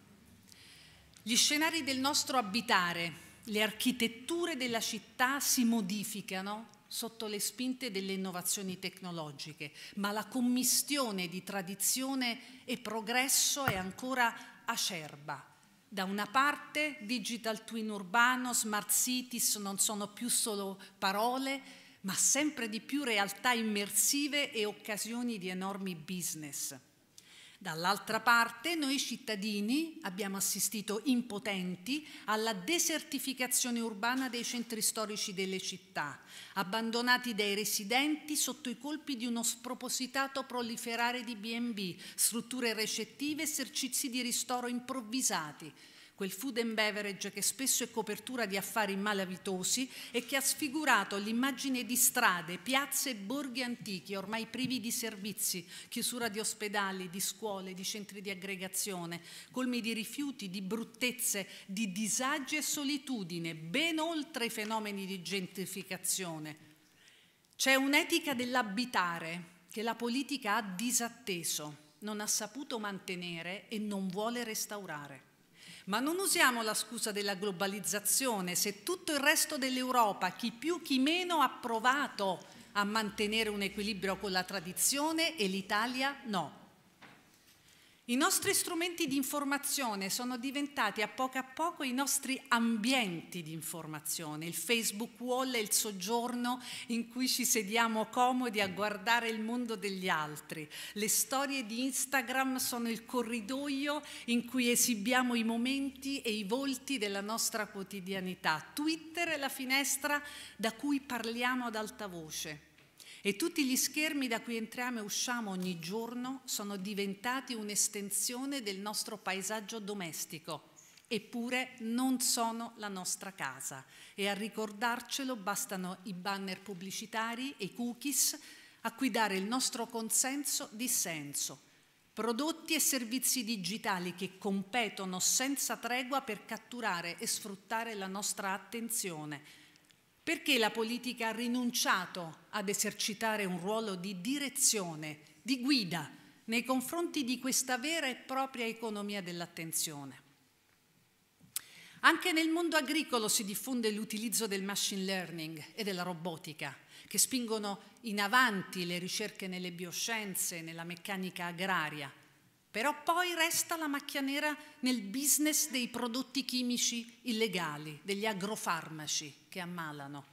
Gli scenari del nostro abitare le architetture della città si modificano sotto le spinte delle innovazioni tecnologiche, ma la commistione di tradizione e progresso è ancora acerba. Da una parte digital twin urbano, smart cities non sono più solo parole, ma sempre di più realtà immersive e occasioni di enormi business. Dall'altra parte noi cittadini abbiamo assistito impotenti alla desertificazione urbana dei centri storici delle città, abbandonati dai residenti sotto i colpi di uno spropositato proliferare di BB, strutture recettive e esercizi di ristoro improvvisati quel food and beverage che spesso è copertura di affari malavitosi e che ha sfigurato l'immagine di strade, piazze e borghi antichi ormai privi di servizi, chiusura di ospedali, di scuole, di centri di aggregazione, colmi di rifiuti, di bruttezze, di disagi e solitudine, ben oltre i fenomeni di gentrificazione. C'è un'etica dell'abitare che la politica ha disatteso, non ha saputo mantenere e non vuole restaurare. Ma non usiamo la scusa della globalizzazione se tutto il resto dell'Europa, chi più chi meno, ha provato a mantenere un equilibrio con la tradizione e l'Italia no. I nostri strumenti di informazione sono diventati a poco a poco i nostri ambienti di informazione. Il Facebook wall è il soggiorno in cui ci sediamo comodi a guardare il mondo degli altri. Le storie di Instagram sono il corridoio in cui esibiamo i momenti e i volti della nostra quotidianità. Twitter è la finestra da cui parliamo ad alta voce. E tutti gli schermi da cui entriamo e usciamo ogni giorno sono diventati un'estensione del nostro paesaggio domestico, eppure non sono la nostra casa. E a ricordarcelo bastano i banner pubblicitari e i cookies a cui dare il nostro consenso dissenso. Prodotti e servizi digitali che competono senza tregua per catturare e sfruttare la nostra attenzione perché la politica ha rinunciato ad esercitare un ruolo di direzione, di guida nei confronti di questa vera e propria economia dell'attenzione? Anche nel mondo agricolo si diffonde l'utilizzo del machine learning e della robotica, che spingono in avanti le ricerche nelle bioscienze, nella meccanica agraria, però poi resta la macchia nera nel business dei prodotti chimici illegali, degli agrofarmaci che ammalano.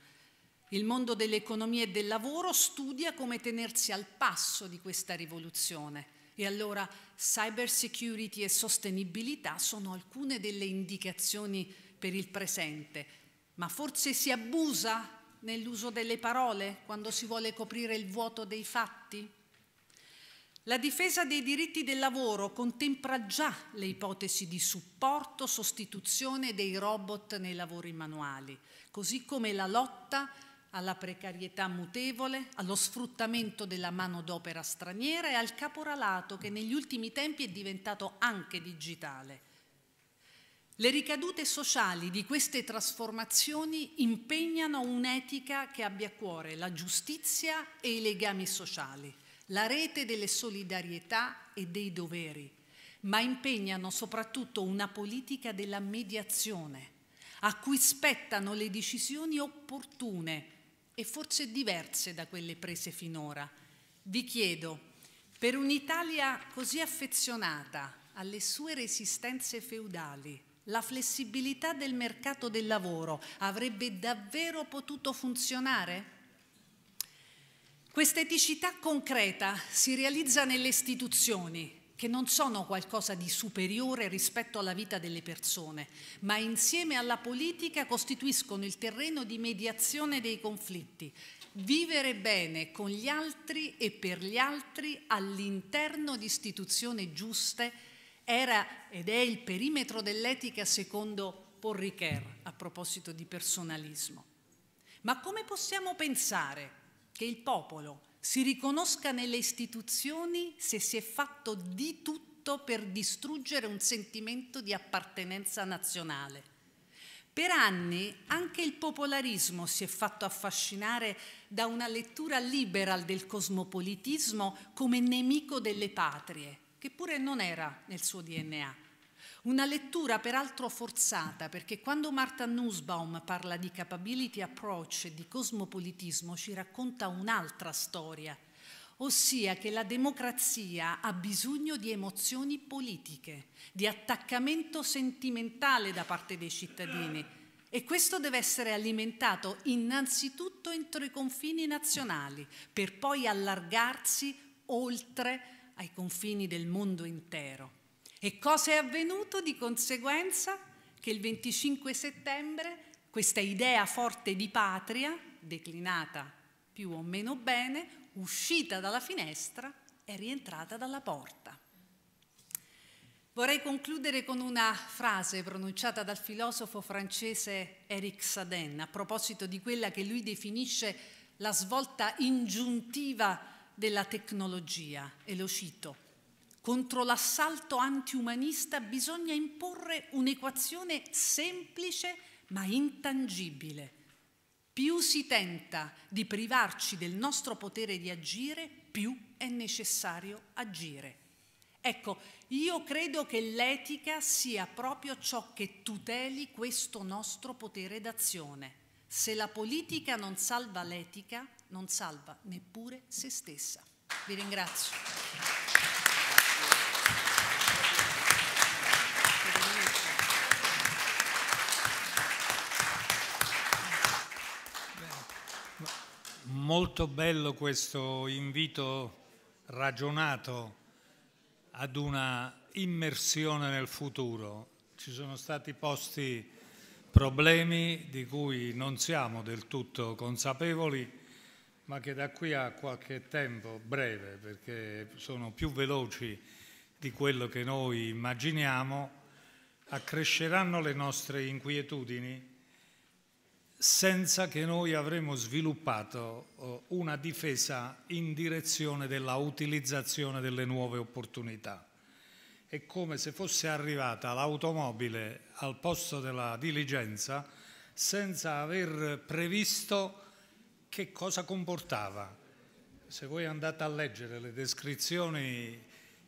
Il mondo dell'economia e del lavoro studia come tenersi al passo di questa rivoluzione e allora cyber security e sostenibilità sono alcune delle indicazioni per il presente, ma forse si abusa nell'uso delle parole quando si vuole coprire il vuoto dei fatti? La difesa dei diritti del lavoro contempla già le ipotesi di supporto, sostituzione dei robot nei lavori manuali così come la lotta alla precarietà mutevole, allo sfruttamento della manodopera straniera e al caporalato che negli ultimi tempi è diventato anche digitale. Le ricadute sociali di queste trasformazioni impegnano un'etica che abbia a cuore la giustizia e i legami sociali, la rete delle solidarietà e dei doveri, ma impegnano soprattutto una politica della mediazione a cui spettano le decisioni opportune e forse diverse da quelle prese finora. Vi chiedo, per un'Italia così affezionata alle sue resistenze feudali, la flessibilità del mercato del lavoro avrebbe davvero potuto funzionare? Questa eticità concreta si realizza nelle istituzioni, che non sono qualcosa di superiore rispetto alla vita delle persone, ma insieme alla politica costituiscono il terreno di mediazione dei conflitti. Vivere bene con gli altri e per gli altri all'interno di istituzioni giuste era ed è il perimetro dell'etica secondo Paul Ricoeur a proposito di personalismo. Ma come possiamo pensare che il popolo si riconosca nelle istituzioni se si è fatto di tutto per distruggere un sentimento di appartenenza nazionale. Per anni anche il popolarismo si è fatto affascinare da una lettura liberal del cosmopolitismo come nemico delle patrie, che pure non era nel suo DNA. Una lettura peraltro forzata, perché quando Martha Nussbaum parla di capability approach e di cosmopolitismo ci racconta un'altra storia, ossia che la democrazia ha bisogno di emozioni politiche, di attaccamento sentimentale da parte dei cittadini e questo deve essere alimentato innanzitutto entro i confini nazionali per poi allargarsi oltre ai confini del mondo intero. E cosa è avvenuto di conseguenza? Che il 25 settembre questa idea forte di patria, declinata più o meno bene, uscita dalla finestra, è rientrata dalla porta. Vorrei concludere con una frase pronunciata dal filosofo francese Eric Saden a proposito di quella che lui definisce la svolta ingiuntiva della tecnologia, e lo cito contro l'assalto antiumanista bisogna imporre un'equazione semplice ma intangibile. Più si tenta di privarci del nostro potere di agire, più è necessario agire. Ecco, io credo che l'etica sia proprio ciò che tuteli questo nostro potere d'azione. Se la politica non salva l'etica, non salva neppure se stessa. Vi ringrazio. molto bello questo invito ragionato ad una immersione nel futuro. Ci sono stati posti problemi di cui non siamo del tutto consapevoli, ma che da qui a qualche tempo breve, perché sono più veloci di quello che noi immaginiamo, accresceranno le nostre inquietudini senza che noi avremmo sviluppato eh, una difesa in direzione della utilizzazione delle nuove opportunità. È come se fosse arrivata l'automobile al posto della diligenza senza aver previsto che cosa comportava. Se voi andate a leggere le descrizioni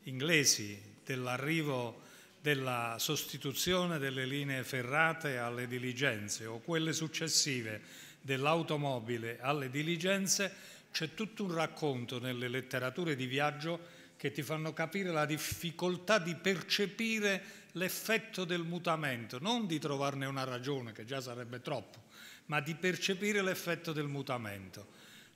inglesi dell'arrivo della sostituzione delle linee ferrate alle diligenze o quelle successive dell'automobile alle diligenze, c'è tutto un racconto nelle letterature di viaggio che ti fanno capire la difficoltà di percepire l'effetto del mutamento, non di trovarne una ragione, che già sarebbe troppo, ma di percepire l'effetto del mutamento.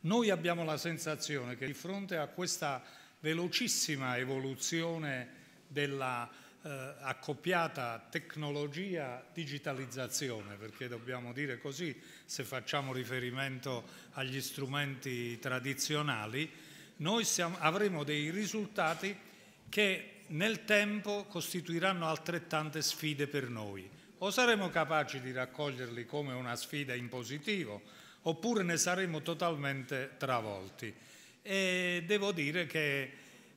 Noi abbiamo la sensazione che di fronte a questa velocissima evoluzione della eh, accoppiata tecnologia-digitalizzazione, perché dobbiamo dire così se facciamo riferimento agli strumenti tradizionali, noi siamo, avremo dei risultati che nel tempo costituiranno altrettante sfide per noi. O saremo capaci di raccoglierli come una sfida in positivo, oppure ne saremo totalmente travolti. E devo dire che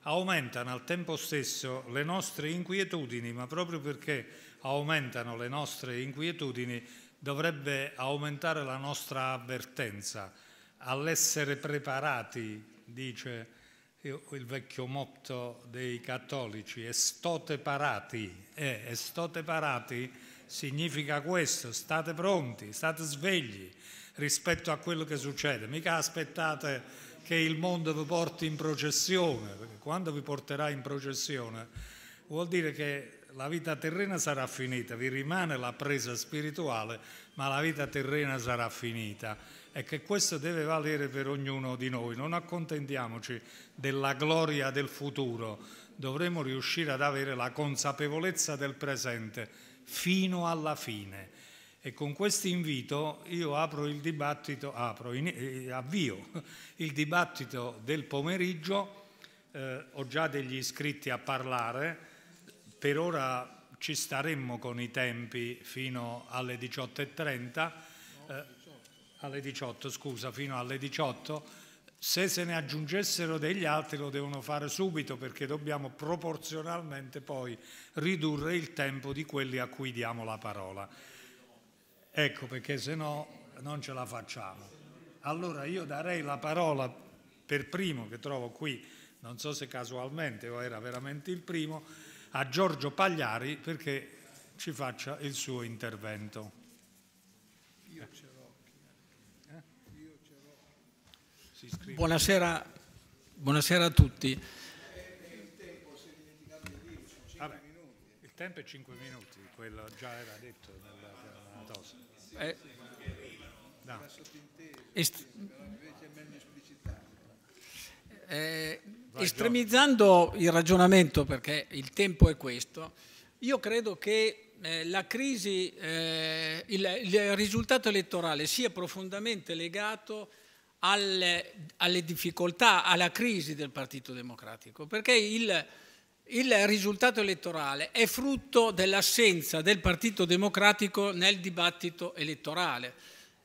aumentano al tempo stesso le nostre inquietudini, ma proprio perché aumentano le nostre inquietudini dovrebbe aumentare la nostra avvertenza all'essere preparati, dice il vecchio motto dei cattolici, estote parati. Eh, estote parati significa questo, state pronti, state svegli rispetto a quello che succede, mica aspettate che il mondo vi porti in processione, perché quando vi porterà in processione vuol dire che la vita terrena sarà finita, vi rimane la presa spirituale, ma la vita terrena sarà finita e che questo deve valere per ognuno di noi. Non accontentiamoci della gloria del futuro, dovremo riuscire ad avere la consapevolezza del presente fino alla fine e con questo invito io apro il dibattito, apro, in, eh, avvio il dibattito del pomeriggio, eh, ho già degli iscritti a parlare, per ora ci staremmo con i tempi fino alle 18.30, eh, alle 18 scusa, fino alle 18. Se se ne aggiungessero degli altri lo devono fare subito perché dobbiamo proporzionalmente poi ridurre il tempo di quelli a cui diamo la parola. Ecco perché se no non ce la facciamo. Allora io darei la parola per primo che trovo qui, non so se casualmente o era veramente il primo, a Giorgio Pagliari perché ci faccia il suo intervento. Io ce l'ho. Eh? Io ce l'ho. Buonasera, buonasera, a tutti. Eh, eh, eh. Il tempo è 5 minuti, quello già era detto eh, no. est- eh, estremizzando il ragionamento, perché il tempo è questo, io credo che eh, la crisi, eh, il, il, risultato elettorale sia profondamente legato alle, alle difficoltà, alla crisi del Partito Democratico, perché il, il risultato elettorale è frutto dell'assenza del Partito Democratico nel dibattito elettorale.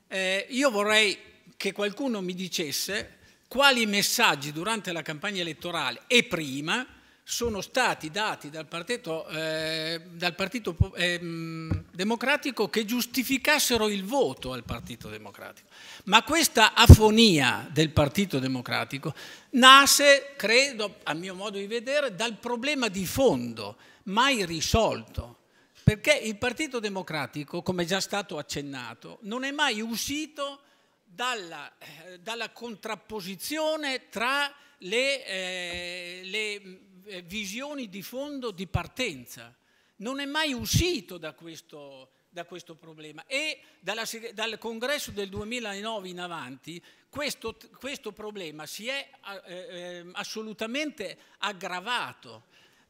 Eh, io vorrei che qualcuno mi dicesse quali messaggi durante la campagna elettorale e prima sono stati dati dal Partito, eh, dal partito eh, Democratico che giustificassero il voto al Partito Democratico. Ma questa afonia del Partito Democratico nasce, credo, a mio modo di vedere, dal problema di fondo, mai risolto. Perché il Partito Democratico, come già stato accennato, non è mai uscito dalla, eh, dalla contrapposizione tra le, eh, le eh, visioni di fondo di partenza, non è mai uscito da questo, da questo problema e dalla, dal congresso del 2009 in avanti questo, questo problema si è eh, ehm, assolutamente aggravato,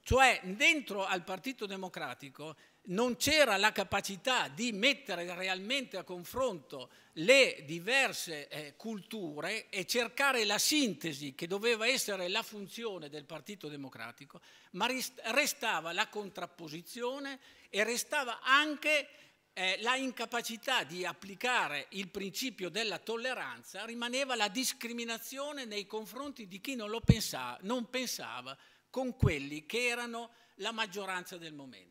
cioè dentro al Partito Democratico non c'era la capacità di mettere realmente a confronto le diverse eh, culture e cercare la sintesi che doveva essere la funzione del Partito Democratico, ma restava la contrapposizione e restava anche eh, la incapacità di applicare il principio della tolleranza, rimaneva la discriminazione nei confronti di chi non, pensava, non pensava con quelli che erano la maggioranza del momento.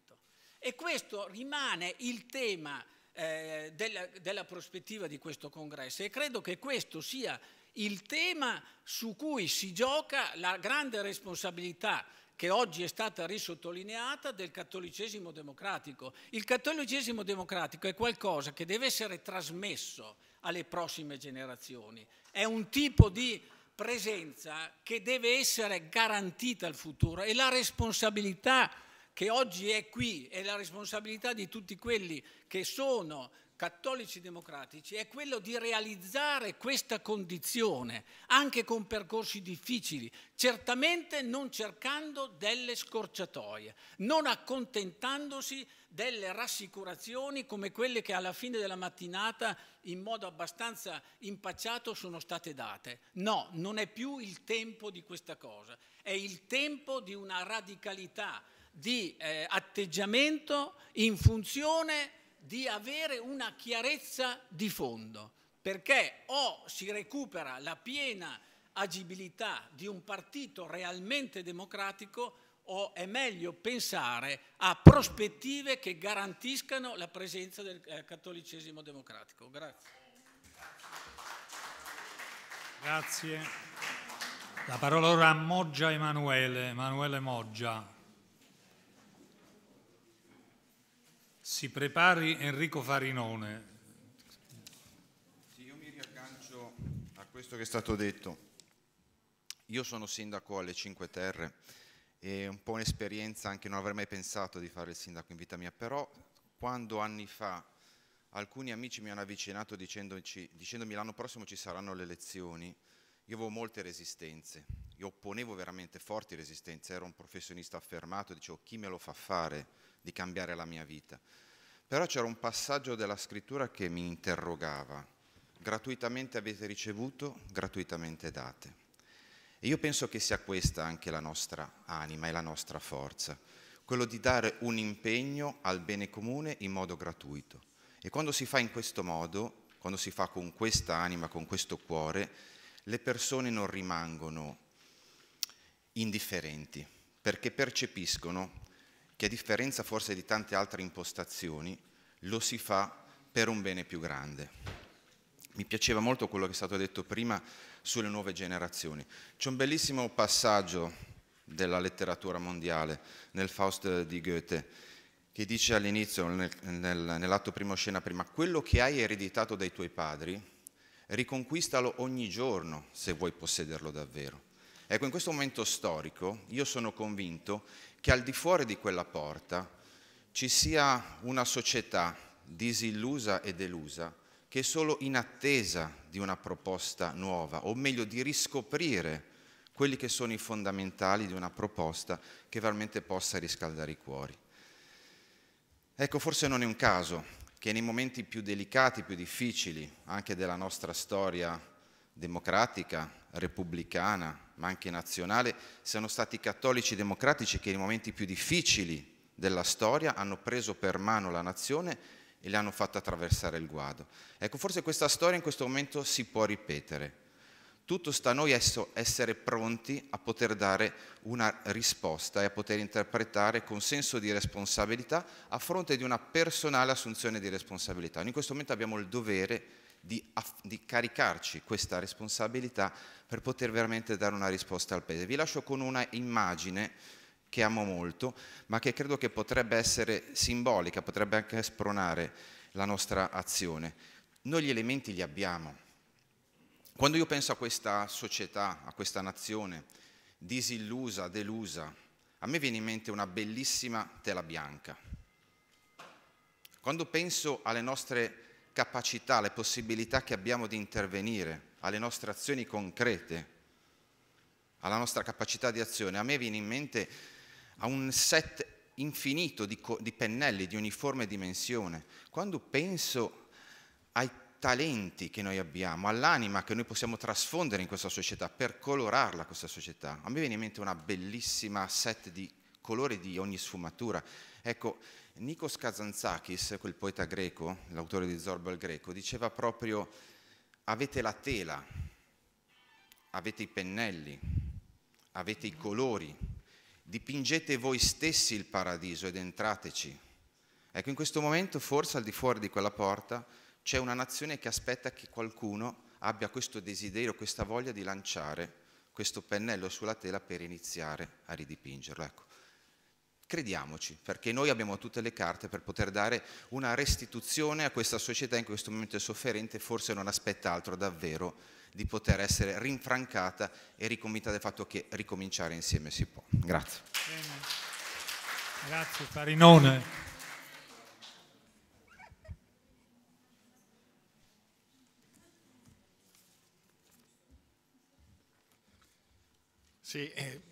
E questo rimane il tema eh, della, della prospettiva di questo congresso e credo che questo sia il tema su cui si gioca la grande responsabilità che oggi è stata risottolineata del cattolicesimo democratico. Il cattolicesimo democratico è qualcosa che deve essere trasmesso alle prossime generazioni, è un tipo di presenza che deve essere garantita al futuro e la responsabilità che oggi è qui, è la responsabilità di tutti quelli che sono cattolici democratici, è quello di realizzare questa condizione, anche con percorsi difficili, certamente non cercando delle scorciatoie, non accontentandosi delle rassicurazioni come quelle che alla fine della mattinata in modo abbastanza impacciato sono state date. No, non è più il tempo di questa cosa, è il tempo di una radicalità di eh, atteggiamento in funzione di avere una chiarezza di fondo, perché o si recupera la piena agibilità di un partito realmente democratico o è meglio pensare a prospettive che garantiscano la presenza del eh, cattolicesimo democratico. Grazie. Grazie. La parola ora a Moggia Emanuele, Emanuele Moggia. Si prepari Enrico Farinone. Sì, io mi riaggancio a questo che è stato detto. Io sono sindaco alle Cinque Terre e un po' un'esperienza, anche non avrei mai pensato di fare il sindaco in vita mia, però quando anni fa alcuni amici mi hanno avvicinato dicendoci, dicendomi l'anno prossimo ci saranno le elezioni, io avevo molte resistenze, io opponevo veramente forti resistenze, ero un professionista affermato, dicevo chi me lo fa fare di cambiare la mia vita. Però c'era un passaggio della scrittura che mi interrogava. Gratuitamente avete ricevuto, gratuitamente date. E io penso che sia questa anche la nostra anima e la nostra forza, quello di dare un impegno al bene comune in modo gratuito. E quando si fa in questo modo, quando si fa con questa anima, con questo cuore, le persone non rimangono indifferenti, perché percepiscono che a differenza forse di tante altre impostazioni, lo si fa per un bene più grande. Mi piaceva molto quello che è stato detto prima sulle nuove generazioni. C'è un bellissimo passaggio della letteratura mondiale nel Faust di Goethe che dice all'inizio, nel, nel, nell'atto primo scena prima, quello che hai ereditato dai tuoi padri, riconquistalo ogni giorno se vuoi possederlo davvero. Ecco, in questo momento storico io sono convinto che al di fuori di quella porta ci sia una società disillusa e delusa che è solo in attesa di una proposta nuova, o meglio di riscoprire quelli che sono i fondamentali di una proposta che veramente possa riscaldare i cuori. Ecco, forse non è un caso che nei momenti più delicati, più difficili, anche della nostra storia democratica, repubblicana, ma anche nazionale, siano stati i cattolici democratici che nei momenti più difficili della storia hanno preso per mano la nazione e le hanno fatta attraversare il guado. Ecco, forse questa storia in questo momento si può ripetere. Tutto sta a noi essere pronti a poter dare una risposta e a poter interpretare con senso di responsabilità a fronte di una personale assunzione di responsabilità. in questo momento abbiamo il dovere di, di caricarci questa responsabilità per poter veramente dare una risposta al Paese. Vi lascio con una immagine che amo molto, ma che credo che potrebbe essere simbolica, potrebbe anche spronare la nostra azione. Noi gli elementi li abbiamo. Quando io penso a questa società, a questa nazione, disillusa, delusa, a me viene in mente una bellissima tela bianca. Quando penso alle nostre capacità, le possibilità che abbiamo di intervenire, alle nostre azioni concrete, alla nostra capacità di azione. A me viene in mente a un set infinito di, di pennelli di uniforme dimensione. Quando penso ai talenti che noi abbiamo, all'anima che noi possiamo trasfondere in questa società, per colorarla questa società, a me viene in mente una bellissima set di colori di ogni sfumatura. Ecco, Nikos Kazantzakis, quel poeta greco, l'autore di Zorba il greco, diceva proprio avete la tela, avete i pennelli, avete i colori, dipingete voi stessi il paradiso ed entrateci. Ecco, in questo momento forse al di fuori di quella porta c'è una nazione che aspetta che qualcuno abbia questo desiderio, questa voglia di lanciare questo pennello sulla tela per iniziare a ridipingerlo. Ecco. Crediamoci, perché noi abbiamo tutte le carte per poter dare una restituzione a questa società in questo momento sofferente, forse non aspetta altro davvero di poter essere rinfrancata e riconvinta del fatto che ricominciare insieme si può. Grazie. Bene. Grazie Farinone. Sì, eh,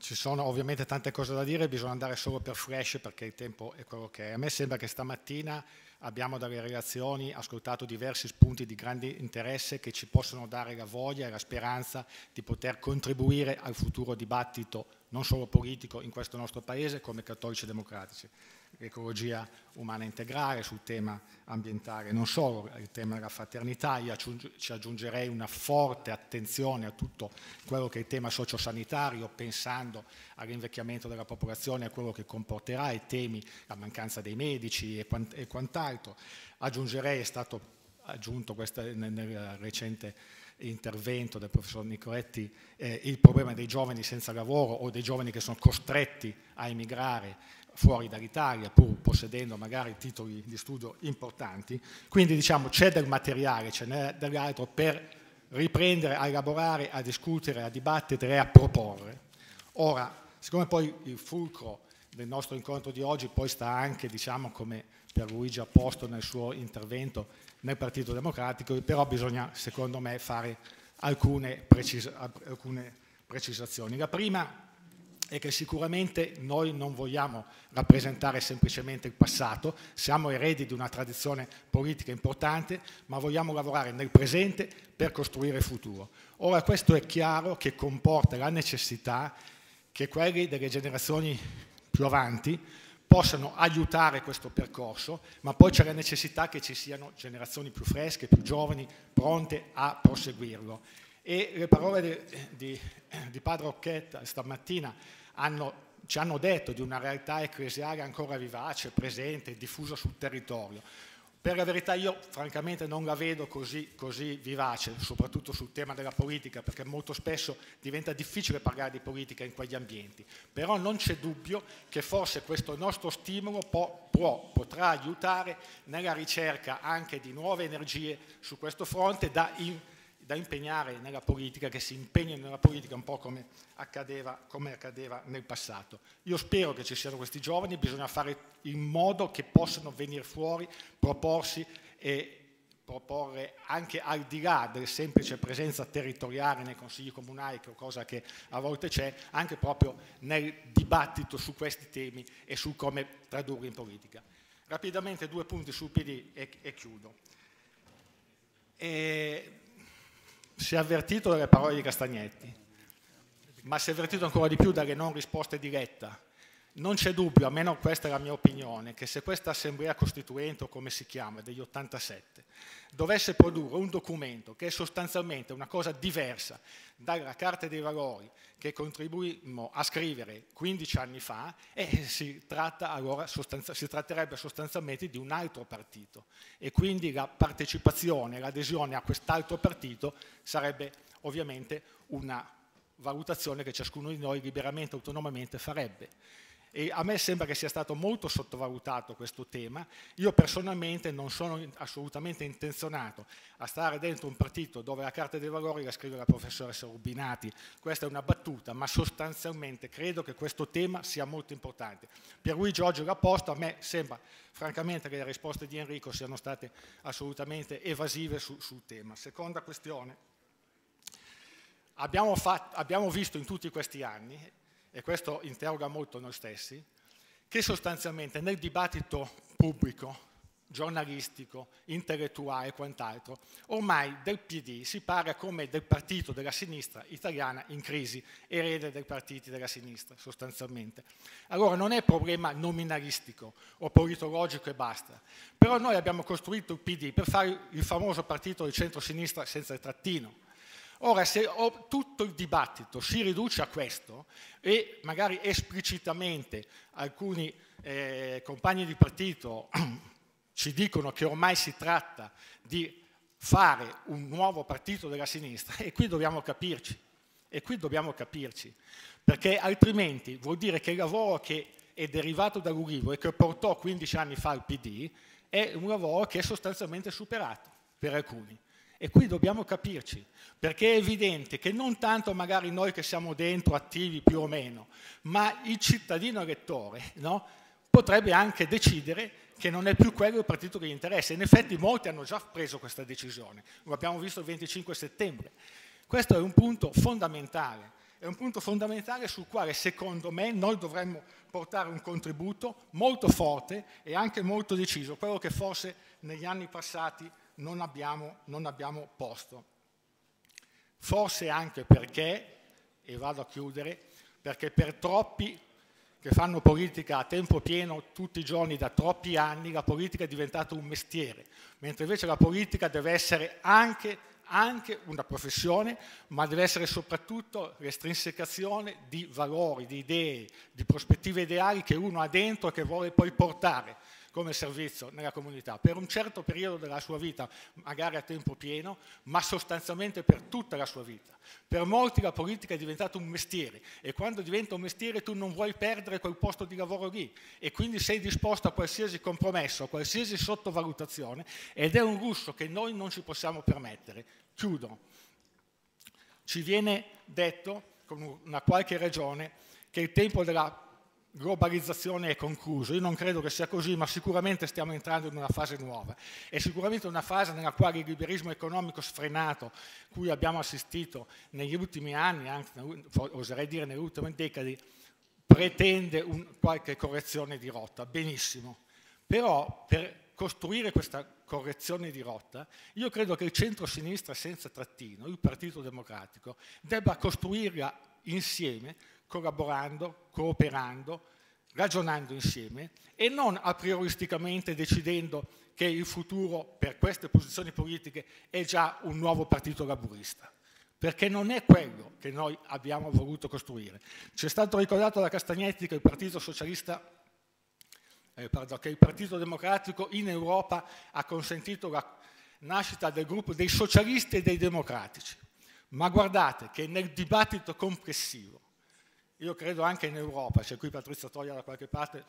ci sono ovviamente tante cose da dire, bisogna andare solo per flash perché il tempo è quello che è. A me sembra che stamattina abbiamo dalle relazioni ascoltato diversi spunti di grande interesse che ci possono dare la voglia e la speranza di poter contribuire al futuro dibattito non solo politico in questo nostro Paese come cattolici democratici l'ecologia umana integrale, sul tema ambientale, non solo il tema della fraternità, io ci aggiungerei una forte attenzione a tutto quello che è il tema sociosanitario, pensando all'invecchiamento della popolazione, a quello che comporterà, i temi, la mancanza dei medici e, quant'altro. Aggiungerei, è stato aggiunto questa, nel, nel recente intervento del professor Nicoletti, eh, il problema dei giovani senza lavoro o dei giovani che sono costretti a emigrare fuori dall'Italia, pur possedendo magari titoli di studio importanti. Quindi diciamo c'è del materiale, ce n'è dell'altro per riprendere a elaborare, a discutere, a dibattere e a proporre. Ora, siccome poi il fulcro del nostro incontro di oggi poi sta anche, diciamo, come per Luigi ha posto nel suo intervento nel Partito Democratico, però bisogna, secondo me, fare alcune, precis alcune precisazioni. La prima è è che sicuramente noi non vogliamo rappresentare semplicemente il passato, siamo eredi di una tradizione politica importante, ma vogliamo lavorare nel presente per costruire il futuro. Ora questo è chiaro che comporta la necessità che quelli delle generazioni più avanti possano aiutare questo percorso, ma poi c'è la necessità che ci siano generazioni più fresche, più giovani, pronte a proseguirlo. E le parole di, di, di padre Occhetta stamattina hanno, ci hanno detto di una realtà ecclesiale ancora vivace, presente, diffusa sul territorio. Per la verità io francamente non la vedo così, così, vivace, soprattutto sul tema della politica, perché molto spesso diventa difficile parlare di politica in quegli ambienti. Però non c'è dubbio che forse questo nostro stimolo può, può, potrà aiutare nella ricerca anche di nuove energie su questo fronte da in, da impegnare nella politica, che si impegnino nella politica un po' come accadeva, come accadeva nel passato. Io spero che ci siano questi giovani, bisogna fare in modo che possano venire fuori, proporsi e proporre anche al di là della semplice presenza territoriale nei consigli comunali, che è cosa che a volte c'è, anche proprio nel dibattito su questi temi e su come tradurli in politica. Rapidamente due punti sul PD e, e chiudo. E si è avvertito dalle parole di Castagnetti, ma si è avvertito ancora di più dalle non risposte dirette. Non c'è dubbio, almeno questa è la mia opinione, che se questa assemblea costituente o come si chiama, degli 87, dovesse produrre un documento che è sostanzialmente una cosa diversa dalla Carta dei Valori, che contribuimmo a scrivere 15 anni fa e si, tratta allora sostanza, si tratterebbe sostanzialmente di un altro partito e quindi la partecipazione, l'adesione a quest'altro partito sarebbe ovviamente una valutazione che ciascuno di noi liberamente, autonomamente farebbe e a me sembra che sia stato molto sottovalutato questo tema. Io personalmente non sono assolutamente intenzionato a stare dentro un partito dove la Carta dei Valori la scrive la professoressa Rubinati. Questa è una battuta, ma sostanzialmente credo che questo tema sia molto importante. Per lui Giorgio l'ha posto, a me sembra francamente che le risposte di Enrico siano state assolutamente evasive su, sul tema. Seconda questione. abbiamo, fatto, abbiamo visto in tutti questi anni e questo interroga molto noi stessi, che sostanzialmente nel dibattito pubblico, giornalistico, intellettuale e quant'altro, ormai del PD si parla come del partito della sinistra italiana in crisi, erede dei partiti della sinistra sostanzialmente. Allora non è problema nominalistico o politologico e basta, però noi abbiamo costruito il PD per fare il famoso partito di centro-sinistra senza il trattino, Ora, se tutto il dibattito si riduce a questo e magari esplicitamente alcuni eh, compagni di partito [clears throat] ci dicono che ormai si tratta di fare un nuovo partito della sinistra e qui dobbiamo capirci, e qui dobbiamo capirci, perché altrimenti vuol dire che il lavoro che è derivato dall'Ulivo e che portò 15 anni fa al PD è un lavoro che è sostanzialmente superato per alcuni. E qui dobbiamo capirci, perché è evidente che non tanto magari noi che siamo dentro attivi più o meno, ma il cittadino elettore no, potrebbe anche decidere che non è più quello il partito che gli interessa. In effetti molti hanno già preso questa decisione, lo abbiamo visto il 25 settembre. Questo è un punto fondamentale, è un punto fondamentale sul quale secondo me noi dovremmo portare un contributo molto forte e anche molto deciso, quello che forse negli anni passati non abbiamo, non abbiamo posto. Forse anche perché, e vado a chiudere, perché per troppi che fanno politica a tempo pieno tutti i giorni da troppi anni, la politica è diventata un mestiere, mentre invece la politica deve essere anche, anche una professione, ma deve essere soprattutto l'estrinsecazione di valori, di idee, di prospettive ideali che uno ha dentro e che vuole poi portare come servizio nella comunità per un certo periodo della sua vita, magari a tempo pieno, ma sostanzialmente per tutta la sua vita. Per molti la politica è diventata un mestiere e quando diventa un mestiere tu non vuoi perdere quel posto di lavoro lì e quindi sei disposto a qualsiasi compromesso, a qualsiasi sottovalutazione ed è un russo che noi non ci possiamo permettere. Chiudo. Ci viene detto, con una qualche ragione, che il tempo della globalizzazione è concluso. Io non credo che sia così, ma sicuramente stiamo entrando in una fase nuova. È sicuramente una fase nella quale il liberismo economico sfrenato, cui abbiamo assistito negli ultimi anni, anzi oserei dire nelle ultime decadi, pretende un, qualche correzione di rotta. Benissimo. Però per costruire questa correzione di rotta, io credo che il centro-sinistra senza trattino, il Partito Democratico, debba costruirla insieme collaborando, cooperando, ragionando insieme e non a prioristicamente decidendo che il futuro per queste posizioni politiche è già un nuovo partito laburista, perché non è quello che noi abbiamo voluto costruire. C'è stato ricordato da Castagnetti che il Partito Socialista eh, pardon, che il Partito Democratico in Europa ha consentito la nascita del gruppo dei socialisti e dei democratici. Ma guardate che nel dibattito complessivo io credo anche in Europa, c'è qui Patrizia Toglia da qualche parte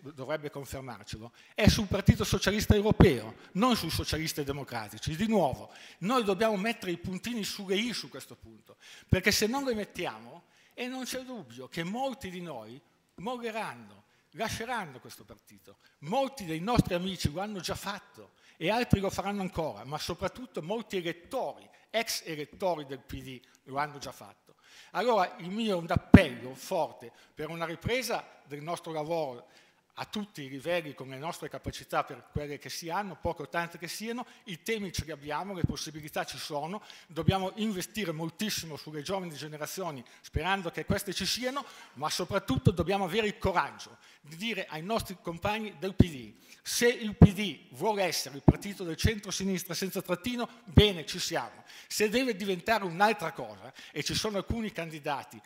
dovrebbe confermarcelo, è sul Partito Socialista Europeo, non sui socialisti democratici. Di nuovo, noi dobbiamo mettere i puntini sulle i su questo punto, perché se non li mettiamo, e non c'è dubbio che molti di noi molleranno, lasceranno questo partito, molti dei nostri amici lo hanno già fatto e altri lo faranno ancora, ma soprattutto molti elettori, ex elettori del PD, lo hanno già fatto. Allora il mio è un appello forte per una ripresa del nostro lavoro a tutti i livelli con le nostre capacità per quelle che si hanno, poche o tante che siano, i temi ce li abbiamo, le possibilità ci sono, dobbiamo investire moltissimo sulle giovani generazioni sperando che queste ci siano, ma soprattutto dobbiamo avere il coraggio di dire ai nostri compagni del PD se il PD vuole essere il partito del centro-sinistra senza trattino, bene, ci siamo. Se deve diventare un'altra cosa, e ci sono alcuni candidati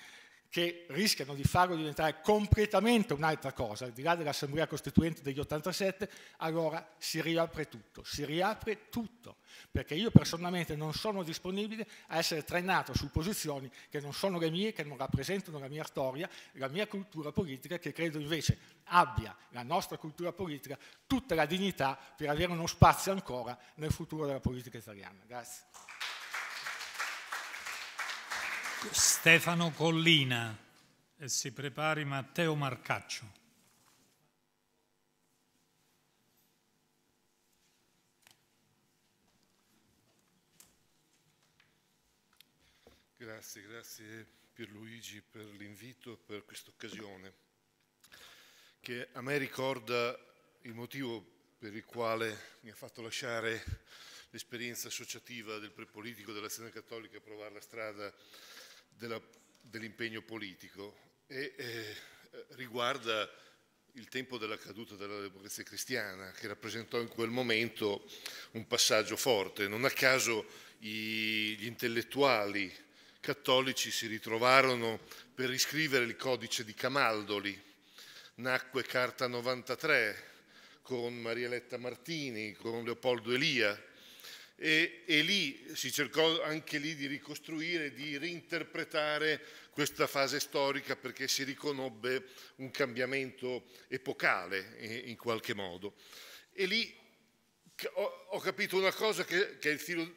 che rischiano di farlo diventare completamente un'altra cosa, al di là dell'Assemblea Costituente degli 87, allora si riapre tutto, si riapre tutto, perché io personalmente non sono disponibile a essere trainato su posizioni che non sono le mie, che non rappresentano la mia storia, la mia cultura politica, che credo invece abbia la nostra cultura politica tutta la dignità per avere uno spazio ancora nel futuro della politica italiana. Grazie. Stefano Collina e si prepari Matteo Marcaccio. Grazie, grazie Pierluigi per l'invito e per questa occasione che a me ricorda il motivo per il quale mi ha fatto lasciare l'esperienza associativa del prepolitico dell'azione cattolica a provare la strada dell'impegno politico e eh, riguarda il tempo della caduta della democrazia cristiana, che rappresentò in quel momento un passaggio forte. Non a caso i, gli intellettuali cattolici si ritrovarono per riscrivere il codice di Camaldoli. Nacque Carta 93 con Marieletta Martini, con Leopoldo Elia, e, e, lì si cercò anche lì di ricostruire, di reinterpretare questa fase storica perché si riconobbe un cambiamento epocale in, in qualche modo. E lì ho, ho capito una cosa che, che, è il filo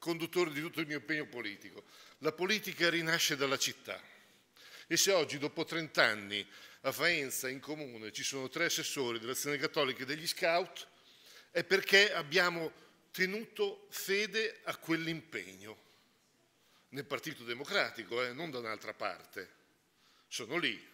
conduttore di tutto il mio impegno politico. La politica rinasce dalla città. E se oggi, dopo 30 anni, a Faenza in comune ci sono tre assessori dell'azione cattolica e degli scout, è perché abbiamo tenuto fede a quell'impegno nel Partito Democratico, eh, non da un'altra parte. Sono lì.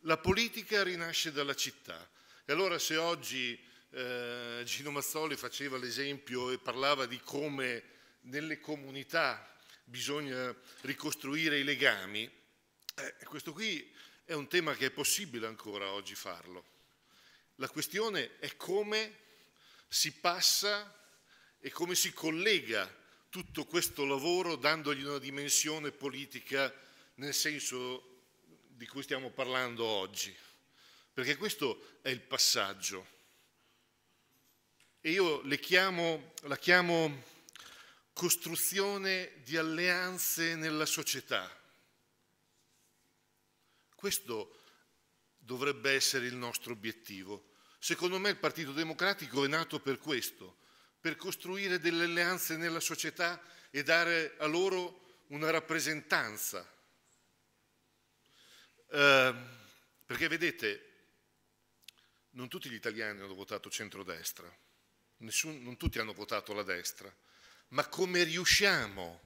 La politica rinasce dalla città. E allora se oggi eh, Gino Mazzoli faceva l'esempio e parlava di come nelle comunità bisogna ricostruire i legami, eh, questo qui è un tema che è possibile ancora oggi farlo. La questione è come si passa e come si collega tutto questo lavoro dandogli una dimensione politica nel senso di cui stiamo parlando oggi. Perché questo è il passaggio. E io chiamo, la chiamo costruzione di alleanze nella società. Questo dovrebbe essere il nostro obiettivo. Secondo me il Partito Democratico è nato per questo, per costruire delle alleanze nella società e dare a loro una rappresentanza. Eh, perché vedete, non tutti gli italiani hanno votato centrodestra, nessun, non tutti hanno votato la destra, ma come riusciamo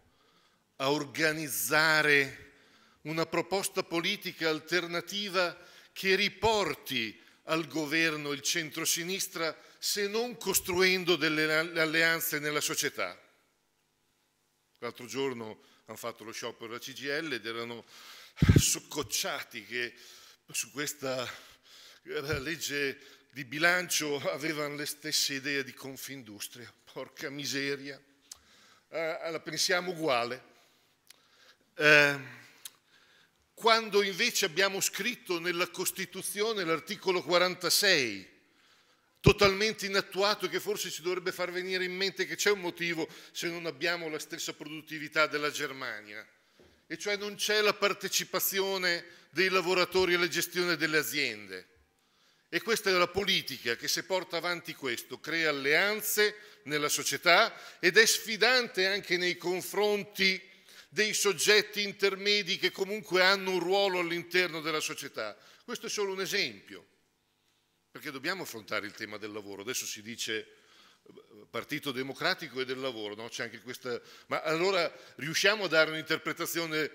a organizzare una proposta politica alternativa che riporti al governo il centrosinistra se non costruendo delle alleanze nella società. L'altro giorno hanno fatto lo sciopero della CGL ed erano soccocciati che su questa eh, legge di bilancio avevano le stesse idee di Confindustria. Porca miseria, eh, ah, la pensiamo uguale. Eh, quando invece abbiamo scritto nella Costituzione l'articolo 46, totalmente inattuato, che forse ci dovrebbe far venire in mente che c'è un motivo se non abbiamo la stessa produttività della Germania, e cioè non c'è la partecipazione dei lavoratori alla gestione delle aziende. E questa è la politica che se porta avanti questo crea alleanze nella società ed è sfidante anche nei confronti dei soggetti intermedi che comunque hanno un ruolo all'interno della società. Questo è solo un esempio, perché dobbiamo affrontare il tema del lavoro. Adesso si dice eh, Partito Democratico e del lavoro, no? c'è anche questa... Ma allora riusciamo a dare un'interpretazione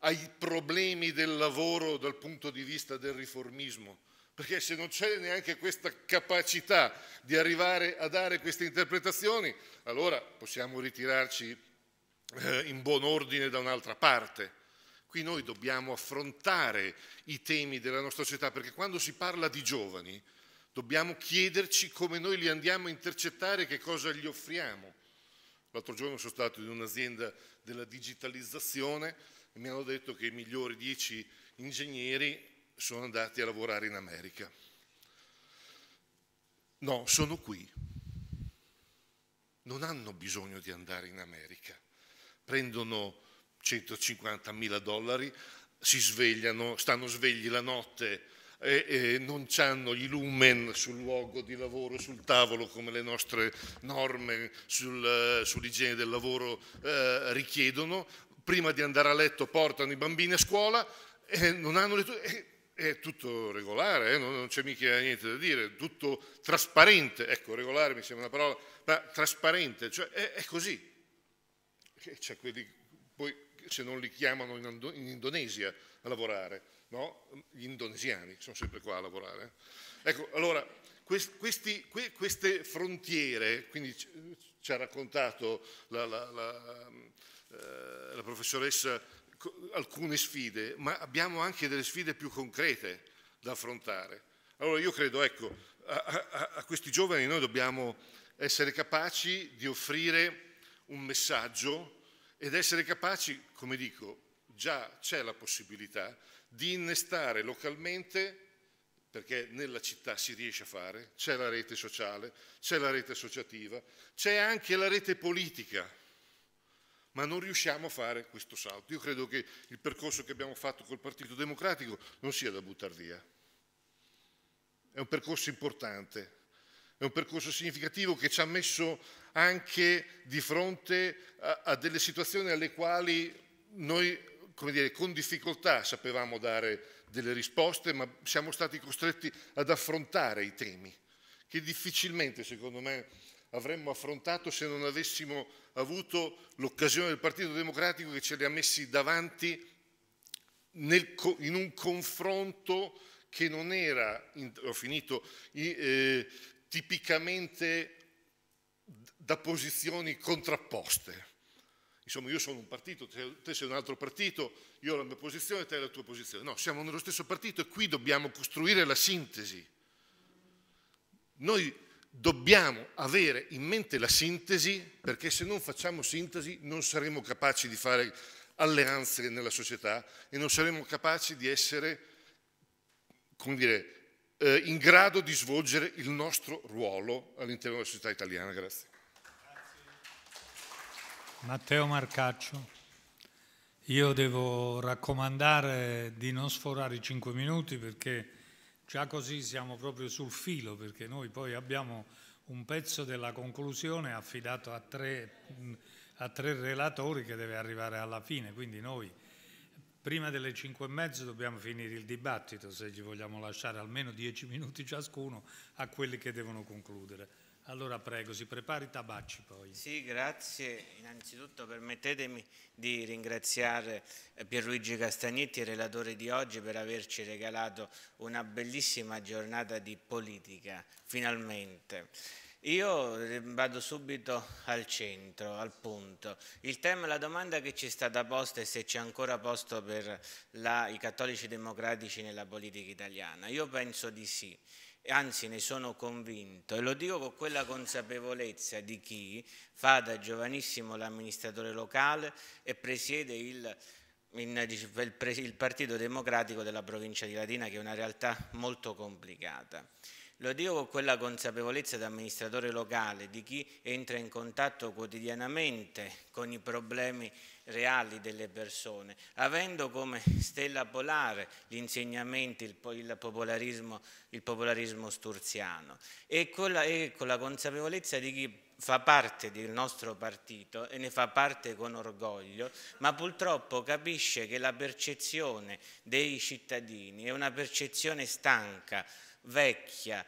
ai problemi del lavoro dal punto di vista del riformismo? Perché se non c'è neanche questa capacità di arrivare a dare queste interpretazioni, allora possiamo ritirarci eh, in buon ordine da un'altra parte. Qui noi dobbiamo affrontare i temi della nostra società, perché quando si parla di giovani dobbiamo chiederci come noi li andiamo a intercettare e che cosa gli offriamo. L'altro giorno sono stato in un'azienda della digitalizzazione e mi hanno detto che i migliori dieci ingegneri sono andati a lavorare in America. No, sono qui. Non hanno bisogno di andare in America prendono 150 mila dollari, si svegliano, stanno svegli la notte e, e non hanno i lumen sul luogo di lavoro, sul tavolo come le nostre norme sul, sull'igiene del lavoro eh, richiedono, prima di andare a letto portano i bambini a scuola e non hanno le... E, è tutto regolare, eh? non, c'è mica niente da dire, tutto trasparente, ecco regolare mi sembra una parola, ma trasparente, cioè è, è così, c'è quelli poi se non li chiamano in, Indonesia a lavorare, no? gli indonesiani sono sempre qua a lavorare. Ecco, allora, questi, queste frontiere, quindi ci ha raccontato la, la, la, eh, la professoressa alcune sfide, ma abbiamo anche delle sfide più concrete da affrontare. Allora io credo, ecco, a, a, a questi giovani noi dobbiamo essere capaci di offrire un messaggio ed essere capaci, come dico, già c'è la possibilità di innestare localmente, perché nella città si riesce a fare, c'è la rete sociale, c'è la rete associativa, c'è anche la rete politica, ma non riusciamo a fare questo salto. Io credo che il percorso che abbiamo fatto col Partito Democratico non sia da buttare via. È un percorso importante, è un percorso significativo che ci ha messo anche di fronte a, a delle situazioni alle quali noi, come dire, con difficoltà sapevamo dare delle risposte, ma siamo stati costretti ad affrontare i temi che difficilmente, secondo me, avremmo affrontato se non avessimo avuto l'occasione del Partito Democratico che ce li ha messi davanti nel, in un confronto che non era, ho finito, eh, tipicamente da posizioni contrapposte. Insomma, io sono un partito, te sei un altro partito, io ho la mia posizione e te la tua posizione. No, siamo nello stesso partito e qui dobbiamo costruire la sintesi. Noi dobbiamo avere in mente la sintesi perché se non facciamo sintesi non saremo capaci di fare alleanze nella società e non saremo capaci di essere, come dire, eh, in grado di svolgere il nostro ruolo all'interno della società italiana. Grazie. Matteo Marcaccio. Io devo raccomandare di non sforare i cinque minuti perché già così siamo proprio sul filo, perché noi poi abbiamo un pezzo della conclusione affidato a tre, a tre relatori che deve arrivare alla fine, quindi noi prima delle cinque e mezzo dobbiamo finire il dibattito, se gli vogliamo lasciare almeno dieci minuti ciascuno a quelli che devono concludere. Allora prego, si prepari Tabacci poi. Sì, grazie. Innanzitutto permettetemi di ringraziare eh, Pierluigi Castagnetti, relatore di oggi, per averci regalato una bellissima giornata di politica, finalmente. Io eh, vado subito al centro, al punto. Il tema, la domanda che ci è stata posta è se c'è ancora posto per la, i cattolici democratici nella politica italiana. Io penso di sì anzi ne sono convinto e lo dico con quella consapevolezza di chi fa da giovanissimo l'amministratore locale e presiede il, in, il, il Partito Democratico della provincia di Latina che è una realtà molto complicata. Lo dico con quella consapevolezza da amministratore locale, di chi entra in contatto quotidianamente con i problemi reali delle persone, avendo come stella polare gli insegnamenti, il, il, popolarismo, il popolarismo, sturziano e con, la, e con la consapevolezza di chi fa parte del nostro partito e ne fa parte con orgoglio, ma purtroppo capisce che la percezione dei cittadini è una percezione stanca, vecchia,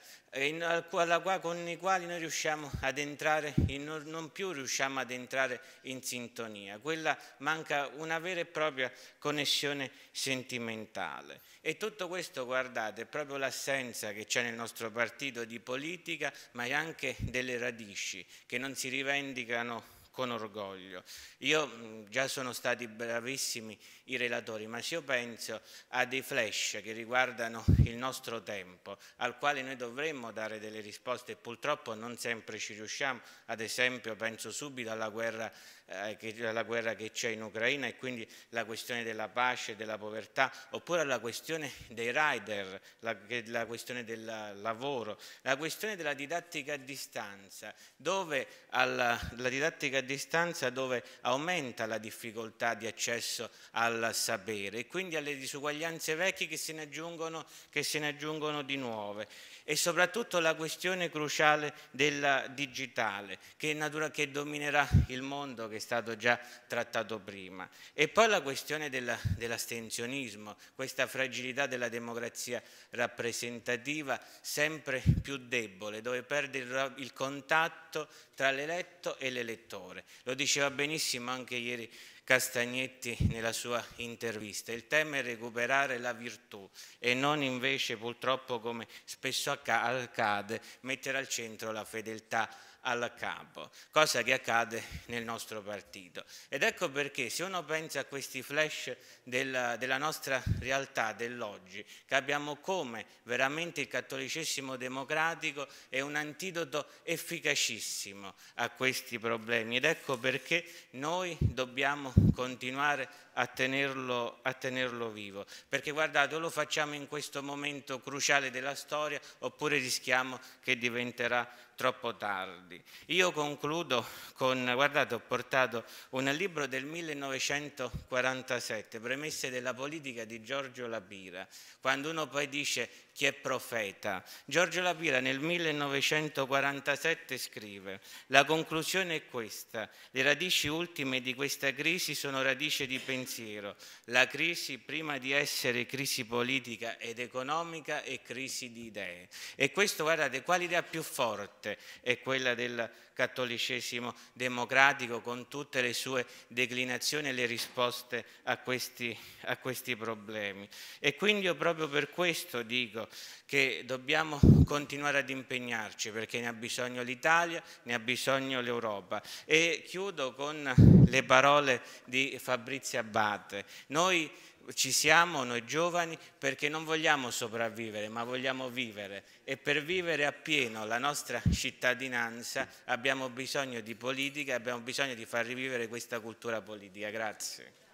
con i quali noi riusciamo ad entrare, in, non più riusciamo ad entrare in sintonia, quella manca una vera e propria connessione sentimentale. E tutto questo, guardate, è proprio l'assenza che c'è nel nostro partito di politica, ma è anche delle radici che non si rivendicano con orgoglio. Io già sono stati bravissimi i relatori, ma se io penso a dei flash che riguardano il nostro tempo, al quale noi dovremmo dare delle risposte e purtroppo non sempre ci riusciamo, ad esempio penso subito alla guerra, eh, che, alla guerra che c'è in Ucraina e quindi la questione della pace, della povertà, oppure alla questione dei rider, la, la questione del lavoro, la questione della didattica a distanza, dove alla, la didattica a distanza dove aumenta la difficoltà di accesso al al sapere e quindi alle disuguaglianze vecchie che se ne aggiungono, che se ne aggiungono di nuove e soprattutto la questione cruciale della digitale che, natura, che dominerà il mondo che è stato già trattato prima e poi la questione della, dell'astensionismo, questa fragilità della democrazia rappresentativa sempre più debole dove perde il, il contatto tra l'eletto e l'elettore. Lo diceva benissimo anche ieri Castagnetti nella sua intervista. Il tema è recuperare la virtù e non invece purtroppo come spesso accade mettere al centro la fedeltà al capo, cosa che accade nel nostro partito. Ed ecco perché se uno pensa a questi flash della, della nostra realtà, dell'oggi, capiamo come veramente il cattolicesimo democratico è un antidoto efficacissimo a questi problemi ed ecco perché noi dobbiamo continuare a tenerlo, a tenerlo vivo. Perché guardate, o lo facciamo in questo momento cruciale della storia oppure rischiamo che diventerà troppo tardi. Io concludo con, guardate, ho portato un libro del 1947, Premesse della politica di Giorgio Labira, quando uno poi dice chi è profeta. Giorgio Lapira nel 1947 scrive «La conclusione è questa, le radici ultime di questa crisi sono radici di pensiero. La crisi, prima di essere crisi politica ed economica, è crisi di idee». E questo, guardate, quale idea più forte è quella della cattolicesimo democratico con tutte le sue declinazioni e le risposte a questi, a questi problemi. E quindi io proprio per questo dico che dobbiamo continuare ad impegnarci perché ne ha bisogno l'Italia, ne ha bisogno l'Europa. E chiudo con le parole di Fabrizio Abate. Noi ci siamo noi giovani perché non vogliamo sopravvivere, ma vogliamo vivere e per vivere appieno la nostra cittadinanza abbiamo bisogno di politica, abbiamo bisogno di far rivivere questa cultura politica. Grazie.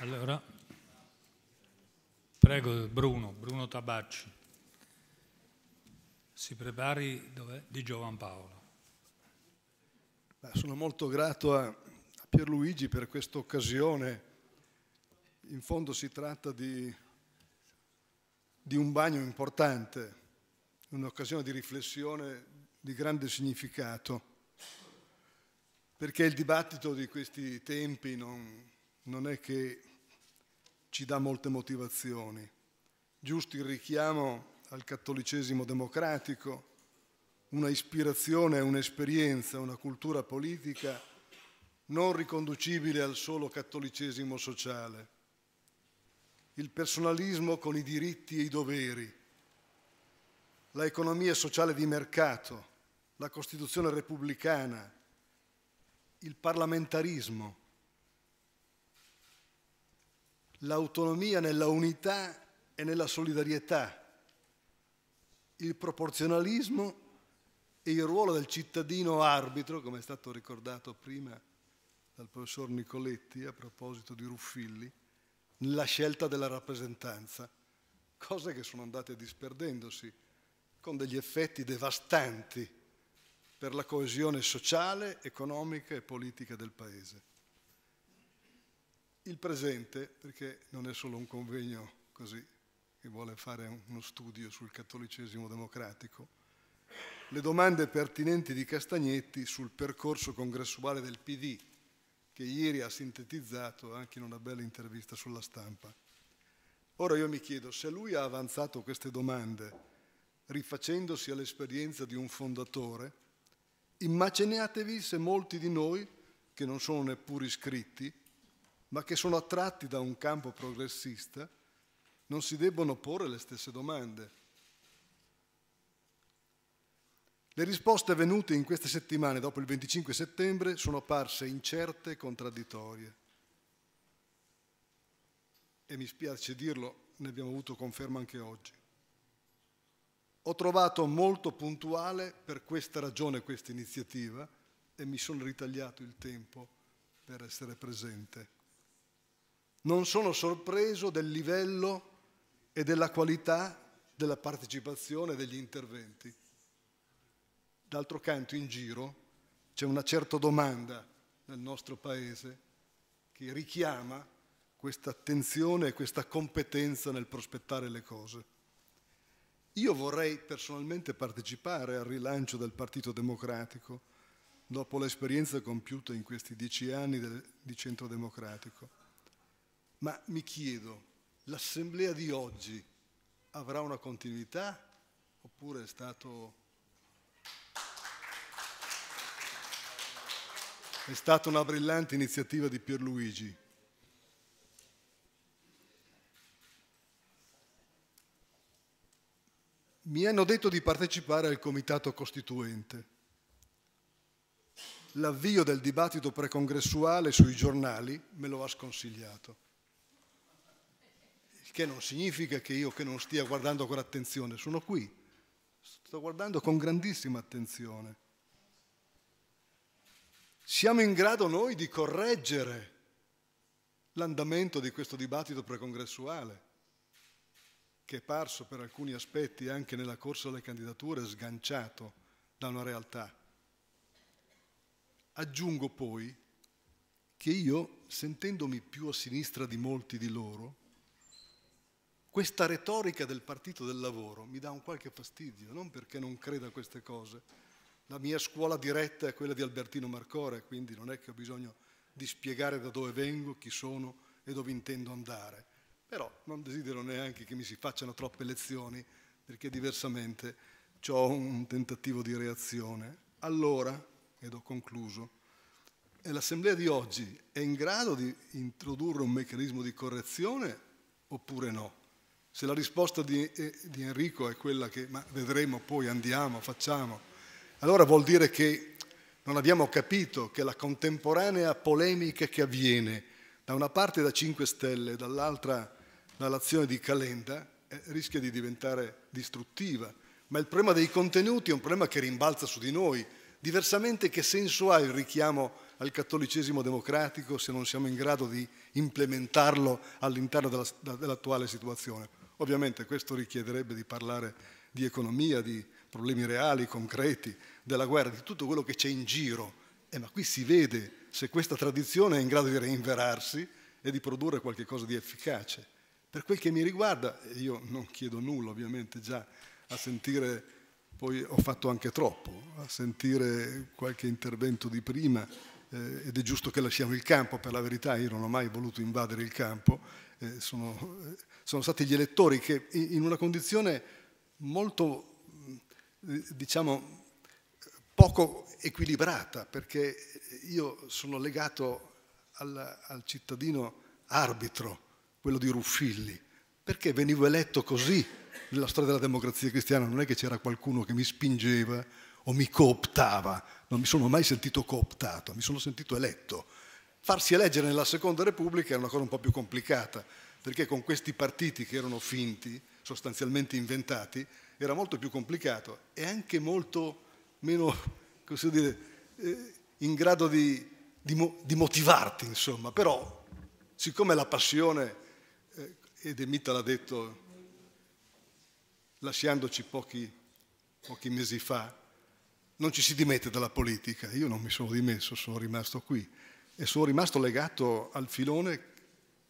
Allora, prego Bruno, Bruno Tabacci, si prepari di Giovan Paolo. Sono molto grato a Pierluigi per questa occasione. In fondo si tratta di, di un bagno importante, un'occasione di riflessione di grande significato, perché il dibattito di questi tempi non, non è che ci dà molte motivazioni. Giusto il richiamo al cattolicesimo democratico, una ispirazione, un'esperienza, una cultura politica non riconducibile al solo cattolicesimo sociale. Il personalismo con i diritti e i doveri, la economia sociale di mercato, la Costituzione repubblicana, il parlamentarismo, l'autonomia nella unità e nella solidarietà, il proporzionalismo e il ruolo del cittadino arbitro, come è stato ricordato prima dal professor Nicoletti a proposito di Ruffilli, nella scelta della rappresentanza, cose che sono andate disperdendosi con degli effetti devastanti per la coesione sociale, economica e politica del Paese. Il presente, perché non è solo un convegno così che vuole fare uno studio sul cattolicesimo democratico, le domande pertinenti di Castagnetti sul percorso congressuale del PD, che ieri ha sintetizzato anche in una bella intervista sulla stampa. Ora io mi chiedo, se lui ha avanzato queste domande rifacendosi all'esperienza di un fondatore, immaginatevi se molti di noi, che non sono neppure iscritti, ma che sono attratti da un campo progressista, non si debbono porre le stesse domande Le risposte venute in queste settimane dopo il 25 settembre sono apparse incerte e contraddittorie. E mi spiace dirlo, ne abbiamo avuto conferma anche oggi. Ho trovato molto puntuale per questa ragione questa iniziativa e mi sono ritagliato il tempo per essere presente. Non sono sorpreso del livello e della qualità della partecipazione e degli interventi D'altro canto in giro c'è una certa domanda nel nostro Paese che richiama questa attenzione e questa competenza nel prospettare le cose. Io vorrei personalmente partecipare al rilancio del Partito Democratico dopo l'esperienza compiuta in questi dieci anni del, di centro democratico. Ma mi chiedo, l'assemblea di oggi avrà una continuità oppure è stato È stata una brillante iniziativa di Pierluigi. Mi hanno detto di partecipare al comitato costituente. L'avvio del dibattito precongressuale sui giornali me lo ha sconsigliato Il che non significa che io che non stia guardando con attenzione, sono qui, sto guardando con grandissima attenzione. Siamo in grado noi di correggere l'andamento di questo dibattito precongressuale, che è parso per alcuni aspetti anche nella corsa alle candidature sganciato da una realtà. Aggiungo poi che io, sentendomi più a sinistra di molti di loro, questa retorica del partito del lavoro mi dà un qualche fastidio, non perché non creda a queste cose, la mia scuola diretta è quella di Albertino Marcore, quindi non è che ho bisogno di spiegare da dove vengo, chi sono e dove intendo andare. Però non desidero neanche che mi si facciano troppe lezioni, perché diversamente ho un tentativo di reazione. Allora, ed ho concluso, l'assemblea di oggi è in grado di introdurre un meccanismo di correzione oppure no? Se la risposta di, eh, di Enrico è quella che ma vedremo poi, andiamo, facciamo, allora vuol dire che non abbiamo capito che la contemporanea polemica che avviene da una parte da 5 Stelle, e dall'altra dall'azione di Calenda, eh, rischia di diventare distruttiva. Ma il problema dei contenuti è un problema che rimbalza su di noi. Diversamente che senso ha il richiamo al cattolicesimo democratico se non siamo in grado di implementarlo all'interno dell'attuale situazione? Ovviamente questo richiederebbe di parlare di economia, di problemi reali, concreti, della guerra, di tutto quello che c'è in giro. Eh, ma qui si vede se questa tradizione è in grado di reinverarsi e di produrre qualcosa di efficace. Per quel che mi riguarda, io non chiedo nulla ovviamente già a sentire, poi ho fatto anche troppo, a sentire qualche intervento di prima eh, ed è giusto che lasciamo il campo, per la verità io non ho mai voluto invadere il campo, eh, sono, eh, sono stati gli elettori che in una condizione molto eh, diciamo, poco equilibrata, perché io sono legato al, al cittadino arbitro, quello di Ruffilli, perché venivo eletto così nella storia della democrazia cristiana, non è che c'era qualcuno che mi spingeva o mi cooptava, non mi sono mai sentito cooptato, mi sono sentito eletto. Farsi eleggere nella Seconda Repubblica era una cosa un po' più complicata, perché con questi partiti che erano finti, sostanzialmente inventati, era molto più complicato e anche molto meno, [laughs] così dire, eh, in grado di, di, mo, di, motivarti, insomma. Però, siccome la passione, eh, ed Emita l'ha detto lasciandoci pochi, pochi mesi fa, non ci si dimette dalla politica. Io non mi sono dimesso, sono rimasto qui e sono rimasto legato al filone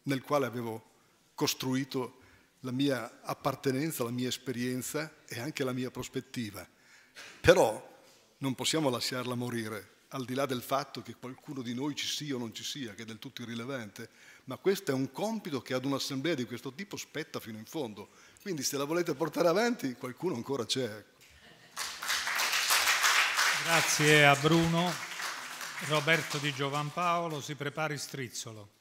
nel quale avevo costruito la mia appartenenza, la mia esperienza e anche la mia prospettiva. Però non possiamo lasciarla morire, al di là del fatto che qualcuno di noi ci sia o non ci sia, che è del tutto irrilevante, ma questo è un compito che ad un'assemblea di questo tipo spetta fino in fondo. Quindi se la volete portare avanti qualcuno ancora c'è. Ecco. Grazie a Bruno. Roberto di Giovanpaolo, si prepari strizzolo.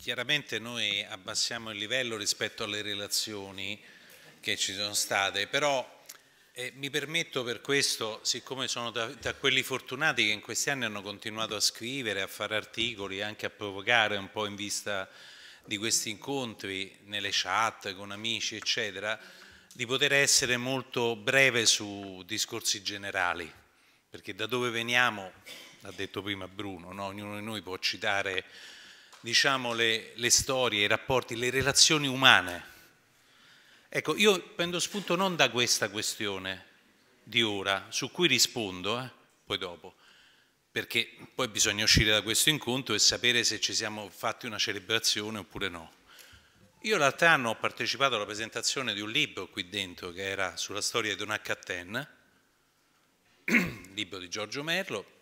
Chiaramente noi abbassiamo il livello rispetto alle relazioni che ci sono state, però eh, mi permetto per questo, siccome sono da, da, quelli fortunati che in questi anni hanno continuato a scrivere, a fare articoli, anche a provocare un po' in vista di questi incontri nelle chat con amici, eccetera, di poter essere molto breve su discorsi generali, perché da dove veniamo, l'ha detto prima Bruno, no? ognuno di noi può citare diciamo, le, le storie, i rapporti, le relazioni umane. Ecco, io prendo spunto non da questa questione di ora, su cui rispondo, eh, poi dopo, perché poi bisogna uscire da questo incontro e sapere se ci siamo fatti una celebrazione oppure no. Io l'altro anno ho partecipato alla presentazione di un libro qui dentro che era sulla storia di Don H. [clears throat] libro di Giorgio Merlo,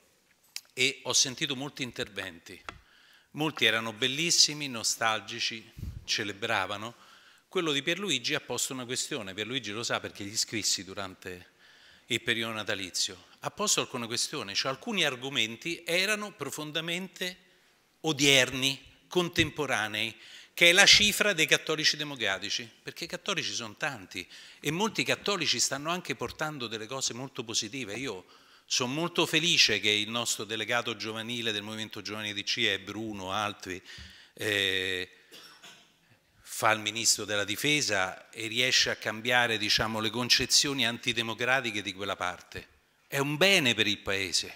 e ho sentito molti interventi Molti erano bellissimi, nostalgici, celebravano. Quello di Pierluigi ha posto una questione, Pierluigi lo sa perché gli scrissi durante il periodo natalizio, ha posto alcune questioni, cioè alcuni argomenti erano profondamente odierni, contemporanei, che è la cifra dei cattolici democratici, perché i cattolici sono tanti e molti cattolici stanno anche portando delle cose molto positive. Io sono molto felice che il nostro delegato giovanile del Movimento Giovani di C Bruno, altri, eh, fa il ministro della difesa e riesce a cambiare diciamo, le concezioni antidemocratiche di quella parte. È un bene per il Paese,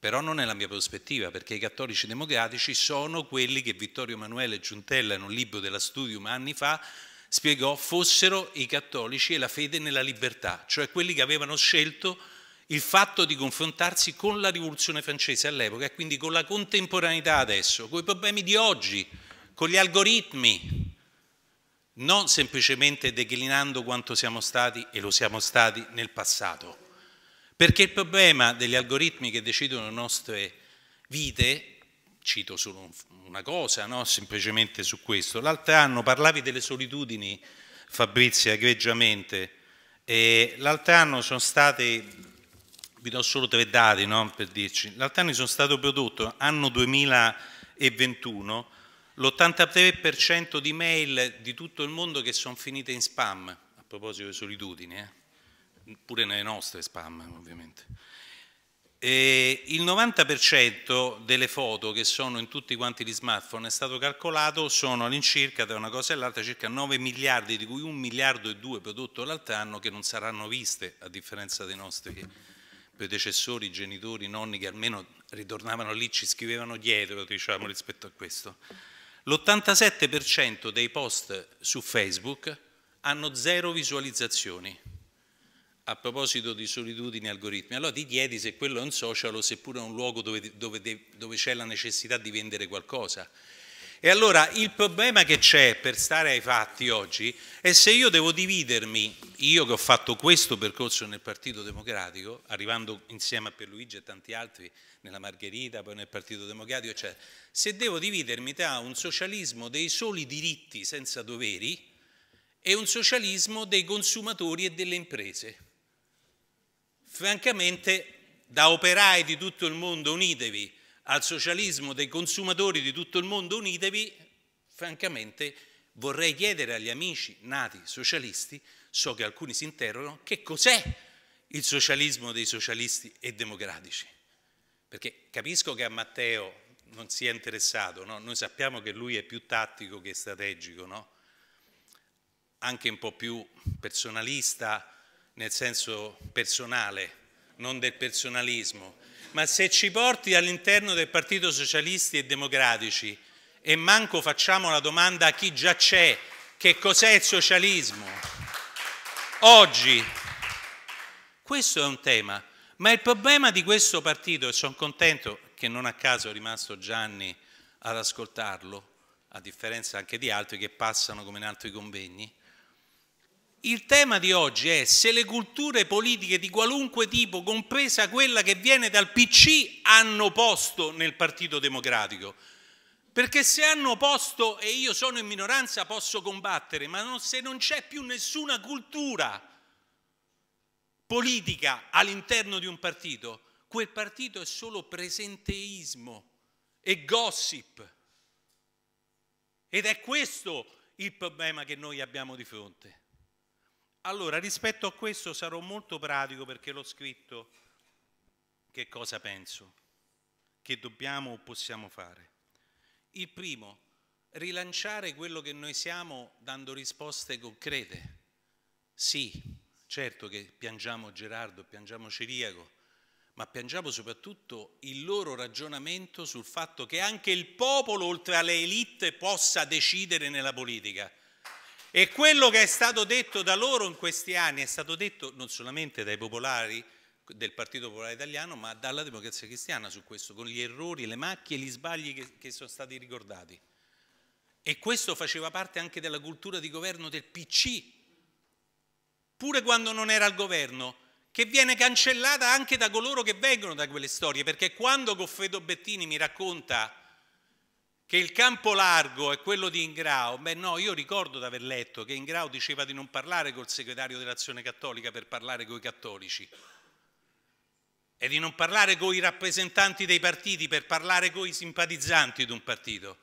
però non è la mia prospettiva, perché i cattolici democratici sono quelli che Vittorio Emanuele Giuntella, in un libro della Studium anni fa, spiegò fossero i cattolici e la fede nella libertà, cioè quelli che avevano scelto il fatto di confrontarsi con la rivoluzione francese all'epoca e quindi con la contemporaneità adesso, con i problemi di oggi, con gli algoritmi, non semplicemente declinando quanto siamo stati e lo siamo stati nel passato. Perché il problema degli algoritmi che decidono le nostre vite, cito solo una cosa, no? semplicemente su questo, l'altro anno parlavi delle solitudini, Fabrizia, egregiamente, l'altro anno sono state vi do solo tre dati no? per dirci. L'altanison sono stato prodotto anno 2021 l'83% di mail di tutto il mondo che sono finite in spam, a proposito di solitudini, eh? pure nelle nostre spam ovviamente. E il 90% delle foto che sono in tutti quanti gli smartphone è stato calcolato, sono all'incirca tra una cosa e l'altra circa 9 miliardi, di cui 1 miliardo e 2 prodotto l'altro anno che non saranno viste, a differenza dei nostri predecessori, genitori, i nonni che almeno ritornavano lì, ci scrivevano dietro, diciamo, rispetto a questo. L'87% dei post su Facebook hanno zero visualizzazioni. A proposito di solitudini e algoritmi, allora ti chiedi se quello è un social o seppure è un luogo dove, dove, dove c'è la necessità di vendere qualcosa. E allora il problema che c'è per stare ai fatti oggi è se io devo dividermi, io che ho fatto questo percorso nel Partito Democratico, arrivando insieme a Perluigi e tanti altri nella Margherita, poi nel Partito Democratico, eccetera, se devo dividermi tra un socialismo dei soli diritti senza doveri e un socialismo dei consumatori e delle imprese. Francamente, da operai di tutto il mondo, unitevi al socialismo dei consumatori di tutto il mondo unitevi, francamente vorrei chiedere agli amici nati socialisti, so che alcuni si interrogano, che cos'è il socialismo dei socialisti e democratici. Perché capisco che a Matteo non sia interessato, no? noi sappiamo che lui è più tattico che strategico, no? anche un po' più personalista nel senso personale, non del personalismo, ma se ci porti all'interno del Partito Socialisti e Democratici e manco facciamo la domanda a chi già c'è, che cos'è il socialismo? Oggi, questo è un tema, ma il problema di questo partito, e sono contento che non a caso è rimasto Gianni ad ascoltarlo, a differenza anche di altri che passano come in altri convegni, il tema di oggi è se le culture politiche di qualunque tipo, compresa quella che viene dal PC, hanno posto nel Partito Democratico. Perché se hanno posto e io sono in minoranza posso combattere, ma non, se non c'è più nessuna cultura politica all'interno di un partito, quel partito è solo presenteismo e gossip. Ed è questo il problema che noi abbiamo di fronte. Allora, rispetto a questo sarò molto pratico perché l'ho scritto che cosa penso, che dobbiamo o possiamo fare. Il primo, rilanciare quello che noi siamo dando risposte concrete. Sì, certo che piangiamo Gerardo, piangiamo Ciriaco, ma piangiamo soprattutto il loro ragionamento sul fatto che anche il popolo, oltre alle elite, possa decidere nella politica. E quello che è stato detto da loro in questi anni è stato detto non solamente dai popolari del Partito Popolare Italiano, ma dalla Democrazia Cristiana su questo, con gli errori, le macchie e gli sbagli che, che sono stati ricordati. E questo faceva parte anche della cultura di governo del PC, pure quando non era al governo, che viene cancellata anche da coloro che vengono da quelle storie, perché quando Goffredo Bettini mi racconta che il campo largo è quello di Ingrao, beh no, io ricordo di aver letto che Ingrao diceva di non parlare col segretario dell'azione cattolica per parlare coi cattolici e di non parlare coi rappresentanti dei partiti per parlare coi simpatizzanti di un partito.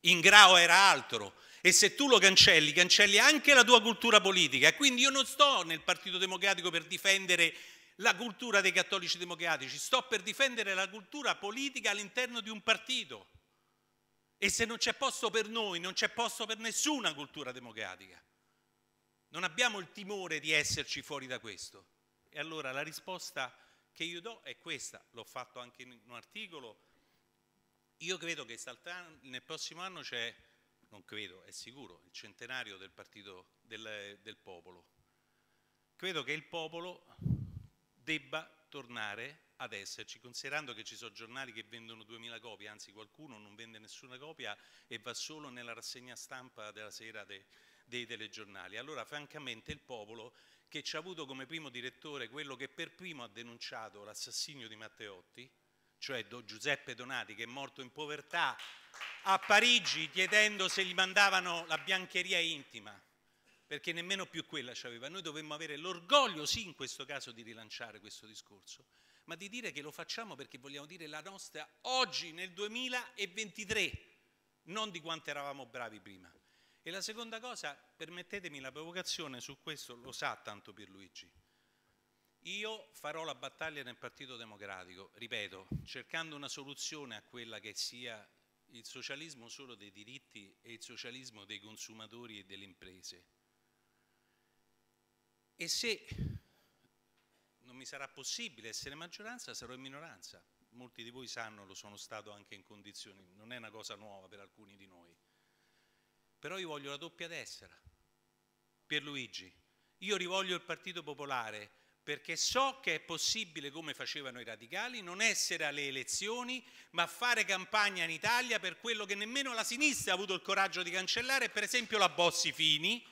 Ingrao era altro e se tu lo cancelli, cancelli anche la tua cultura politica. E quindi io non sto nel Partito Democratico per difendere la cultura dei cattolici democratici, sto per difendere la cultura politica all'interno di un partito e se non c'è posto per noi, non c'è posto per nessuna cultura democratica. Non abbiamo il timore di esserci fuori da questo. E allora la risposta che io do è questa, l'ho fatto anche in un articolo. Io credo che nel prossimo anno c'è, non credo, è sicuro, il centenario del partito del, del popolo. Credo che il popolo debba tornare a ad esserci, considerando che ci sono giornali che vendono 2000 copie, anzi qualcuno non vende nessuna copia e va solo nella rassegna stampa della sera de, dei telegiornali. Allora francamente il popolo che ci ha avuto come primo direttore quello che per primo ha denunciato l'assassinio di Matteotti, cioè Do Giuseppe Donati che è morto in povertà a Parigi chiedendo se gli mandavano la biancheria intima perché nemmeno più quella c'aveva. Noi dovremmo avere l'orgoglio, sì, in questo caso di rilanciare questo discorso, ma di dire che lo facciamo perché vogliamo dire la nostra oggi nel 2023, non di quanto eravamo bravi prima. E la seconda cosa, permettetemi la provocazione su questo, lo sa tanto Pierluigi. Io farò la battaglia nel Partito Democratico, ripeto, cercando una soluzione a quella che sia il socialismo solo dei diritti e il socialismo dei consumatori e delle imprese. E se non mi sarà possibile essere maggioranza, sarò in minoranza. Molti di voi sanno, lo sono stato anche in condizioni, non è una cosa nuova per alcuni di noi. Però io voglio la doppia destra. Pierluigi, io rivoglio il Partito Popolare perché so che è possibile, come facevano i radicali, non essere alle elezioni, ma fare campagna in Italia per quello che nemmeno la sinistra ha avuto il coraggio di cancellare, per esempio la Bossi Fini,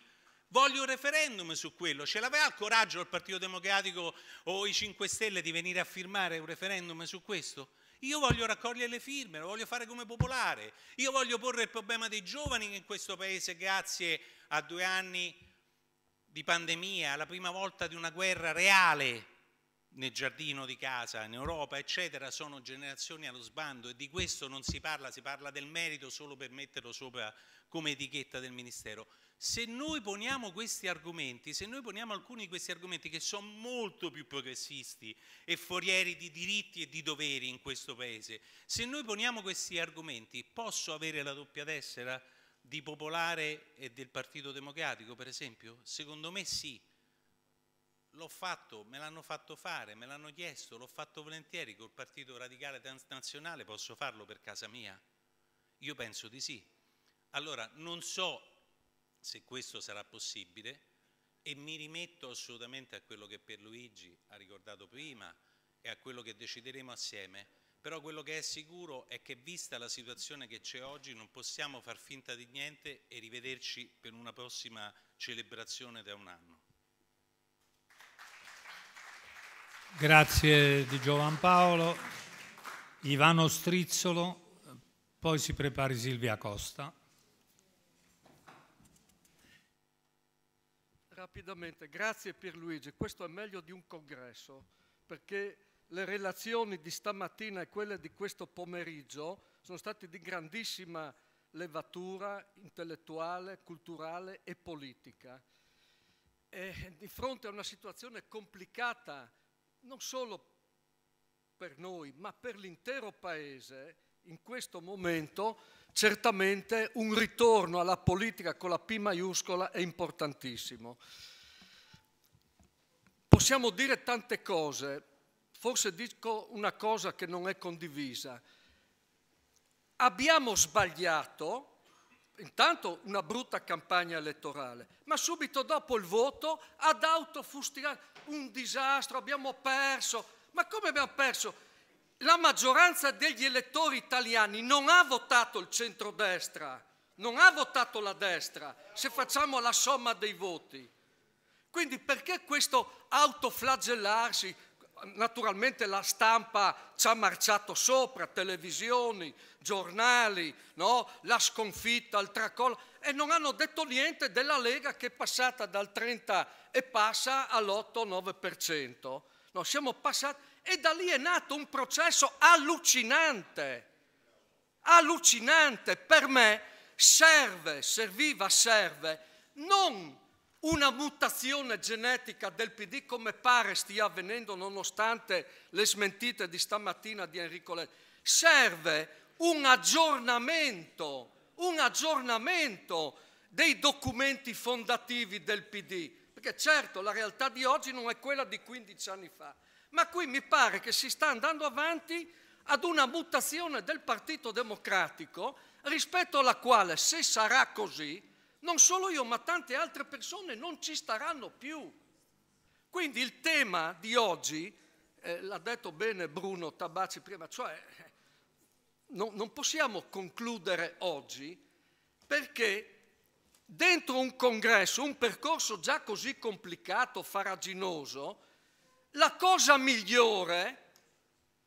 Voglio un referendum su quello. Ce l'aveva il coraggio il Partito Democratico o i 5 Stelle di venire a firmare un referendum su questo? Io voglio raccogliere le firme, lo voglio fare come popolare. Io voglio porre il problema dei giovani che in questo Paese, grazie a due anni di pandemia, la prima volta di una guerra reale nel giardino di casa, in Europa, eccetera, sono generazioni allo sbando e di questo non si parla, si parla del merito solo per metterlo sopra come etichetta del Ministero. Se noi poniamo questi argomenti, se noi poniamo alcuni di questi argomenti che sono molto più progressisti e forieri di diritti e di doveri in questo Paese, se noi poniamo questi argomenti, posso avere la doppia tessera di Popolare e del Partito Democratico, per esempio? Secondo me sì l'ho fatto, me l'hanno fatto fare, me l'hanno chiesto, l'ho fatto volentieri col Partito Radicale Transnazionale, posso farlo per casa mia? Io penso di sì. Allora, non so se questo sarà possibile e mi rimetto assolutamente a quello che Pierluigi ha ricordato prima e a quello che decideremo assieme, però quello che è sicuro è che vista la situazione che c'è oggi non possiamo far finta di niente e rivederci per una prossima celebrazione da un anno. Grazie di Giovan Paolo. Ivano Strizzolo, poi si prepari Silvia Costa. Rapidamente, grazie Pierluigi. Questo è meglio di un congresso perché le relazioni di stamattina e quelle di questo pomeriggio sono state di grandissima levatura intellettuale, culturale e politica. E di fronte a una situazione complicata non solo per noi, ma per l'intero Paese, in questo momento, certamente un ritorno alla politica con la P maiuscola è importantissimo. Possiamo dire tante cose, forse dico una cosa che non è condivisa. Abbiamo sbagliato intanto una brutta campagna elettorale, ma subito dopo il voto ad autofustigare un disastro, abbiamo perso. Ma come abbiamo perso? La maggioranza degli elettori italiani non ha votato il centrodestra, non ha votato la destra, se facciamo la somma dei voti. Quindi perché questo autoflagellarsi, naturalmente la stampa ci ha marciato sopra, televisioni, giornali, no? la sconfitta, il tracollo, e non hanno detto niente della Lega che è passata dal 30 e passa all'8-9%. No, siamo passati e da lì è nato un processo allucinante, allucinante. Per me serve, serviva, serve, non una mutazione genetica del PD come pare stia avvenendo nonostante le smentite di stamattina di Enrico Letta. Serve un aggiornamento, un aggiornamento dei documenti fondativi del PD, perché certo la realtà di oggi non è quella di 15 anni fa, ma qui mi pare che si sta andando avanti ad una mutazione del Partito Democratico rispetto alla quale, se sarà così, non solo io, ma tante altre persone non ci staranno più. Quindi il tema di oggi, eh, l'ha detto bene Bruno Tabacci prima, cioè eh, no, non possiamo concludere oggi perché dentro un congresso, un percorso già così complicato, faraginoso, la cosa migliore,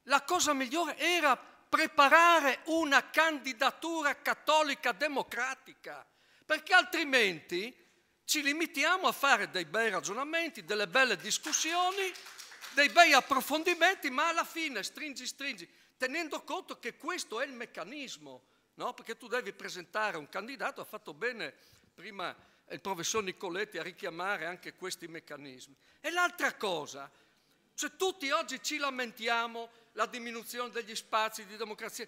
la cosa migliore era preparare una candidatura cattolica democratica perché altrimenti ci limitiamo a fare dei bei ragionamenti, delle belle discussioni, dei bei approfondimenti, ma alla fine stringi, stringi, tenendo conto che questo è il meccanismo, no? perché tu devi presentare un candidato, ha fatto bene prima il professor Nicoletti a richiamare anche questi meccanismi. E l'altra cosa, cioè tutti oggi ci lamentiamo la diminuzione degli spazi di democrazia,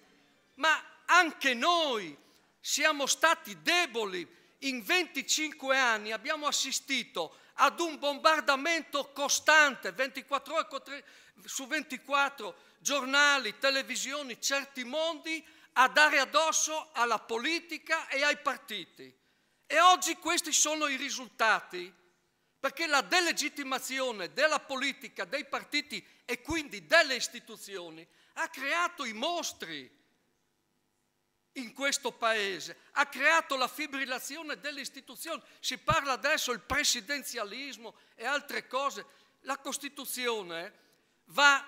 ma anche noi siamo stati deboli. In 25 anni abbiamo assistito ad un bombardamento costante, 24 ore su 24, giornali, televisioni, certi mondi, a dare addosso alla politica e ai partiti. E oggi questi sono i risultati, perché la delegittimazione della politica, dei partiti e quindi delle istituzioni ha creato i mostri in questo paese, ha creato la fibrillazione delle istituzioni, si parla adesso del presidenzialismo e altre cose, la Costituzione va,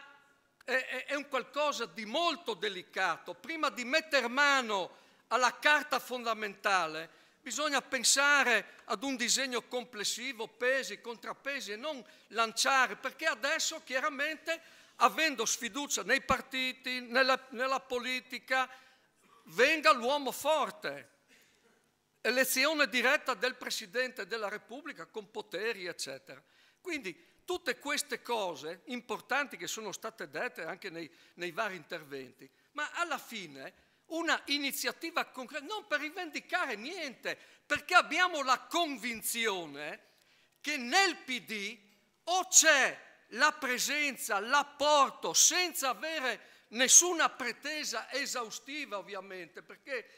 è, è un qualcosa di molto delicato, prima di mettere mano alla carta fondamentale bisogna pensare ad un disegno complessivo, pesi, contrapesi e non lanciare, perché adesso chiaramente avendo sfiducia nei partiti, nella, nella politica, venga l'uomo forte, elezione diretta del Presidente della Repubblica con poteri, eccetera. Quindi tutte queste cose importanti che sono state dette anche nei, nei vari interventi, ma alla fine una iniziativa concreta, non per rivendicare niente, perché abbiamo la convinzione che nel PD o c'è la presenza, l'apporto, senza avere nessuna pretesa esaustiva ovviamente, perché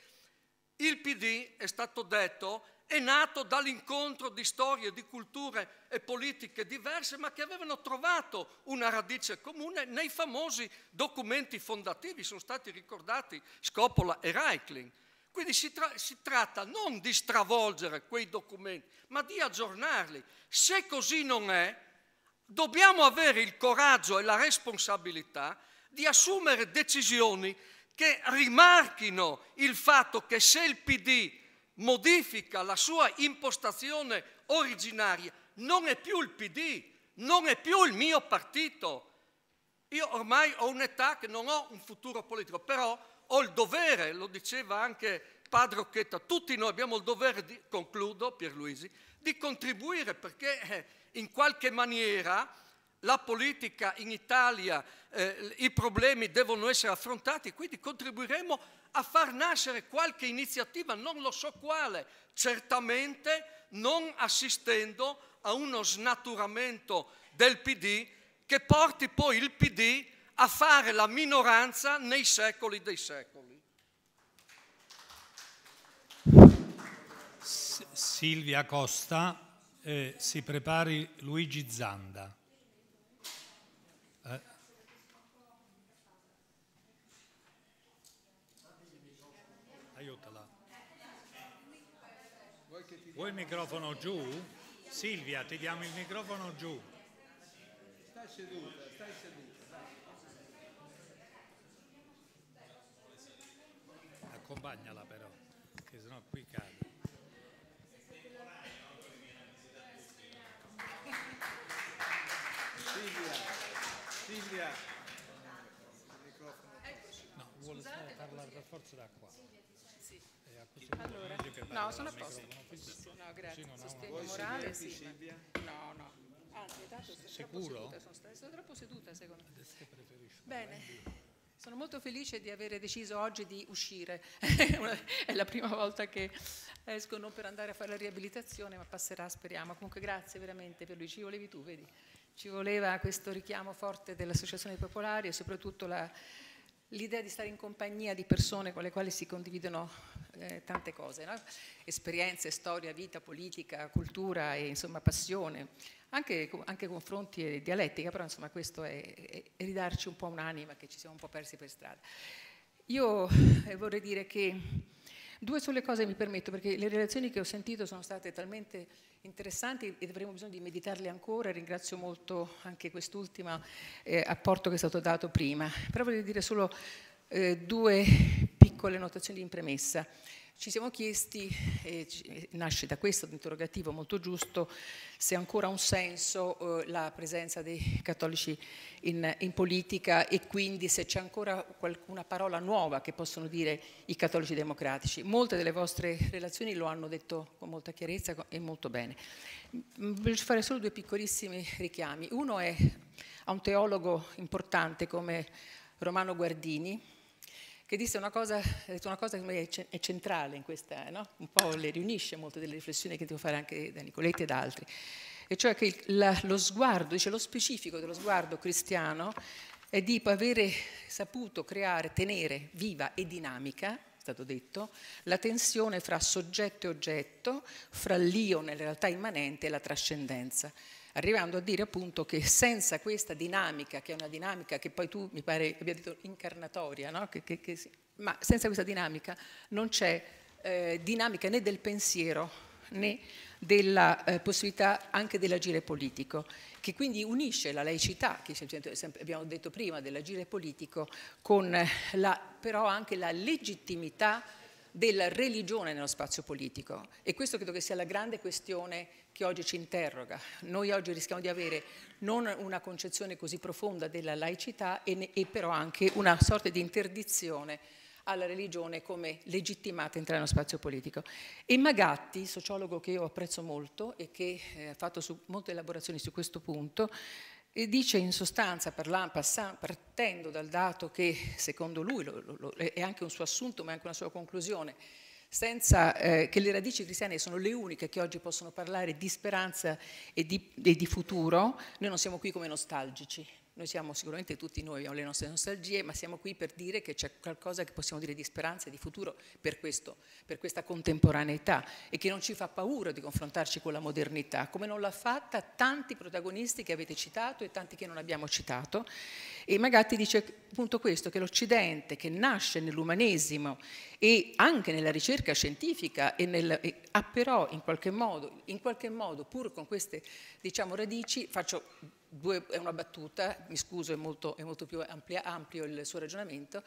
il PD, è stato detto, è nato dall'incontro di storie, di culture e politiche diverse, ma che avevano trovato una radice comune nei famosi documenti fondativi, sono stati ricordati Scopola e Reichling. Quindi si, tra si tratta non di stravolgere quei documenti, ma di aggiornarli. Se così non è, dobbiamo avere il coraggio e la responsabilità di assumere decisioni che rimarchino il fatto che se il PD modifica la sua impostazione originaria, non è più il PD, non è più il mio partito. Io ormai ho un'età che non ho un futuro politico, però ho il dovere, lo diceva anche padre Occhetta, tutti noi abbiamo il dovere, di, concludo Pierluisi, di contribuire perché eh, in qualche maniera la politica in Italia, eh, i problemi devono essere affrontati, quindi contribuiremo a far nascere qualche iniziativa, non lo so quale, certamente non assistendo a uno snaturamento del PD che porti poi il PD a fare la minoranza nei secoli dei secoli. S Silvia Costa, eh, si prepari Luigi Zanda. Vuoi il microfono giù? Silvia, ti diamo il microfono giù. Stai seduta, stai seduta. Dai. Accompagnala però, che sennò qui cade. Silvia, Silvia. No, vuole parlare per forza da qua. Allora, no, sono a posto. No, grazie. Sostegno morale, sì. No, no. Anzi, tanto sono Sicuro? troppo seduta, sono, troppo seduta secondo me. Bene. Sono molto felice di avere deciso oggi di uscire. [laughs] È la prima volta che esco non per andare a fare la riabilitazione, ma passerà, speriamo. Comunque grazie veramente per lui. Ci volevi tu, vedi? Ci voleva questo richiamo forte dell'Associazione Popolare e soprattutto l'idea di stare in compagnia di persone con le quali si condividono eh, tante cose, no? esperienze, storia, vita, politica, cultura e insomma passione, anche, anche confronti e eh, dialettica, però insomma questo è, è, ridarci un po' un'anima che ci siamo un po' persi per strada. Io eh, vorrei dire che due sole cose mi permetto, perché le relazioni che ho sentito sono state talmente interessanti e avremo bisogno di meditarle ancora, ringrazio molto anche quest'ultimo eh, apporto che è stato dato prima, però voglio dire solo eh, due piccole notazioni in premessa. Ci siamo chiesti, e nasce da questo interrogativo molto giusto, se ancora ha un senso eh, la presenza dei cattolici in, in politica e quindi se c'è ancora qualcuna parola nuova che possono dire i cattolici democratici. Molte delle vostre relazioni lo hanno detto con molta chiarezza e molto bene. Mm, mm, voglio fare solo due piccolissimi richiami. Uno è a un teologo importante come Romano Guardini, che disse una cosa, ha detto una cosa che è centrale in questa, no? un po' le riunisce molte delle riflessioni che devo fare anche da Nicoletti e da altri, e cioè che il, la, lo sguardo, dice lo specifico dello sguardo cristiano è di avere saputo creare, tenere viva e dinamica è stato detto, la tensione fra soggetto e oggetto, fra l'io nella realtà immanente e la trascendenza arrivando a dire appunto che senza questa dinamica, che è una dinamica che poi tu mi pare abbia detto incarnatoria, no? che, che, che, ma senza questa dinamica non c'è eh, dinamica né del pensiero né della eh, possibilità anche dell'agire politico, che quindi unisce la laicità, che abbiamo detto prima, dell'agire politico, con eh, la, però anche la legittimità della religione nello spazio politico e questo credo che sia la grande questione che oggi ci interroga. Noi oggi rischiamo di avere non una concezione così profonda della laicità e, ne, e però anche una sorta di interdizione alla religione come legittimata a entrare nello spazio politico. E Magatti, sociologo che io apprezzo molto e che eh, ha fatto su, molte elaborazioni su questo punto, e dice in sostanza, partendo dal dato che secondo lui lo, lo, è anche un suo assunto ma è anche una sua conclusione, senza, eh, che le radici cristiane sono le uniche che oggi possono parlare di speranza e di, e di futuro, noi non siamo qui come nostalgici, noi siamo sicuramente tutti noi, abbiamo le nostre nostalgie, ma siamo qui per dire che c'è qualcosa che possiamo dire di speranza e di futuro per questo, per questa contemporaneità e che non ci fa paura di confrontarci con la modernità, come non l'ha fatta tanti protagonisti che avete citato e tanti che non abbiamo citato. E Magatti dice appunto questo, che l'Occidente che nasce nell'umanesimo e anche nella ricerca scientifica nel, ha però in qualche modo, in qualche modo pur con queste diciamo, radici, faccio due, è una battuta, mi scuso, è molto, è molto più amplia, ampio il suo ragionamento.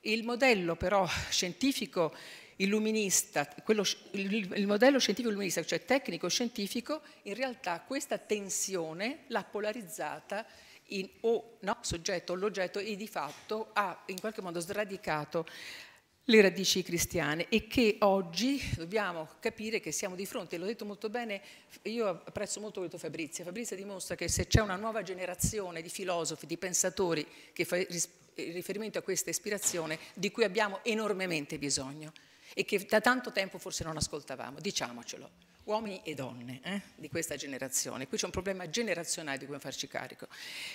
Il modello però scientifico illuminista, quello, il, il, modello scientifico illuminista, cioè tecnico-scientifico, in realtà questa tensione l'ha polarizzata in o no, soggetto o l'oggetto e di fatto ha in qualche modo sradicato le radici cristiane e che oggi dobbiamo capire che siamo di fronte, l'ho detto molto bene, io apprezzo molto quello che ha detto Fabrizia, Fabrizia dimostra che se c'è una nuova generazione di filosofi, di pensatori che fa riferimento a questa ispirazione di cui abbiamo enormemente bisogno e che da tanto tempo forse non ascoltavamo, diciamocelo, uomini e donne eh, di questa generazione, qui c'è un problema generazionale di cui farci carico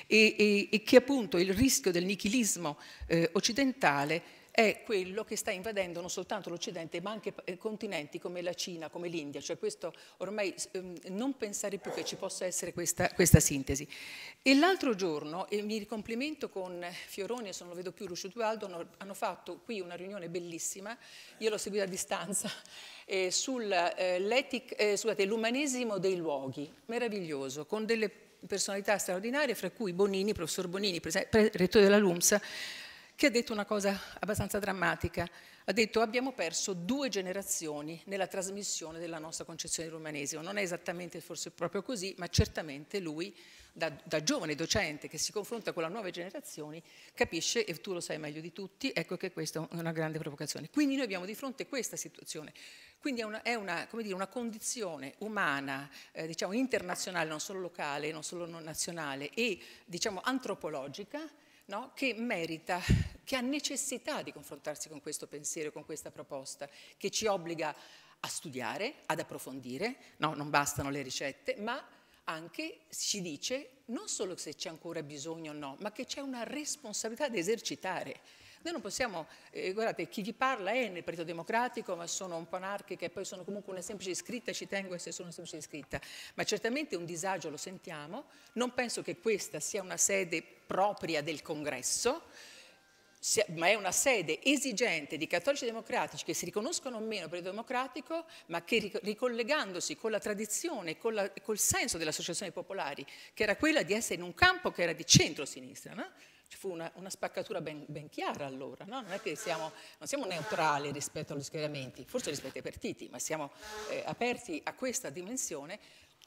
e, e, e che appunto il rischio del nichilismo eh, occidentale è quello che sta invadendo non soltanto l'Occidente ma anche eh, continenti come la Cina, come l'India, cioè questo ormai ehm, non pensare più che ci possa essere questa, questa sintesi. E l'altro giorno, e mi ricomplimento con Fioroni, se non lo vedo più, Lucio Dualdo, hanno, hanno fatto qui una riunione bellissima, io l'ho seguita a distanza, eh, sull'umanesimo eh, eh, dei luoghi, meraviglioso, con delle personalità straordinarie, fra cui Bonini, professor Bonini, rettore della LUMSA, che ha detto una cosa abbastanza drammatica. Ha detto abbiamo perso due generazioni nella trasmissione della nostra concezione dell'umanesimo. Non è esattamente forse proprio così, ma certamente lui, da, da, giovane docente che si confronta con la nuova generazione, capisce, e tu lo sai meglio di tutti, ecco che questa è una grande provocazione. Quindi noi abbiamo di fronte questa situazione. Quindi è una, è una, dire, una condizione umana, eh, diciamo internazionale, non solo locale, non solo nazionale, e diciamo antropologica, no? che merita, che ha necessità di confrontarsi con questo pensiero, con questa proposta, che ci obbliga a studiare, ad approfondire, no, non bastano le ricette, ma anche ci dice non solo se c'è ancora bisogno o no, ma che c'è una responsabilità da esercitare noi non possiamo, eh, guardate, chi vi parla è nel Partito Democratico, ma sono un po' anarchica e poi sono comunque una semplice iscritta, ci tengo a essere solo una semplice iscritta, ma certamente un disagio lo sentiamo, non penso che questa sia una sede propria del congresso, ma è una sede esigente di cattolici democratici che si riconoscono meno per il democratico, ma che ricollegandosi con la tradizione, con la, col senso dell'associazione associazioni popolari, che era quella di essere in un campo che era di centro-sinistra, no? Ci fu una, una spaccatura ben, ben, chiara allora, no? non è che siamo, non siamo, neutrali rispetto agli schieramenti, forse rispetto ai partiti, ma siamo eh, aperti a questa dimensione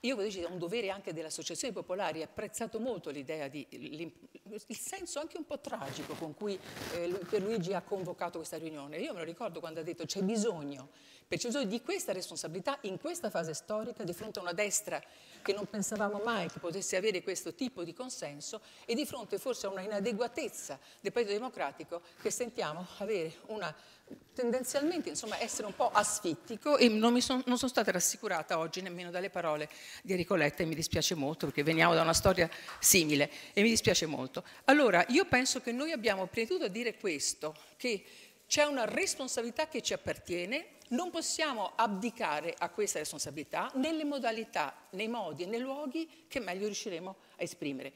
io vedo che è un dovere anche delle associazioni popolari, ho apprezzato molto l'idea di, il senso anche un po' tragico con cui eh, Luigi ha convocato questa riunione. Io me lo ricordo quando ha detto c'è bisogno, c'è bisogno di questa responsabilità in questa fase storica di fronte a una destra che non pensavamo mai che potesse avere questo tipo di consenso e di fronte forse a una inadeguatezza del Partito Democratico che sentiamo avere una tendenzialmente insomma, essere un po' asfittico e non, son, non, sono stata rassicurata oggi nemmeno dalle parole di Enrico Letta e mi dispiace molto perché veniamo da una storia simile e mi dispiace molto. Allora io penso che noi abbiamo prima di tutto a dire questo, che c'è una responsabilità che ci appartiene non possiamo abdicare a questa responsabilità nelle modalità, nei modi e nei luoghi che meglio riusciremo a esprimere.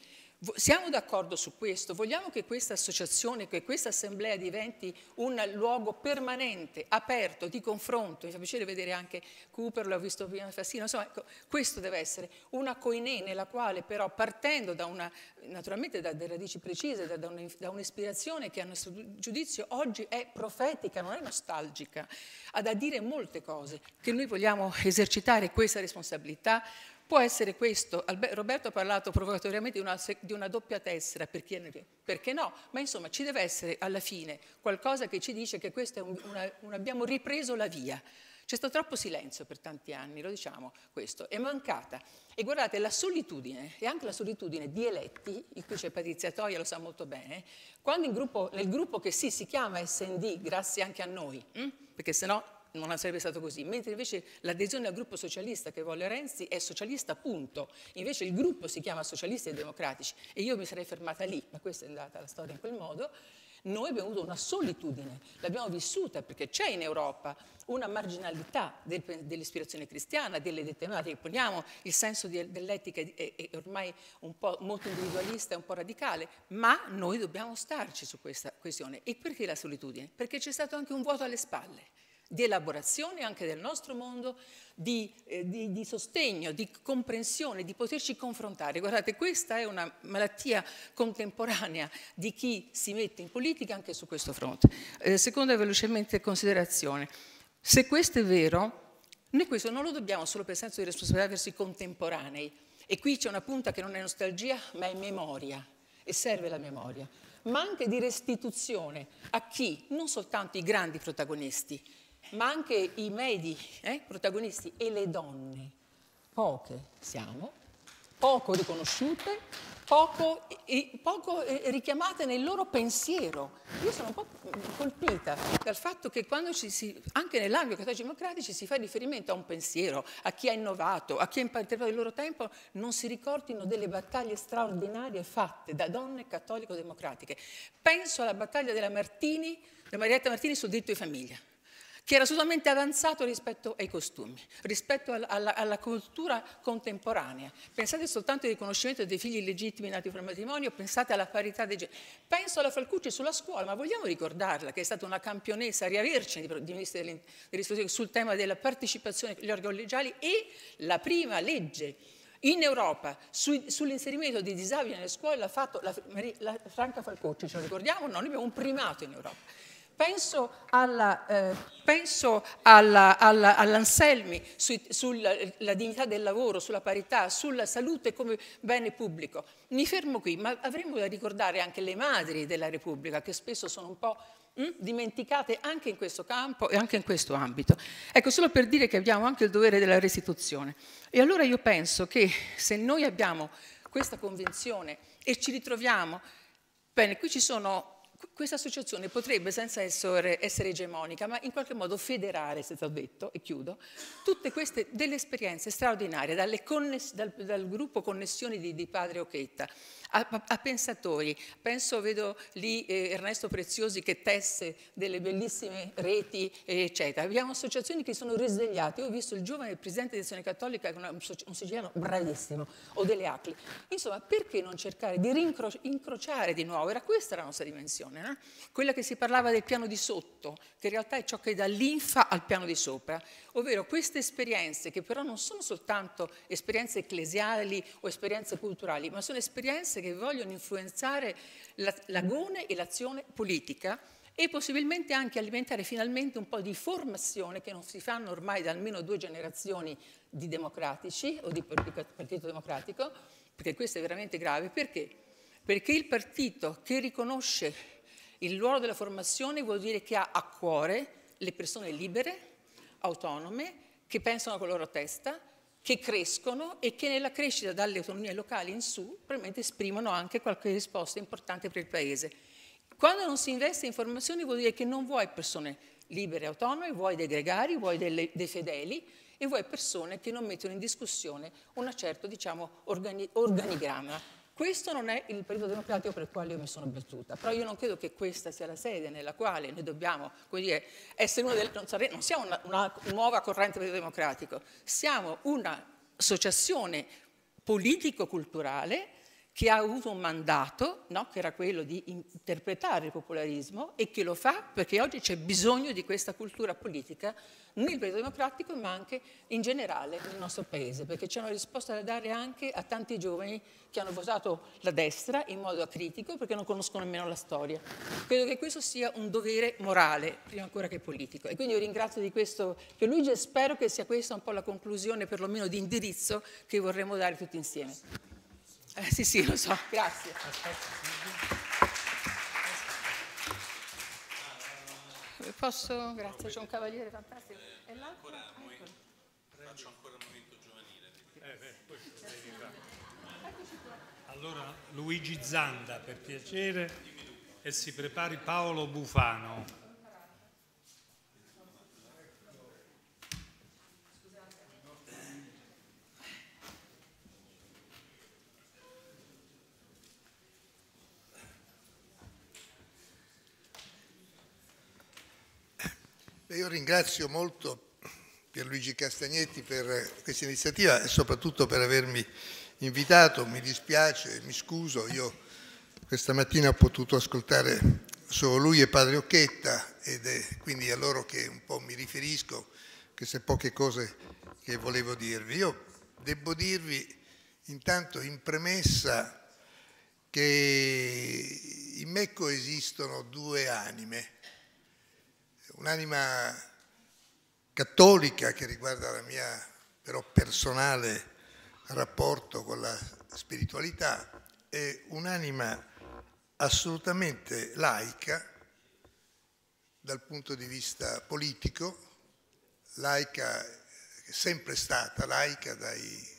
Siamo d'accordo su questo, vogliamo che questa associazione, che questa assemblea diventi un luogo permanente, aperto, di confronto, mi fa piacere vedere anche Cooper, l'ho visto prima Fassino, insomma ecco, questo deve essere una coinè nella quale però partendo da una, naturalmente da delle radici precise, da, da un'ispirazione che a nostro giudizio oggi è profetica, non è nostalgica, ha da dire molte cose, che noi vogliamo esercitare questa responsabilità Può essere questo, Roberto ha parlato provocatoriamente di una, di una doppia tessera, perché, perché, no? Ma insomma ci deve essere alla fine qualcosa che ci dice che questo è un, una, un abbiamo ripreso la via. C'è stato troppo silenzio per tanti anni, lo diciamo questo, è mancata. E guardate, la solitudine, e anche la solitudine di eletti, in cui c'è Patrizia Toia, lo sa molto bene, quando gruppo, nel gruppo che sì, si chiama SND, grazie anche a noi, hm? perché se no non sarebbe stato così, mentre invece l'adesione al gruppo socialista che volle Renzi è socialista punto, invece il gruppo si chiama socialisti e democratici e io mi sarei fermata lì, ma questa è andata la storia in quel modo, noi abbiamo avuto una solitudine, l'abbiamo vissuta perché c'è in Europa una marginalità del, dell'ispirazione cristiana, delle determinate che poniamo, il senso di, dell'etica è, è, ormai un po' molto individualista e un po' radicale, ma noi dobbiamo starci su questa questione. E perché la solitudine? Perché c'è stato anche un vuoto alle spalle di elaborazione anche del nostro mondo, di, eh, di, di, sostegno, di comprensione, di poterci confrontare. Guardate, questa è una malattia contemporanea di chi si mette in politica anche su questo fronte. Eh, seconda velocemente considerazione, se questo è vero, noi questo non lo dobbiamo solo per senso di responsabilità verso i contemporanei, e qui c'è una punta che non è nostalgia, ma è memoria, e serve la memoria ma anche di restituzione a chi? Non soltanto i grandi protagonisti, ma anche i medi eh, protagonisti e le donne, poche siamo, poco riconosciute, poco, e, poco eh, richiamate nel loro pensiero. Io sono un po' colpita dal fatto che quando ci si, anche nell'ambito cattolici democratici si fa riferimento a un pensiero, a chi ha innovato, a chi ha imparato il loro tempo, non si ricordino delle battaglie straordinarie fatte da donne cattolico-democratiche. Penso alla battaglia della Martini, della Marietta Martini sul diritto di famiglia che era assolutamente avanzato rispetto ai costumi, rispetto alla, alla, alla cultura contemporanea. Pensate soltanto al riconoscimento dei figli illegittimi nati fuori matrimonio, pensate alla parità dei generi. Penso alla Falcucci sulla scuola, ma vogliamo ricordarla che è stata una campionessa riavercene di, di ministri dell'istruzione sul tema della partecipazione agli organi collegiali e la prima legge in Europa su, sull'inserimento di disabili nelle scuole l'ha fatto la, la Franca Falcucci, ce lo ricordiamo? No, noi abbiamo un primato in Europa. Penso, alla, eh, penso alla, alla, all'Anselmi su, sulla dignità del lavoro, sulla parità, sulla salute come bene pubblico. Mi fermo qui, ma avremmo da ricordare anche le madri della Repubblica che spesso sono un po' mh, hm, dimenticate anche in questo campo e anche in questo ambito. Ecco, solo per dire che abbiamo anche il dovere della restituzione. E allora io penso che se noi abbiamo questa convenzione e ci ritroviamo, bene, qui ci sono questa associazione potrebbe senza essere, essere, egemonica, ma in qualche modo federare, se ho detto, e chiudo, tutte queste delle esperienze straordinarie, dal, dal, gruppo Connessioni di, di Padre Occhetta a, a pensatori. Penso, vedo lì eh, Ernesto Preziosi che tesse delle bellissime reti, eccetera. Abbiamo associazioni che sono risvegliate. Io ho visto il giovane presidente di Azione Cattolica, una, un, un siciliano bravissimo, o delle ACLI. Insomma, perché non cercare di rincrociare di nuovo? Era questa la nostra dimensione, no? quella che si parlava del piano di sotto, che in realtà è ciò che dà linfa al piano di sopra, ovvero queste esperienze che però non sono soltanto esperienze ecclesiali o esperienze culturali, ma sono esperienze che che vogliono influenzare l'agone e l'azione politica e possibilmente anche alimentare finalmente un po' di formazione che non si fanno ormai da almeno due generazioni di democratici o di Partito Democratico, perché questo è veramente grave. Perché? Perché il partito che riconosce il ruolo della formazione vuol dire che ha a cuore le persone libere, autonome, che pensano con la loro testa che crescono e che nella crescita dalle autonomie locali in su probabilmente esprimono anche qualche risposta importante per il Paese. Quando non si investe in formazione vuol dire che non vuoi persone libere e autonome, vuoi dei gregari, vuoi delle, dei fedeli e vuoi persone che non mettono in discussione un certo diciamo, organi organigramma questo non è il periodo democratico per il quale io mi sono battuta, però io non credo che questa sia la sede nella quale noi dobbiamo dire, essere una delle, non, sare, non siamo una, una nuova corrente democratico, siamo un'associazione politico-culturale che ha avuto un mandato, no? che era quello di interpretare il popolarismo e che lo fa perché oggi c'è bisogno di questa cultura politica nel Partito Democratico ma anche in generale nel nostro Paese, perché c'è una risposta da dare anche a tanti giovani che hanno votato la destra in modo acritico perché non conoscono nemmeno la storia. Credo che questo sia un dovere morale, prima ancora che politico. E quindi io ringrazio di questo Pierluigi e spero che sia questa un po' la conclusione, perlomeno di indirizzo, che vorremmo dare tutti insieme. Eh, sì, sì, lo so, grazie. Posso? Grazie, c'è un cavaliere fantastico. E l'altro? Faccio ancora un momento giovanile. Eh, eh, allora Luigi Zanda per piacere e si prepari Paolo Bufano. Beh, io ringrazio molto Pierluigi Castagnetti per questa iniziativa e soprattutto per avermi invitato. Mi dispiace, mi scuso, io questa mattina ho potuto ascoltare solo lui e Padre Occhetta ed è quindi a loro che un po' mi riferisco, queste poche cose che volevo dirvi. Io devo dirvi intanto in premessa che in me coesistono due anime un'anima cattolica che riguarda la mia però personale rapporto con la spiritualità e un'anima assolutamente laica dal punto di vista politico, laica, sempre stata laica dai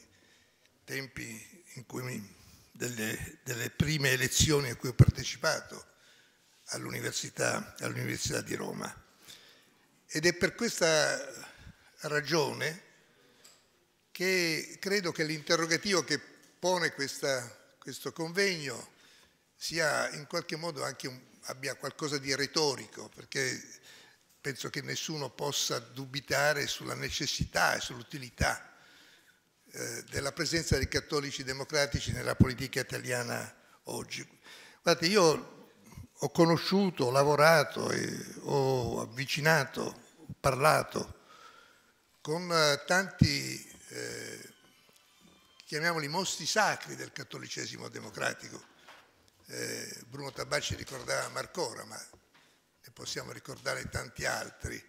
tempi in cui mi, delle, delle prime elezioni a cui ho partecipato all'Università all di Roma. Ed è per questa ragione che credo che l'interrogativo che pone questa, questo convegno sia in qualche modo anche un, abbia qualcosa di retorico, perché penso che nessuno possa dubitare sulla necessità e sull'utilità eh, della presenza dei cattolici democratici nella politica italiana oggi. Guardate, io ho conosciuto, ho lavorato, e ho avvicinato, ho parlato con eh, tanti, eh, chiamiamoli mostri sacri del cattolicesimo democratico. Eh, Bruno Tabacci ricordava Marcora, ma ne possiamo ricordare tanti altri.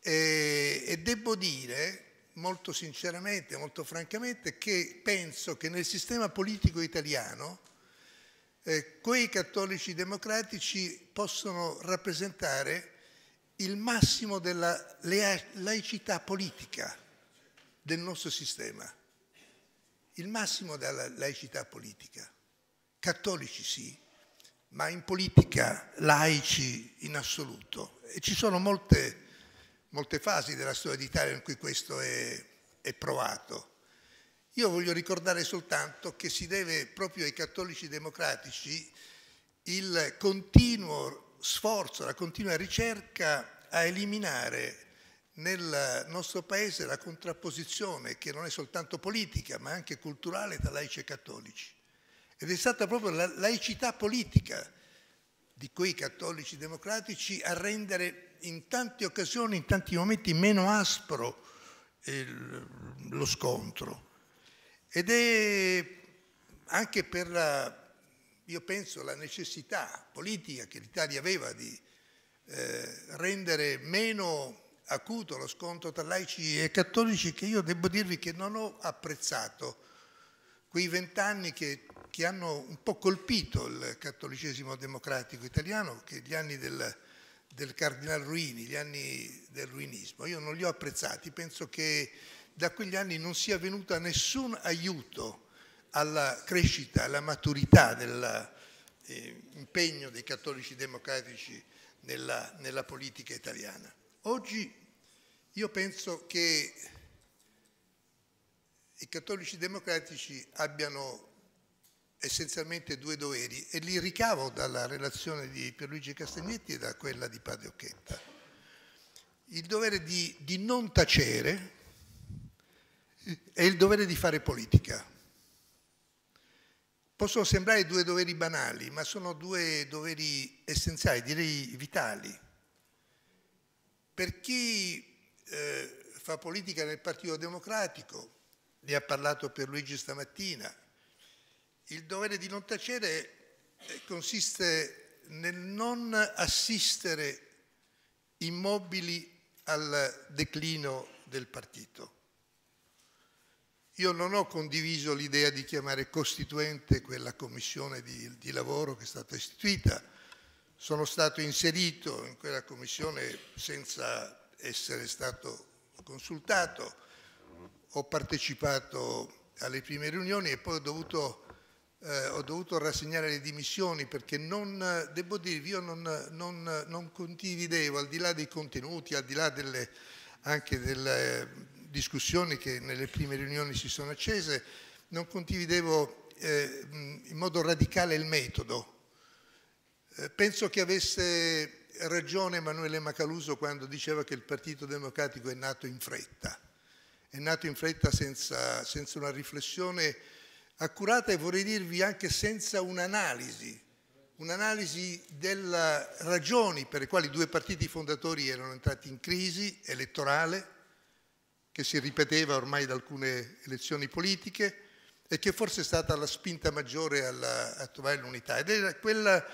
e, e devo dire molto sinceramente, molto francamente, che penso che nel sistema politico italiano eh, quei cattolici democratici possono rappresentare il massimo della laicità politica del nostro sistema, il massimo della laicità politica. Cattolici sì, ma in politica laici in assoluto. E ci sono molte, molte fasi della storia d'Italia in cui questo è, è provato. Io voglio ricordare soltanto che si deve proprio ai cattolici democratici il continuo sforzo, la continua ricerca a eliminare nel nostro Paese la contrapposizione che non è soltanto politica ma anche culturale tra laici e cattolici. Ed è stata proprio la laicità politica di quei cattolici democratici a rendere in tante occasioni, in tanti momenti meno aspro eh, lo scontro. Ed è anche per la, io penso, la necessità politica che l'Italia aveva di eh, rendere meno acuto lo scontro tra laici e cattolici che io devo dirvi che non ho apprezzato quei vent'anni che, che, hanno un po' colpito il cattolicesimo democratico italiano, che gli anni del, del cardinal Ruini, gli anni del ruinismo. Io non li ho apprezzati, penso che da quegli anni non sia venuto nessun aiuto alla crescita, alla maturità dell'impegno eh, dei cattolici democratici nella, nella politica italiana. Oggi io penso che i cattolici democratici abbiano essenzialmente due doveri e li ricavo dalla relazione di Pierluigi Castagnetti e da quella di Padre Occhetta. Il dovere di, di non tacere e il dovere di fare politica. Possono sembrare due doveri banali, ma sono due doveri essenziali, direi vitali. Per chi eh, fa politica nel Partito Democratico, ne ha parlato per Luigi stamattina, il dovere di non tacere eh, consiste nel non assistere immobili al declino del partito. Io non ho condiviso l'idea di chiamare costituente quella commissione di, di, lavoro che è stata istituita. Sono stato inserito in quella commissione senza essere stato consultato. Ho partecipato alle prime riunioni e poi ho dovuto, eh, ho dovuto rassegnare le dimissioni perché non, devo dirvi, io non, non, non condividevo, al di là dei contenuti, al di là delle, anche delle discussioni che nelle prime riunioni si sono accese, non condividevo eh, in modo radicale il metodo. Eh, penso che avesse ragione Emanuele Macaluso quando diceva che il Partito Democratico è nato in fretta, è nato in fretta senza, senza una riflessione accurata e vorrei dirvi anche senza un'analisi, un'analisi delle ragioni per le quali i due partiti fondatori erano entrati in crisi elettorale, che si ripeteva ormai da alcune elezioni politiche e che forse è stata la spinta maggiore alla, a trovare l'unità. Ed era quella,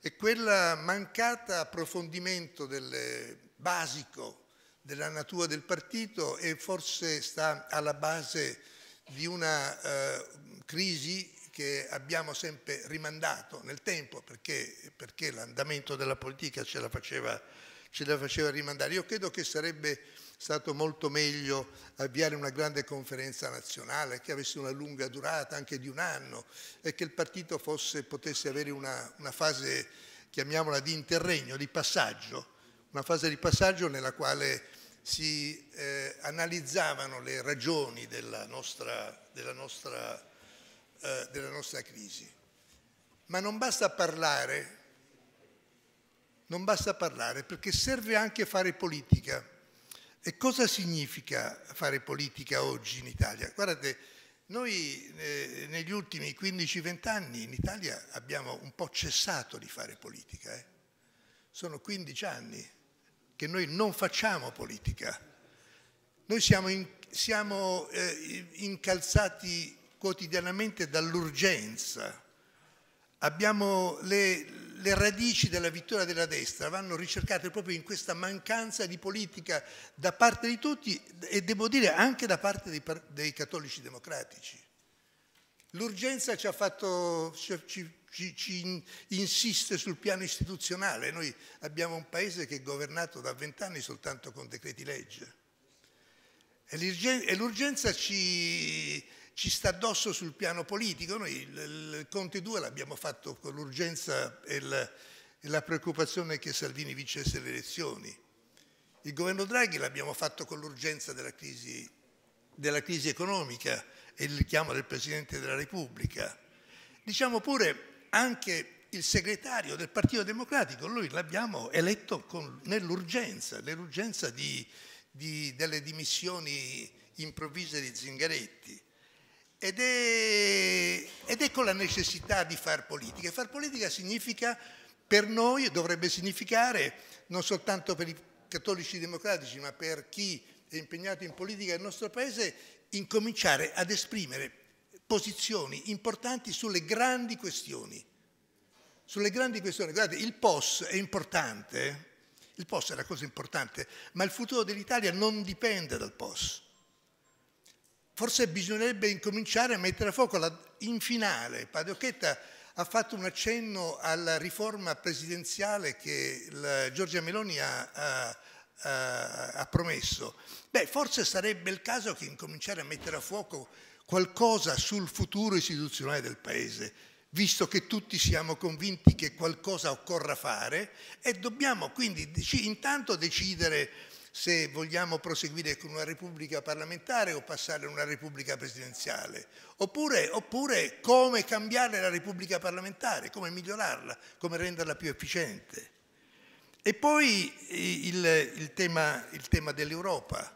è quella mancata approfondimento del basico della natura del partito e forse sta alla base di una eh, crisi che abbiamo sempre rimandato nel tempo perché, perché l'andamento della politica ce la, faceva, ce la, faceva, rimandare. Io credo che sarebbe stato molto meglio avviare una grande conferenza nazionale che avesse una lunga durata, anche di un anno, e che il partito fosse, potesse avere una, una fase, chiamiamola, di interregno, di passaggio, una fase di passaggio nella quale si eh, analizzavano le ragioni della nostra, della nostra, eh, della nostra crisi. Ma non basta parlare, non basta parlare perché serve anche fare politica e cosa significa fare politica oggi in Italia? Guardate, noi eh, negli ultimi 15-20 anni in Italia abbiamo un po' cessato di fare politica. Eh? Sono 15 anni che noi non facciamo politica. Noi siamo, in, siamo eh, incalzati quotidianamente dall'urgenza. Abbiamo le, le radici della vittoria della destra vanno ricercate proprio in questa mancanza di politica da parte di tutti e devo dire anche da parte dei, dei cattolici democratici. L'urgenza ci, ci, ci, ci insiste sul piano istituzionale, noi abbiamo un paese che è governato da vent'anni soltanto con decreti legge e l'urgenza ci ci sta addosso sul piano politico. Noi il, il Conte 2 l'abbiamo fatto con l'urgenza e, e la, preoccupazione che Salvini vincesse le elezioni. Il governo Draghi l'abbiamo fatto con l'urgenza della crisi, della crisi economica e il richiamo del Presidente della Repubblica. Diciamo pure anche il segretario del Partito Democratico, noi l'abbiamo eletto nell'urgenza, nell'urgenza di, di, delle dimissioni improvvise di Zingaretti. Ed è, ed ecco la necessità di far politica. far politica significa per noi, dovrebbe significare non soltanto per i cattolici democratici, ma per chi è impegnato in politica nel nostro Paese, incominciare ad esprimere posizioni importanti sulle grandi questioni. Sulle grandi questioni, guardate, il POS è importante, eh? il POS è la cosa importante, ma il futuro dell'Italia non dipende dal POS forse bisognerebbe incominciare a mettere a fuoco la, in finale. Padochetta ha fatto un accenno alla riforma presidenziale che la, Giorgia Meloni ha, ha, ha, promesso. Beh, forse sarebbe il caso che incominciare a mettere a fuoco qualcosa sul futuro istituzionale del Paese, visto che tutti siamo convinti che qualcosa occorra fare e dobbiamo quindi intanto decidere se vogliamo proseguire con una repubblica parlamentare o passare a una repubblica presidenziale, oppure, oppure come cambiare la repubblica parlamentare, come migliorarla, come renderla più efficiente. E poi il, il tema, tema dell'Europa.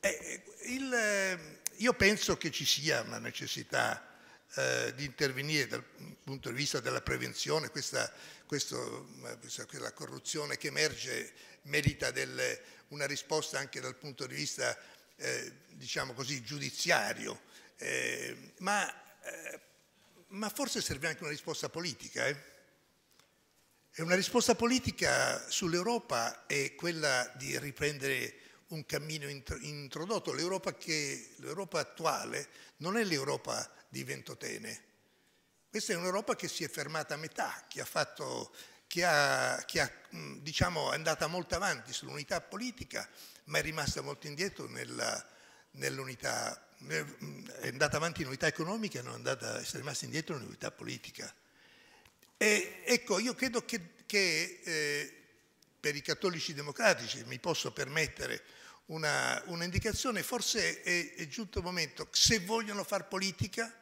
Eh, eh, eh, io penso che ci sia una necessità eh, di intervenire dal punto di vista della prevenzione, questa, questo, questa, quella corruzione che emerge merita del, una risposta anche dal punto di vista, eh, diciamo così, giudiziario, eh, ma, eh, ma, forse serve anche una risposta politica. Eh? E una risposta politica sull'Europa è quella di riprendere un cammino introdotto. L'Europa, attuale non è l'Europa di Ventotene. Questa è un'Europa che si è fermata a metà, che ha fatto che, ha, che ha, mm, diciamo, è andata molto avanti sull'unità politica, ma è rimasta molto indietro nella, nell'unità, è andata avanti in unità economica e non è, andata, è rimasta indietro nell'unità politica. E, ecco, io credo che, che eh, per i cattolici democratici, mi posso permettere una, un'indicazione, forse è, è giunto il momento, se vogliono fare politica,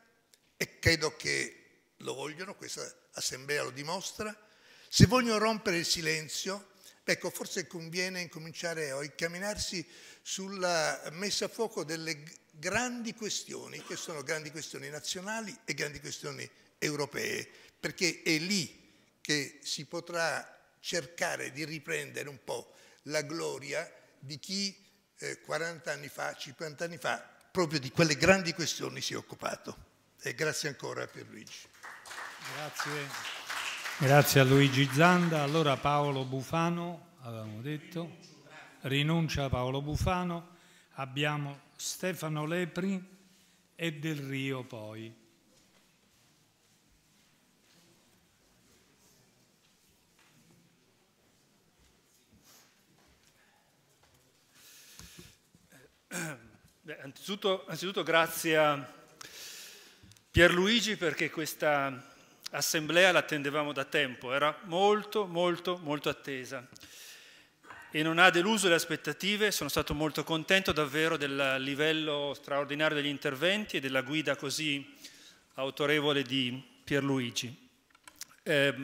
e credo che lo vogliono, questa assemblea lo dimostra, se vogliono rompere il silenzio, ecco, forse conviene incominciare a incamminarsi sulla messa a fuoco delle grandi questioni, che sono grandi questioni nazionali e grandi questioni europee, perché è lì che si potrà cercare di riprendere un po' la gloria di chi eh, 40 anni fa, 50 anni fa, proprio di quelle grandi questioni si è occupato. E grazie ancora a Pierluigi. Grazie. Grazie a Luigi Zanda. Allora Paolo Bufano, avevamo detto, rinuncia a Paolo Bufano. Abbiamo Stefano Lepri e Del Rio poi. Beh, anzitutto, anzitutto grazie a Pierluigi perché questa assemblea l'attendevamo da tempo, era molto, molto, molto attesa e non ha deluso le aspettative, sono stato molto contento davvero del livello straordinario degli interventi e della guida così autorevole di Pierluigi. Eh,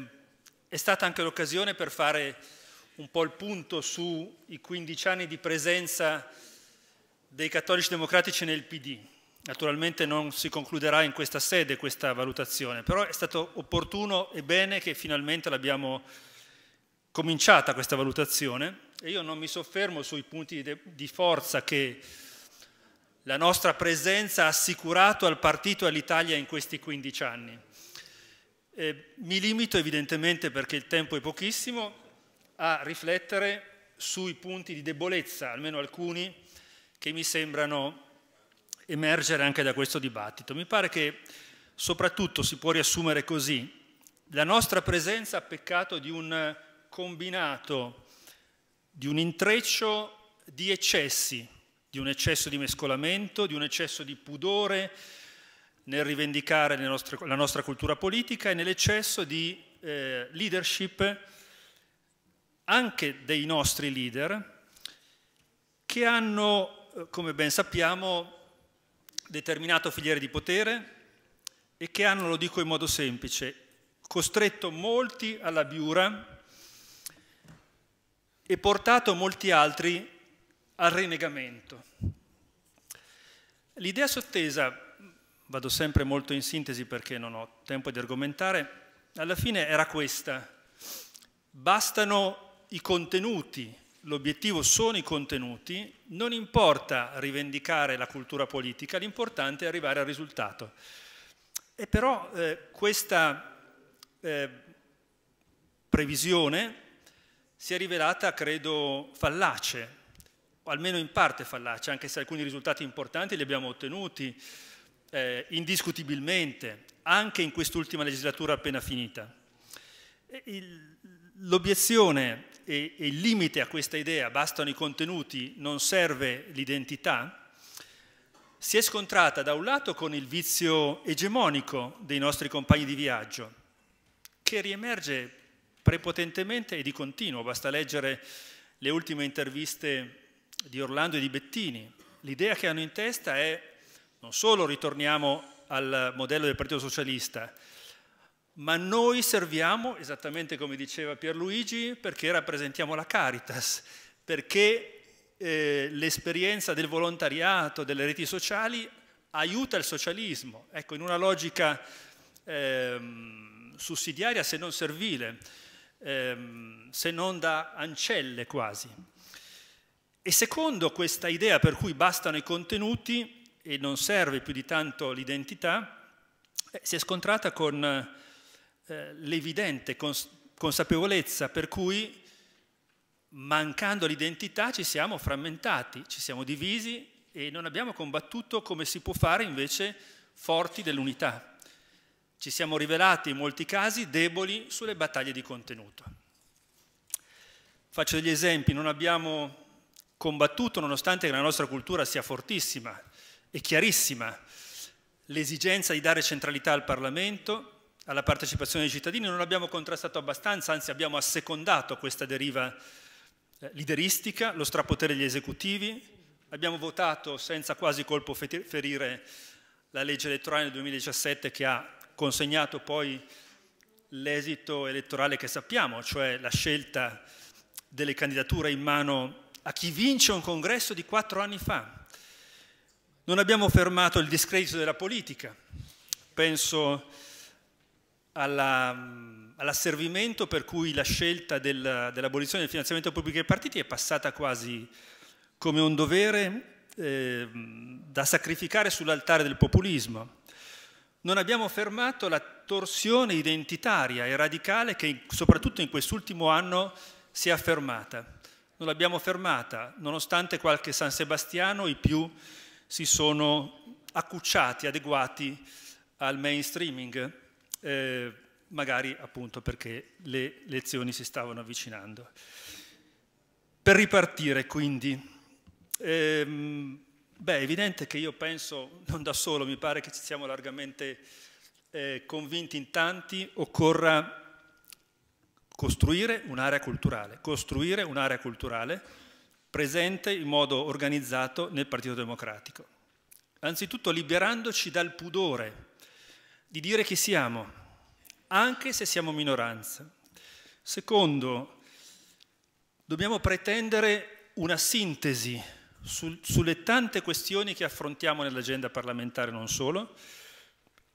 è stata anche l'occasione per fare un po' il punto sui 15 anni di presenza dei cattolici democratici nel PD, Naturalmente non si concluderà in questa sede questa valutazione, però è stato opportuno e bene che finalmente l'abbiamo cominciata questa valutazione e io non mi soffermo sui punti di forza che la nostra presenza ha assicurato al partito e all'Italia in questi 15 anni. Eh, mi limito evidentemente, perché il tempo è pochissimo, a riflettere sui punti di debolezza, almeno alcuni, che mi sembrano emergere anche da questo dibattito. Mi pare che soprattutto si può riassumere così. La nostra presenza ha peccato di un combinato, di un intreccio di eccessi, di un eccesso di mescolamento, di un eccesso di pudore nel rivendicare nostre, la nostra cultura politica e nell'eccesso di eh, leadership anche dei nostri leader che hanno, eh, come ben sappiamo, determinato filiere di potere e che hanno, lo dico in modo semplice, costretto molti alla biura e portato molti altri al rinegamento. L'idea sottesa, vado sempre molto in sintesi perché non ho tempo di argomentare, alla fine era questa. Bastano i contenuti l'obiettivo sono i contenuti, non importa rivendicare la cultura politica, l'importante è arrivare al risultato. E però eh, questa eh, previsione si è rivelata, credo, fallace, o almeno in parte fallace, anche se alcuni risultati importanti li abbiamo ottenuti eh, indiscutibilmente, anche in quest'ultima legislatura appena finita. L'obiezione e, e il limite a questa idea, bastano i contenuti, non serve l'identità, si è scontrata da un lato con il vizio egemonico dei nostri compagni di viaggio, che riemerge prepotentemente e di continuo, basta leggere le ultime interviste di Orlando e di Bettini. L'idea che hanno in testa è non solo ritorniamo al modello del Partito Socialista, ma noi serviamo, esattamente come diceva Pierluigi, perché rappresentiamo la Caritas, perché eh, l'esperienza del volontariato, delle reti sociali, aiuta il socialismo, ecco, in una logica ehm, sussidiaria se non servile, ehm, se non da ancelle quasi. E secondo questa idea per cui bastano i contenuti e non serve più di tanto l'identità, eh, si è scontrata con eh, l'evidente cons consapevolezza per cui mancando l'identità ci siamo frammentati, ci siamo divisi e non abbiamo combattuto come si può fare invece forti dell'unità. Ci siamo rivelati in molti casi deboli sulle battaglie di contenuto. Faccio degli esempi, non abbiamo combattuto, nonostante la nostra cultura sia fortissima e chiarissima, l'esigenza di dare centralità al Parlamento, alla partecipazione dei cittadini, non abbiamo contrastato abbastanza, anzi abbiamo assecondato questa deriva eh, lideristica, lo strapotere degli esecutivi, abbiamo votato senza quasi colpo ferire la legge elettorale del 2017 che ha consegnato poi l'esito elettorale che sappiamo, cioè la scelta delle candidature in mano a chi vince un congresso di quattro anni fa. Non abbiamo fermato il discredito della politica, penso Mm, all'asservimento per cui la scelta del, dell'abolizione del finanziamento pubblico ai partiti è passata quasi come un dovere eh, da sacrificare sull'altare del populismo. Non abbiamo fermato la torsione identitaria e radicale che soprattutto in quest'ultimo anno si è affermata. Non l'abbiamo fermata, nonostante qualche San Sebastiano i più si sono accucciati, adeguati al mainstreaming. Eh, magari appunto perché le lezioni si stavano avvicinando. Per ripartire quindi, ehm, beh, è evidente che io penso, non da solo, mi pare che ci siamo largamente eh, convinti in tanti, occorra costruire un'area culturale, costruire un'area culturale presente in modo organizzato nel Partito Democratico. Anzitutto liberandoci dal pudore di dire chi siamo, anche se siamo minoranza. Secondo, dobbiamo pretendere una sintesi su, sulle tante questioni che affrontiamo nell'agenda parlamentare, non solo,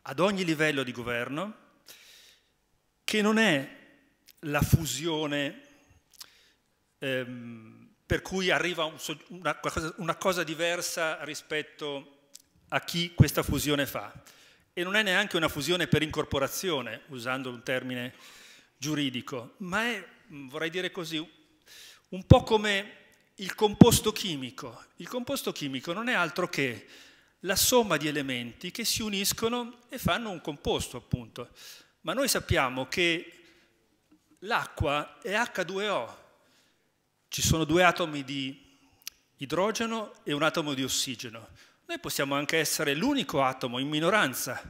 ad ogni livello di governo, che non è la fusione ehm, per cui arriva un, una, una cosa diversa rispetto a chi questa fusione fa e non è neanche una fusione per incorporazione, usando un termine giuridico, ma è, mm, vorrei dire così, un po' come il composto chimico. Il composto chimico non è altro che la somma di elementi che si uniscono e fanno un composto, appunto. Ma noi sappiamo che l'acqua è H2O, ci sono due atomi di idrogeno e un atomo di ossigeno. Noi possiamo anche essere l'unico atomo in minoranza,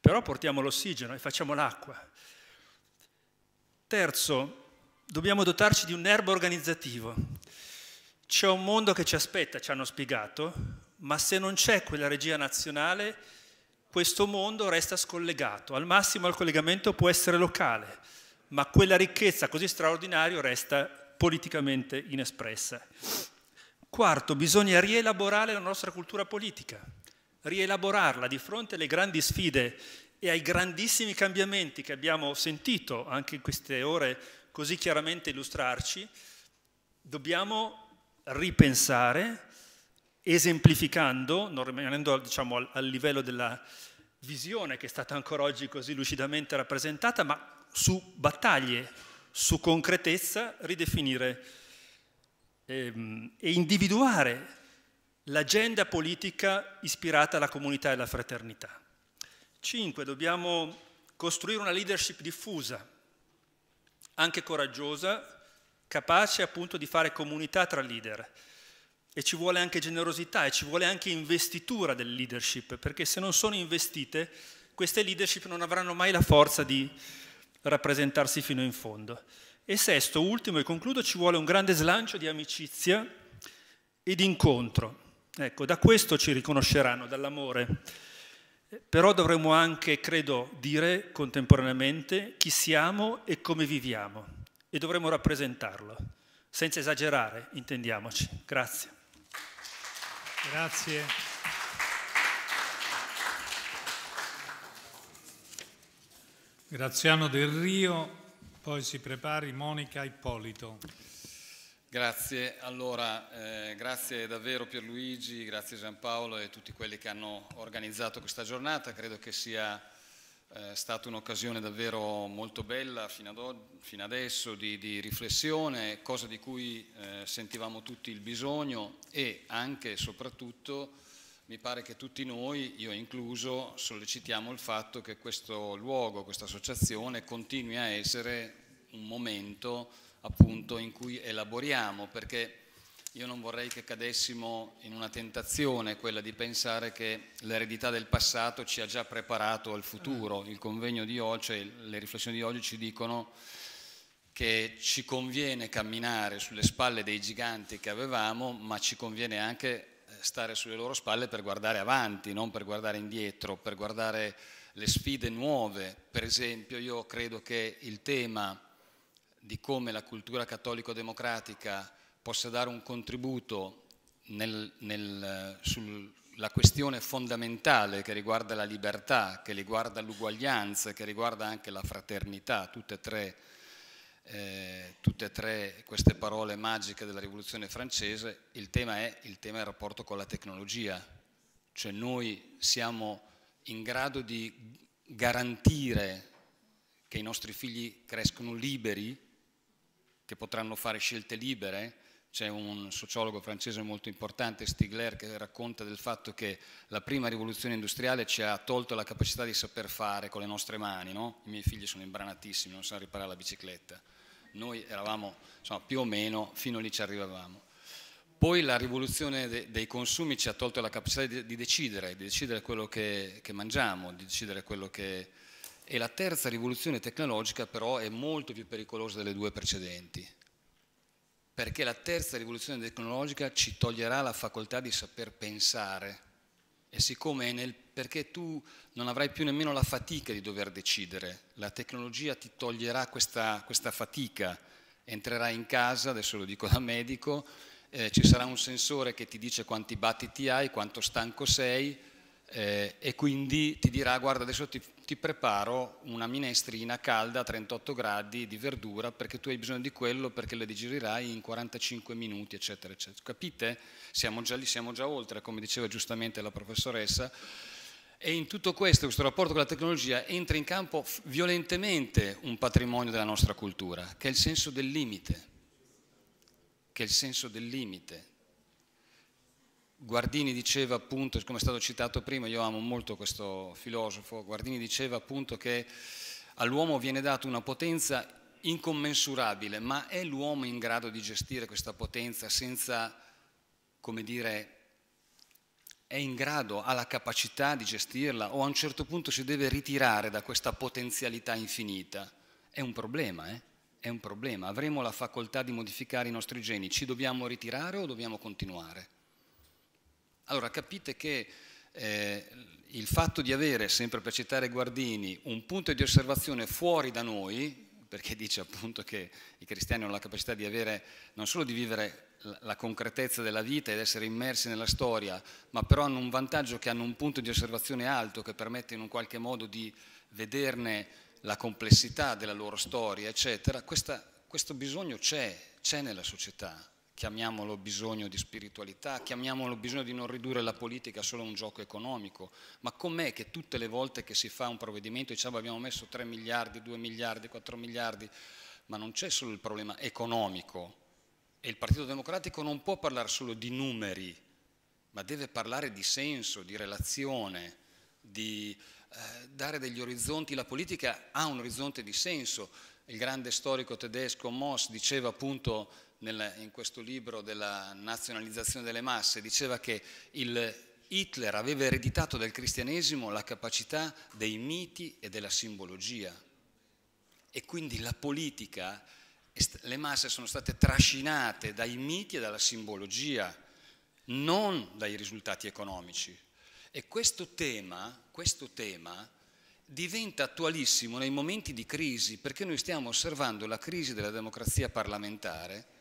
però portiamo l'ossigeno e facciamo l'acqua. Terzo, dobbiamo dotarci di un nervo organizzativo. C'è un mondo che ci aspetta, ci hanno spiegato, ma se non c'è quella regia nazionale, questo mondo resta scollegato. Al massimo il collegamento può essere locale, ma quella ricchezza così straordinaria resta politicamente inespressa. Quarto, bisogna rielaborare la nostra cultura politica, rielaborarla di fronte alle grandi sfide e ai grandissimi cambiamenti che abbiamo sentito anche in queste ore così chiaramente illustrarci, dobbiamo ripensare, esemplificando, non rimanendo diciamo, al, al, livello della visione che è stata ancora oggi così lucidamente rappresentata, ma su battaglie, su concretezza, ridefinire Ehm, e individuare l'agenda politica ispirata alla comunità e alla fraternità. Cinque, Dobbiamo costruire una leadership diffusa, anche coraggiosa, capace appunto di fare comunità tra leader. E ci vuole anche generosità e ci vuole anche investitura del leadership, perché se non sono investite, queste leadership non avranno mai la forza di rappresentarsi fino in fondo. E sesto, ultimo e concludo, ci vuole un grande slancio di amicizia e di incontro. Ecco, da questo ci riconosceranno, dall'amore. Però dovremmo anche, credo, dire contemporaneamente chi siamo e come viviamo e dovremmo rappresentarlo, senza esagerare, intendiamoci. Grazie. Grazie. Graziano Del Rio, poi si prepari Monica Ippolito. Grazie, allora eh, grazie davvero Pierluigi, grazie Giampaolo e tutti quelli che hanno organizzato questa giornata, credo che sia eh, stata un'occasione davvero molto bella fino, ad fino adesso di, di, riflessione, cosa di cui eh, sentivamo tutti il bisogno e anche e soprattutto mi pare che tutti noi, io incluso, sollecitiamo il fatto che questo luogo, questa associazione continui a essere un momento appunto in cui elaboriamo, perché io non vorrei che cadessimo in una tentazione, quella di pensare che l'eredità del passato ci ha già preparato al futuro. Mm. Il convegno di oggi, cioè le riflessioni di oggi ci dicono che ci conviene camminare sulle spalle dei giganti che avevamo, ma ci conviene anche stare sulle loro spalle per guardare avanti, non per guardare indietro, per guardare le sfide nuove. Per esempio, io credo che il tema di come la cultura cattolico-democratica possa dare un contributo nel, nel, sulla questione fondamentale che riguarda la libertà, che riguarda l'uguaglianza, che riguarda anche la fraternità, tutte e tre eh, tutte e tre queste parole magiche della rivoluzione francese, il tema è il, tema del rapporto con la tecnologia, cioè noi siamo in grado di garantire che i nostri figli crescono liberi, che potranno fare scelte libere, c'è un sociologo francese molto importante, Stigler, che racconta del fatto che la prima rivoluzione industriale ci ha tolto la capacità di saper fare con le nostre mani. No? I miei figli sono imbranatissimi, non sanno riparare la bicicletta. Noi eravamo, insomma, più o meno, fino lì ci arrivavamo. Poi la rivoluzione de dei consumi ci ha tolto la capacità di, di decidere, di decidere quello che, che mangiamo, di decidere quello che... E la terza rivoluzione tecnologica però è molto più pericolosa delle due precedenti, perché la terza rivoluzione tecnologica ci toglierà la facoltà di saper pensare e siccome è nel, perché tu non avrai più nemmeno la fatica di dover decidere, la tecnologia ti toglierà questa, questa fatica, entrerai in casa, adesso lo dico da medico, eh, ci sarà un sensore che ti dice quanti battiti hai, quanto stanco sei, eh, e quindi ti dirà guarda adesso ti, ti, preparo una minestrina calda a 38 gradi di verdura perché tu hai bisogno di quello perché la digerirai in 45 minuti eccetera eccetera capite? Siamo già lì, siamo già oltre come diceva giustamente la professoressa e in tutto questo, questo rapporto con la tecnologia entra in campo violentemente un patrimonio della nostra cultura che è il senso del limite che è il senso del limite Guardini diceva appunto, come è stato citato prima, io amo molto questo filosofo, Guardini diceva appunto che all'uomo viene data una potenza incommensurabile, ma è l'uomo in grado di gestire questa potenza senza, come dire, è in grado, ha la capacità di gestirla o a un certo punto si deve ritirare da questa potenzialità infinita? È un problema, eh? È un problema. Avremo la facoltà di modificare i nostri geni, ci dobbiamo ritirare o dobbiamo continuare? Allora capite che eh, il fatto di avere, sempre per citare Guardini, un punto di osservazione fuori da noi, perché dice appunto che i cristiani hanno la capacità di avere, non solo di vivere la concretezza della vita ed essere immersi nella storia, ma però hanno un vantaggio che hanno un punto di osservazione alto che permette in un qualche modo di vederne la complessità della loro storia, eccetera, Questa, questo bisogno c'è, c'è nella società chiamiamolo bisogno di spiritualità, chiamiamolo bisogno di non ridurre la politica a solo un gioco economico, ma com'è che tutte le volte che si fa un provvedimento diciamo abbiamo messo 3 miliardi, 2 miliardi, 4 miliardi, ma non c'è solo il problema economico e il Partito Democratico non può parlare solo di numeri, ma deve parlare di senso, di relazione, di eh, dare degli orizzonti, la politica ha un orizzonte di senso, il grande storico tedesco Moss diceva appunto nel, in questo libro della nazionalizzazione delle masse, diceva che il Hitler aveva ereditato dal cristianesimo la capacità dei miti e della simbologia e quindi la politica, le masse sono state trascinate dai miti e dalla simbologia, non dai risultati economici. E questo tema, questo tema diventa attualissimo nei momenti di crisi perché noi stiamo osservando la crisi della democrazia parlamentare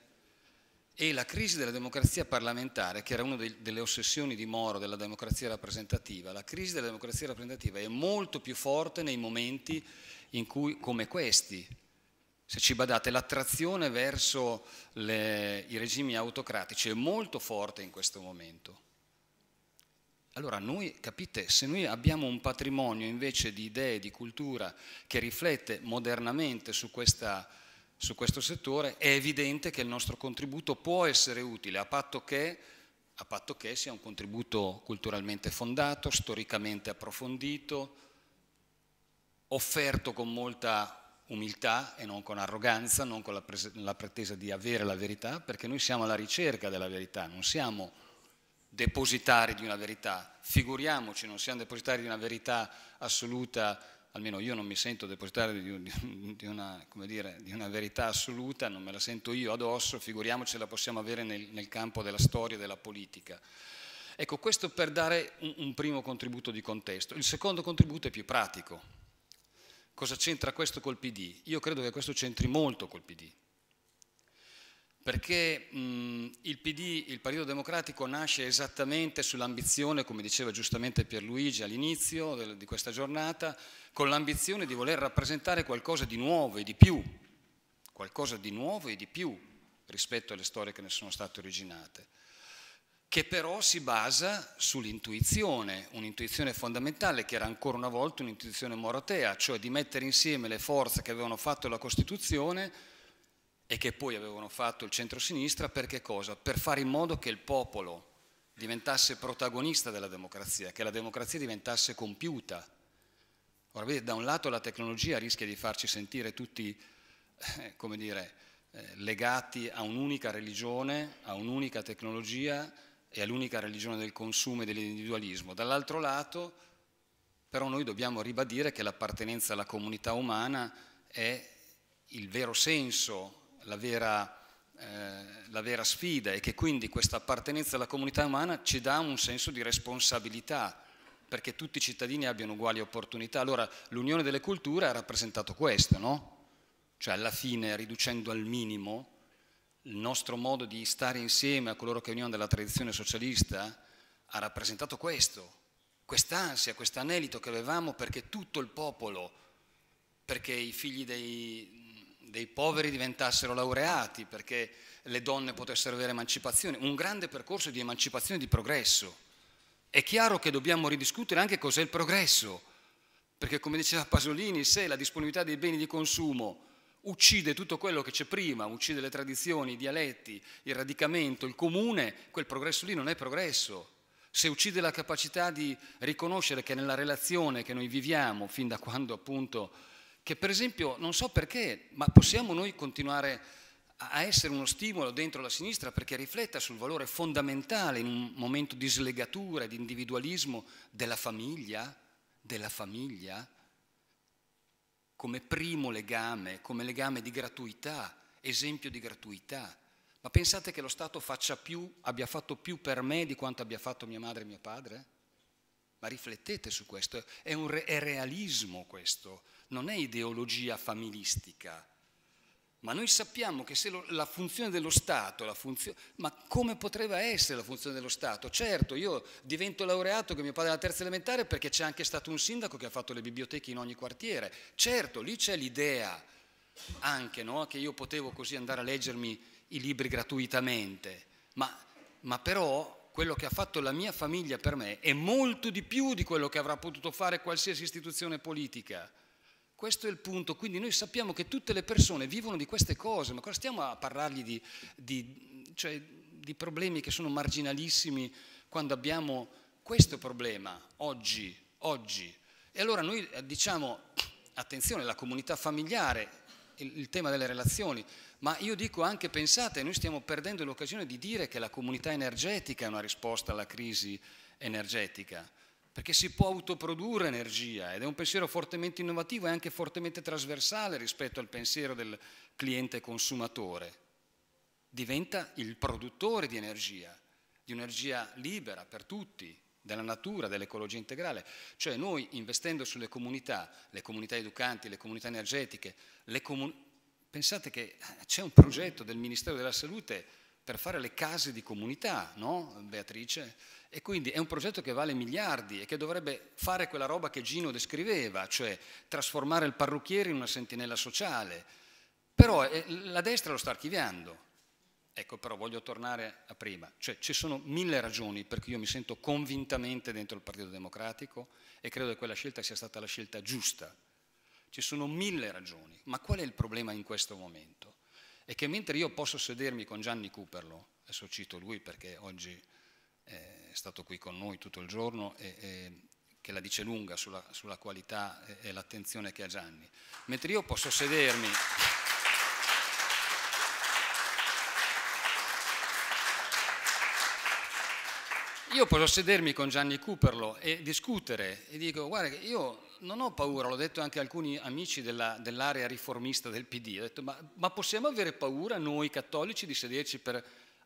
e la crisi della democrazia parlamentare, che era una delle ossessioni di Moro della democrazia rappresentativa, la crisi della democrazia rappresentativa è molto più forte nei momenti in cui, come questi, se ci badate, l'attrazione verso le, i regimi autocratici è molto forte in questo momento. Allora noi, capite, se noi abbiamo un patrimonio invece di idee, di cultura che riflette modernamente su questa su questo settore, è evidente che il nostro contributo può essere utile, a patto che, a patto che sia un contributo culturalmente fondato, storicamente approfondito, offerto con molta umiltà e non con arroganza, non con la, la pretesa di avere la verità, perché noi siamo alla ricerca della verità, non siamo depositari di una verità, figuriamoci, non siamo depositari di una verità assoluta almeno io non mi sento depositario di, di, una, dire, di, una, verità assoluta, non me la sento io addosso, figuriamoci la possiamo avere nel, nel campo della storia e della politica. Ecco, questo per dare un, un primo contributo di contesto. Il secondo contributo è più pratico. Cosa c'entra questo col PD? Io credo che questo c'entri molto col PD perché mh, il PD, il Partito Democratico, nasce esattamente sull'ambizione, come diceva giustamente Pierluigi all'inizio del, di questa giornata, con l'ambizione di voler rappresentare qualcosa di nuovo e di più, qualcosa di nuovo e di più rispetto alle storie che ne sono state originate, che però si basa sull'intuizione, un'intuizione fondamentale che era ancora una volta un'intuizione moratea, cioè di mettere insieme le forze che avevano fatto la Costituzione e che poi avevano fatto il centrosinistra perché cosa? Per fare in modo che il popolo diventasse protagonista della democrazia, che la democrazia diventasse compiuta. Ora vedete, da un lato la tecnologia rischia di farci sentire tutti, eh, come dire, eh, legati a un'unica religione, a un'unica tecnologia e all'unica religione del consumo e dell'individualismo. Dall'altro lato, però, noi dobbiamo ribadire che l'appartenenza alla comunità umana è il vero senso la vera, eh, la vera sfida e che quindi questa appartenenza alla comunità umana ci dà un senso di responsabilità perché tutti i cittadini abbiano uguali opportunità. Allora l'unione delle culture ha rappresentato questo, no? Cioè alla fine riducendo al minimo il nostro modo di stare insieme a coloro che venivano dalla tradizione socialista ha rappresentato questo, quest'ansia, quest'anelito che avevamo perché tutto il popolo, perché i figli dei, dei poveri diventassero laureati, perché le donne potessero avere emancipazione, un grande percorso di emancipazione e di progresso. È chiaro che dobbiamo ridiscutere anche cos'è il progresso, perché come diceva Pasolini, se la disponibilità dei beni di consumo uccide tutto quello che c'è prima, uccide le tradizioni, i dialetti, il radicamento, il comune, quel progresso lì non è progresso. Se uccide la capacità di riconoscere che nella relazione che noi viviamo, fin da quando appunto che per esempio, non so perché, ma possiamo noi continuare a essere uno stimolo dentro la sinistra perché rifletta sul valore fondamentale in un momento di slegatura, di individualismo della famiglia, della famiglia, come primo legame, come legame di gratuità, esempio di gratuità. Ma pensate che lo Stato faccia più, abbia fatto più per me di quanto abbia fatto mia madre e mio padre? Ma riflettete su questo, è, un è realismo questo non è ideologia familistica, ma noi sappiamo che se lo, la funzione dello Stato, funzio, ma come potrebbe essere la funzione dello Stato? Certo, io divento laureato che mio padre è alla terza elementare perché c'è anche stato un sindaco che ha fatto le biblioteche in ogni quartiere. Certo, lì c'è l'idea anche no, che io potevo così andare a leggermi i libri gratuitamente, ma, ma però quello che ha fatto la mia famiglia per me è molto di più di quello che avrà potuto fare qualsiasi istituzione politica. Questo è il punto, quindi noi sappiamo che tutte le persone vivono di queste cose, ma cosa stiamo a parlargli di, di, cioè, di problemi che sono marginalissimi quando abbiamo questo problema oggi, oggi? E allora noi eh, diciamo, attenzione, la comunità familiare, il, il tema delle relazioni, ma io dico anche, pensate, noi stiamo perdendo l'occasione di dire che la comunità energetica è una risposta alla crisi energetica perché si può autoprodurre energia ed è un pensiero fortemente innovativo e anche fortemente trasversale rispetto al pensiero del cliente consumatore. Diventa il produttore di energia, di energia libera per tutti, della natura, dell'ecologia integrale. Cioè noi investendo sulle comunità, le comunità educanti, le comunità energetiche, le comun pensate che c'è un progetto del Ministero della Salute per fare le case di comunità, no Beatrice? E quindi è un progetto che vale miliardi e che dovrebbe fare quella roba che Gino descriveva, cioè trasformare il parrucchiere in una sentinella sociale. Però eh, la destra lo sta archiviando. Ecco, però voglio tornare a prima, cioè ci sono mille ragioni perché io mi sento convintamente dentro il Partito Democratico e credo che quella scelta sia stata la scelta giusta. Ci sono mille ragioni, ma qual è il problema in questo momento? è che mentre io posso sedermi con Gianni Cooperlo, adesso cito lui perché oggi eh, è stato qui con noi tutto il giorno e, e che la dice lunga sulla, sulla qualità e, e l'attenzione che ha Gianni, mentre io posso sedermi... Io posso sedermi con Gianni Cooperlo e discutere e dico guarda io non ho paura, l'ho detto anche a alcuni amici dell'area riformista del PD, ho detto ma, ma possiamo avere paura noi cattolici di sederci per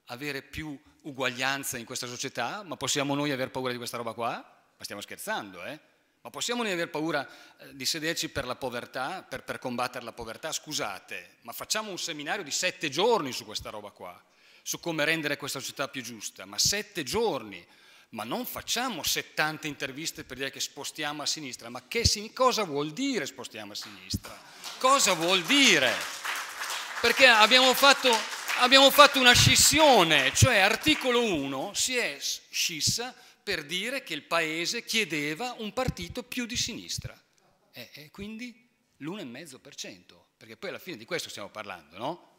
avere più uguaglianza in questa società? Ma possiamo noi aver paura di questa roba qua? Ma stiamo scherzando, eh? Ma possiamo noi aver paura eh, di sederci per la povertà, per, per, combattere la povertà? Scusate, ma facciamo un seminario di sette giorni su questa roba qua, su come rendere questa società più giusta, ma sette giorni ma non facciamo 70 interviste per dire che spostiamo a sinistra, ma che, cosa vuol dire spostiamo a sinistra? Cosa vuol dire? Perché abbiamo fatto, abbiamo fatto una scissione, cioè articolo 1 si è scissa per dire che il Paese chiedeva un partito più di sinistra, e, e quindi l'1,5%, perché poi alla fine di questo stiamo parlando, no?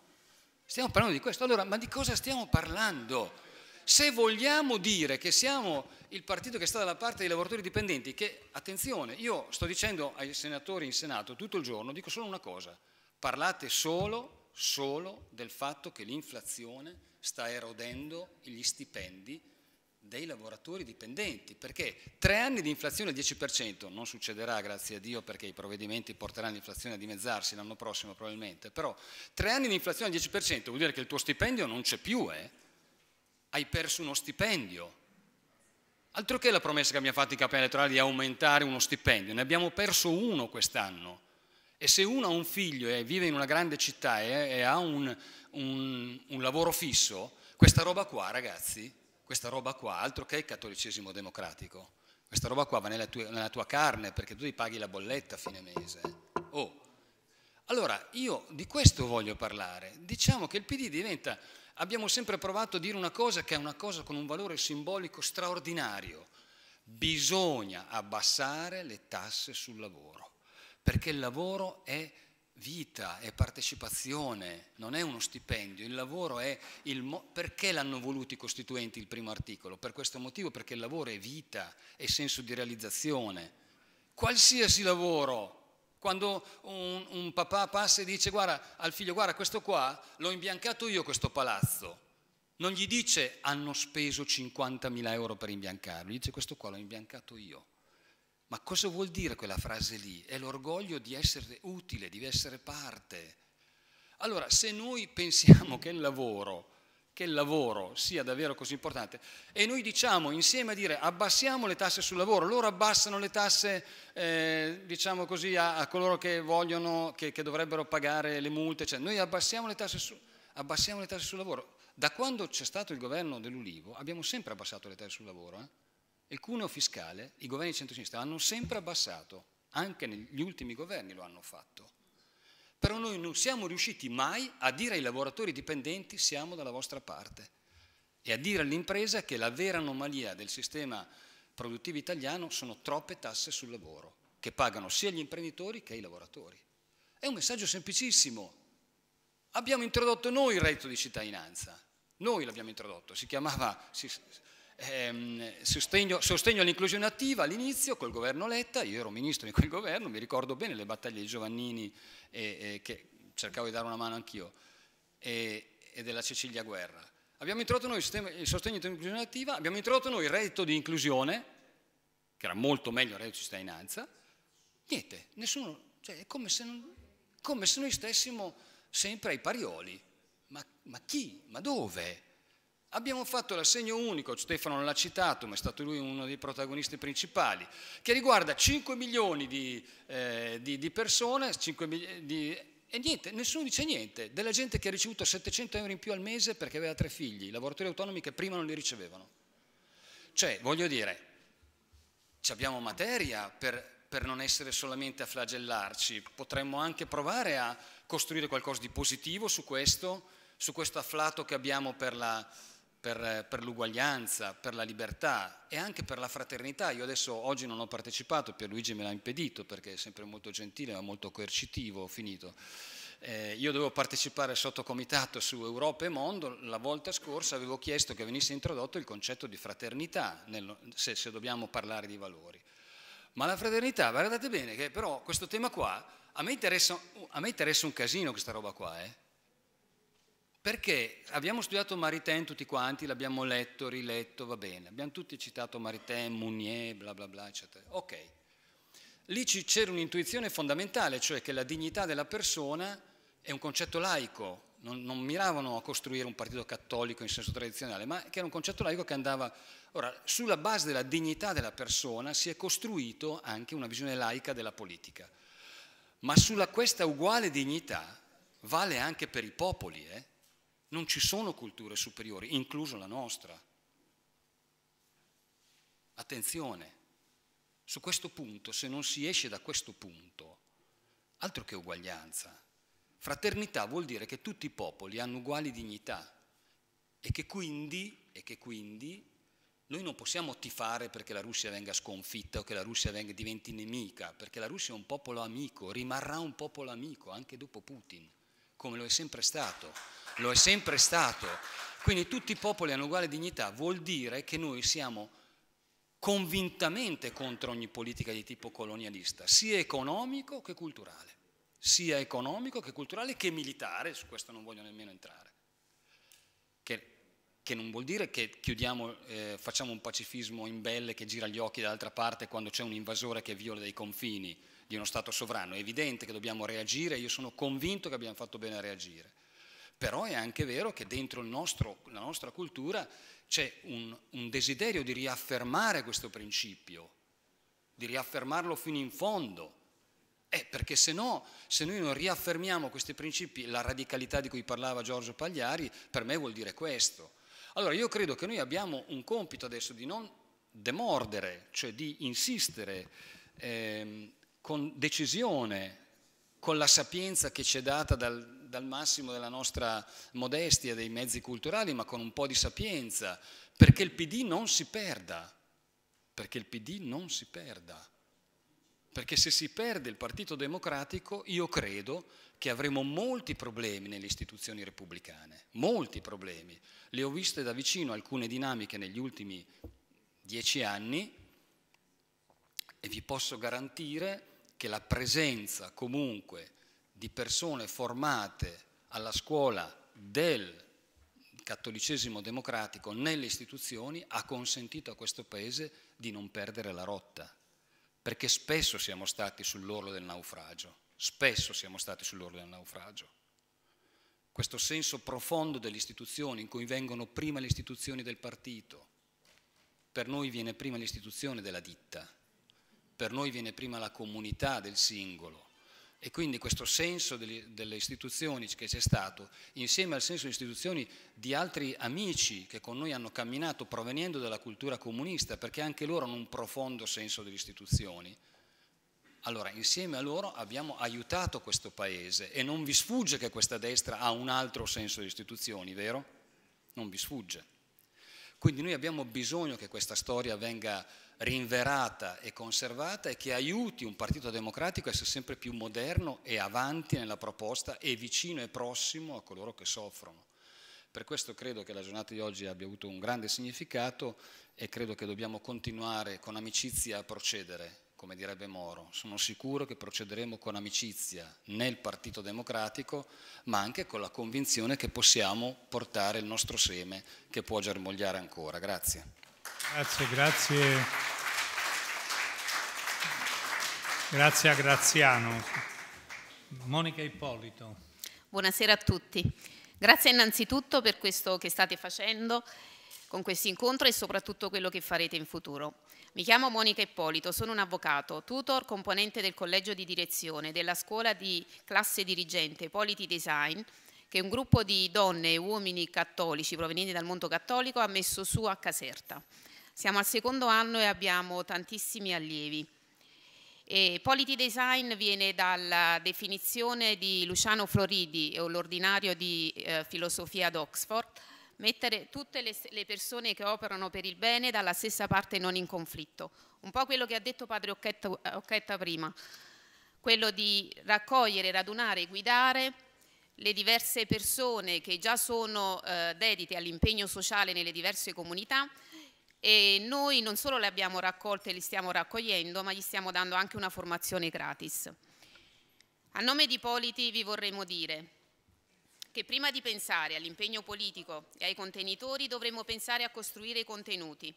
Stiamo parlando di questo, allora ma di cosa stiamo parlando? Se vogliamo dire che siamo il partito che sta dalla parte dei lavoratori dipendenti, che, attenzione, io sto dicendo ai senatori in Senato tutto il giorno, dico solo una cosa, parlate solo, solo del fatto che l'inflazione sta erodendo gli stipendi dei lavoratori dipendenti, perché tre anni di inflazione al 10% non succederà, grazie a Dio, perché i provvedimenti porteranno l'inflazione a dimezzarsi l'anno prossimo probabilmente, però tre anni di inflazione al 10% vuol dire che il tuo stipendio non c'è più, eh? hai perso uno stipendio. Altro che la promessa che abbiamo fatto in campagna elettorale di aumentare uno stipendio, ne abbiamo perso uno quest'anno. E se uno ha un figlio e vive in una grande città e, ha un, un, un lavoro fisso, questa roba qua, ragazzi, questa roba qua, altro che il cattolicesimo democratico, questa roba qua va nella tua, nella tua carne perché tu ti paghi la bolletta a fine mese. Oh. Allora, io di questo voglio parlare. Diciamo che il PD diventa abbiamo sempre provato a dire una cosa che è una cosa con un valore simbolico straordinario. Bisogna abbassare le tasse sul lavoro, perché il lavoro è vita, è partecipazione, non è uno stipendio, il lavoro è il mo- perché l'hanno voluto i costituenti il primo articolo? Per questo motivo perché il lavoro è vita, è senso di realizzazione. Qualsiasi lavoro quando un, un papà passa e dice guarda, al figlio, guarda questo qua, l'ho imbiancato io questo palazzo. Non gli dice hanno speso 50.000 euro per imbiancarlo, gli dice questo qua l'ho imbiancato io. Ma cosa vuol dire quella frase lì? È l'orgoglio di essere utile, di essere parte. Allora, se noi pensiamo che il lavoro che il lavoro sia davvero così importante. E noi diciamo insieme a dire abbassiamo le tasse sul lavoro, loro abbassano le tasse eh, diciamo così, a, a, coloro che vogliono, che, che, dovrebbero pagare le multe, cioè, noi abbassiamo le, tasse su, abbassiamo le tasse sul lavoro. Da quando c'è stato il governo dell'Ulivo abbiamo sempre abbassato le tasse sul lavoro. Eh? Il cuneo fiscale, i governi di centro-sinistra hanno sempre abbassato, anche negli ultimi governi lo hanno fatto però noi non siamo riusciti mai a dire ai lavoratori dipendenti siamo dalla vostra parte e a dire all'impresa che la vera anomalia del sistema produttivo italiano sono troppe tasse sul lavoro, che pagano sia gli imprenditori che i lavoratori. È un messaggio semplicissimo. Abbiamo introdotto noi il reddito di cittadinanza, noi l'abbiamo introdotto, si chiamava ehm, sostegno, sostegno all'inclusione attiva all'inizio col governo Letta, io ero ministro in quel governo, mi ricordo bene le battaglie di Giovannini e, e che cercavo di dare una mano anch'io e, e della Cecilia Guerra. Abbiamo introdotto noi il, sistema, il sostegno all'inclusione attiva, abbiamo introdotto noi il reddito di inclusione, che era molto meglio il reddito di cittadinanza, niente, nessuno, cioè, è come se, non, come se noi stessimo sempre ai parioli. Ma, ma chi? Ma dove? Abbiamo fatto l'assegno unico, Stefano l'ha citato, ma è stato lui uno dei protagonisti principali, che riguarda 5 milioni di, eh, di, di persone, 5 di, e niente, nessuno dice niente della gente che ha ricevuto 700 euro in più al mese perché aveva tre figli, lavoratori autonomi che prima non li ricevevano. Cioè, voglio dire, abbiamo materia per, per non essere solamente a flagellarci, potremmo anche provare a costruire qualcosa di positivo su questo, su questo afflato che abbiamo per la per, per l'uguaglianza, per la libertà e anche per la fraternità. Io adesso oggi non ho partecipato, Pierluigi me l'ha impedito perché è sempre molto gentile ma molto coercitivo, ho finito. Eh, io dovevo partecipare sotto comitato su Europa e Mondo, la volta scorsa avevo chiesto che venisse introdotto il concetto di fraternità, nel, se, se dobbiamo parlare di valori. Ma la fraternità, guardate bene che però questo tema qua, a me interessa, a me interessa un casino questa roba qua, eh? Perché abbiamo studiato Maritain tutti quanti, l'abbiamo letto, riletto, va bene. Abbiamo tutti citato Maritain, Mounier, bla bla bla, eccetera. Ok. Lì c'era un'intuizione fondamentale, cioè che la dignità della persona è un concetto laico. Non, non miravano a costruire un partito cattolico in senso tradizionale, ma che era un concetto laico che andava... Ora, sulla base della dignità della persona si è costruito anche una visione laica della politica. Ma sulla questa uguale dignità vale anche per i popoli, eh? Non ci sono culture superiori, incluso la nostra. Attenzione, su questo punto, se non si esce da questo punto, altro che uguaglianza. Fraternità vuol dire che tutti i popoli hanno uguali dignità e che quindi, e che quindi noi non possiamo tifare perché la Russia venga sconfitta o che la Russia venga, diventi nemica, perché la Russia è un popolo amico, rimarrà un popolo amico anche dopo Putin, come lo è sempre stato lo è sempre stato. Quindi tutti i popoli hanno uguale dignità, vuol dire che noi siamo convintamente contro ogni politica di tipo colonialista, sia economico che culturale, sia economico che culturale che militare, su questo non voglio nemmeno entrare. Che, che non vuol dire che chiudiamo, eh, facciamo un pacifismo in belle che gira gli occhi dall'altra parte quando c'è un invasore che viola dei confini di uno Stato sovrano. È evidente che dobbiamo reagire, io sono convinto che abbiamo fatto bene a reagire però è anche vero che dentro nostro, la nostra cultura c'è un, un desiderio di riaffermare questo principio, di riaffermarlo fino in fondo. Eh, perché se no, se noi non riaffermiamo questi principi, la radicalità di cui parlava Giorgio Pagliari, per me vuol dire questo. Allora io credo che noi abbiamo un compito adesso di non demordere, cioè di insistere eh, con decisione, con la sapienza che ci è data dal, dal massimo della nostra modestia dei mezzi culturali, ma con un po' di sapienza, perché il PD non si perda, perché il PD non si perda. Perché se si perde il Partito Democratico, io credo che avremo molti problemi nelle istituzioni repubblicane, molti problemi. Le ho viste da vicino alcune dinamiche negli ultimi dieci anni e vi posso garantire che la presenza comunque di persone formate alla scuola del cattolicesimo democratico nelle istituzioni ha consentito a questo Paese di non perdere la rotta, perché spesso siamo stati sull'orlo del naufragio, spesso siamo stati sull'orlo del naufragio. Questo senso profondo delle istituzioni in cui vengono prima le istituzioni del partito, per noi viene prima l'istituzione della ditta, per noi viene prima la comunità del singolo, e quindi questo senso delle istituzioni che c'è stato, insieme al senso delle istituzioni di altri amici che con noi hanno camminato provenendo dalla cultura comunista, perché anche loro hanno un profondo senso delle istituzioni, allora insieme a loro abbiamo aiutato questo paese e non vi sfugge che questa destra ha un altro senso delle istituzioni, vero? Non vi sfugge. Quindi noi abbiamo bisogno che questa storia venga rinverata e conservata e che aiuti un partito democratico a essere sempre più moderno e avanti nella proposta e vicino e prossimo a coloro che soffrono. Per questo credo che la giornata di oggi abbia avuto un grande significato e credo che dobbiamo continuare con amicizia a procedere, come direbbe Moro. Sono sicuro che procederemo con amicizia nel Partito Democratico, ma anche con la convinzione che possiamo portare il nostro seme che può germogliare ancora. Grazie. Grazie, grazie. Grazie a Graziano. Monica Ippolito. Buonasera a tutti. Grazie innanzitutto per questo che state facendo con questo incontro e soprattutto quello che farete in futuro. Mi chiamo Monica Ippolito, sono un avvocato, tutor, componente del collegio di direzione della scuola di classe dirigente Polity Design, che un gruppo di donne e uomini cattolici provenienti dal mondo cattolico ha messo su a Caserta. Siamo al secondo anno e abbiamo tantissimi allievi. E Polity Design viene dalla definizione di Luciano Floridi e l'ordinario di eh, filosofia ad Oxford, mettere tutte le, le, persone che operano per il bene dalla stessa parte non in conflitto. Un po' quello che ha detto padre Occhetta, eh, Occhetta prima, quello di raccogliere, radunare, guidare le diverse persone che già sono eh, dedite all'impegno sociale nelle diverse comunità, e noi non solo le abbiamo raccolte e li stiamo raccogliendo, ma gli stiamo dando anche una formazione gratis. A nome di Politi vi vorremmo dire che prima di pensare all'impegno politico e ai contenitori dovremmo pensare a costruire i contenuti.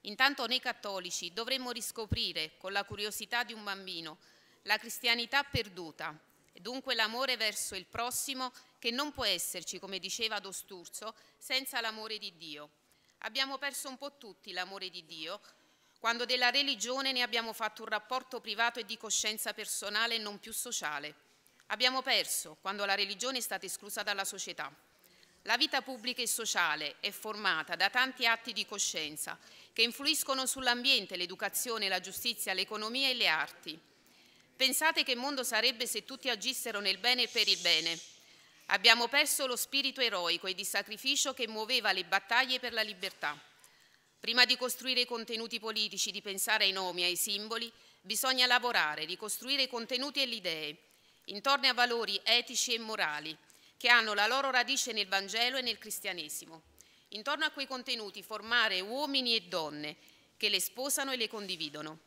Intanto noi cattolici dovremmo riscoprire con la curiosità di un bambino la cristianità perduta e dunque l'amore verso il prossimo che non può esserci, come diceva Dosturzo, senza l'amore di Dio. Abbiamo perso un po' tutti l'amore di Dio quando della religione ne abbiamo fatto un rapporto privato e di coscienza personale e non più sociale. Abbiamo perso quando la religione è stata esclusa dalla società. La vita pubblica e sociale è formata da tanti atti di coscienza che influiscono sull'ambiente, l'educazione, la giustizia, l'economia e le arti. Pensate che mondo sarebbe se tutti agissero nel bene e per il bene, Abbiamo perso lo spirito eroico e di sacrificio che muoveva le battaglie per la libertà. Prima di costruire i contenuti politici, di pensare ai nomi, ai simboli, bisogna lavorare, ricostruire i contenuti e le idee, intorno a valori etici e morali, che hanno la loro radice nel Vangelo e nel cristianesimo. Intorno a quei contenuti formare uomini e donne che le sposano e le condividono.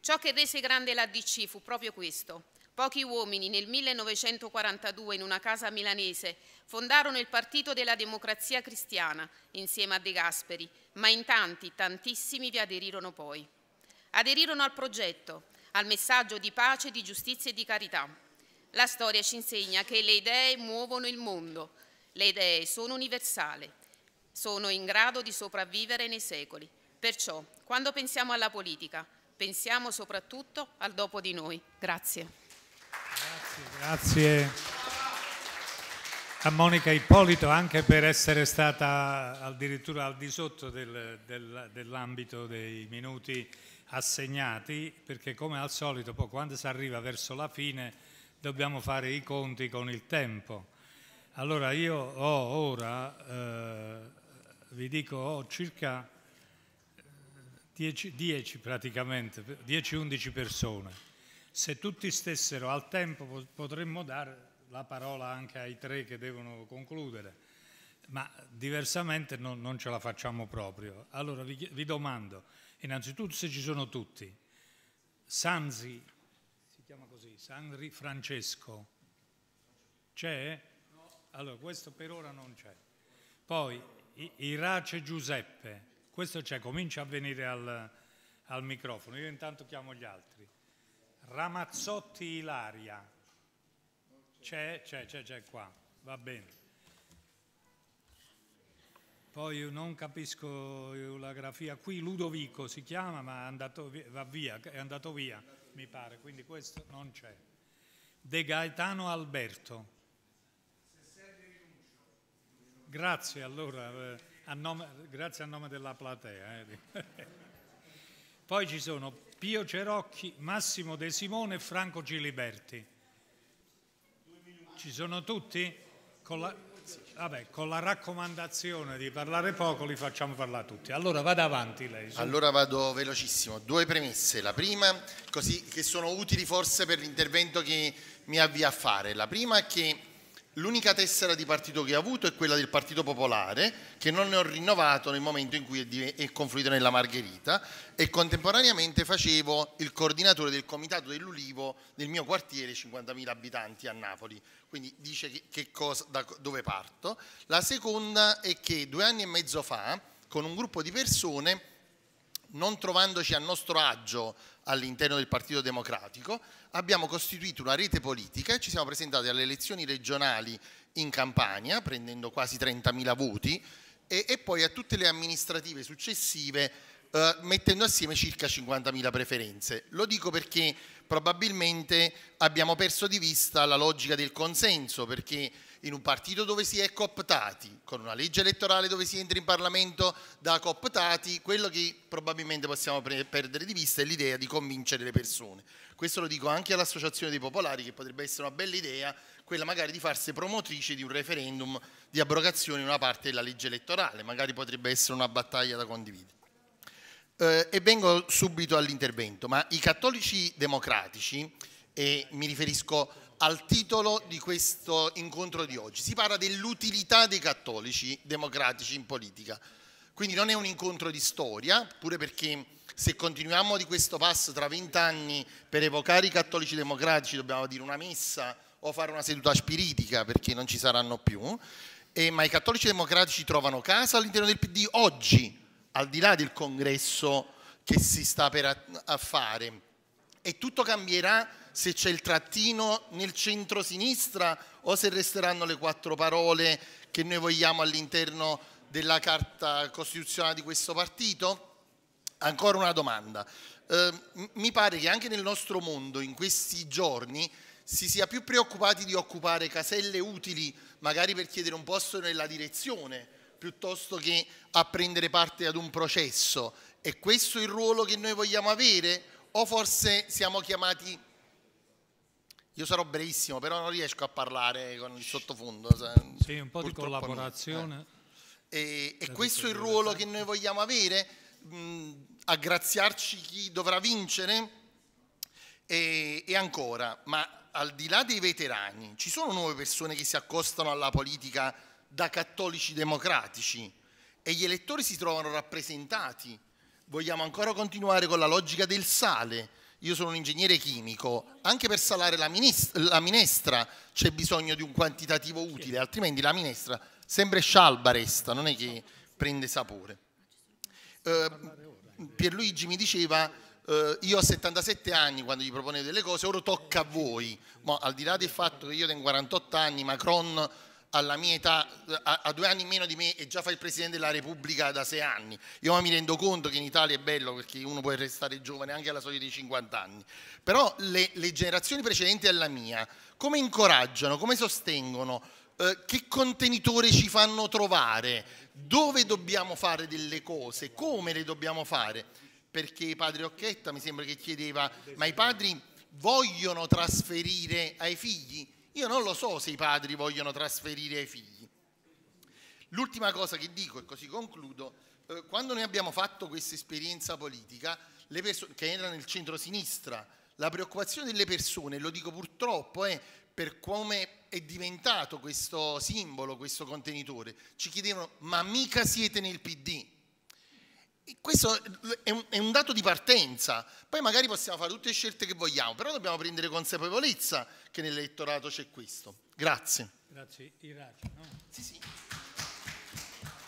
Ciò che rese grande l'ADC fu proprio questo, Pochi uomini nel 1942 in una casa milanese fondarono il Partito della Democrazia Cristiana insieme a De Gasperi, ma in tanti, tantissimi vi aderirono poi. Aderirono al progetto, al messaggio di pace, di giustizia e di carità. La storia ci insegna che le idee muovono il mondo, le idee sono universali, sono in grado di sopravvivere nei secoli. Perciò, quando pensiamo alla politica, pensiamo soprattutto al dopo di noi. Grazie. Grazie, grazie a Monica Ippolito anche per essere stata addirittura al di sotto del, del, dell'ambito dei minuti assegnati, perché come al solito poi quando si arriva verso la fine dobbiamo fare i conti con il tempo. Allora io ho ora, eh, vi dico, ho circa 10, eh, praticamente, 10-11 persone se tutti stessero al tempo potremmo dare la parola anche ai tre che devono concludere, ma diversamente non, non ce la facciamo proprio. Allora vi, vi, domando, innanzitutto se ci sono tutti, Sanzi, si chiama così, Sanri Francesco, c'è? Allora questo per ora non c'è. Poi Irace Giuseppe, questo c'è, comincia a venire al, al microfono, io intanto chiamo gli altri. Ramazzotti Ilaria. C'è, c'è, c'è, c'è qua, va bene. Poi io non capisco la grafia, qui Ludovico si chiama ma è andato via, va via, è andato via mi pare, quindi questo non c'è. De Gaetano Alberto. Grazie allora, eh, a nome, grazie a nome della platea. Eh. [laughs] Poi ci sono Pio Cerocchi, Massimo De Simone e Franco Giliberti. Ci sono tutti? Con la, vabbè, con la raccomandazione di parlare poco li facciamo parlare tutti. Allora vada avanti lei. Su. Allora vado velocissimo. Due premesse. La prima, così che sono utili forse per l'intervento che mi avvia a fare. La prima è che L'unica tessera di partito che ha avuto è quella del Partito Popolare, che non ne ho rinnovato nel momento in cui è, è confluito nella Margherita e contemporaneamente facevo il coordinatore del comitato dell'Ulivo nel mio quartiere, 50.000 abitanti a Napoli, quindi dice che, che cosa, da dove parto. La seconda è che due anni e mezzo fa, con un gruppo di persone, non trovandoci a nostro agio all'interno del Partito Democratico, abbiamo costituito una rete politica e ci siamo presentati alle elezioni regionali in Campania, prendendo quasi 30.000 voti, e, e, poi a tutte le amministrative successive eh, mettendo assieme circa 50.000 preferenze. Lo dico perché probabilmente abbiamo perso di vista la logica del consenso, perché in un partito dove si è cooptati, con una legge elettorale dove si entra in Parlamento da cooptati, quello che probabilmente possiamo perdere di vista è l'idea di convincere le persone. Questo lo dico anche all'Associazione dei Popolari, che potrebbe essere una bella idea, quella magari di farsi promotrice di un referendum di abrogazione di una parte della legge elettorale, magari potrebbe essere una battaglia da condividere. Eh, e vengo subito all'intervento, ma i cattolici democratici, e mi riferisco al titolo di questo incontro di oggi. Si parla dell'utilità dei cattolici democratici in politica. Quindi non è un incontro di storia, pure perché se continuiamo di questo passo tra vent'anni per evocare i cattolici democratici dobbiamo dire una messa o fare una seduta spiritica perché non ci saranno più, eh, ma i cattolici democratici trovano casa all'interno del PD oggi, al di là del congresso che si sta per a, a fare. E tutto cambierà se c'è il trattino nel centro-sinistra o se resteranno le quattro parole che noi vogliamo all'interno della carta costituzionale di questo partito? Ancora una domanda. Eh, mi pare che anche nel nostro mondo in questi giorni si sia più preoccupati di occupare caselle utili magari per chiedere un posto nella direzione piuttosto che a prendere parte ad un processo. È questo il ruolo che noi vogliamo avere o forse siamo chiamati io sarò brevissimo, però non riesco a parlare con il sottofondo. Sì, un po' di collaborazione. Eh. E, e questo è il ruolo che noi vogliamo avere, mh, aggraziarci chi dovrà vincere? E, e ancora, ma al di là dei veterani, ci sono nuove persone che si accostano alla politica da cattolici democratici e gli elettori si trovano rappresentati. Vogliamo ancora continuare con la logica del sale, io sono un ingegnere chimico, anche per salare la, la minestra c'è bisogno di un quantitativo utile, altrimenti la minestra sempre scialba resta, non è che prende sapore. Eh, Pierluigi mi diceva, eh, io ho 77 anni quando gli proponevo delle cose, ora tocca a voi, ma al di là del fatto che io tengo 48 anni, Macron alla mia età, a, a, due anni meno di me e già fa il Presidente della Repubblica da sei anni. Io mi rendo conto che in Italia è bello perché uno può restare giovane anche alla soglia dei 50 anni, però le, le generazioni precedenti alla mia come incoraggiano, come sostengono, eh, che contenitore ci fanno trovare, dove dobbiamo fare delle cose, come le dobbiamo fare, perché padre Occhetta mi sembra che chiedeva, ma i padri vogliono trasferire ai figli? Io non lo so se i padri vogliono trasferire ai figli. L'ultima cosa che dico, e così concludo, eh, quando noi abbiamo fatto questa esperienza politica, che era nel centro-sinistra, la preoccupazione delle persone, lo dico purtroppo, è eh, per come è diventato questo simbolo, questo contenitore. Ci chiedevano, ma mica siete nel PD? questo è un, dato di partenza, poi magari possiamo fare tutte le scelte che vogliamo, però dobbiamo prendere consapevolezza che nell'elettorato c'è questo. Grazie. Grazie, Iraci. No? Sì, sì.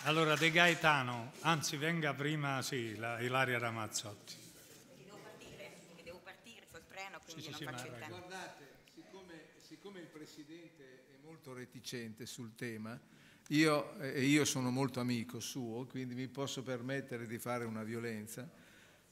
Allora De Gaetano, anzi venga prima sì, la, Ilaria Ramazzotti. Devo partire, devo partire col treno, quindi sì, non sì, faccio il tempo. Guardate, siccome, siccome il Presidente è molto reticente sul tema, io, e io sono molto amico suo, quindi mi posso permettere di fare una violenza,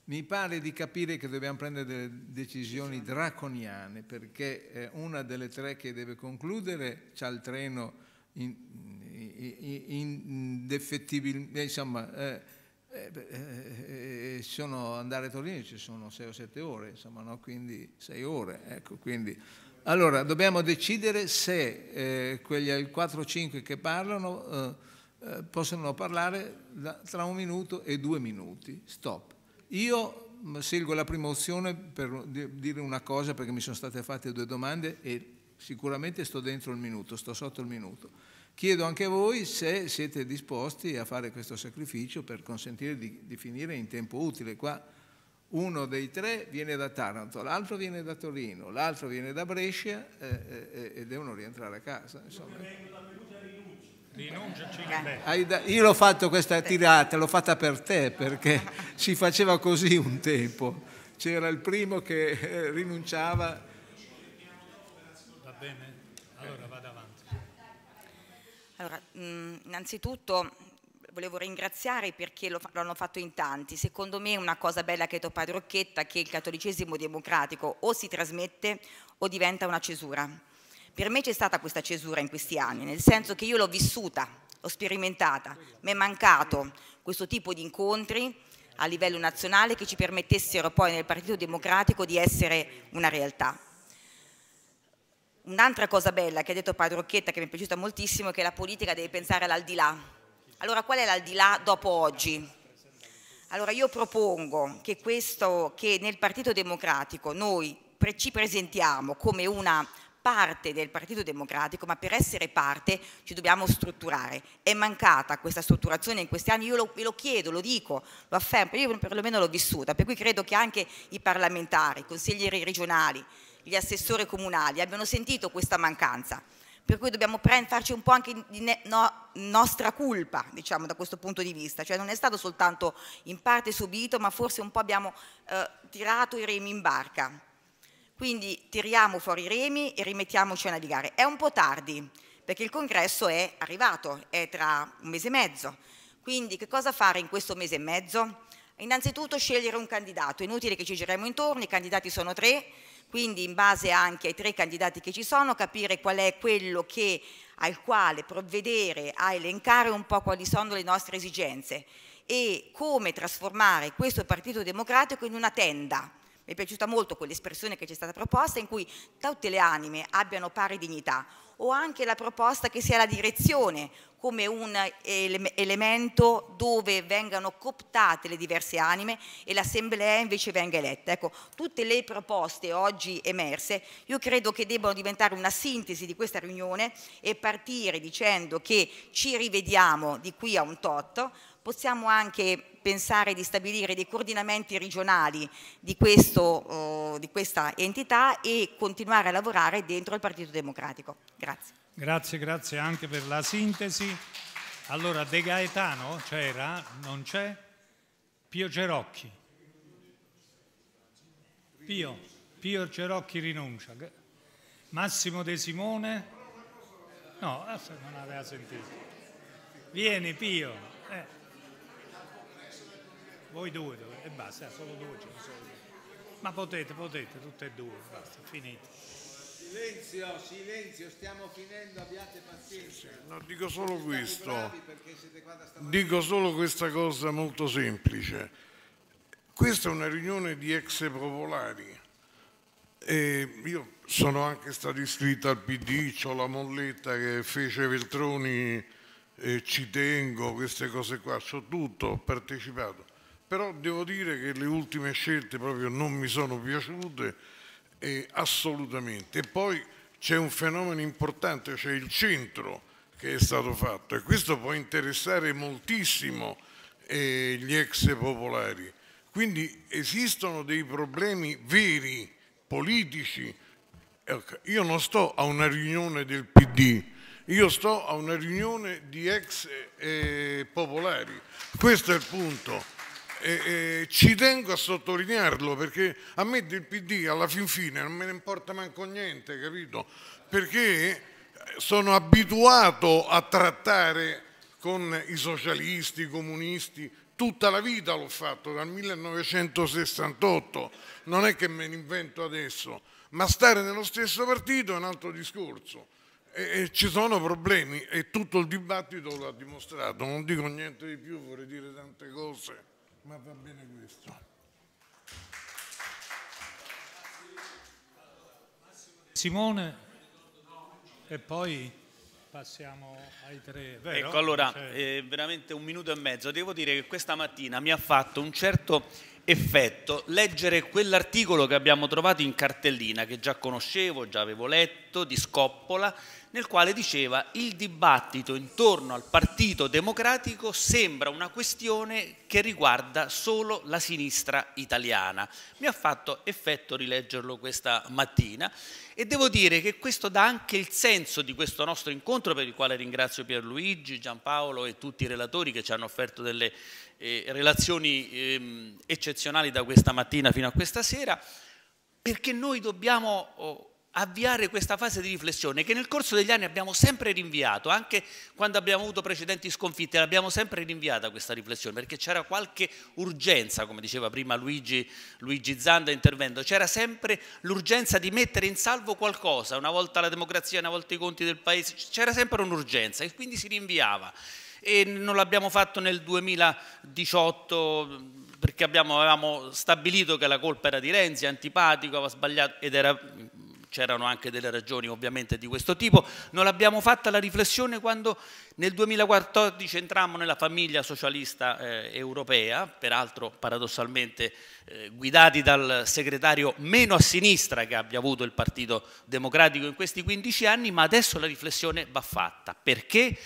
mi pare di capire che dobbiamo prendere delle decisioni draconiane, perché eh, una delle tre che deve concludere ha il treno indefettibile, eh, insomma, eh, eh, eh, eh, sono andare a Torino ci sono sei o sette ore, insomma, no? quindi sei ore, ecco, quindi allora, dobbiamo decidere se eh, quegli 4-5 o che parlano eh, eh, possono parlare da, tra un minuto e due minuti. Stop. Io mm, scelgo la prima opzione per dire una cosa perché mi sono state fatte due domande e sicuramente sto dentro il minuto, sto sotto il minuto. Chiedo anche a voi se siete disposti a fare questo sacrificio per consentire di, di finire in tempo utile. Qua uno dei tre viene da Taranto, l'altro viene da Torino, l'altro viene da Brescia eh, eh, eh e devono rientrare a casa. Insomma. Eh. Io l'ho fatto questa tirata, l'ho fatta per te perché [laughs] si faceva così un tempo. C'era il primo che eh, rinunciava. Va bene, allora vado avanti. Allora, innanzitutto volevo ringraziare perché lo, lo, hanno fatto in tanti. Secondo me una cosa bella che ha detto Padre Rocchetta è che il cattolicesimo democratico o si trasmette o diventa una cesura. Per me c'è stata questa cesura in questi anni, nel senso che io l'ho vissuta, l'ho sperimentata, mi è mancato questo tipo di incontri a livello nazionale che ci permettessero poi nel Partito Democratico di essere una realtà. Un'altra cosa bella che ha detto Padre Rocchetta che mi è piaciuta moltissimo è che la politica deve pensare all'aldilà, allora qual è l'aldilà dopo oggi? Allora io propongo che, questo, che nel Partito Democratico noi pre ci presentiamo come una parte del Partito Democratico, ma per essere parte ci dobbiamo strutturare. È mancata questa strutturazione in questi anni, io lo, lo chiedo, lo dico, lo affermo, io perlomeno l'ho vissuta, per cui credo che anche i parlamentari, i consiglieri regionali, gli assessori comunali abbiano sentito questa mancanza per cui dobbiamo farci un po' anche di no, nostra colpa, diciamo, da questo punto di vista, cioè non è stato soltanto in parte subito, ma forse un po' abbiamo eh, tirato i remi in barca. Quindi tiriamo fuori i remi e rimettiamoci a navigare. È un po' tardi, perché il congresso è arrivato, è tra un mese e mezzo. Quindi che cosa fare in questo mese e mezzo? Innanzitutto scegliere un candidato, è inutile che ci giriamo intorno, i candidati sono tre, quindi in base anche ai tre candidati che ci sono capire qual è quello che, al quale provvedere a elencare un po' quali sono le nostre esigenze e come trasformare questo Partito Democratico in una tenda. Mi è piaciuta molto quell'espressione che ci è stata proposta in cui tutte le anime abbiano pari dignità, o anche la proposta che sia la direzione come un elemento dove vengano cooptate le diverse anime e l'assemblea invece venga eletta. Ecco, tutte le proposte oggi emerse io credo che debbano diventare una sintesi di questa riunione e partire dicendo che ci rivediamo di qui a un totto Possiamo anche pensare di stabilire dei coordinamenti regionali di, questo, oh, di questa entità e continuare a lavorare dentro il Partito Democratico. Grazie. Grazie, grazie anche per la sintesi. Allora, De Gaetano c'era? Non c'è? Pio Cerocchi. Pio, Pio Gerocchi rinuncia. Massimo De Simone? No, non aveva sentito. Vieni Pio. Eh. Voi due e basta, eh, solo due ci sono. Ma potete, potete, tutte e due, basta, finite. Silenzio, silenzio, stiamo finendo, abbiate pazienza. No, dico solo questo. Dico solo questa cosa molto semplice. Questa è una riunione di ex popolari. E io sono anche stato iscritto al PD, ho la molletta che fece Veltroni, ci tengo, queste cose qua, ho tutto, ho partecipato però devo dire che le ultime scelte proprio non mi sono piaciute eh, assolutamente. E poi c'è un fenomeno importante, c'è il centro che è stato fatto e questo può interessare moltissimo eh, gli ex popolari. Quindi esistono dei problemi veri, politici. Ecco, io non sto a una riunione del PD, io sto a una riunione di ex eh, popolari. Questo è il punto eh, eh, ci tengo a sottolinearlo perché a me del PD alla fin fine non me ne importa manco niente, capito? Perché sono abituato a trattare con i socialisti, i comunisti, tutta la vita l'ho fatto, dal 1968, non è che me ne invento adesso, ma stare nello stesso partito è un altro discorso. E, e ci sono problemi e tutto il dibattito lo ha dimostrato, non dico niente di più, vorrei dire tante cose ma va bene questo. Simone e poi passiamo ai tre. Vero? Ecco allora, cioè eh, veramente un minuto e mezzo. Devo dire che questa mattina mi ha fatto un certo effetto leggere quell'articolo che abbiamo trovato in cartellina, che già conoscevo, già avevo letto, di Scoppola, nel quale diceva il dibattito intorno al Partito Democratico sembra una questione che riguarda solo la sinistra italiana. Mi ha fatto effetto rileggerlo questa mattina e devo dire che questo dà anche il senso di questo nostro incontro per il quale ringrazio Pierluigi, Giampaolo e tutti i relatori che ci hanno offerto delle eh, relazioni eh, eccezionali da questa mattina fino a questa sera, perché noi dobbiamo oh, avviare questa fase di riflessione che nel corso degli anni abbiamo sempre rinviato, anche quando abbiamo avuto precedenti sconfitte, l'abbiamo sempre rinviata questa riflessione perché c'era qualche urgenza, come diceva prima Luigi, Luigi Zanda intervento, c'era sempre l'urgenza di mettere in salvo qualcosa, una volta la democrazia, una volta i conti del paese, c'era sempre un'urgenza e quindi si rinviava e non l'abbiamo fatto nel 2018 perché abbiamo, avevamo stabilito che la colpa era di Renzi, antipatico, aveva sbagliato ed era c'erano anche delle ragioni ovviamente di questo tipo, non l'abbiamo fatta la riflessione quando nel 2014 entrammo nella famiglia socialista eh, europea, peraltro paradossalmente eh, guidati dal segretario meno a sinistra che abbia avuto il Partito Democratico in questi 15 anni, ma adesso la riflessione va fatta, perché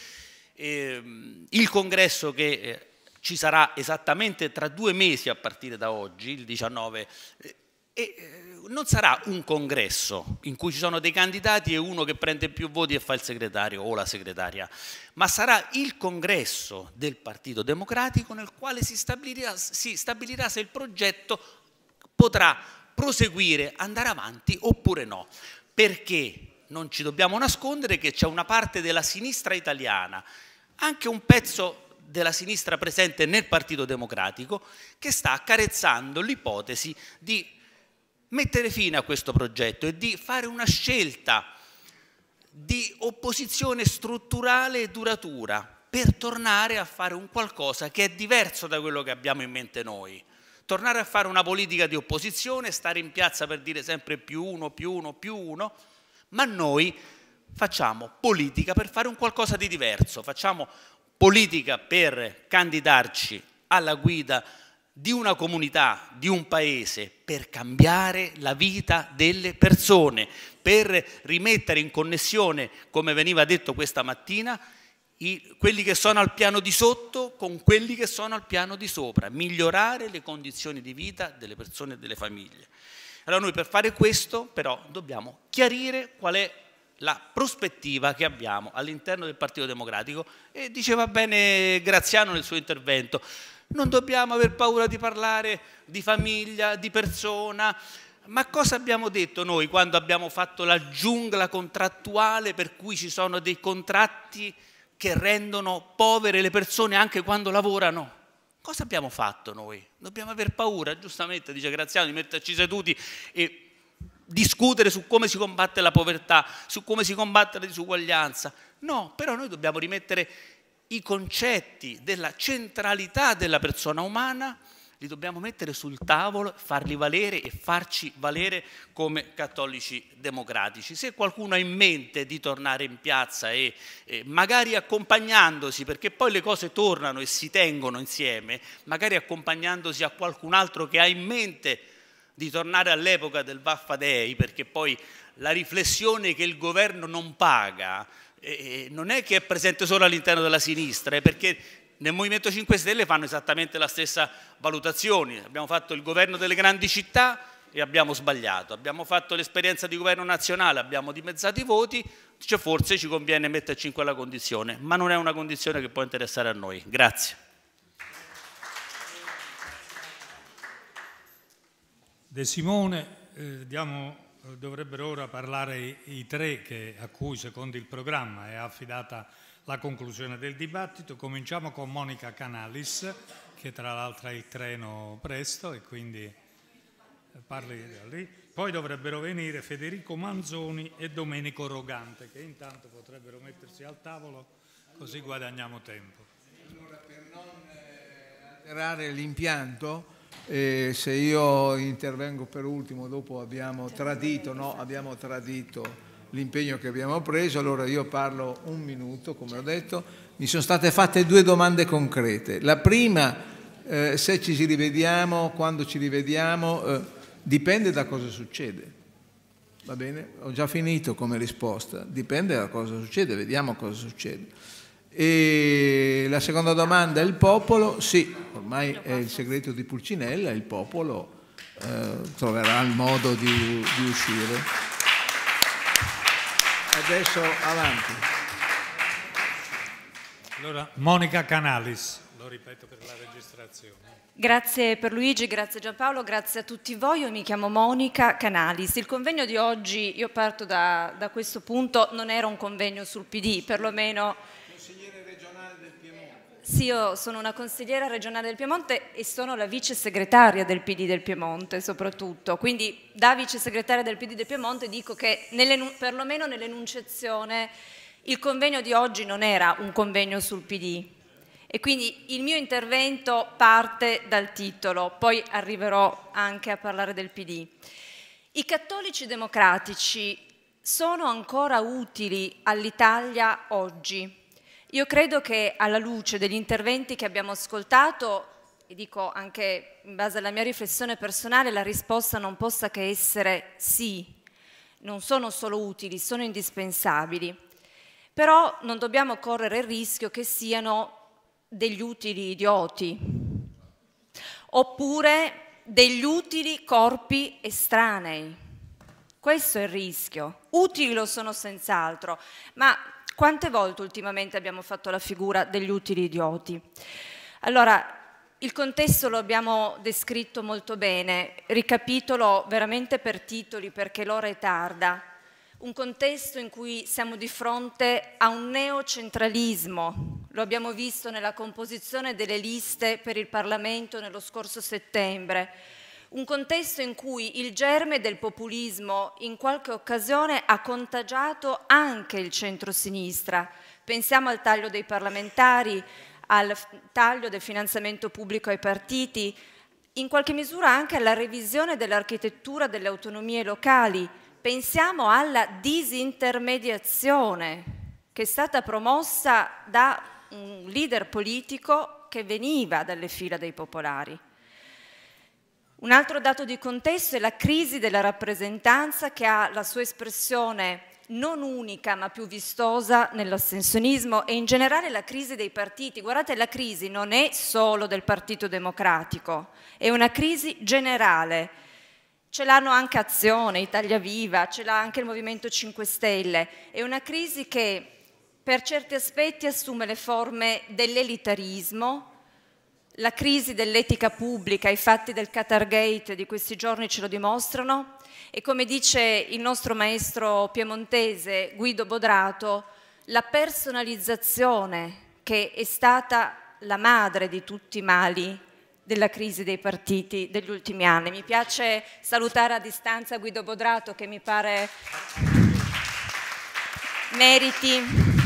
Ehm, il congresso che eh, ci sarà esattamente tra due mesi a partire da oggi, il 19, eh, e eh, non sarà un congresso in cui ci sono dei candidati e uno che prende più voti e fa il segretario o la segretaria, ma sarà il congresso del Partito Democratico nel quale si stabilirà, si stabilirà se il progetto potrà proseguire, andare avanti oppure no. Perché non ci dobbiamo nascondere che c'è una parte della sinistra italiana anche un pezzo della sinistra presente nel Partito Democratico che sta accarezzando l'ipotesi di mettere fine a questo progetto e di fare una scelta di opposizione strutturale e duratura per tornare a fare un qualcosa che è diverso da quello che abbiamo in mente noi. Tornare a fare una politica di opposizione, stare in piazza per dire sempre più uno, più uno, più uno, ma noi facciamo politica per fare un qualcosa di diverso, facciamo politica per candidarci alla guida di una comunità, di un paese, per cambiare la vita delle persone, per rimettere in connessione, come veniva detto questa mattina, i, quelli che sono al piano di sotto con quelli che sono al piano di sopra, migliorare le condizioni di vita delle persone e delle famiglie. Allora noi per fare questo però dobbiamo chiarire qual è la prospettiva che abbiamo all'interno del Partito Democratico e diceva bene Graziano nel suo intervento, non dobbiamo aver paura di parlare di famiglia, di persona, ma cosa abbiamo detto noi quando abbiamo fatto la giungla contrattuale per cui ci sono dei contratti che rendono povere le persone anche quando lavorano? Cosa abbiamo fatto noi? Dobbiamo aver paura, giustamente dice Graziano, di metterci seduti e discutere su come si combatte la povertà, su come si combatte la disuguaglianza. No, però noi dobbiamo rimettere i concetti della centralità della persona umana, li dobbiamo mettere sul tavolo, farli valere e farci valere come cattolici democratici. Se qualcuno ha in mente di tornare in piazza e, e magari accompagnandosi, perché poi le cose tornano e si tengono insieme, magari accompagnandosi a qualcun altro che ha in mente di tornare all'epoca del Vaffadei, perché poi la riflessione che il governo non paga eh, eh, non è che è presente solo all'interno della sinistra, è perché nel Movimento 5 Stelle fanno esattamente la stessa valutazione. Abbiamo fatto il governo delle grandi città e abbiamo sbagliato. Abbiamo fatto l'esperienza di governo nazionale, abbiamo dimezzato i voti, cioè forse ci conviene metterci in quella condizione, ma non è una condizione che può interessare a noi. Grazie. De Simone, eh, diamo, eh, dovrebbero ora parlare i, i tre che, a cui secondo il programma è affidata la conclusione del dibattito. Cominciamo con Monica Canalis, che tra l'altro ha il treno presto e quindi eh, parli da lì. Poi dovrebbero venire Federico Manzoni e Domenico Rogante, che intanto potrebbero mettersi al tavolo così guadagniamo tempo. Allora, per non eh, alterare l'impianto, e se io intervengo per ultimo, dopo abbiamo cioè, tradito, no, abbiamo tradito l'impegno che abbiamo preso, allora io parlo un minuto, come ho detto. Mi sono state fatte due domande concrete. La prima, eh, se ci rivediamo, quando ci rivediamo, eh, dipende da cosa succede. Va bene? Ho già finito come risposta. Dipende da cosa succede, vediamo cosa succede. E la seconda domanda, il popolo? Sì, ormai è il segreto di Pulcinella, il popolo eh, troverà il modo di, di uscire. Adesso avanti. Allora, Monica Canalis, lo ripeto per la registrazione. Grazie per Luigi, grazie Giampaolo, grazie a tutti voi. Io mi chiamo Monica Canalis. Il convegno di oggi, io parto da, da questo punto, non era un convegno sul PD, perlomeno sì, io sono una consigliera regionale del Piemonte e sono la vice segretaria del PD del Piemonte soprattutto, quindi da vice segretaria del PD del Piemonte dico che perlomeno nell'enunciazione il convegno di oggi non era un convegno sul PD e quindi il mio intervento parte dal titolo, poi arriverò anche a parlare del PD. I cattolici democratici sono ancora utili all'Italia oggi? Io credo che alla luce degli interventi che abbiamo ascoltato, e dico anche in base alla mia riflessione personale, la risposta non possa che essere sì, non sono solo utili, sono indispensabili. Però non dobbiamo correre il rischio che siano degli utili idioti, oppure degli utili corpi estranei. Questo è il rischio. Utili lo sono senz'altro, ma quante volte ultimamente abbiamo fatto la figura degli utili idioti? Allora, il contesto lo abbiamo descritto molto bene, ricapitolo veramente per titoli perché l'ora è tarda. Un contesto in cui siamo di fronte a un neocentralismo, lo abbiamo visto nella composizione delle liste per il Parlamento nello scorso settembre, un contesto in cui il germe del populismo in qualche occasione ha contagiato anche il centro-sinistra. Pensiamo al taglio dei parlamentari, al taglio del finanziamento pubblico ai partiti, in qualche misura anche alla revisione dell'architettura delle autonomie locali. Pensiamo alla disintermediazione che è stata promossa da un leader politico che veniva dalle fila dei popolari. Un altro dato di contesto è la crisi della rappresentanza che ha la sua espressione non unica ma più vistosa nell'assensionismo e in generale la crisi dei partiti. Guardate, la crisi non è solo del Partito Democratico, è una crisi generale. Ce l'hanno anche Azione, Italia Viva, ce l'ha anche il Movimento 5 Stelle. È una crisi che per certi aspetti assume le forme dell'elitarismo, la crisi dell'etica pubblica, i fatti del Qatargate di questi giorni ce lo dimostrano e come dice il nostro maestro piemontese Guido Bodrato, la personalizzazione che è stata la madre di tutti i mali della crisi dei partiti degli ultimi anni. Mi piace salutare a distanza Guido Bodrato che mi pare meriti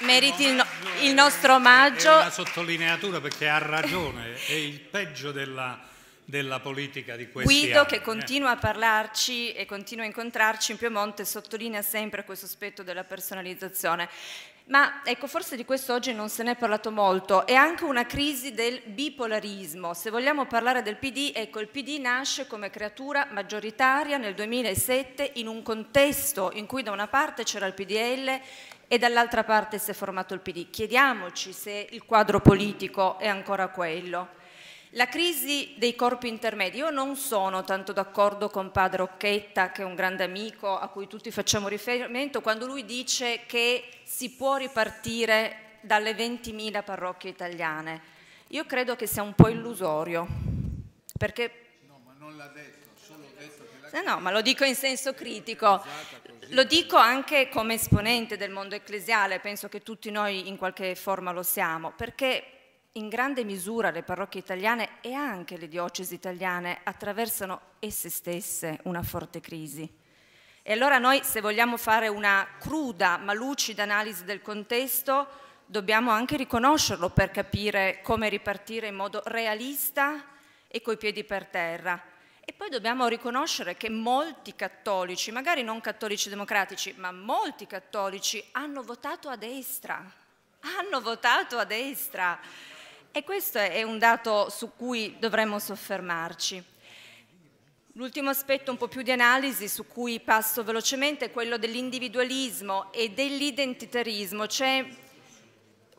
meriti il, no il nostro omaggio. È una sottolineatura perché ha ragione, è il peggio della, della politica di questi Guido anni. che eh. continua a parlarci e continua a incontrarci in Piemonte sottolinea sempre questo aspetto della personalizzazione. Ma ecco, forse di questo oggi non se ne è parlato molto, è anche una crisi del bipolarismo. Se vogliamo parlare del PD, ecco, il PD nasce come creatura maggioritaria nel 2007 in un contesto in cui da una parte c'era il PDL e dall'altra parte si è formato il PD. Chiediamoci se il quadro politico è ancora quello. La crisi dei corpi intermedi, io non sono tanto d'accordo con padre Occhetta, che è un grande amico a cui tutti facciamo riferimento, quando lui dice che si può ripartire dalle 20.000 parrocchie italiane. Io credo che sia un po' illusorio, perché... No, ma non l'ha detto, solo detto che la... No, eh no, ma lo dico in senso critico, esatto, lo dico anche come esponente del mondo ecclesiale, penso che tutti noi in qualche forma lo siamo, perché in grande misura le parrocchie italiane e anche le diocesi italiane attraversano esse stesse una forte crisi. E allora noi se vogliamo fare una cruda ma lucida analisi del contesto dobbiamo anche riconoscerlo per capire come ripartire in modo realista e coi piedi per terra. E poi dobbiamo riconoscere che molti cattolici, magari non cattolici democratici, ma molti cattolici hanno votato a destra, hanno votato a destra. E questo è un dato su cui dovremmo soffermarci. L'ultimo aspetto un po' più di analisi su cui passo velocemente è quello dell'individualismo e dell'identitarismo. C'è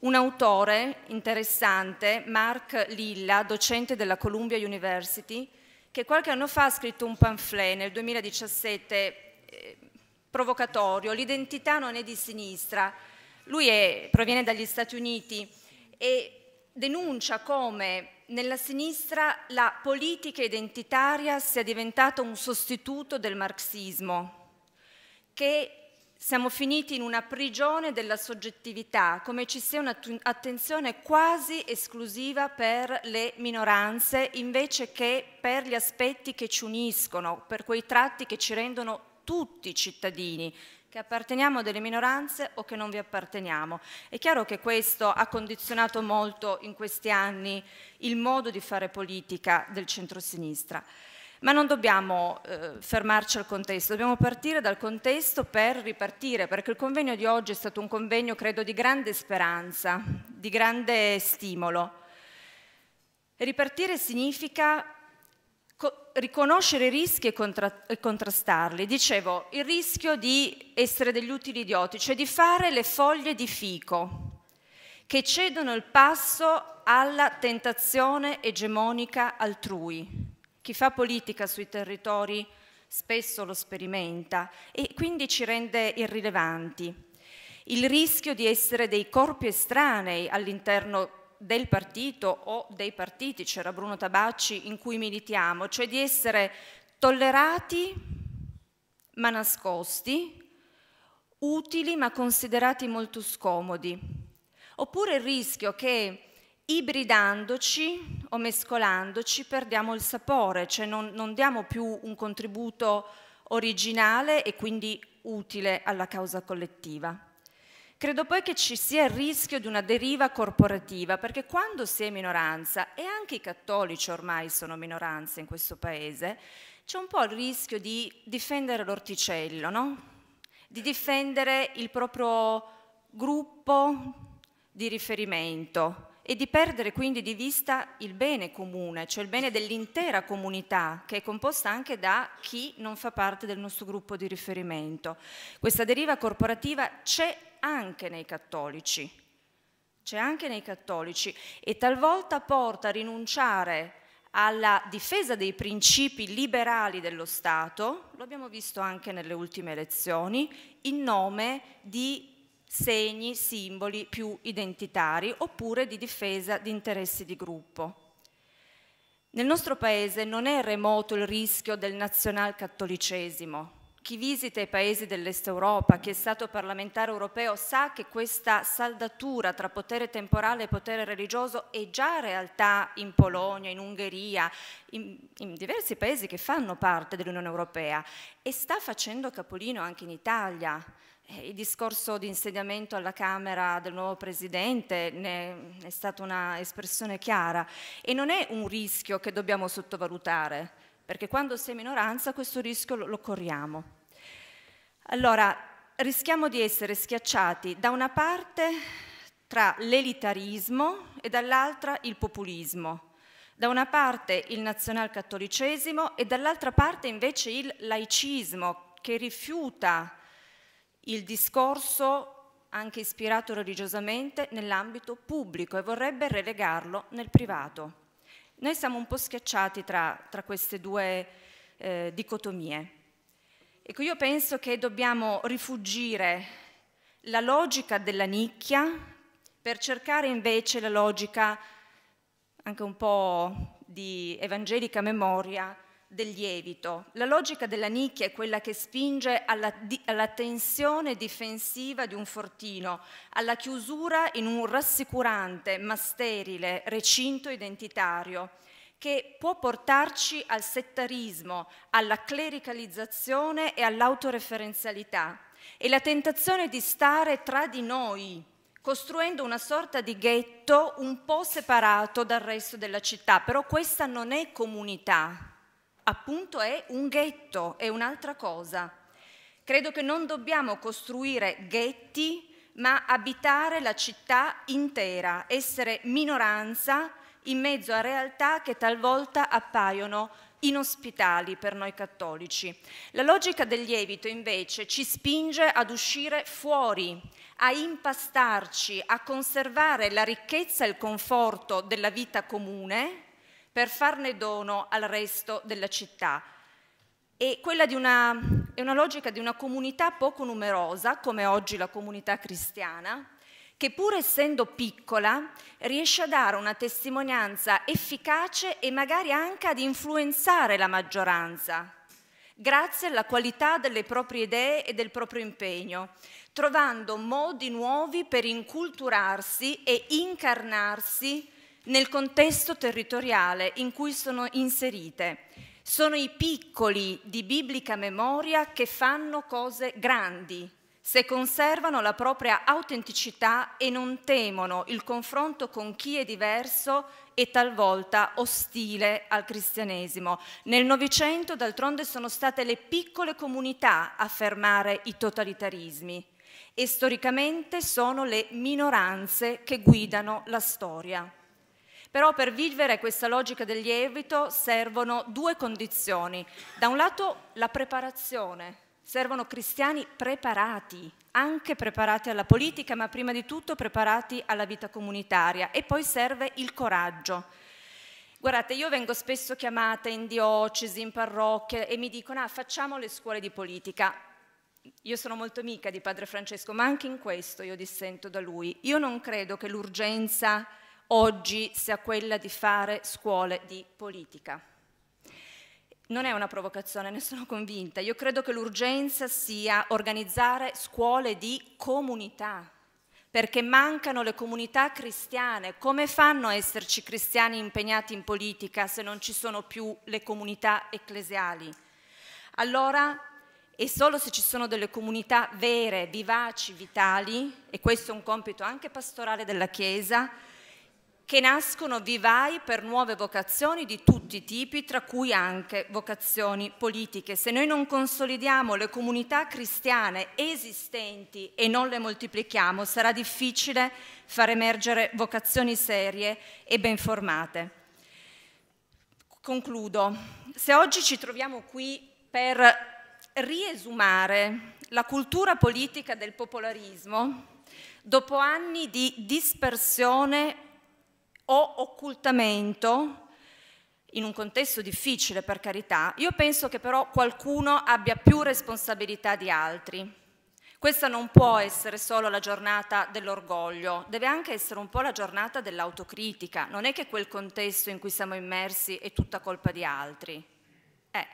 un autore interessante, Mark Lilla, docente della Columbia University, che qualche anno fa ha scritto un pamphlet nel 2017 eh, provocatorio, l'identità non è di sinistra, lui è, proviene dagli Stati Uniti e denuncia come nella sinistra la politica identitaria sia diventata un sostituto del marxismo, che siamo finiti in una prigione della soggettività, come ci sia un'attenzione quasi esclusiva per le minoranze invece che per gli aspetti che ci uniscono, per quei tratti che ci rendono tutti cittadini, che apparteniamo a delle minoranze o che non vi apparteniamo. È chiaro che questo ha condizionato molto in questi anni il modo di fare politica del centrosinistra. sinistra ma non dobbiamo eh, fermarci al contesto, dobbiamo partire dal contesto per ripartire, perché il convegno di oggi è stato un convegno, credo, di grande speranza, di grande stimolo. Ripartire significa riconoscere i rischi e, contra e, contrastarli. Dicevo, il rischio di essere degli utili idioti, cioè di fare le foglie di fico che cedono il passo alla tentazione egemonica altrui. Chi fa politica sui territori spesso lo sperimenta e quindi ci rende irrilevanti. Il rischio di essere dei corpi estranei all'interno del partito o dei partiti, c'era Bruno Tabacci, in cui militiamo, cioè di essere tollerati ma nascosti, utili ma considerati molto scomodi. Oppure il rischio che ibridandoci o mescolandoci perdiamo il sapore, cioè non, non diamo più un contributo originale e quindi utile alla causa collettiva. Credo poi che ci sia il rischio di una deriva corporativa, perché quando si è minoranza, e anche i cattolici ormai sono minoranze in questo paese, c'è un po' il rischio di difendere l'orticello, no? di difendere il proprio gruppo di riferimento, e di perdere quindi di vista il bene comune, cioè il bene dell'intera comunità, che è composta anche da chi non fa parte del nostro gruppo di riferimento. Questa deriva corporativa c'è anche nei cattolici, c'è anche nei cattolici e talvolta porta a rinunciare alla difesa dei principi liberali dello Stato, lo abbiamo visto anche nelle ultime elezioni, in nome di segni, simboli più identitari oppure di difesa di interessi di gruppo. Nel nostro paese non è remoto il rischio del nazionalcattolicesimo. Chi visita i paesi dell'Est Europa, chi è stato parlamentare europeo, sa che questa saldatura tra potere temporale e potere religioso è già realtà in Polonia, in Ungheria, in, in diversi paesi che fanno parte dell'Unione Europea e sta facendo capolino anche in Italia. Eh, il discorso di insediamento alla Camera del nuovo Presidente ne è stata un'espressione chiara e non è un rischio che dobbiamo sottovalutare, perché quando si è minoranza questo rischio lo, lo corriamo. Allora, rischiamo di essere schiacciati da una parte tra l'elitarismo e dall'altra il populismo. Da una parte il nazionalcattolicesimo e dall'altra parte invece il laicismo che rifiuta il discorso anche ispirato religiosamente nell'ambito pubblico e vorrebbe relegarlo nel privato. Noi siamo un po' schiacciati tra, tra queste due eh, dicotomie. Ecco, io penso che dobbiamo rifugire la logica della nicchia per cercare invece la logica anche un po' di evangelica memoria del lievito. La logica della nicchia è quella che spinge alla, di, alla, tensione difensiva di un fortino, alla chiusura in un rassicurante ma sterile recinto identitario che può portarci al settarismo, alla clericalizzazione e all'autoreferenzialità e la tentazione di stare tra di noi, costruendo una sorta di ghetto un po' separato dal resto della città, però questa non è comunità, appunto è un ghetto, è un'altra cosa. Credo che non dobbiamo costruire ghetti, ma abitare la città intera, essere minoranza in mezzo a realtà che talvolta appaiono inospitali per noi cattolici. La logica del lievito invece ci spinge ad uscire fuori, a impastarci, a conservare la ricchezza e il conforto della vita comune, per farne dono al resto della città. E quella di una, è una logica di una comunità poco numerosa, come oggi la comunità cristiana, che pur essendo piccola riesce a dare una testimonianza efficace e magari anche ad influenzare la maggioranza, grazie alla qualità delle proprie idee e del proprio impegno, trovando modi nuovi per inculturarsi e incarnarsi nel contesto territoriale in cui sono inserite. Sono i piccoli di biblica memoria che fanno cose grandi, se conservano la propria autenticità e non temono il confronto con chi è diverso e talvolta ostile al cristianesimo. Nel Novecento, d'altronde, sono state le piccole comunità a fermare i totalitarismi e storicamente sono le minoranze che guidano la storia. Però per vivere questa logica del lievito servono due condizioni. Da un lato la preparazione, servono cristiani preparati, anche preparati alla politica, ma prima di tutto preparati alla vita comunitaria. E poi serve il coraggio. Guardate, io vengo spesso chiamata in diocesi, in parrocchie e mi dicono ah, facciamo le scuole di politica. Io sono molto amica di Padre Francesco, ma anche in questo io dissento da lui. Io non credo che l'urgenza oggi sia quella di fare scuole di politica. Non è una provocazione, ne sono convinta. Io credo che l'urgenza sia organizzare scuole di comunità, perché mancano le comunità cristiane. Come fanno a esserci cristiani impegnati in politica se non ci sono più le comunità ecclesiali? Allora, e solo se ci sono delle comunità vere, vivaci, vitali, e questo è un compito anche pastorale della Chiesa, che nascono vivai per nuove vocazioni di tutti i tipi, tra cui anche vocazioni politiche. Se noi non consolidiamo le comunità cristiane esistenti e non le moltiplichiamo, sarà difficile far emergere vocazioni serie e ben formate. Concludo. Se oggi ci troviamo qui per riesumare la cultura politica del popolarismo, dopo anni di dispersione o occultamento, in un contesto difficile per carità, io penso che però qualcuno abbia più responsabilità di altri. Questa non può essere solo la giornata dell'orgoglio, deve anche essere un po' la giornata dell'autocritica. Non è che quel contesto in cui siamo immersi è tutta colpa di altri. Eh.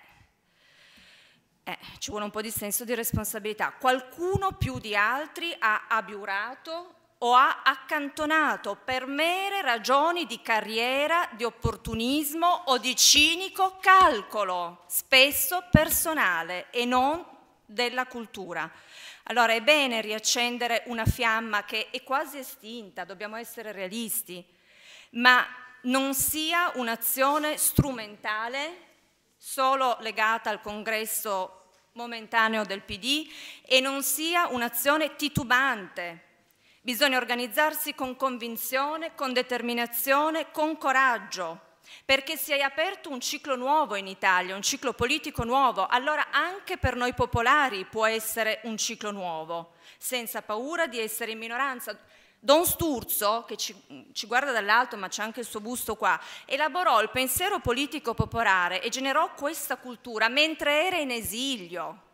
Eh, ci vuole un po' di senso di responsabilità. Qualcuno più di altri ha abiurato o ha accantonato per mere ragioni di carriera, di opportunismo o di cinico calcolo, spesso personale e non della cultura. Allora è bene riaccendere una fiamma che è quasi estinta, dobbiamo essere realisti, ma non sia un'azione strumentale solo legata al congresso momentaneo del PD e non sia un'azione titubante Bisogna organizzarsi con convinzione, con determinazione, con coraggio, perché si è aperto un ciclo nuovo in Italia, un ciclo politico nuovo, allora anche per noi popolari può essere un ciclo nuovo, senza paura di essere in minoranza. Don Sturzo, che ci, ci guarda dall'alto ma c'è anche il suo busto qua, elaborò il pensiero politico popolare e generò questa cultura mentre era in esilio.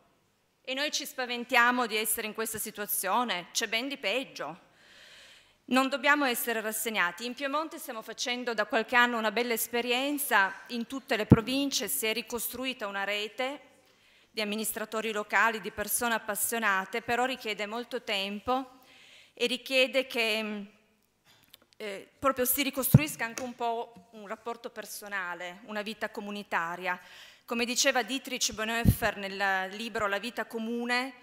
E noi ci spaventiamo di essere in questa situazione, c'è ben di peggio. Non dobbiamo essere rassegnati. In Piemonte stiamo facendo da qualche anno una bella esperienza, in tutte le province si è ricostruita una rete di amministratori locali, di persone appassionate, però richiede molto tempo e richiede che mm, eh, proprio si ricostruisca anche un po' un rapporto personale, una vita comunitaria. Come diceva Dietrich Bonhoeffer nel libro La vita comune,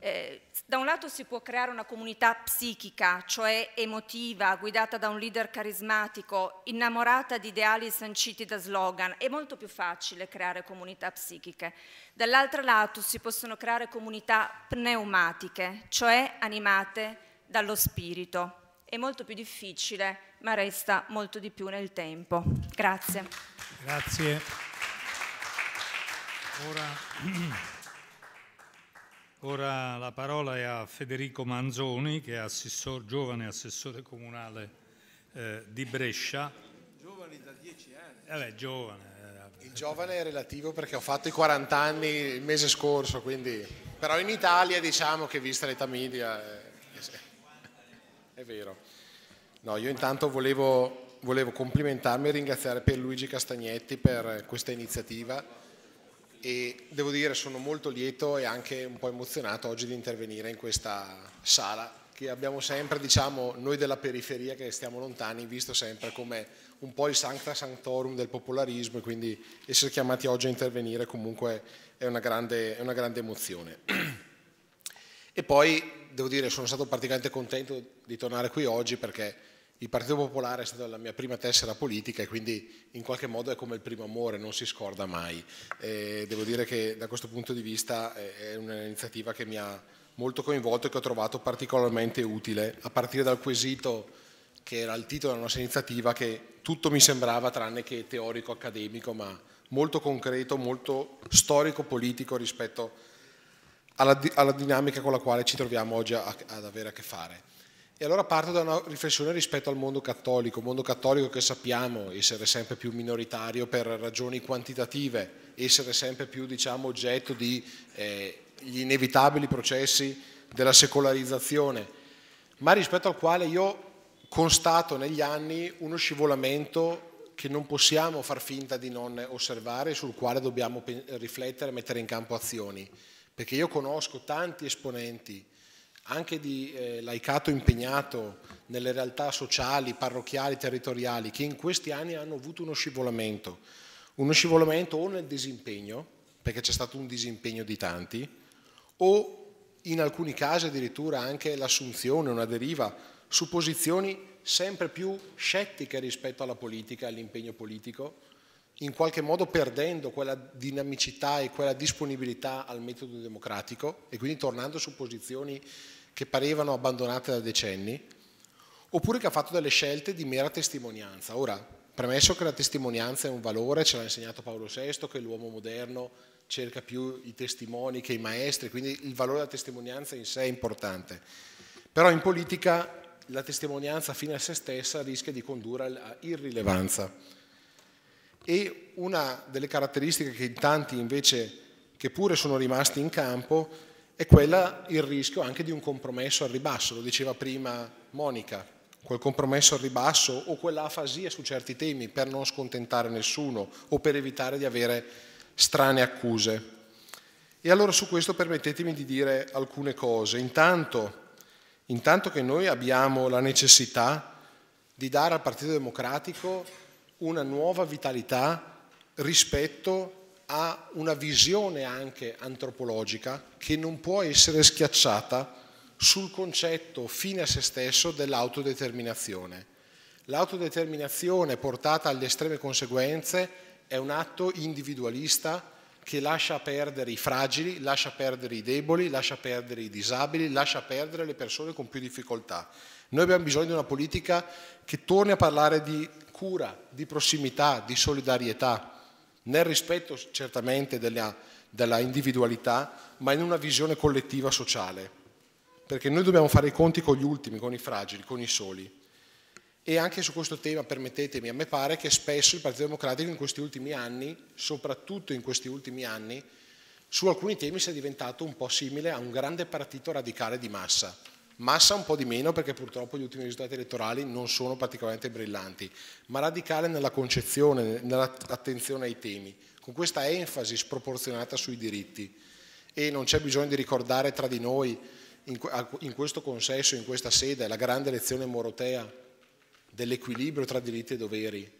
eh, da un lato si può creare una comunità psichica, cioè emotiva, guidata da un leader carismatico, innamorata di ideali sanciti da slogan. È molto più facile creare comunità psichiche. Dall'altro lato si possono creare comunità pneumatiche, cioè animate dallo spirito. È molto più difficile, ma resta molto di più nel tempo. Grazie. Grazie. Ora, [clears throat] ora, la parola è a Federico Manzoni, che è assessor, giovane assessore comunale eh, di Brescia. Giovane da dieci anni. Eh beh, giovane. Eh. Il giovane è relativo perché ho fatto i 40 anni il mese scorso, quindi... però in Italia diciamo che vista l'età media è... Eh, eh, è, vero. No, io intanto volevo, volevo complimentarmi e ringraziare per Luigi Castagnetti per questa iniziativa e devo dire sono molto lieto e anche un po' emozionato oggi di intervenire in questa sala che abbiamo sempre, diciamo, noi della periferia che stiamo lontani, visto sempre come un po' il sancta sanctorum del popolarismo e quindi essere chiamati oggi a intervenire comunque è una grande, è una grande emozione. E poi, devo dire, sono stato particolarmente contento di tornare qui oggi perché il Partito Popolare è stata la mia prima tessera politica e quindi in qualche modo è come il primo amore, non si scorda mai. E devo dire che da questo punto di vista è un'iniziativa che mi ha molto coinvolto e che ho trovato particolarmente utile, a partire dal quesito che era il titolo della nostra iniziativa, che tutto mi sembrava tranne che teorico-accademico, ma molto concreto, molto storico-politico rispetto alla, alla, dinamica con la quale ci troviamo oggi a, ad avere a che fare. E allora parto da una riflessione rispetto al mondo cattolico, mondo cattolico che sappiamo essere sempre più minoritario per ragioni quantitative, essere sempre più diciamo, oggetto degli eh, inevitabili processi della secolarizzazione, ma rispetto al quale io constato negli anni uno scivolamento che non possiamo far finta di non osservare e sul quale dobbiamo riflettere e mettere in campo azioni, perché io conosco tanti esponenti anche di eh, laicato impegnato nelle realtà sociali, parrocchiali, territoriali, che in questi anni hanno avuto uno scivolamento, uno scivolamento o nel disimpegno, perché c'è stato un disimpegno di tanti, o in alcuni casi addirittura anche l'assunzione, una deriva, su posizioni sempre più scettiche rispetto alla politica, all'impegno politico, in qualche modo perdendo quella dinamicità e quella disponibilità al metodo democratico e quindi tornando su posizioni che parevano abbandonate da decenni, oppure che ha fatto delle scelte di mera testimonianza. Ora, premesso che la testimonianza è un valore, ce l'ha insegnato Paolo VI, che l'uomo moderno cerca più i testimoni che i maestri, quindi il valore della testimonianza in sé è importante. Però in politica la testimonianza fine a se stessa rischia di condurre a irrilevanza. E una delle caratteristiche che in tanti invece, che pure sono rimasti in campo, è quella il rischio anche di un compromesso al ribasso, lo diceva prima Monica, quel compromesso al ribasso o quell'afasia su certi temi per non scontentare nessuno o per evitare di avere strane accuse. E allora su questo permettetemi di dire alcune cose. Intanto, intanto che noi abbiamo la necessità di dare al Partito Democratico una nuova vitalità rispetto ha una visione anche antropologica che non può essere schiacciata sul concetto fine a se stesso dell'autodeterminazione. L'autodeterminazione portata alle estreme conseguenze è un atto individualista che lascia perdere i fragili, lascia perdere i deboli, lascia perdere i disabili, lascia perdere le persone con più difficoltà. Noi abbiamo bisogno di una politica che torni a parlare di cura, di prossimità, di solidarietà, nel rispetto certamente della, della individualità, ma in una visione collettiva sociale perché noi dobbiamo fare i conti con gli ultimi, con i fragili, con i soli. E anche su questo tema, permettetemi, a me pare che spesso il Partito Democratico in questi ultimi anni, soprattutto in questi ultimi anni, su alcuni temi sia diventato un po' simile a un grande partito radicale di massa. Massa un po' di meno perché purtroppo gli ultimi risultati elettorali non sono particolarmente brillanti, ma radicale nella concezione, nell'attenzione ai temi, con questa enfasi sproporzionata sui diritti. E non c'è bisogno di ricordare tra di noi, in questo consesso, in questa sede, la grande lezione morotea dell'equilibrio tra diritti e doveri,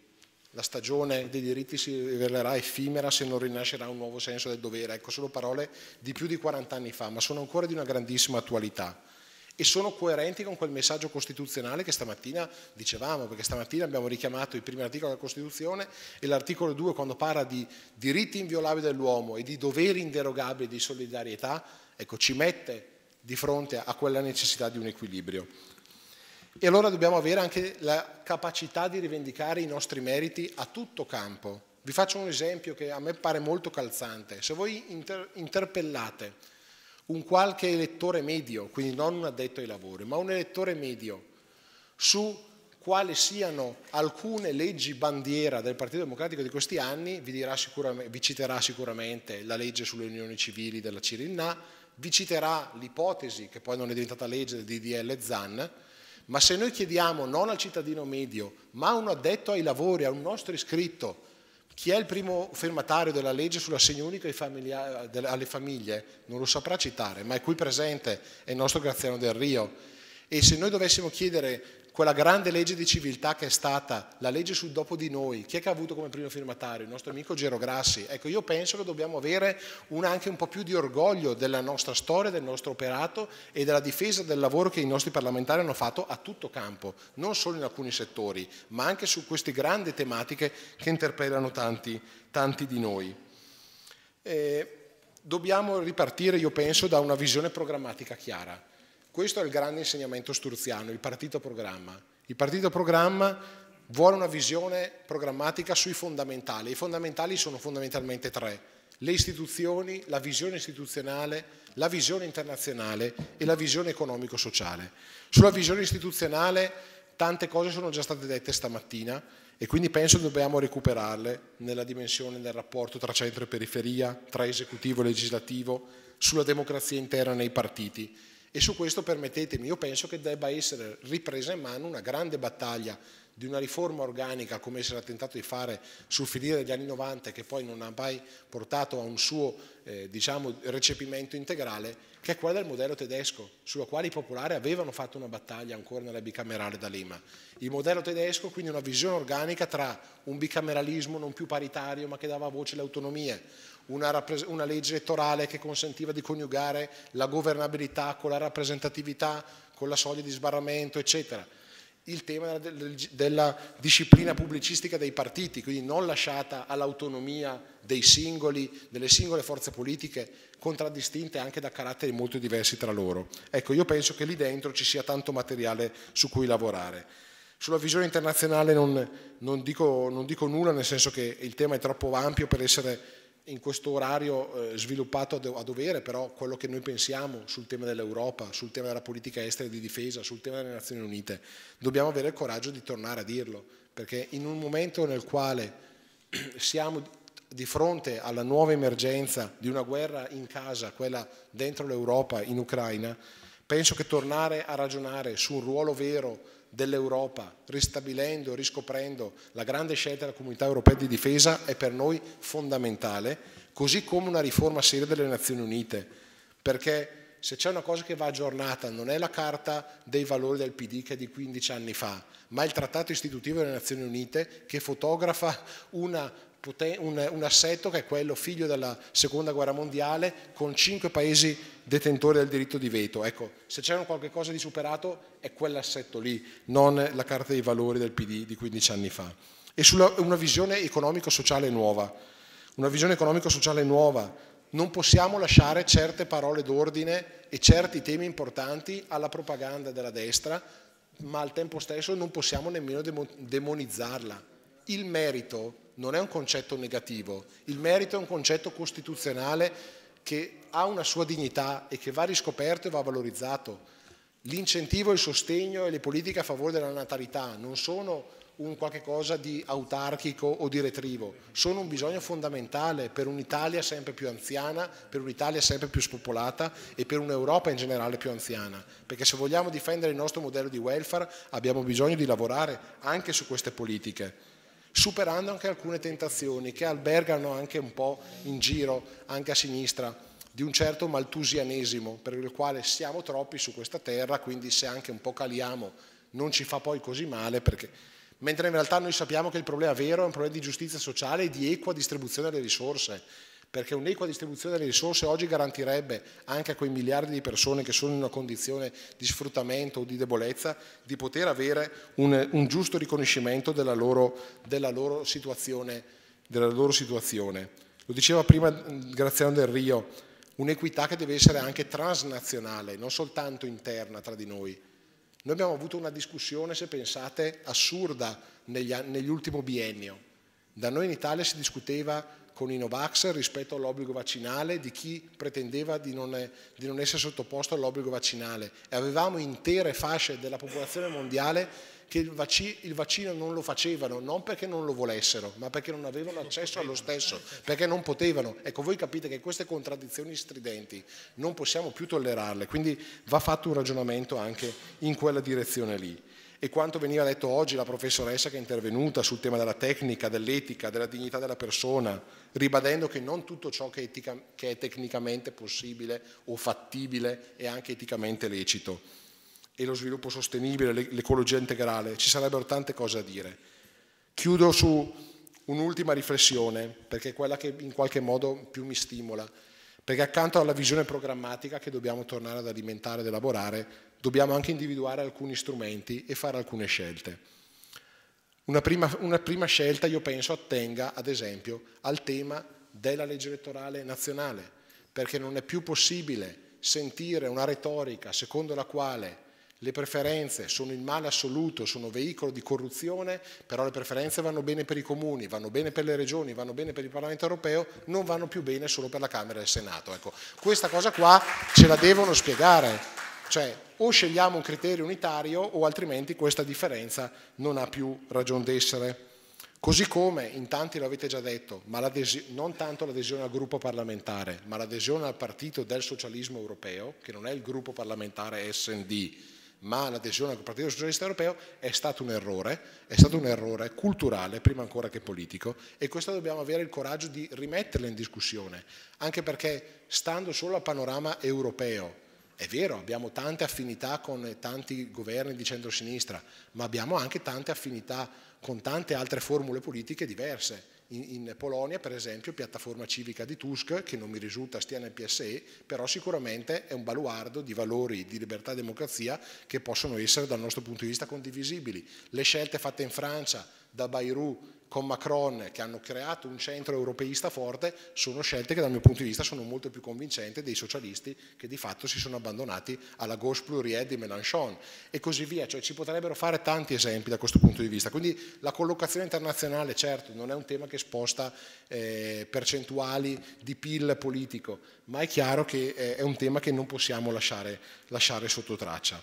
la stagione dei diritti si rivelerà effimera se non rinascerà un nuovo senso del dovere. Ecco, sono parole di più di 40 anni fa, ma sono ancora di una grandissima attualità e sono coerenti con quel messaggio costituzionale che stamattina dicevamo, perché stamattina abbiamo richiamato il primo articolo della Costituzione e l'articolo 2 quando parla di diritti inviolabili dell'uomo e di doveri inderogabili di solidarietà, ecco, ci mette di fronte a quella necessità di un equilibrio. E allora dobbiamo avere anche la capacità di rivendicare i nostri meriti a tutto campo. Vi faccio un esempio che a me pare molto calzante. Se voi inter interpellate un qualche elettore medio, quindi non un addetto ai lavori, ma un elettore medio, su quali siano alcune leggi bandiera del Partito Democratico di questi anni, vi, vi citerà sicuramente la legge sulle unioni civili della Cirinna, vi citerà l'ipotesi, che poi non è diventata legge, di DDL Zan, ma se noi chiediamo non al cittadino medio, ma a un addetto ai lavori, a un nostro iscritto, chi è il primo firmatario della legge sull'assegno unico alle famiglie? Non lo saprà citare, ma è qui presente, è il nostro Graziano del Rio. E se noi dovessimo chiedere quella grande legge di civiltà che è stata la legge sul dopo di noi, chi è che ha avuto come primo firmatario? Il nostro amico Gero Grassi. Ecco, io penso che dobbiamo avere un, anche un po' più di orgoglio della nostra storia, del nostro operato e della difesa del lavoro che i nostri parlamentari hanno fatto a tutto campo, non solo in alcuni settori, ma anche su queste grandi tematiche che interpellano tanti, tanti di noi. Eh, dobbiamo ripartire, io penso, da una visione programmatica chiara questo è il grande insegnamento sturziano, il partito programma. Il partito programma vuole una visione programmatica sui fondamentali. I fondamentali sono fondamentalmente tre. Le istituzioni, la visione istituzionale, la visione internazionale e la visione economico-sociale. Sulla visione istituzionale tante cose sono già state dette stamattina e quindi penso dobbiamo recuperarle nella dimensione del rapporto tra centro e periferia, tra esecutivo e legislativo, sulla democrazia interna nei partiti e su questo permettetemi, io penso che debba essere ripresa in mano una grande battaglia di una riforma organica come si era tentato di fare sul finire degli anni 90 che poi non ha mai portato a un suo eh, diciamo, recepimento integrale, che è quella del modello tedesco, sulla quale i popolari avevano fatto una battaglia ancora nella bicamerale da Lima. Il modello tedesco, quindi una visione organica tra un bicameralismo non più paritario ma che dava voce alle autonomie, una, una legge elettorale che consentiva di coniugare la governabilità con la rappresentatività, con la soglia di sbarramento, eccetera il tema della, disciplina pubblicistica dei partiti, quindi non lasciata all'autonomia dei singoli, delle singole forze politiche, contraddistinte anche da caratteri molto diversi tra loro. Ecco, io penso che lì dentro ci sia tanto materiale su cui lavorare. Sulla visione internazionale non, non, dico, non dico nulla, nel senso che il tema è troppo ampio per essere in questo orario eh, sviluppato a dovere, però quello che noi pensiamo sul tema dell'Europa, sul tema della politica estera e di difesa, sul tema delle Nazioni Unite, dobbiamo avere il coraggio di tornare a dirlo, perché in un momento nel quale [clears throat] siamo di fronte alla nuova emergenza di una guerra in casa, quella dentro l'Europa, in Ucraina, penso che tornare a ragionare su un ruolo vero dell'Europa, ristabilendo, e riscoprendo la grande scelta della comunità europea di difesa è per noi fondamentale, così come una riforma seria delle Nazioni Unite, perché se c'è una cosa che va aggiornata non è la carta dei valori del PD che è di 15 anni fa, ma il trattato istitutivo delle Nazioni Unite che fotografa una un, assetto che è quello figlio della seconda guerra mondiale con cinque paesi detentori del diritto di veto. Ecco, se c'era qualcosa di superato è quell'assetto lì, non la carta dei valori del PD di 15 anni fa. E sulla, una visione economico-sociale nuova, una visione economico-sociale nuova. Non possiamo lasciare certe parole d'ordine e certi temi importanti alla propaganda della destra, ma al tempo stesso non possiamo nemmeno demonizzarla. Il merito non è un concetto negativo, il merito è un concetto costituzionale che ha una sua dignità e che va riscoperto e va valorizzato. L'incentivo, il sostegno e le politiche a favore della natalità non sono un qualche cosa di autarchico o di retrivo, sono un bisogno fondamentale per un'Italia sempre più anziana, per un'Italia sempre più spopolata e per un'Europa in generale più anziana, perché se vogliamo difendere il nostro modello di welfare abbiamo bisogno di lavorare anche su queste politiche superando anche alcune tentazioni che albergano anche un po' in giro, anche a sinistra, di un certo maltusianesimo per il quale siamo troppi su questa terra, quindi se anche un po' caliamo non ci fa poi così male perché mentre in realtà noi sappiamo che il problema vero è un problema di giustizia sociale e di equa distribuzione delle risorse perché un'equa distribuzione delle risorse oggi garantirebbe anche a quei miliardi di persone che sono in una condizione di sfruttamento o di debolezza di poter avere un, un giusto riconoscimento della loro, della, loro della loro, situazione, Lo diceva prima mm, Graziano Del Rio, un'equità che deve essere anche transnazionale, non soltanto interna tra di noi. Noi abbiamo avuto una discussione, se pensate, assurda negli, nell'ultimo biennio. Da noi in Italia si discuteva con i Novax rispetto all'obbligo vaccinale di chi pretendeva di non, di non essere sottoposto all'obbligo vaccinale e avevamo intere fasce della popolazione mondiale che il, vaccino, il vaccino non lo facevano, non perché non lo volessero, ma perché non avevano accesso allo stesso, perché non potevano. Ecco, voi capite che queste contraddizioni stridenti non possiamo più tollerarle, quindi va fatto un ragionamento anche in quella direzione lì e quanto veniva detto oggi la professoressa che è intervenuta sul tema della tecnica, dell'etica, della dignità della persona, ribadendo che non tutto ciò che è, etica, che è tecnicamente possibile o fattibile è anche eticamente lecito. E lo sviluppo sostenibile, l'ecologia integrale, ci sarebbero tante cose da dire. Chiudo su un'ultima riflessione, perché è quella che in qualche modo più mi stimola, perché accanto alla visione programmatica che dobbiamo tornare ad alimentare ed elaborare, dobbiamo anche individuare alcuni strumenti e fare alcune scelte. Una prima, una prima scelta io penso attenga ad esempio al tema della legge elettorale nazionale, perché non è più possibile sentire una retorica secondo la quale le preferenze sono il male assoluto, sono veicolo di corruzione, però le preferenze vanno bene per i comuni, vanno bene per le regioni, vanno bene per il Parlamento europeo, non vanno più bene solo per la Camera e il Senato. Ecco, questa cosa qua ce la devono spiegare cioè o scegliamo un criterio unitario o altrimenti questa differenza non ha più ragion d'essere. Così come, in tanti lo avete già detto, ma non tanto l'adesione al gruppo parlamentare, ma l'adesione al partito del socialismo europeo, che non è il gruppo parlamentare SD, ma l'adesione al Partito Socialista Europeo è stato un errore, è stato un errore culturale prima ancora che politico e questo dobbiamo avere il coraggio di rimetterlo in discussione, anche perché stando solo al panorama europeo è vero, abbiamo tante affinità con tanti governi di centrosinistra, ma abbiamo anche tante affinità con tante altre formule politiche diverse. In, in, Polonia, per esempio, piattaforma civica di Tusk, che non mi risulta stia nel PSE, però sicuramente è un baluardo di valori di libertà e democrazia che possono essere dal nostro punto di vista condivisibili. Le scelte fatte in Francia da Bayrou con Macron che hanno creato un centro europeista forte sono scelte che dal mio punto di vista sono molto più convincenti dei socialisti che di fatto si sono abbandonati alla gauche plurielle di Mélenchon e così via, cioè ci potrebbero fare tanti esempi da questo punto di vista, quindi la collocazione internazionale certo non è un tema che sposta eh, percentuali di PIL politico, ma è chiaro che eh, è un tema che non possiamo lasciare, lasciare sotto traccia.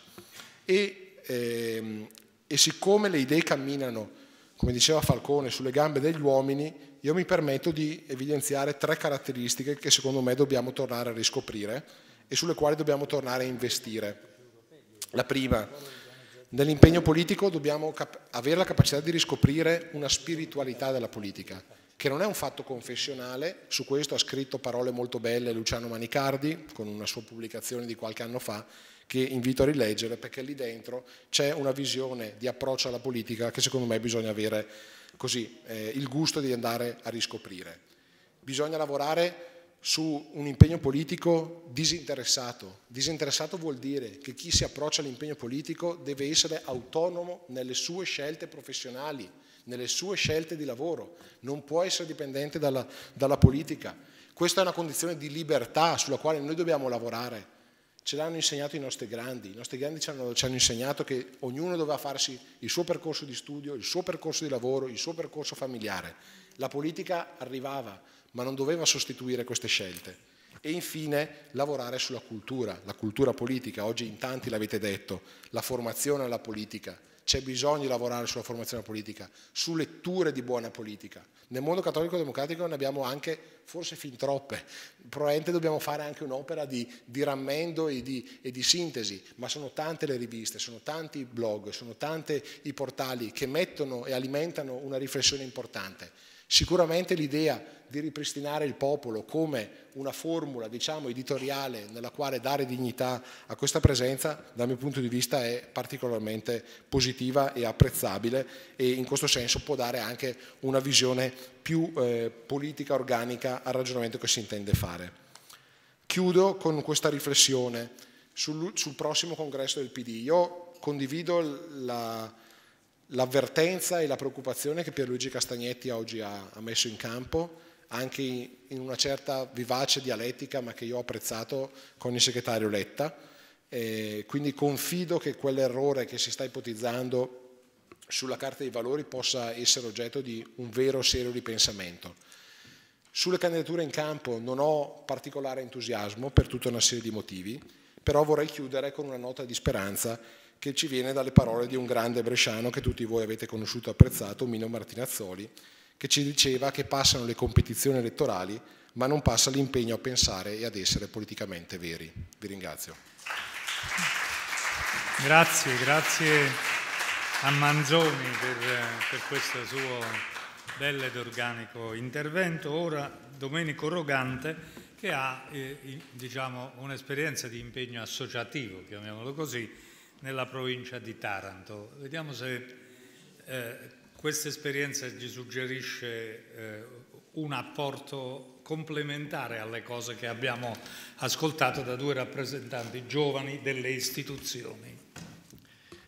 E, ehm, e siccome le idee camminano come diceva Falcone, sulle gambe degli uomini, io mi permetto di evidenziare tre caratteristiche che secondo me dobbiamo tornare a riscoprire e sulle quali dobbiamo tornare a investire. La prima, nell'impegno politico dobbiamo avere la capacità di riscoprire una spiritualità della politica, che non è un fatto confessionale, su questo ha scritto parole molto belle Luciano Manicardi con una sua pubblicazione di qualche anno fa, che invito a rileggere perché lì dentro c'è una visione di approccio alla politica che secondo me bisogna avere così, eh, il gusto di andare a riscoprire. Bisogna lavorare su un impegno politico disinteressato. Disinteressato vuol dire che chi si approccia all'impegno politico deve essere autonomo nelle sue scelte professionali, nelle sue scelte di lavoro, non può essere dipendente dalla, dalla politica. Questa è una condizione di libertà sulla quale noi dobbiamo lavorare Ce l'hanno insegnato i nostri grandi, i nostri grandi ci hanno, ci hanno insegnato che ognuno doveva farsi il suo percorso di studio, il suo percorso di lavoro, il suo percorso familiare. La politica arrivava, ma non doveva sostituire queste scelte. E infine lavorare sulla cultura, la cultura politica, oggi in tanti l'avete detto, la formazione alla politica, c'è bisogno di lavorare sulla formazione politica, su letture di buona politica. Nel mondo cattolico-democratico ne abbiamo anche forse fin troppe, probabilmente dobbiamo fare anche un'opera di, di, rammendo e di, e di sintesi, ma sono tante le riviste, sono tanti i blog, sono tanti i portali che mettono e alimentano una riflessione importante Sicuramente l'idea di ripristinare il popolo come una formula diciamo, editoriale nella quale dare dignità a questa presenza dal mio punto di vista è particolarmente positiva e apprezzabile e in questo senso può dare anche una visione più eh, politica, organica al ragionamento che si intende fare. Chiudo con questa riflessione sul, sul prossimo congresso del PD. Io condivido la, l'avvertenza e la preoccupazione che Pierluigi Castagnetti oggi ha, ha messo in campo, anche in, una certa vivace dialettica, ma che io ho apprezzato con il segretario Letta. Eh, quindi confido che quell'errore che si sta ipotizzando sulla Carta dei Valori possa essere oggetto di un vero serio ripensamento. Sulle candidature in campo non ho particolare entusiasmo per tutta una serie di motivi, però vorrei chiudere con una nota di speranza che ci viene dalle parole di un grande bresciano che tutti voi avete conosciuto e apprezzato, Mino Martinazzoli, che ci diceva che passano le competizioni elettorali, ma non passa l'impegno a pensare e ad essere politicamente veri. Vi ringrazio. Grazie, grazie a Manzoni per, per questo suo bello ed organico intervento. Ora Domenico Rogante che ha eh, diciamo, un'esperienza di impegno associativo, chiamiamolo così, nella provincia di Taranto. Vediamo se eh, questa esperienza ci suggerisce eh, un apporto complementare alle cose che abbiamo ascoltato da due rappresentanti giovani delle istituzioni.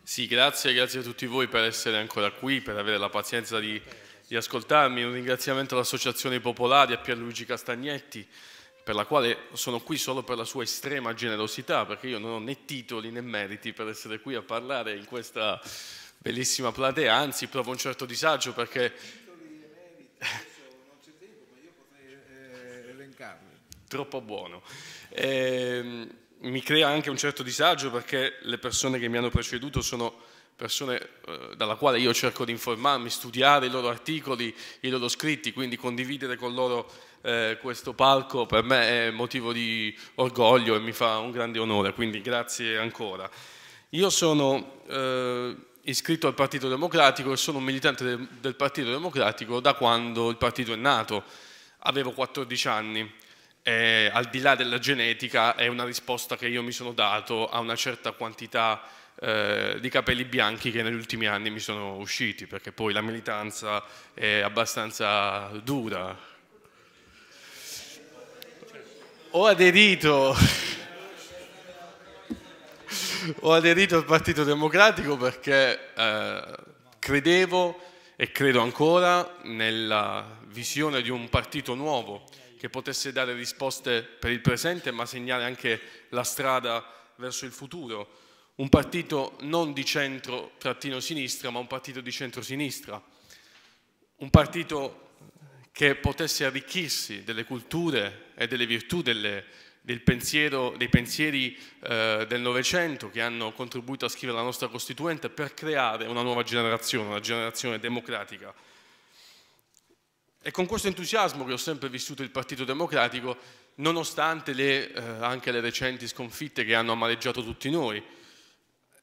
Sì, grazie, grazie a tutti voi per essere ancora qui, per avere la pazienza di, di ascoltarmi. Un ringraziamento all'Associazione Popolari, a Pierluigi Castagnetti, per la quale sono qui solo per la sua estrema generosità, perché io non ho né titoli né meriti per essere qui a parlare in questa bellissima platea, anzi provo un certo disagio perché... non c'è tempo, ma io potrei eh, Troppo buono. Eh, mi crea anche un certo disagio perché le persone che mi hanno preceduto sono persone eh, dalla quale io cerco di informarmi, studiare i loro articoli, i loro scritti, quindi condividere con loro eh, questo palco per me è motivo di orgoglio e mi fa un grande onore, quindi grazie ancora. Io sono eh, iscritto al Partito Democratico e sono un militante del, del Partito Democratico da quando il partito è nato, avevo 14 anni. E, al di là della genetica è una risposta che io mi sono dato a una certa quantità eh, di capelli bianchi che negli ultimi anni mi sono usciti perché poi la militanza è abbastanza dura ho aderito ho aderito al Partito Democratico perché eh, credevo e credo ancora nella visione di un partito nuovo che potesse dare risposte per il presente ma segnare anche la strada verso il futuro. Un partito non di centro sinistra ma un partito di centro sinistra. Un partito che potesse arricchirsi delle culture e delle virtù delle, pensiero, dei pensieri eh, del Novecento che hanno contribuito a scrivere la nostra Costituente per creare una nuova generazione, una generazione democratica. E con questo entusiasmo che ho sempre vissuto il Partito Democratico, nonostante le, eh, anche le recenti sconfitte che hanno amareggiato tutti noi.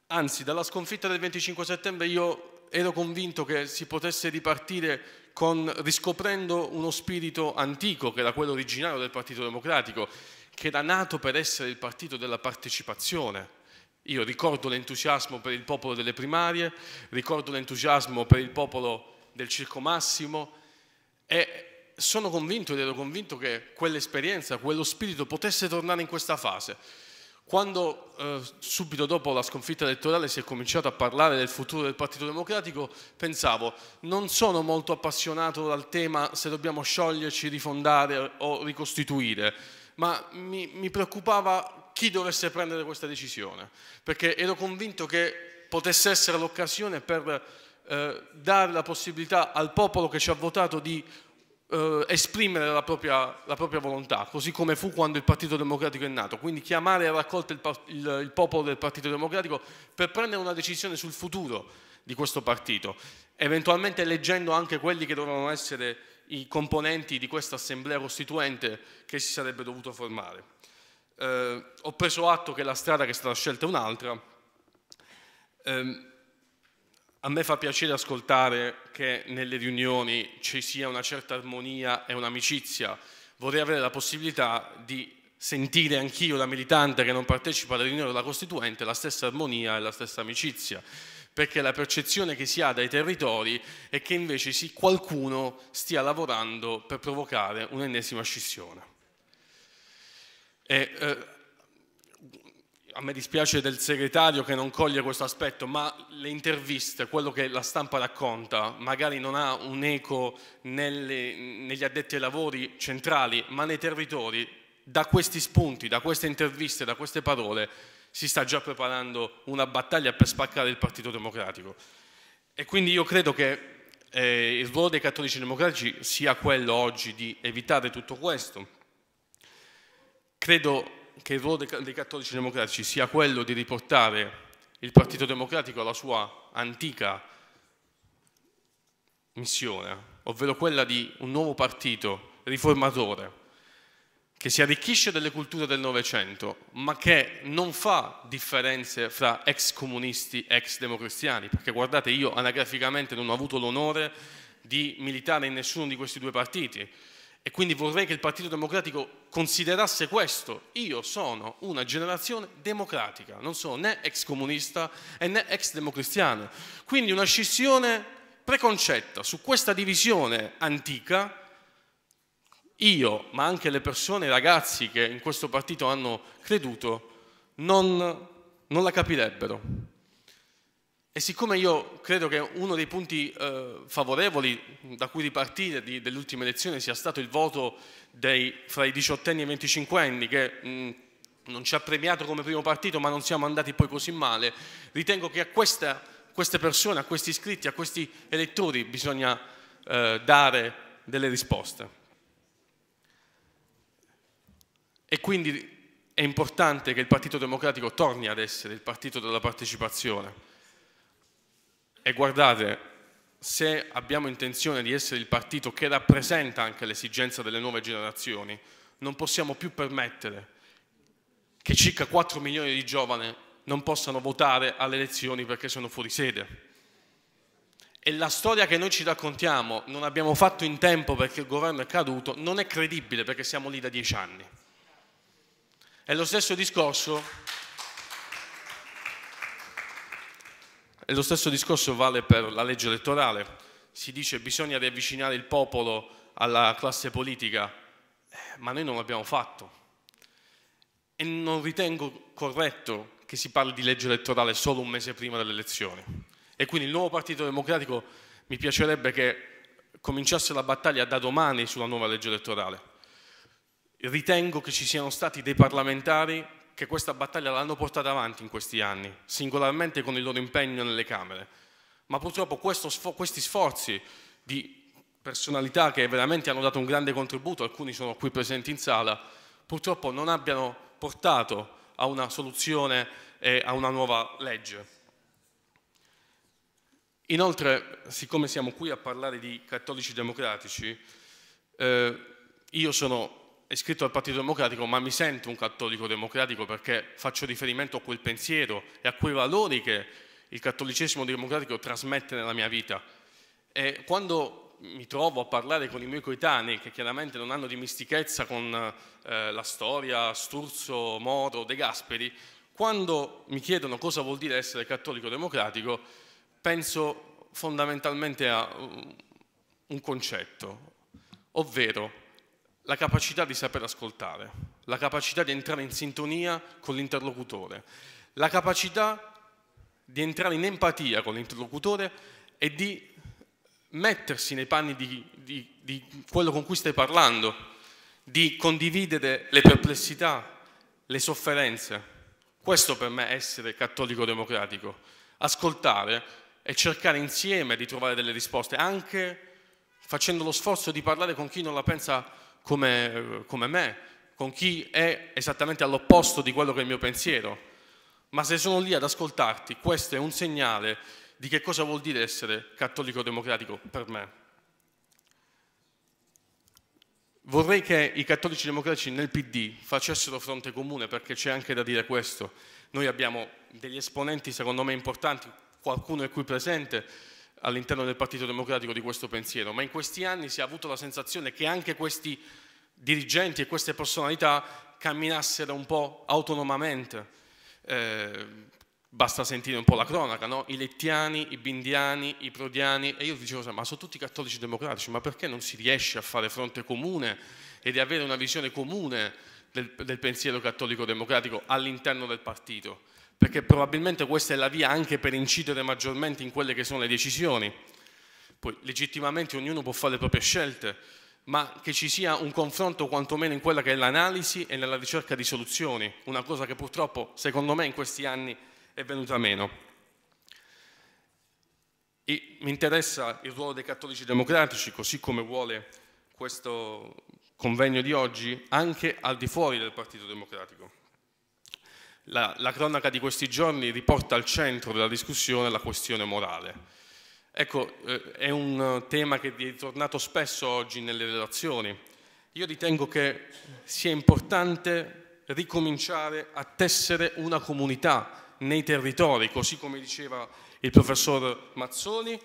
Anzi, dalla sconfitta del 25 settembre io ero convinto che si potesse ripartire con, riscoprendo uno spirito antico che era quello originario del Partito Democratico, che era nato per essere il partito della partecipazione. Io ricordo l'entusiasmo per il popolo delle primarie, ricordo l'entusiasmo per il popolo del Circo Massimo e sono convinto ed ero convinto che quell'esperienza, quello spirito potesse tornare in questa fase. Quando eh, subito dopo la sconfitta elettorale si è cominciato a parlare del futuro del Partito Democratico, pensavo, non sono molto appassionato dal tema se dobbiamo scioglierci, rifondare o ricostituire, ma mi, mi preoccupava chi dovesse prendere questa decisione, perché ero convinto che potesse essere l'occasione per eh, dare la possibilità al popolo che ci ha votato di eh, esprimere la propria, la propria, volontà, così come fu quando il Partito Democratico è nato. Quindi chiamare a raccolta il, il, il popolo del Partito Democratico per prendere una decisione sul futuro di questo partito, eventualmente eleggendo anche quelli che dovevano essere i componenti di questa assemblea costituente che si sarebbe dovuto formare. Eh, ho preso atto che la strada che è stata scelta è un'altra. Eh, a me fa piacere ascoltare che nelle riunioni ci sia una certa armonia e un'amicizia. Vorrei avere la possibilità di sentire anch'io da militante che non partecipa alle riunioni della Costituente la stessa armonia e la stessa amicizia, perché la percezione che si ha dai territori è che invece sì, qualcuno stia lavorando per provocare un'ennesima scissione. E, eh, a me dispiace del segretario che non coglie questo aspetto, ma le interviste, quello che la stampa racconta, magari non ha un eco nelle, negli addetti ai lavori centrali, ma nei territori, da questi spunti, da queste interviste, da queste parole, si sta già preparando una battaglia per spaccare il Partito Democratico. E quindi io credo che eh, il ruolo dei cattolici democratici sia quello oggi di evitare tutto questo. Credo che il ruolo dei cattolici democratici sia quello di riportare il Partito Democratico alla sua antica missione, ovvero quella di un nuovo partito riformatore che si arricchisce delle culture del Novecento, ma che non fa differenze fra ex comunisti e ex democristiani, perché guardate, io anagraficamente non ho avuto l'onore di militare in nessuno di questi due partiti, e quindi vorrei che il Partito Democratico considerasse questo. Io sono una generazione democratica, non sono né ex comunista né ex democristiano. Quindi una scissione preconcetta su questa divisione antica, io, ma anche le persone, i ragazzi che in questo partito hanno creduto, non, non la capirebbero. E siccome io credo che uno dei punti eh, favorevoli da cui ripartire di, dell'ultima elezione sia stato il voto dei, fra i diciottenni e i venticinquenni, che mh, non ci ha premiato come primo partito ma non siamo andati poi così male, ritengo che a questa, queste persone, a questi iscritti, a questi elettori bisogna eh, dare delle risposte. E quindi è importante che il Partito Democratico torni ad essere il partito della partecipazione e guardate, se abbiamo intenzione di essere il partito che rappresenta anche l'esigenza delle nuove generazioni, non possiamo più permettere che circa 4 milioni di giovani non possano votare alle elezioni perché sono fuori sede. E la storia che noi ci raccontiamo, non abbiamo fatto in tempo perché il governo è caduto, non è credibile perché siamo lì da 10 anni. È lo stesso discorso E lo stesso discorso vale per la legge elettorale. Si dice che bisogna riavvicinare il popolo alla classe politica, eh, ma noi non l'abbiamo fatto. E non ritengo corretto che si parli di legge elettorale solo un mese prima delle elezioni. E quindi il nuovo Partito Democratico mi piacerebbe che cominciasse la battaglia da domani sulla nuova legge elettorale. Ritengo che ci siano stati dei parlamentari che questa battaglia l'hanno portata avanti in questi anni, singolarmente con il loro impegno nelle Camere. Ma purtroppo sfo questi sforzi di personalità che veramente hanno dato un grande contributo, alcuni sono qui presenti in sala, purtroppo non abbiano portato a una soluzione e a una nuova legge. Inoltre, siccome siamo qui a parlare di cattolici democratici, eh, io sono iscritto al Partito Democratico, ma mi sento un cattolico democratico perché faccio riferimento a quel pensiero e a quei valori che il cattolicesimo democratico trasmette nella mia vita. E quando mi trovo a parlare con i miei coetanei, che chiaramente non hanno dimistichezza con eh, la storia, Sturzo, Moro, De Gasperi, quando mi chiedono cosa vuol dire essere cattolico democratico, penso fondamentalmente a un concetto, ovvero la capacità di saper ascoltare, la capacità di entrare in sintonia con l'interlocutore, la capacità di entrare in empatia con l'interlocutore e di mettersi nei panni di, di, di quello con cui stai parlando, di condividere le perplessità, le sofferenze. Questo per me è essere cattolico democratico, ascoltare e cercare insieme di trovare delle risposte, anche facendo lo sforzo di parlare con chi non la pensa come, come me, con chi è esattamente all'opposto di quello che è il mio pensiero. Ma se sono lì ad ascoltarti, questo è un segnale di che cosa vuol dire essere cattolico democratico per me. Vorrei che i cattolici democratici nel PD facessero fronte comune perché c'è anche da dire questo. Noi abbiamo degli esponenti secondo me importanti, qualcuno è qui presente, all'interno del Partito Democratico di questo pensiero, ma in questi anni si è avuto la sensazione che anche questi dirigenti e queste personalità camminassero un po' autonomamente. Eh, basta sentire un po' la cronaca, no? i lettiani, i bindiani, i prodiani, e io dicevo, ma sono tutti cattolici democratici, ma perché non si riesce a fare fronte comune e di avere una visione comune del, del pensiero cattolico democratico all'interno del partito? perché probabilmente questa è la via anche per incidere maggiormente in quelle che sono le decisioni. Poi legittimamente ognuno può fare le proprie scelte, ma che ci sia un confronto quantomeno in quella che è l'analisi e nella ricerca di soluzioni, una cosa che purtroppo secondo me in questi anni è venuta meno. E mi interessa il ruolo dei cattolici democratici, così come vuole questo convegno di oggi, anche al di fuori del Partito Democratico la, la cronaca di questi giorni riporta al centro della discussione la questione morale. Ecco, eh, è un eh, tema che è ritornato spesso oggi nelle relazioni. Io ritengo che sia importante ricominciare a tessere una comunità nei territori, così come diceva il professor Mazzoni,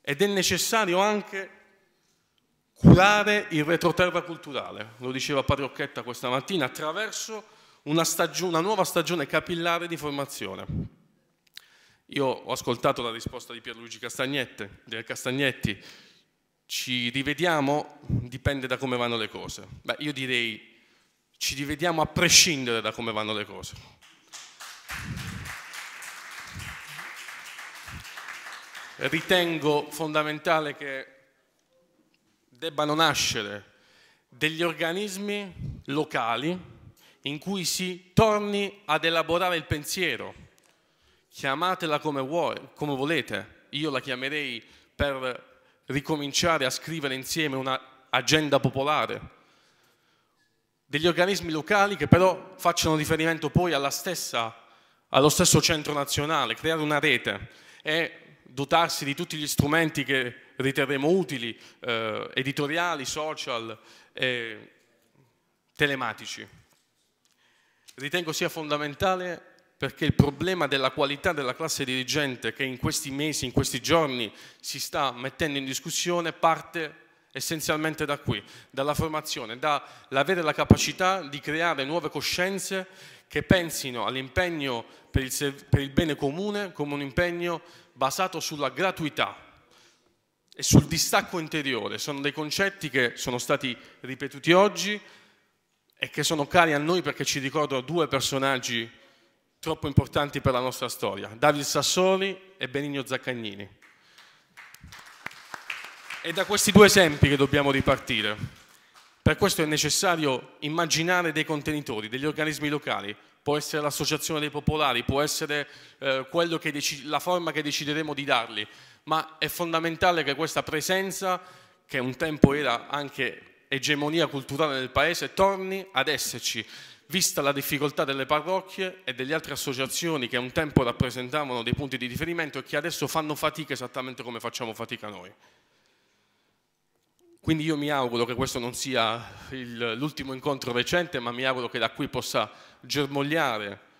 ed è necessario anche curare il retroterra culturale, lo diceva Pariocchetta questa mattina, attraverso una, stagione, una nuova stagione capillare di formazione. Io ho ascoltato la risposta di Pierluigi Castagnetti, ci rivediamo, dipende da come vanno le cose. Beh, io direi ci rivediamo a prescindere da come vanno le cose. Ritengo fondamentale che debbano nascere degli organismi locali in cui si torni ad elaborare il pensiero. Chiamatela come, vuoi, come volete, io la chiamerei per ricominciare a scrivere insieme un'agenda popolare. Degli organismi locali che però facciano riferimento poi stessa, allo stesso centro nazionale, creare una rete e dotarsi di tutti gli strumenti che riterremo utili, eh, editoriali, social e eh, telematici ritengo sia fondamentale perché il problema della qualità della classe dirigente che in questi mesi, in questi giorni si sta mettendo in discussione parte essenzialmente da qui, dalla formazione, dall'avere la capacità di creare nuove coscienze che pensino all'impegno per, per il, bene comune come un impegno basato sulla gratuità e sul distacco interiore. Sono dei concetti che sono stati ripetuti oggi, e che sono cari a noi perché ci ricordano due personaggi troppo importanti per la nostra storia, David Sassoli e Benigno Zaccagnini. È da questi due esempi che dobbiamo ripartire. Per questo è necessario immaginare dei contenitori, degli organismi locali, può essere l'associazione dei popolari, può essere eh, la forma che decideremo di darli, ma è fondamentale che questa presenza, che un tempo era anche egemonia culturale del paese torni ad esserci, vista la difficoltà delle parrocchie e delle altre associazioni che un tempo rappresentavano dei punti di riferimento e che adesso fanno fatica esattamente come facciamo fatica noi. Quindi io mi auguro che questo non sia l'ultimo incontro recente, ma mi auguro che da qui possa germogliare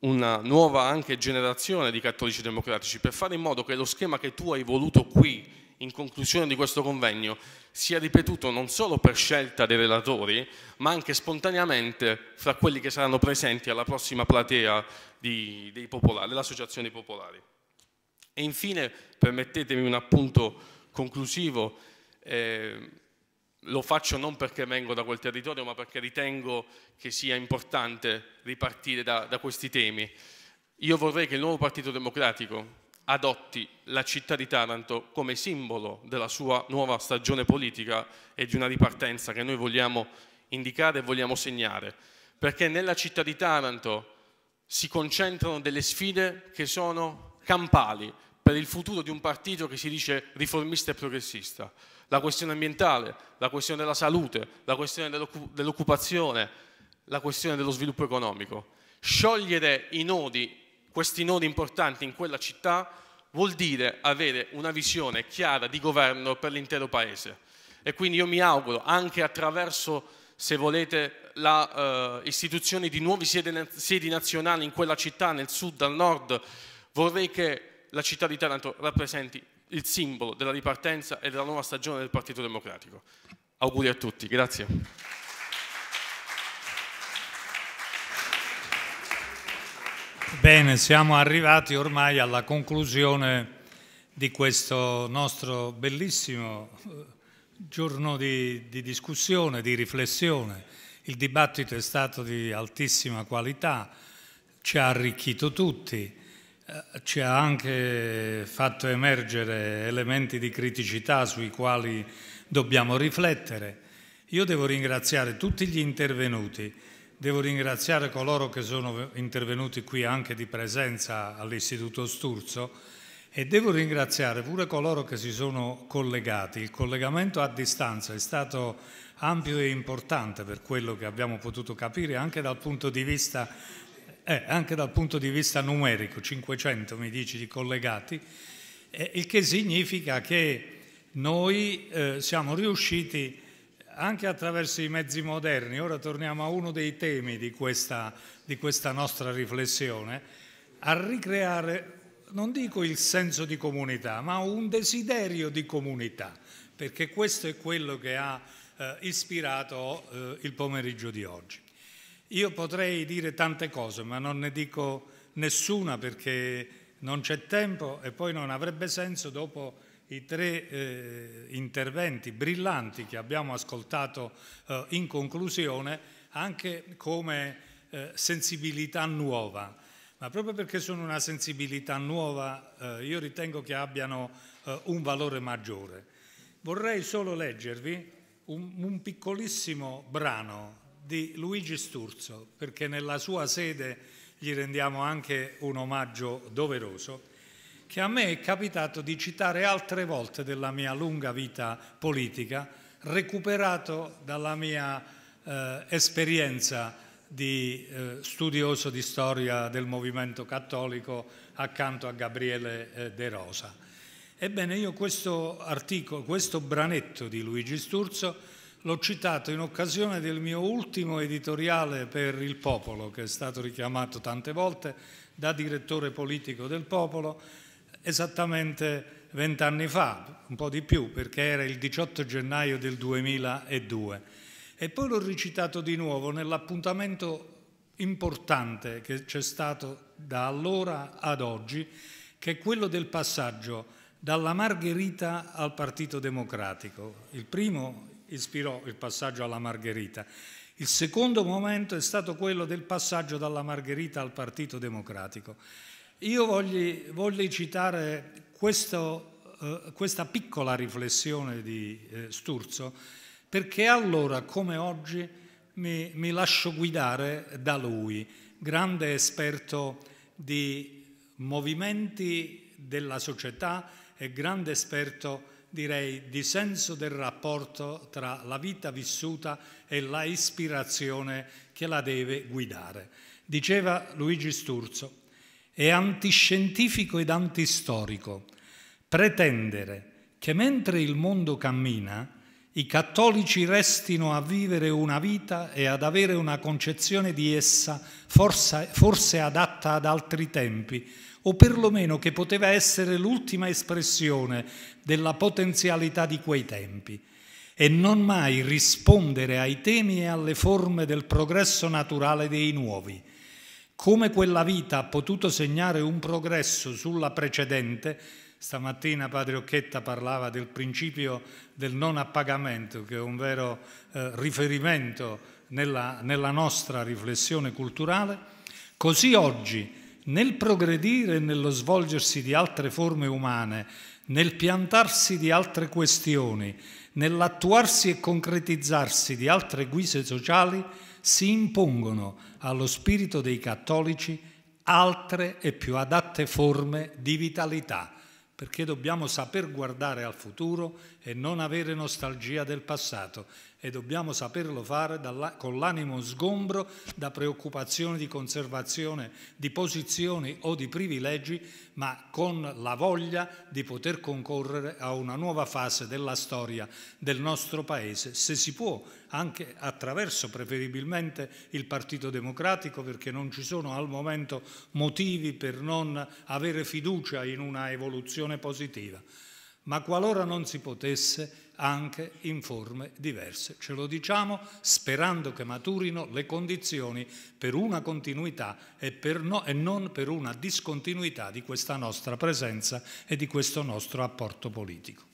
una nuova anche generazione di cattolici democratici per fare in modo che lo schema che tu hai voluto qui in conclusione di questo convegno sia ripetuto non solo per scelta dei relatori, ma anche spontaneamente fra quelli che saranno presenti alla prossima platea dell'Associazione dei Popolari. E infine, permettetemi un appunto conclusivo, eh, lo faccio non perché vengo da quel territorio, ma perché ritengo che sia importante ripartire da, da questi temi. Io vorrei che il nuovo Partito Democratico, adotti la città di Taranto come simbolo della sua nuova stagione politica e di una ripartenza che noi vogliamo indicare e vogliamo segnare, perché nella città di Taranto si concentrano delle sfide che sono campali per il futuro di un partito che si dice riformista e progressista. La questione ambientale, la questione della salute, la questione dell'occupazione, la questione dello sviluppo economico. Sciogliere i nodi questi nodi importanti in quella città vuol dire avere una visione chiara di governo per l'intero paese. E quindi io mi auguro, anche attraverso, se volete, l'istituzione eh, di nuove sedi, siedi nazionali in quella città, nel sud, al nord, vorrei che la città di Taranto rappresenti il simbolo della ripartenza e della nuova stagione del Partito Democratico. Auguri a tutti, grazie. Bene, siamo arrivati ormai alla conclusione di questo nostro bellissimo eh, giorno di, di, discussione, di riflessione. Il dibattito è stato di altissima qualità, ci ha arricchito tutti, eh, ci ha anche fatto emergere elementi di criticità sui quali dobbiamo riflettere. Io devo ringraziare tutti gli intervenuti Devo ringraziare coloro che sono intervenuti qui anche di presenza all'Istituto Sturzo e devo ringraziare pure coloro che si sono collegati. Il collegamento a distanza è stato ampio e importante per quello che abbiamo potuto capire anche dal punto di vista, eh, dal punto di vista numerico, 500 mi dici di collegati, eh, il che significa che noi eh, siamo riusciti a anche attraverso i mezzi moderni, ora torniamo a uno dei temi di questa, di questa nostra riflessione, a ricreare, non dico il senso di comunità, ma un desiderio di comunità, perché questo è quello che ha eh, ispirato eh, il pomeriggio di oggi. Io potrei dire tante cose, ma non ne dico nessuna perché non c'è tempo e poi non avrebbe senso dopo i tre eh, interventi brillanti che abbiamo ascoltato eh, in conclusione anche come eh, sensibilità nuova, ma proprio perché sono una sensibilità nuova eh, io ritengo che abbiano eh, un valore maggiore. Vorrei solo leggervi un, un piccolissimo brano di Luigi Sturzo, perché nella sua sede gli rendiamo anche un omaggio doveroso che a me è capitato di citare altre volte della mia lunga vita politica, recuperato dalla mia eh, esperienza di eh, studioso di storia del movimento cattolico accanto a Gabriele eh, De Rosa. Ebbene, io questo articolo, questo branetto di Luigi Sturzo l'ho citato in occasione del mio ultimo editoriale per Il Popolo, che è stato richiamato tante volte da direttore politico del Popolo, esattamente vent'anni fa, un po' di più, perché era il 18 gennaio del 2002. E poi l'ho ricitato di nuovo nell'appuntamento importante che c'è stato da allora ad oggi, che è quello del passaggio dalla Margherita al Partito Democratico. Il primo ispirò il passaggio alla Margherita. Il secondo momento è stato quello del passaggio dalla Margherita al Partito Democratico. Io voglio, voglio citare questo, eh, questa piccola riflessione di eh, Sturzo perché allora come oggi mi, mi lascio guidare da lui, grande esperto di movimenti della società e grande esperto direi di senso del rapporto tra la vita vissuta e la ispirazione che la deve guidare. Diceva Luigi Sturzo, è antiscientifico ed antistorico pretendere che mentre il mondo cammina i cattolici restino a vivere una vita e ad avere una concezione di essa forse, forse adatta ad altri tempi, o perlomeno che poteva essere l'ultima espressione della potenzialità di quei tempi, e non mai rispondere ai temi e alle forme del progresso naturale dei nuovi, come quella vita ha potuto segnare un progresso sulla precedente, stamattina Padre Occhetta parlava del principio del non appagamento, che è un vero eh, riferimento nella, nella nostra riflessione culturale, così oggi nel progredire e nello svolgersi di altre forme umane, nel piantarsi di altre questioni, nell'attuarsi e concretizzarsi di altre guise sociali, si impongono allo spirito dei cattolici altre e più adatte forme di vitalità, perché dobbiamo saper guardare al futuro e non avere nostalgia del passato e dobbiamo saperlo fare con l'animo sgombro da preoccupazioni di conservazione di posizioni o di privilegi, ma con la voglia di poter concorrere a una nuova fase della storia del nostro Paese, se si può, anche attraverso preferibilmente il Partito Democratico, perché non ci sono al momento motivi per non avere fiducia in una evoluzione positiva. Ma qualora non si potesse, anche in forme diverse. Ce lo diciamo sperando che maturino le condizioni per una continuità e, per no, e non per una discontinuità di questa nostra presenza e di questo nostro apporto politico.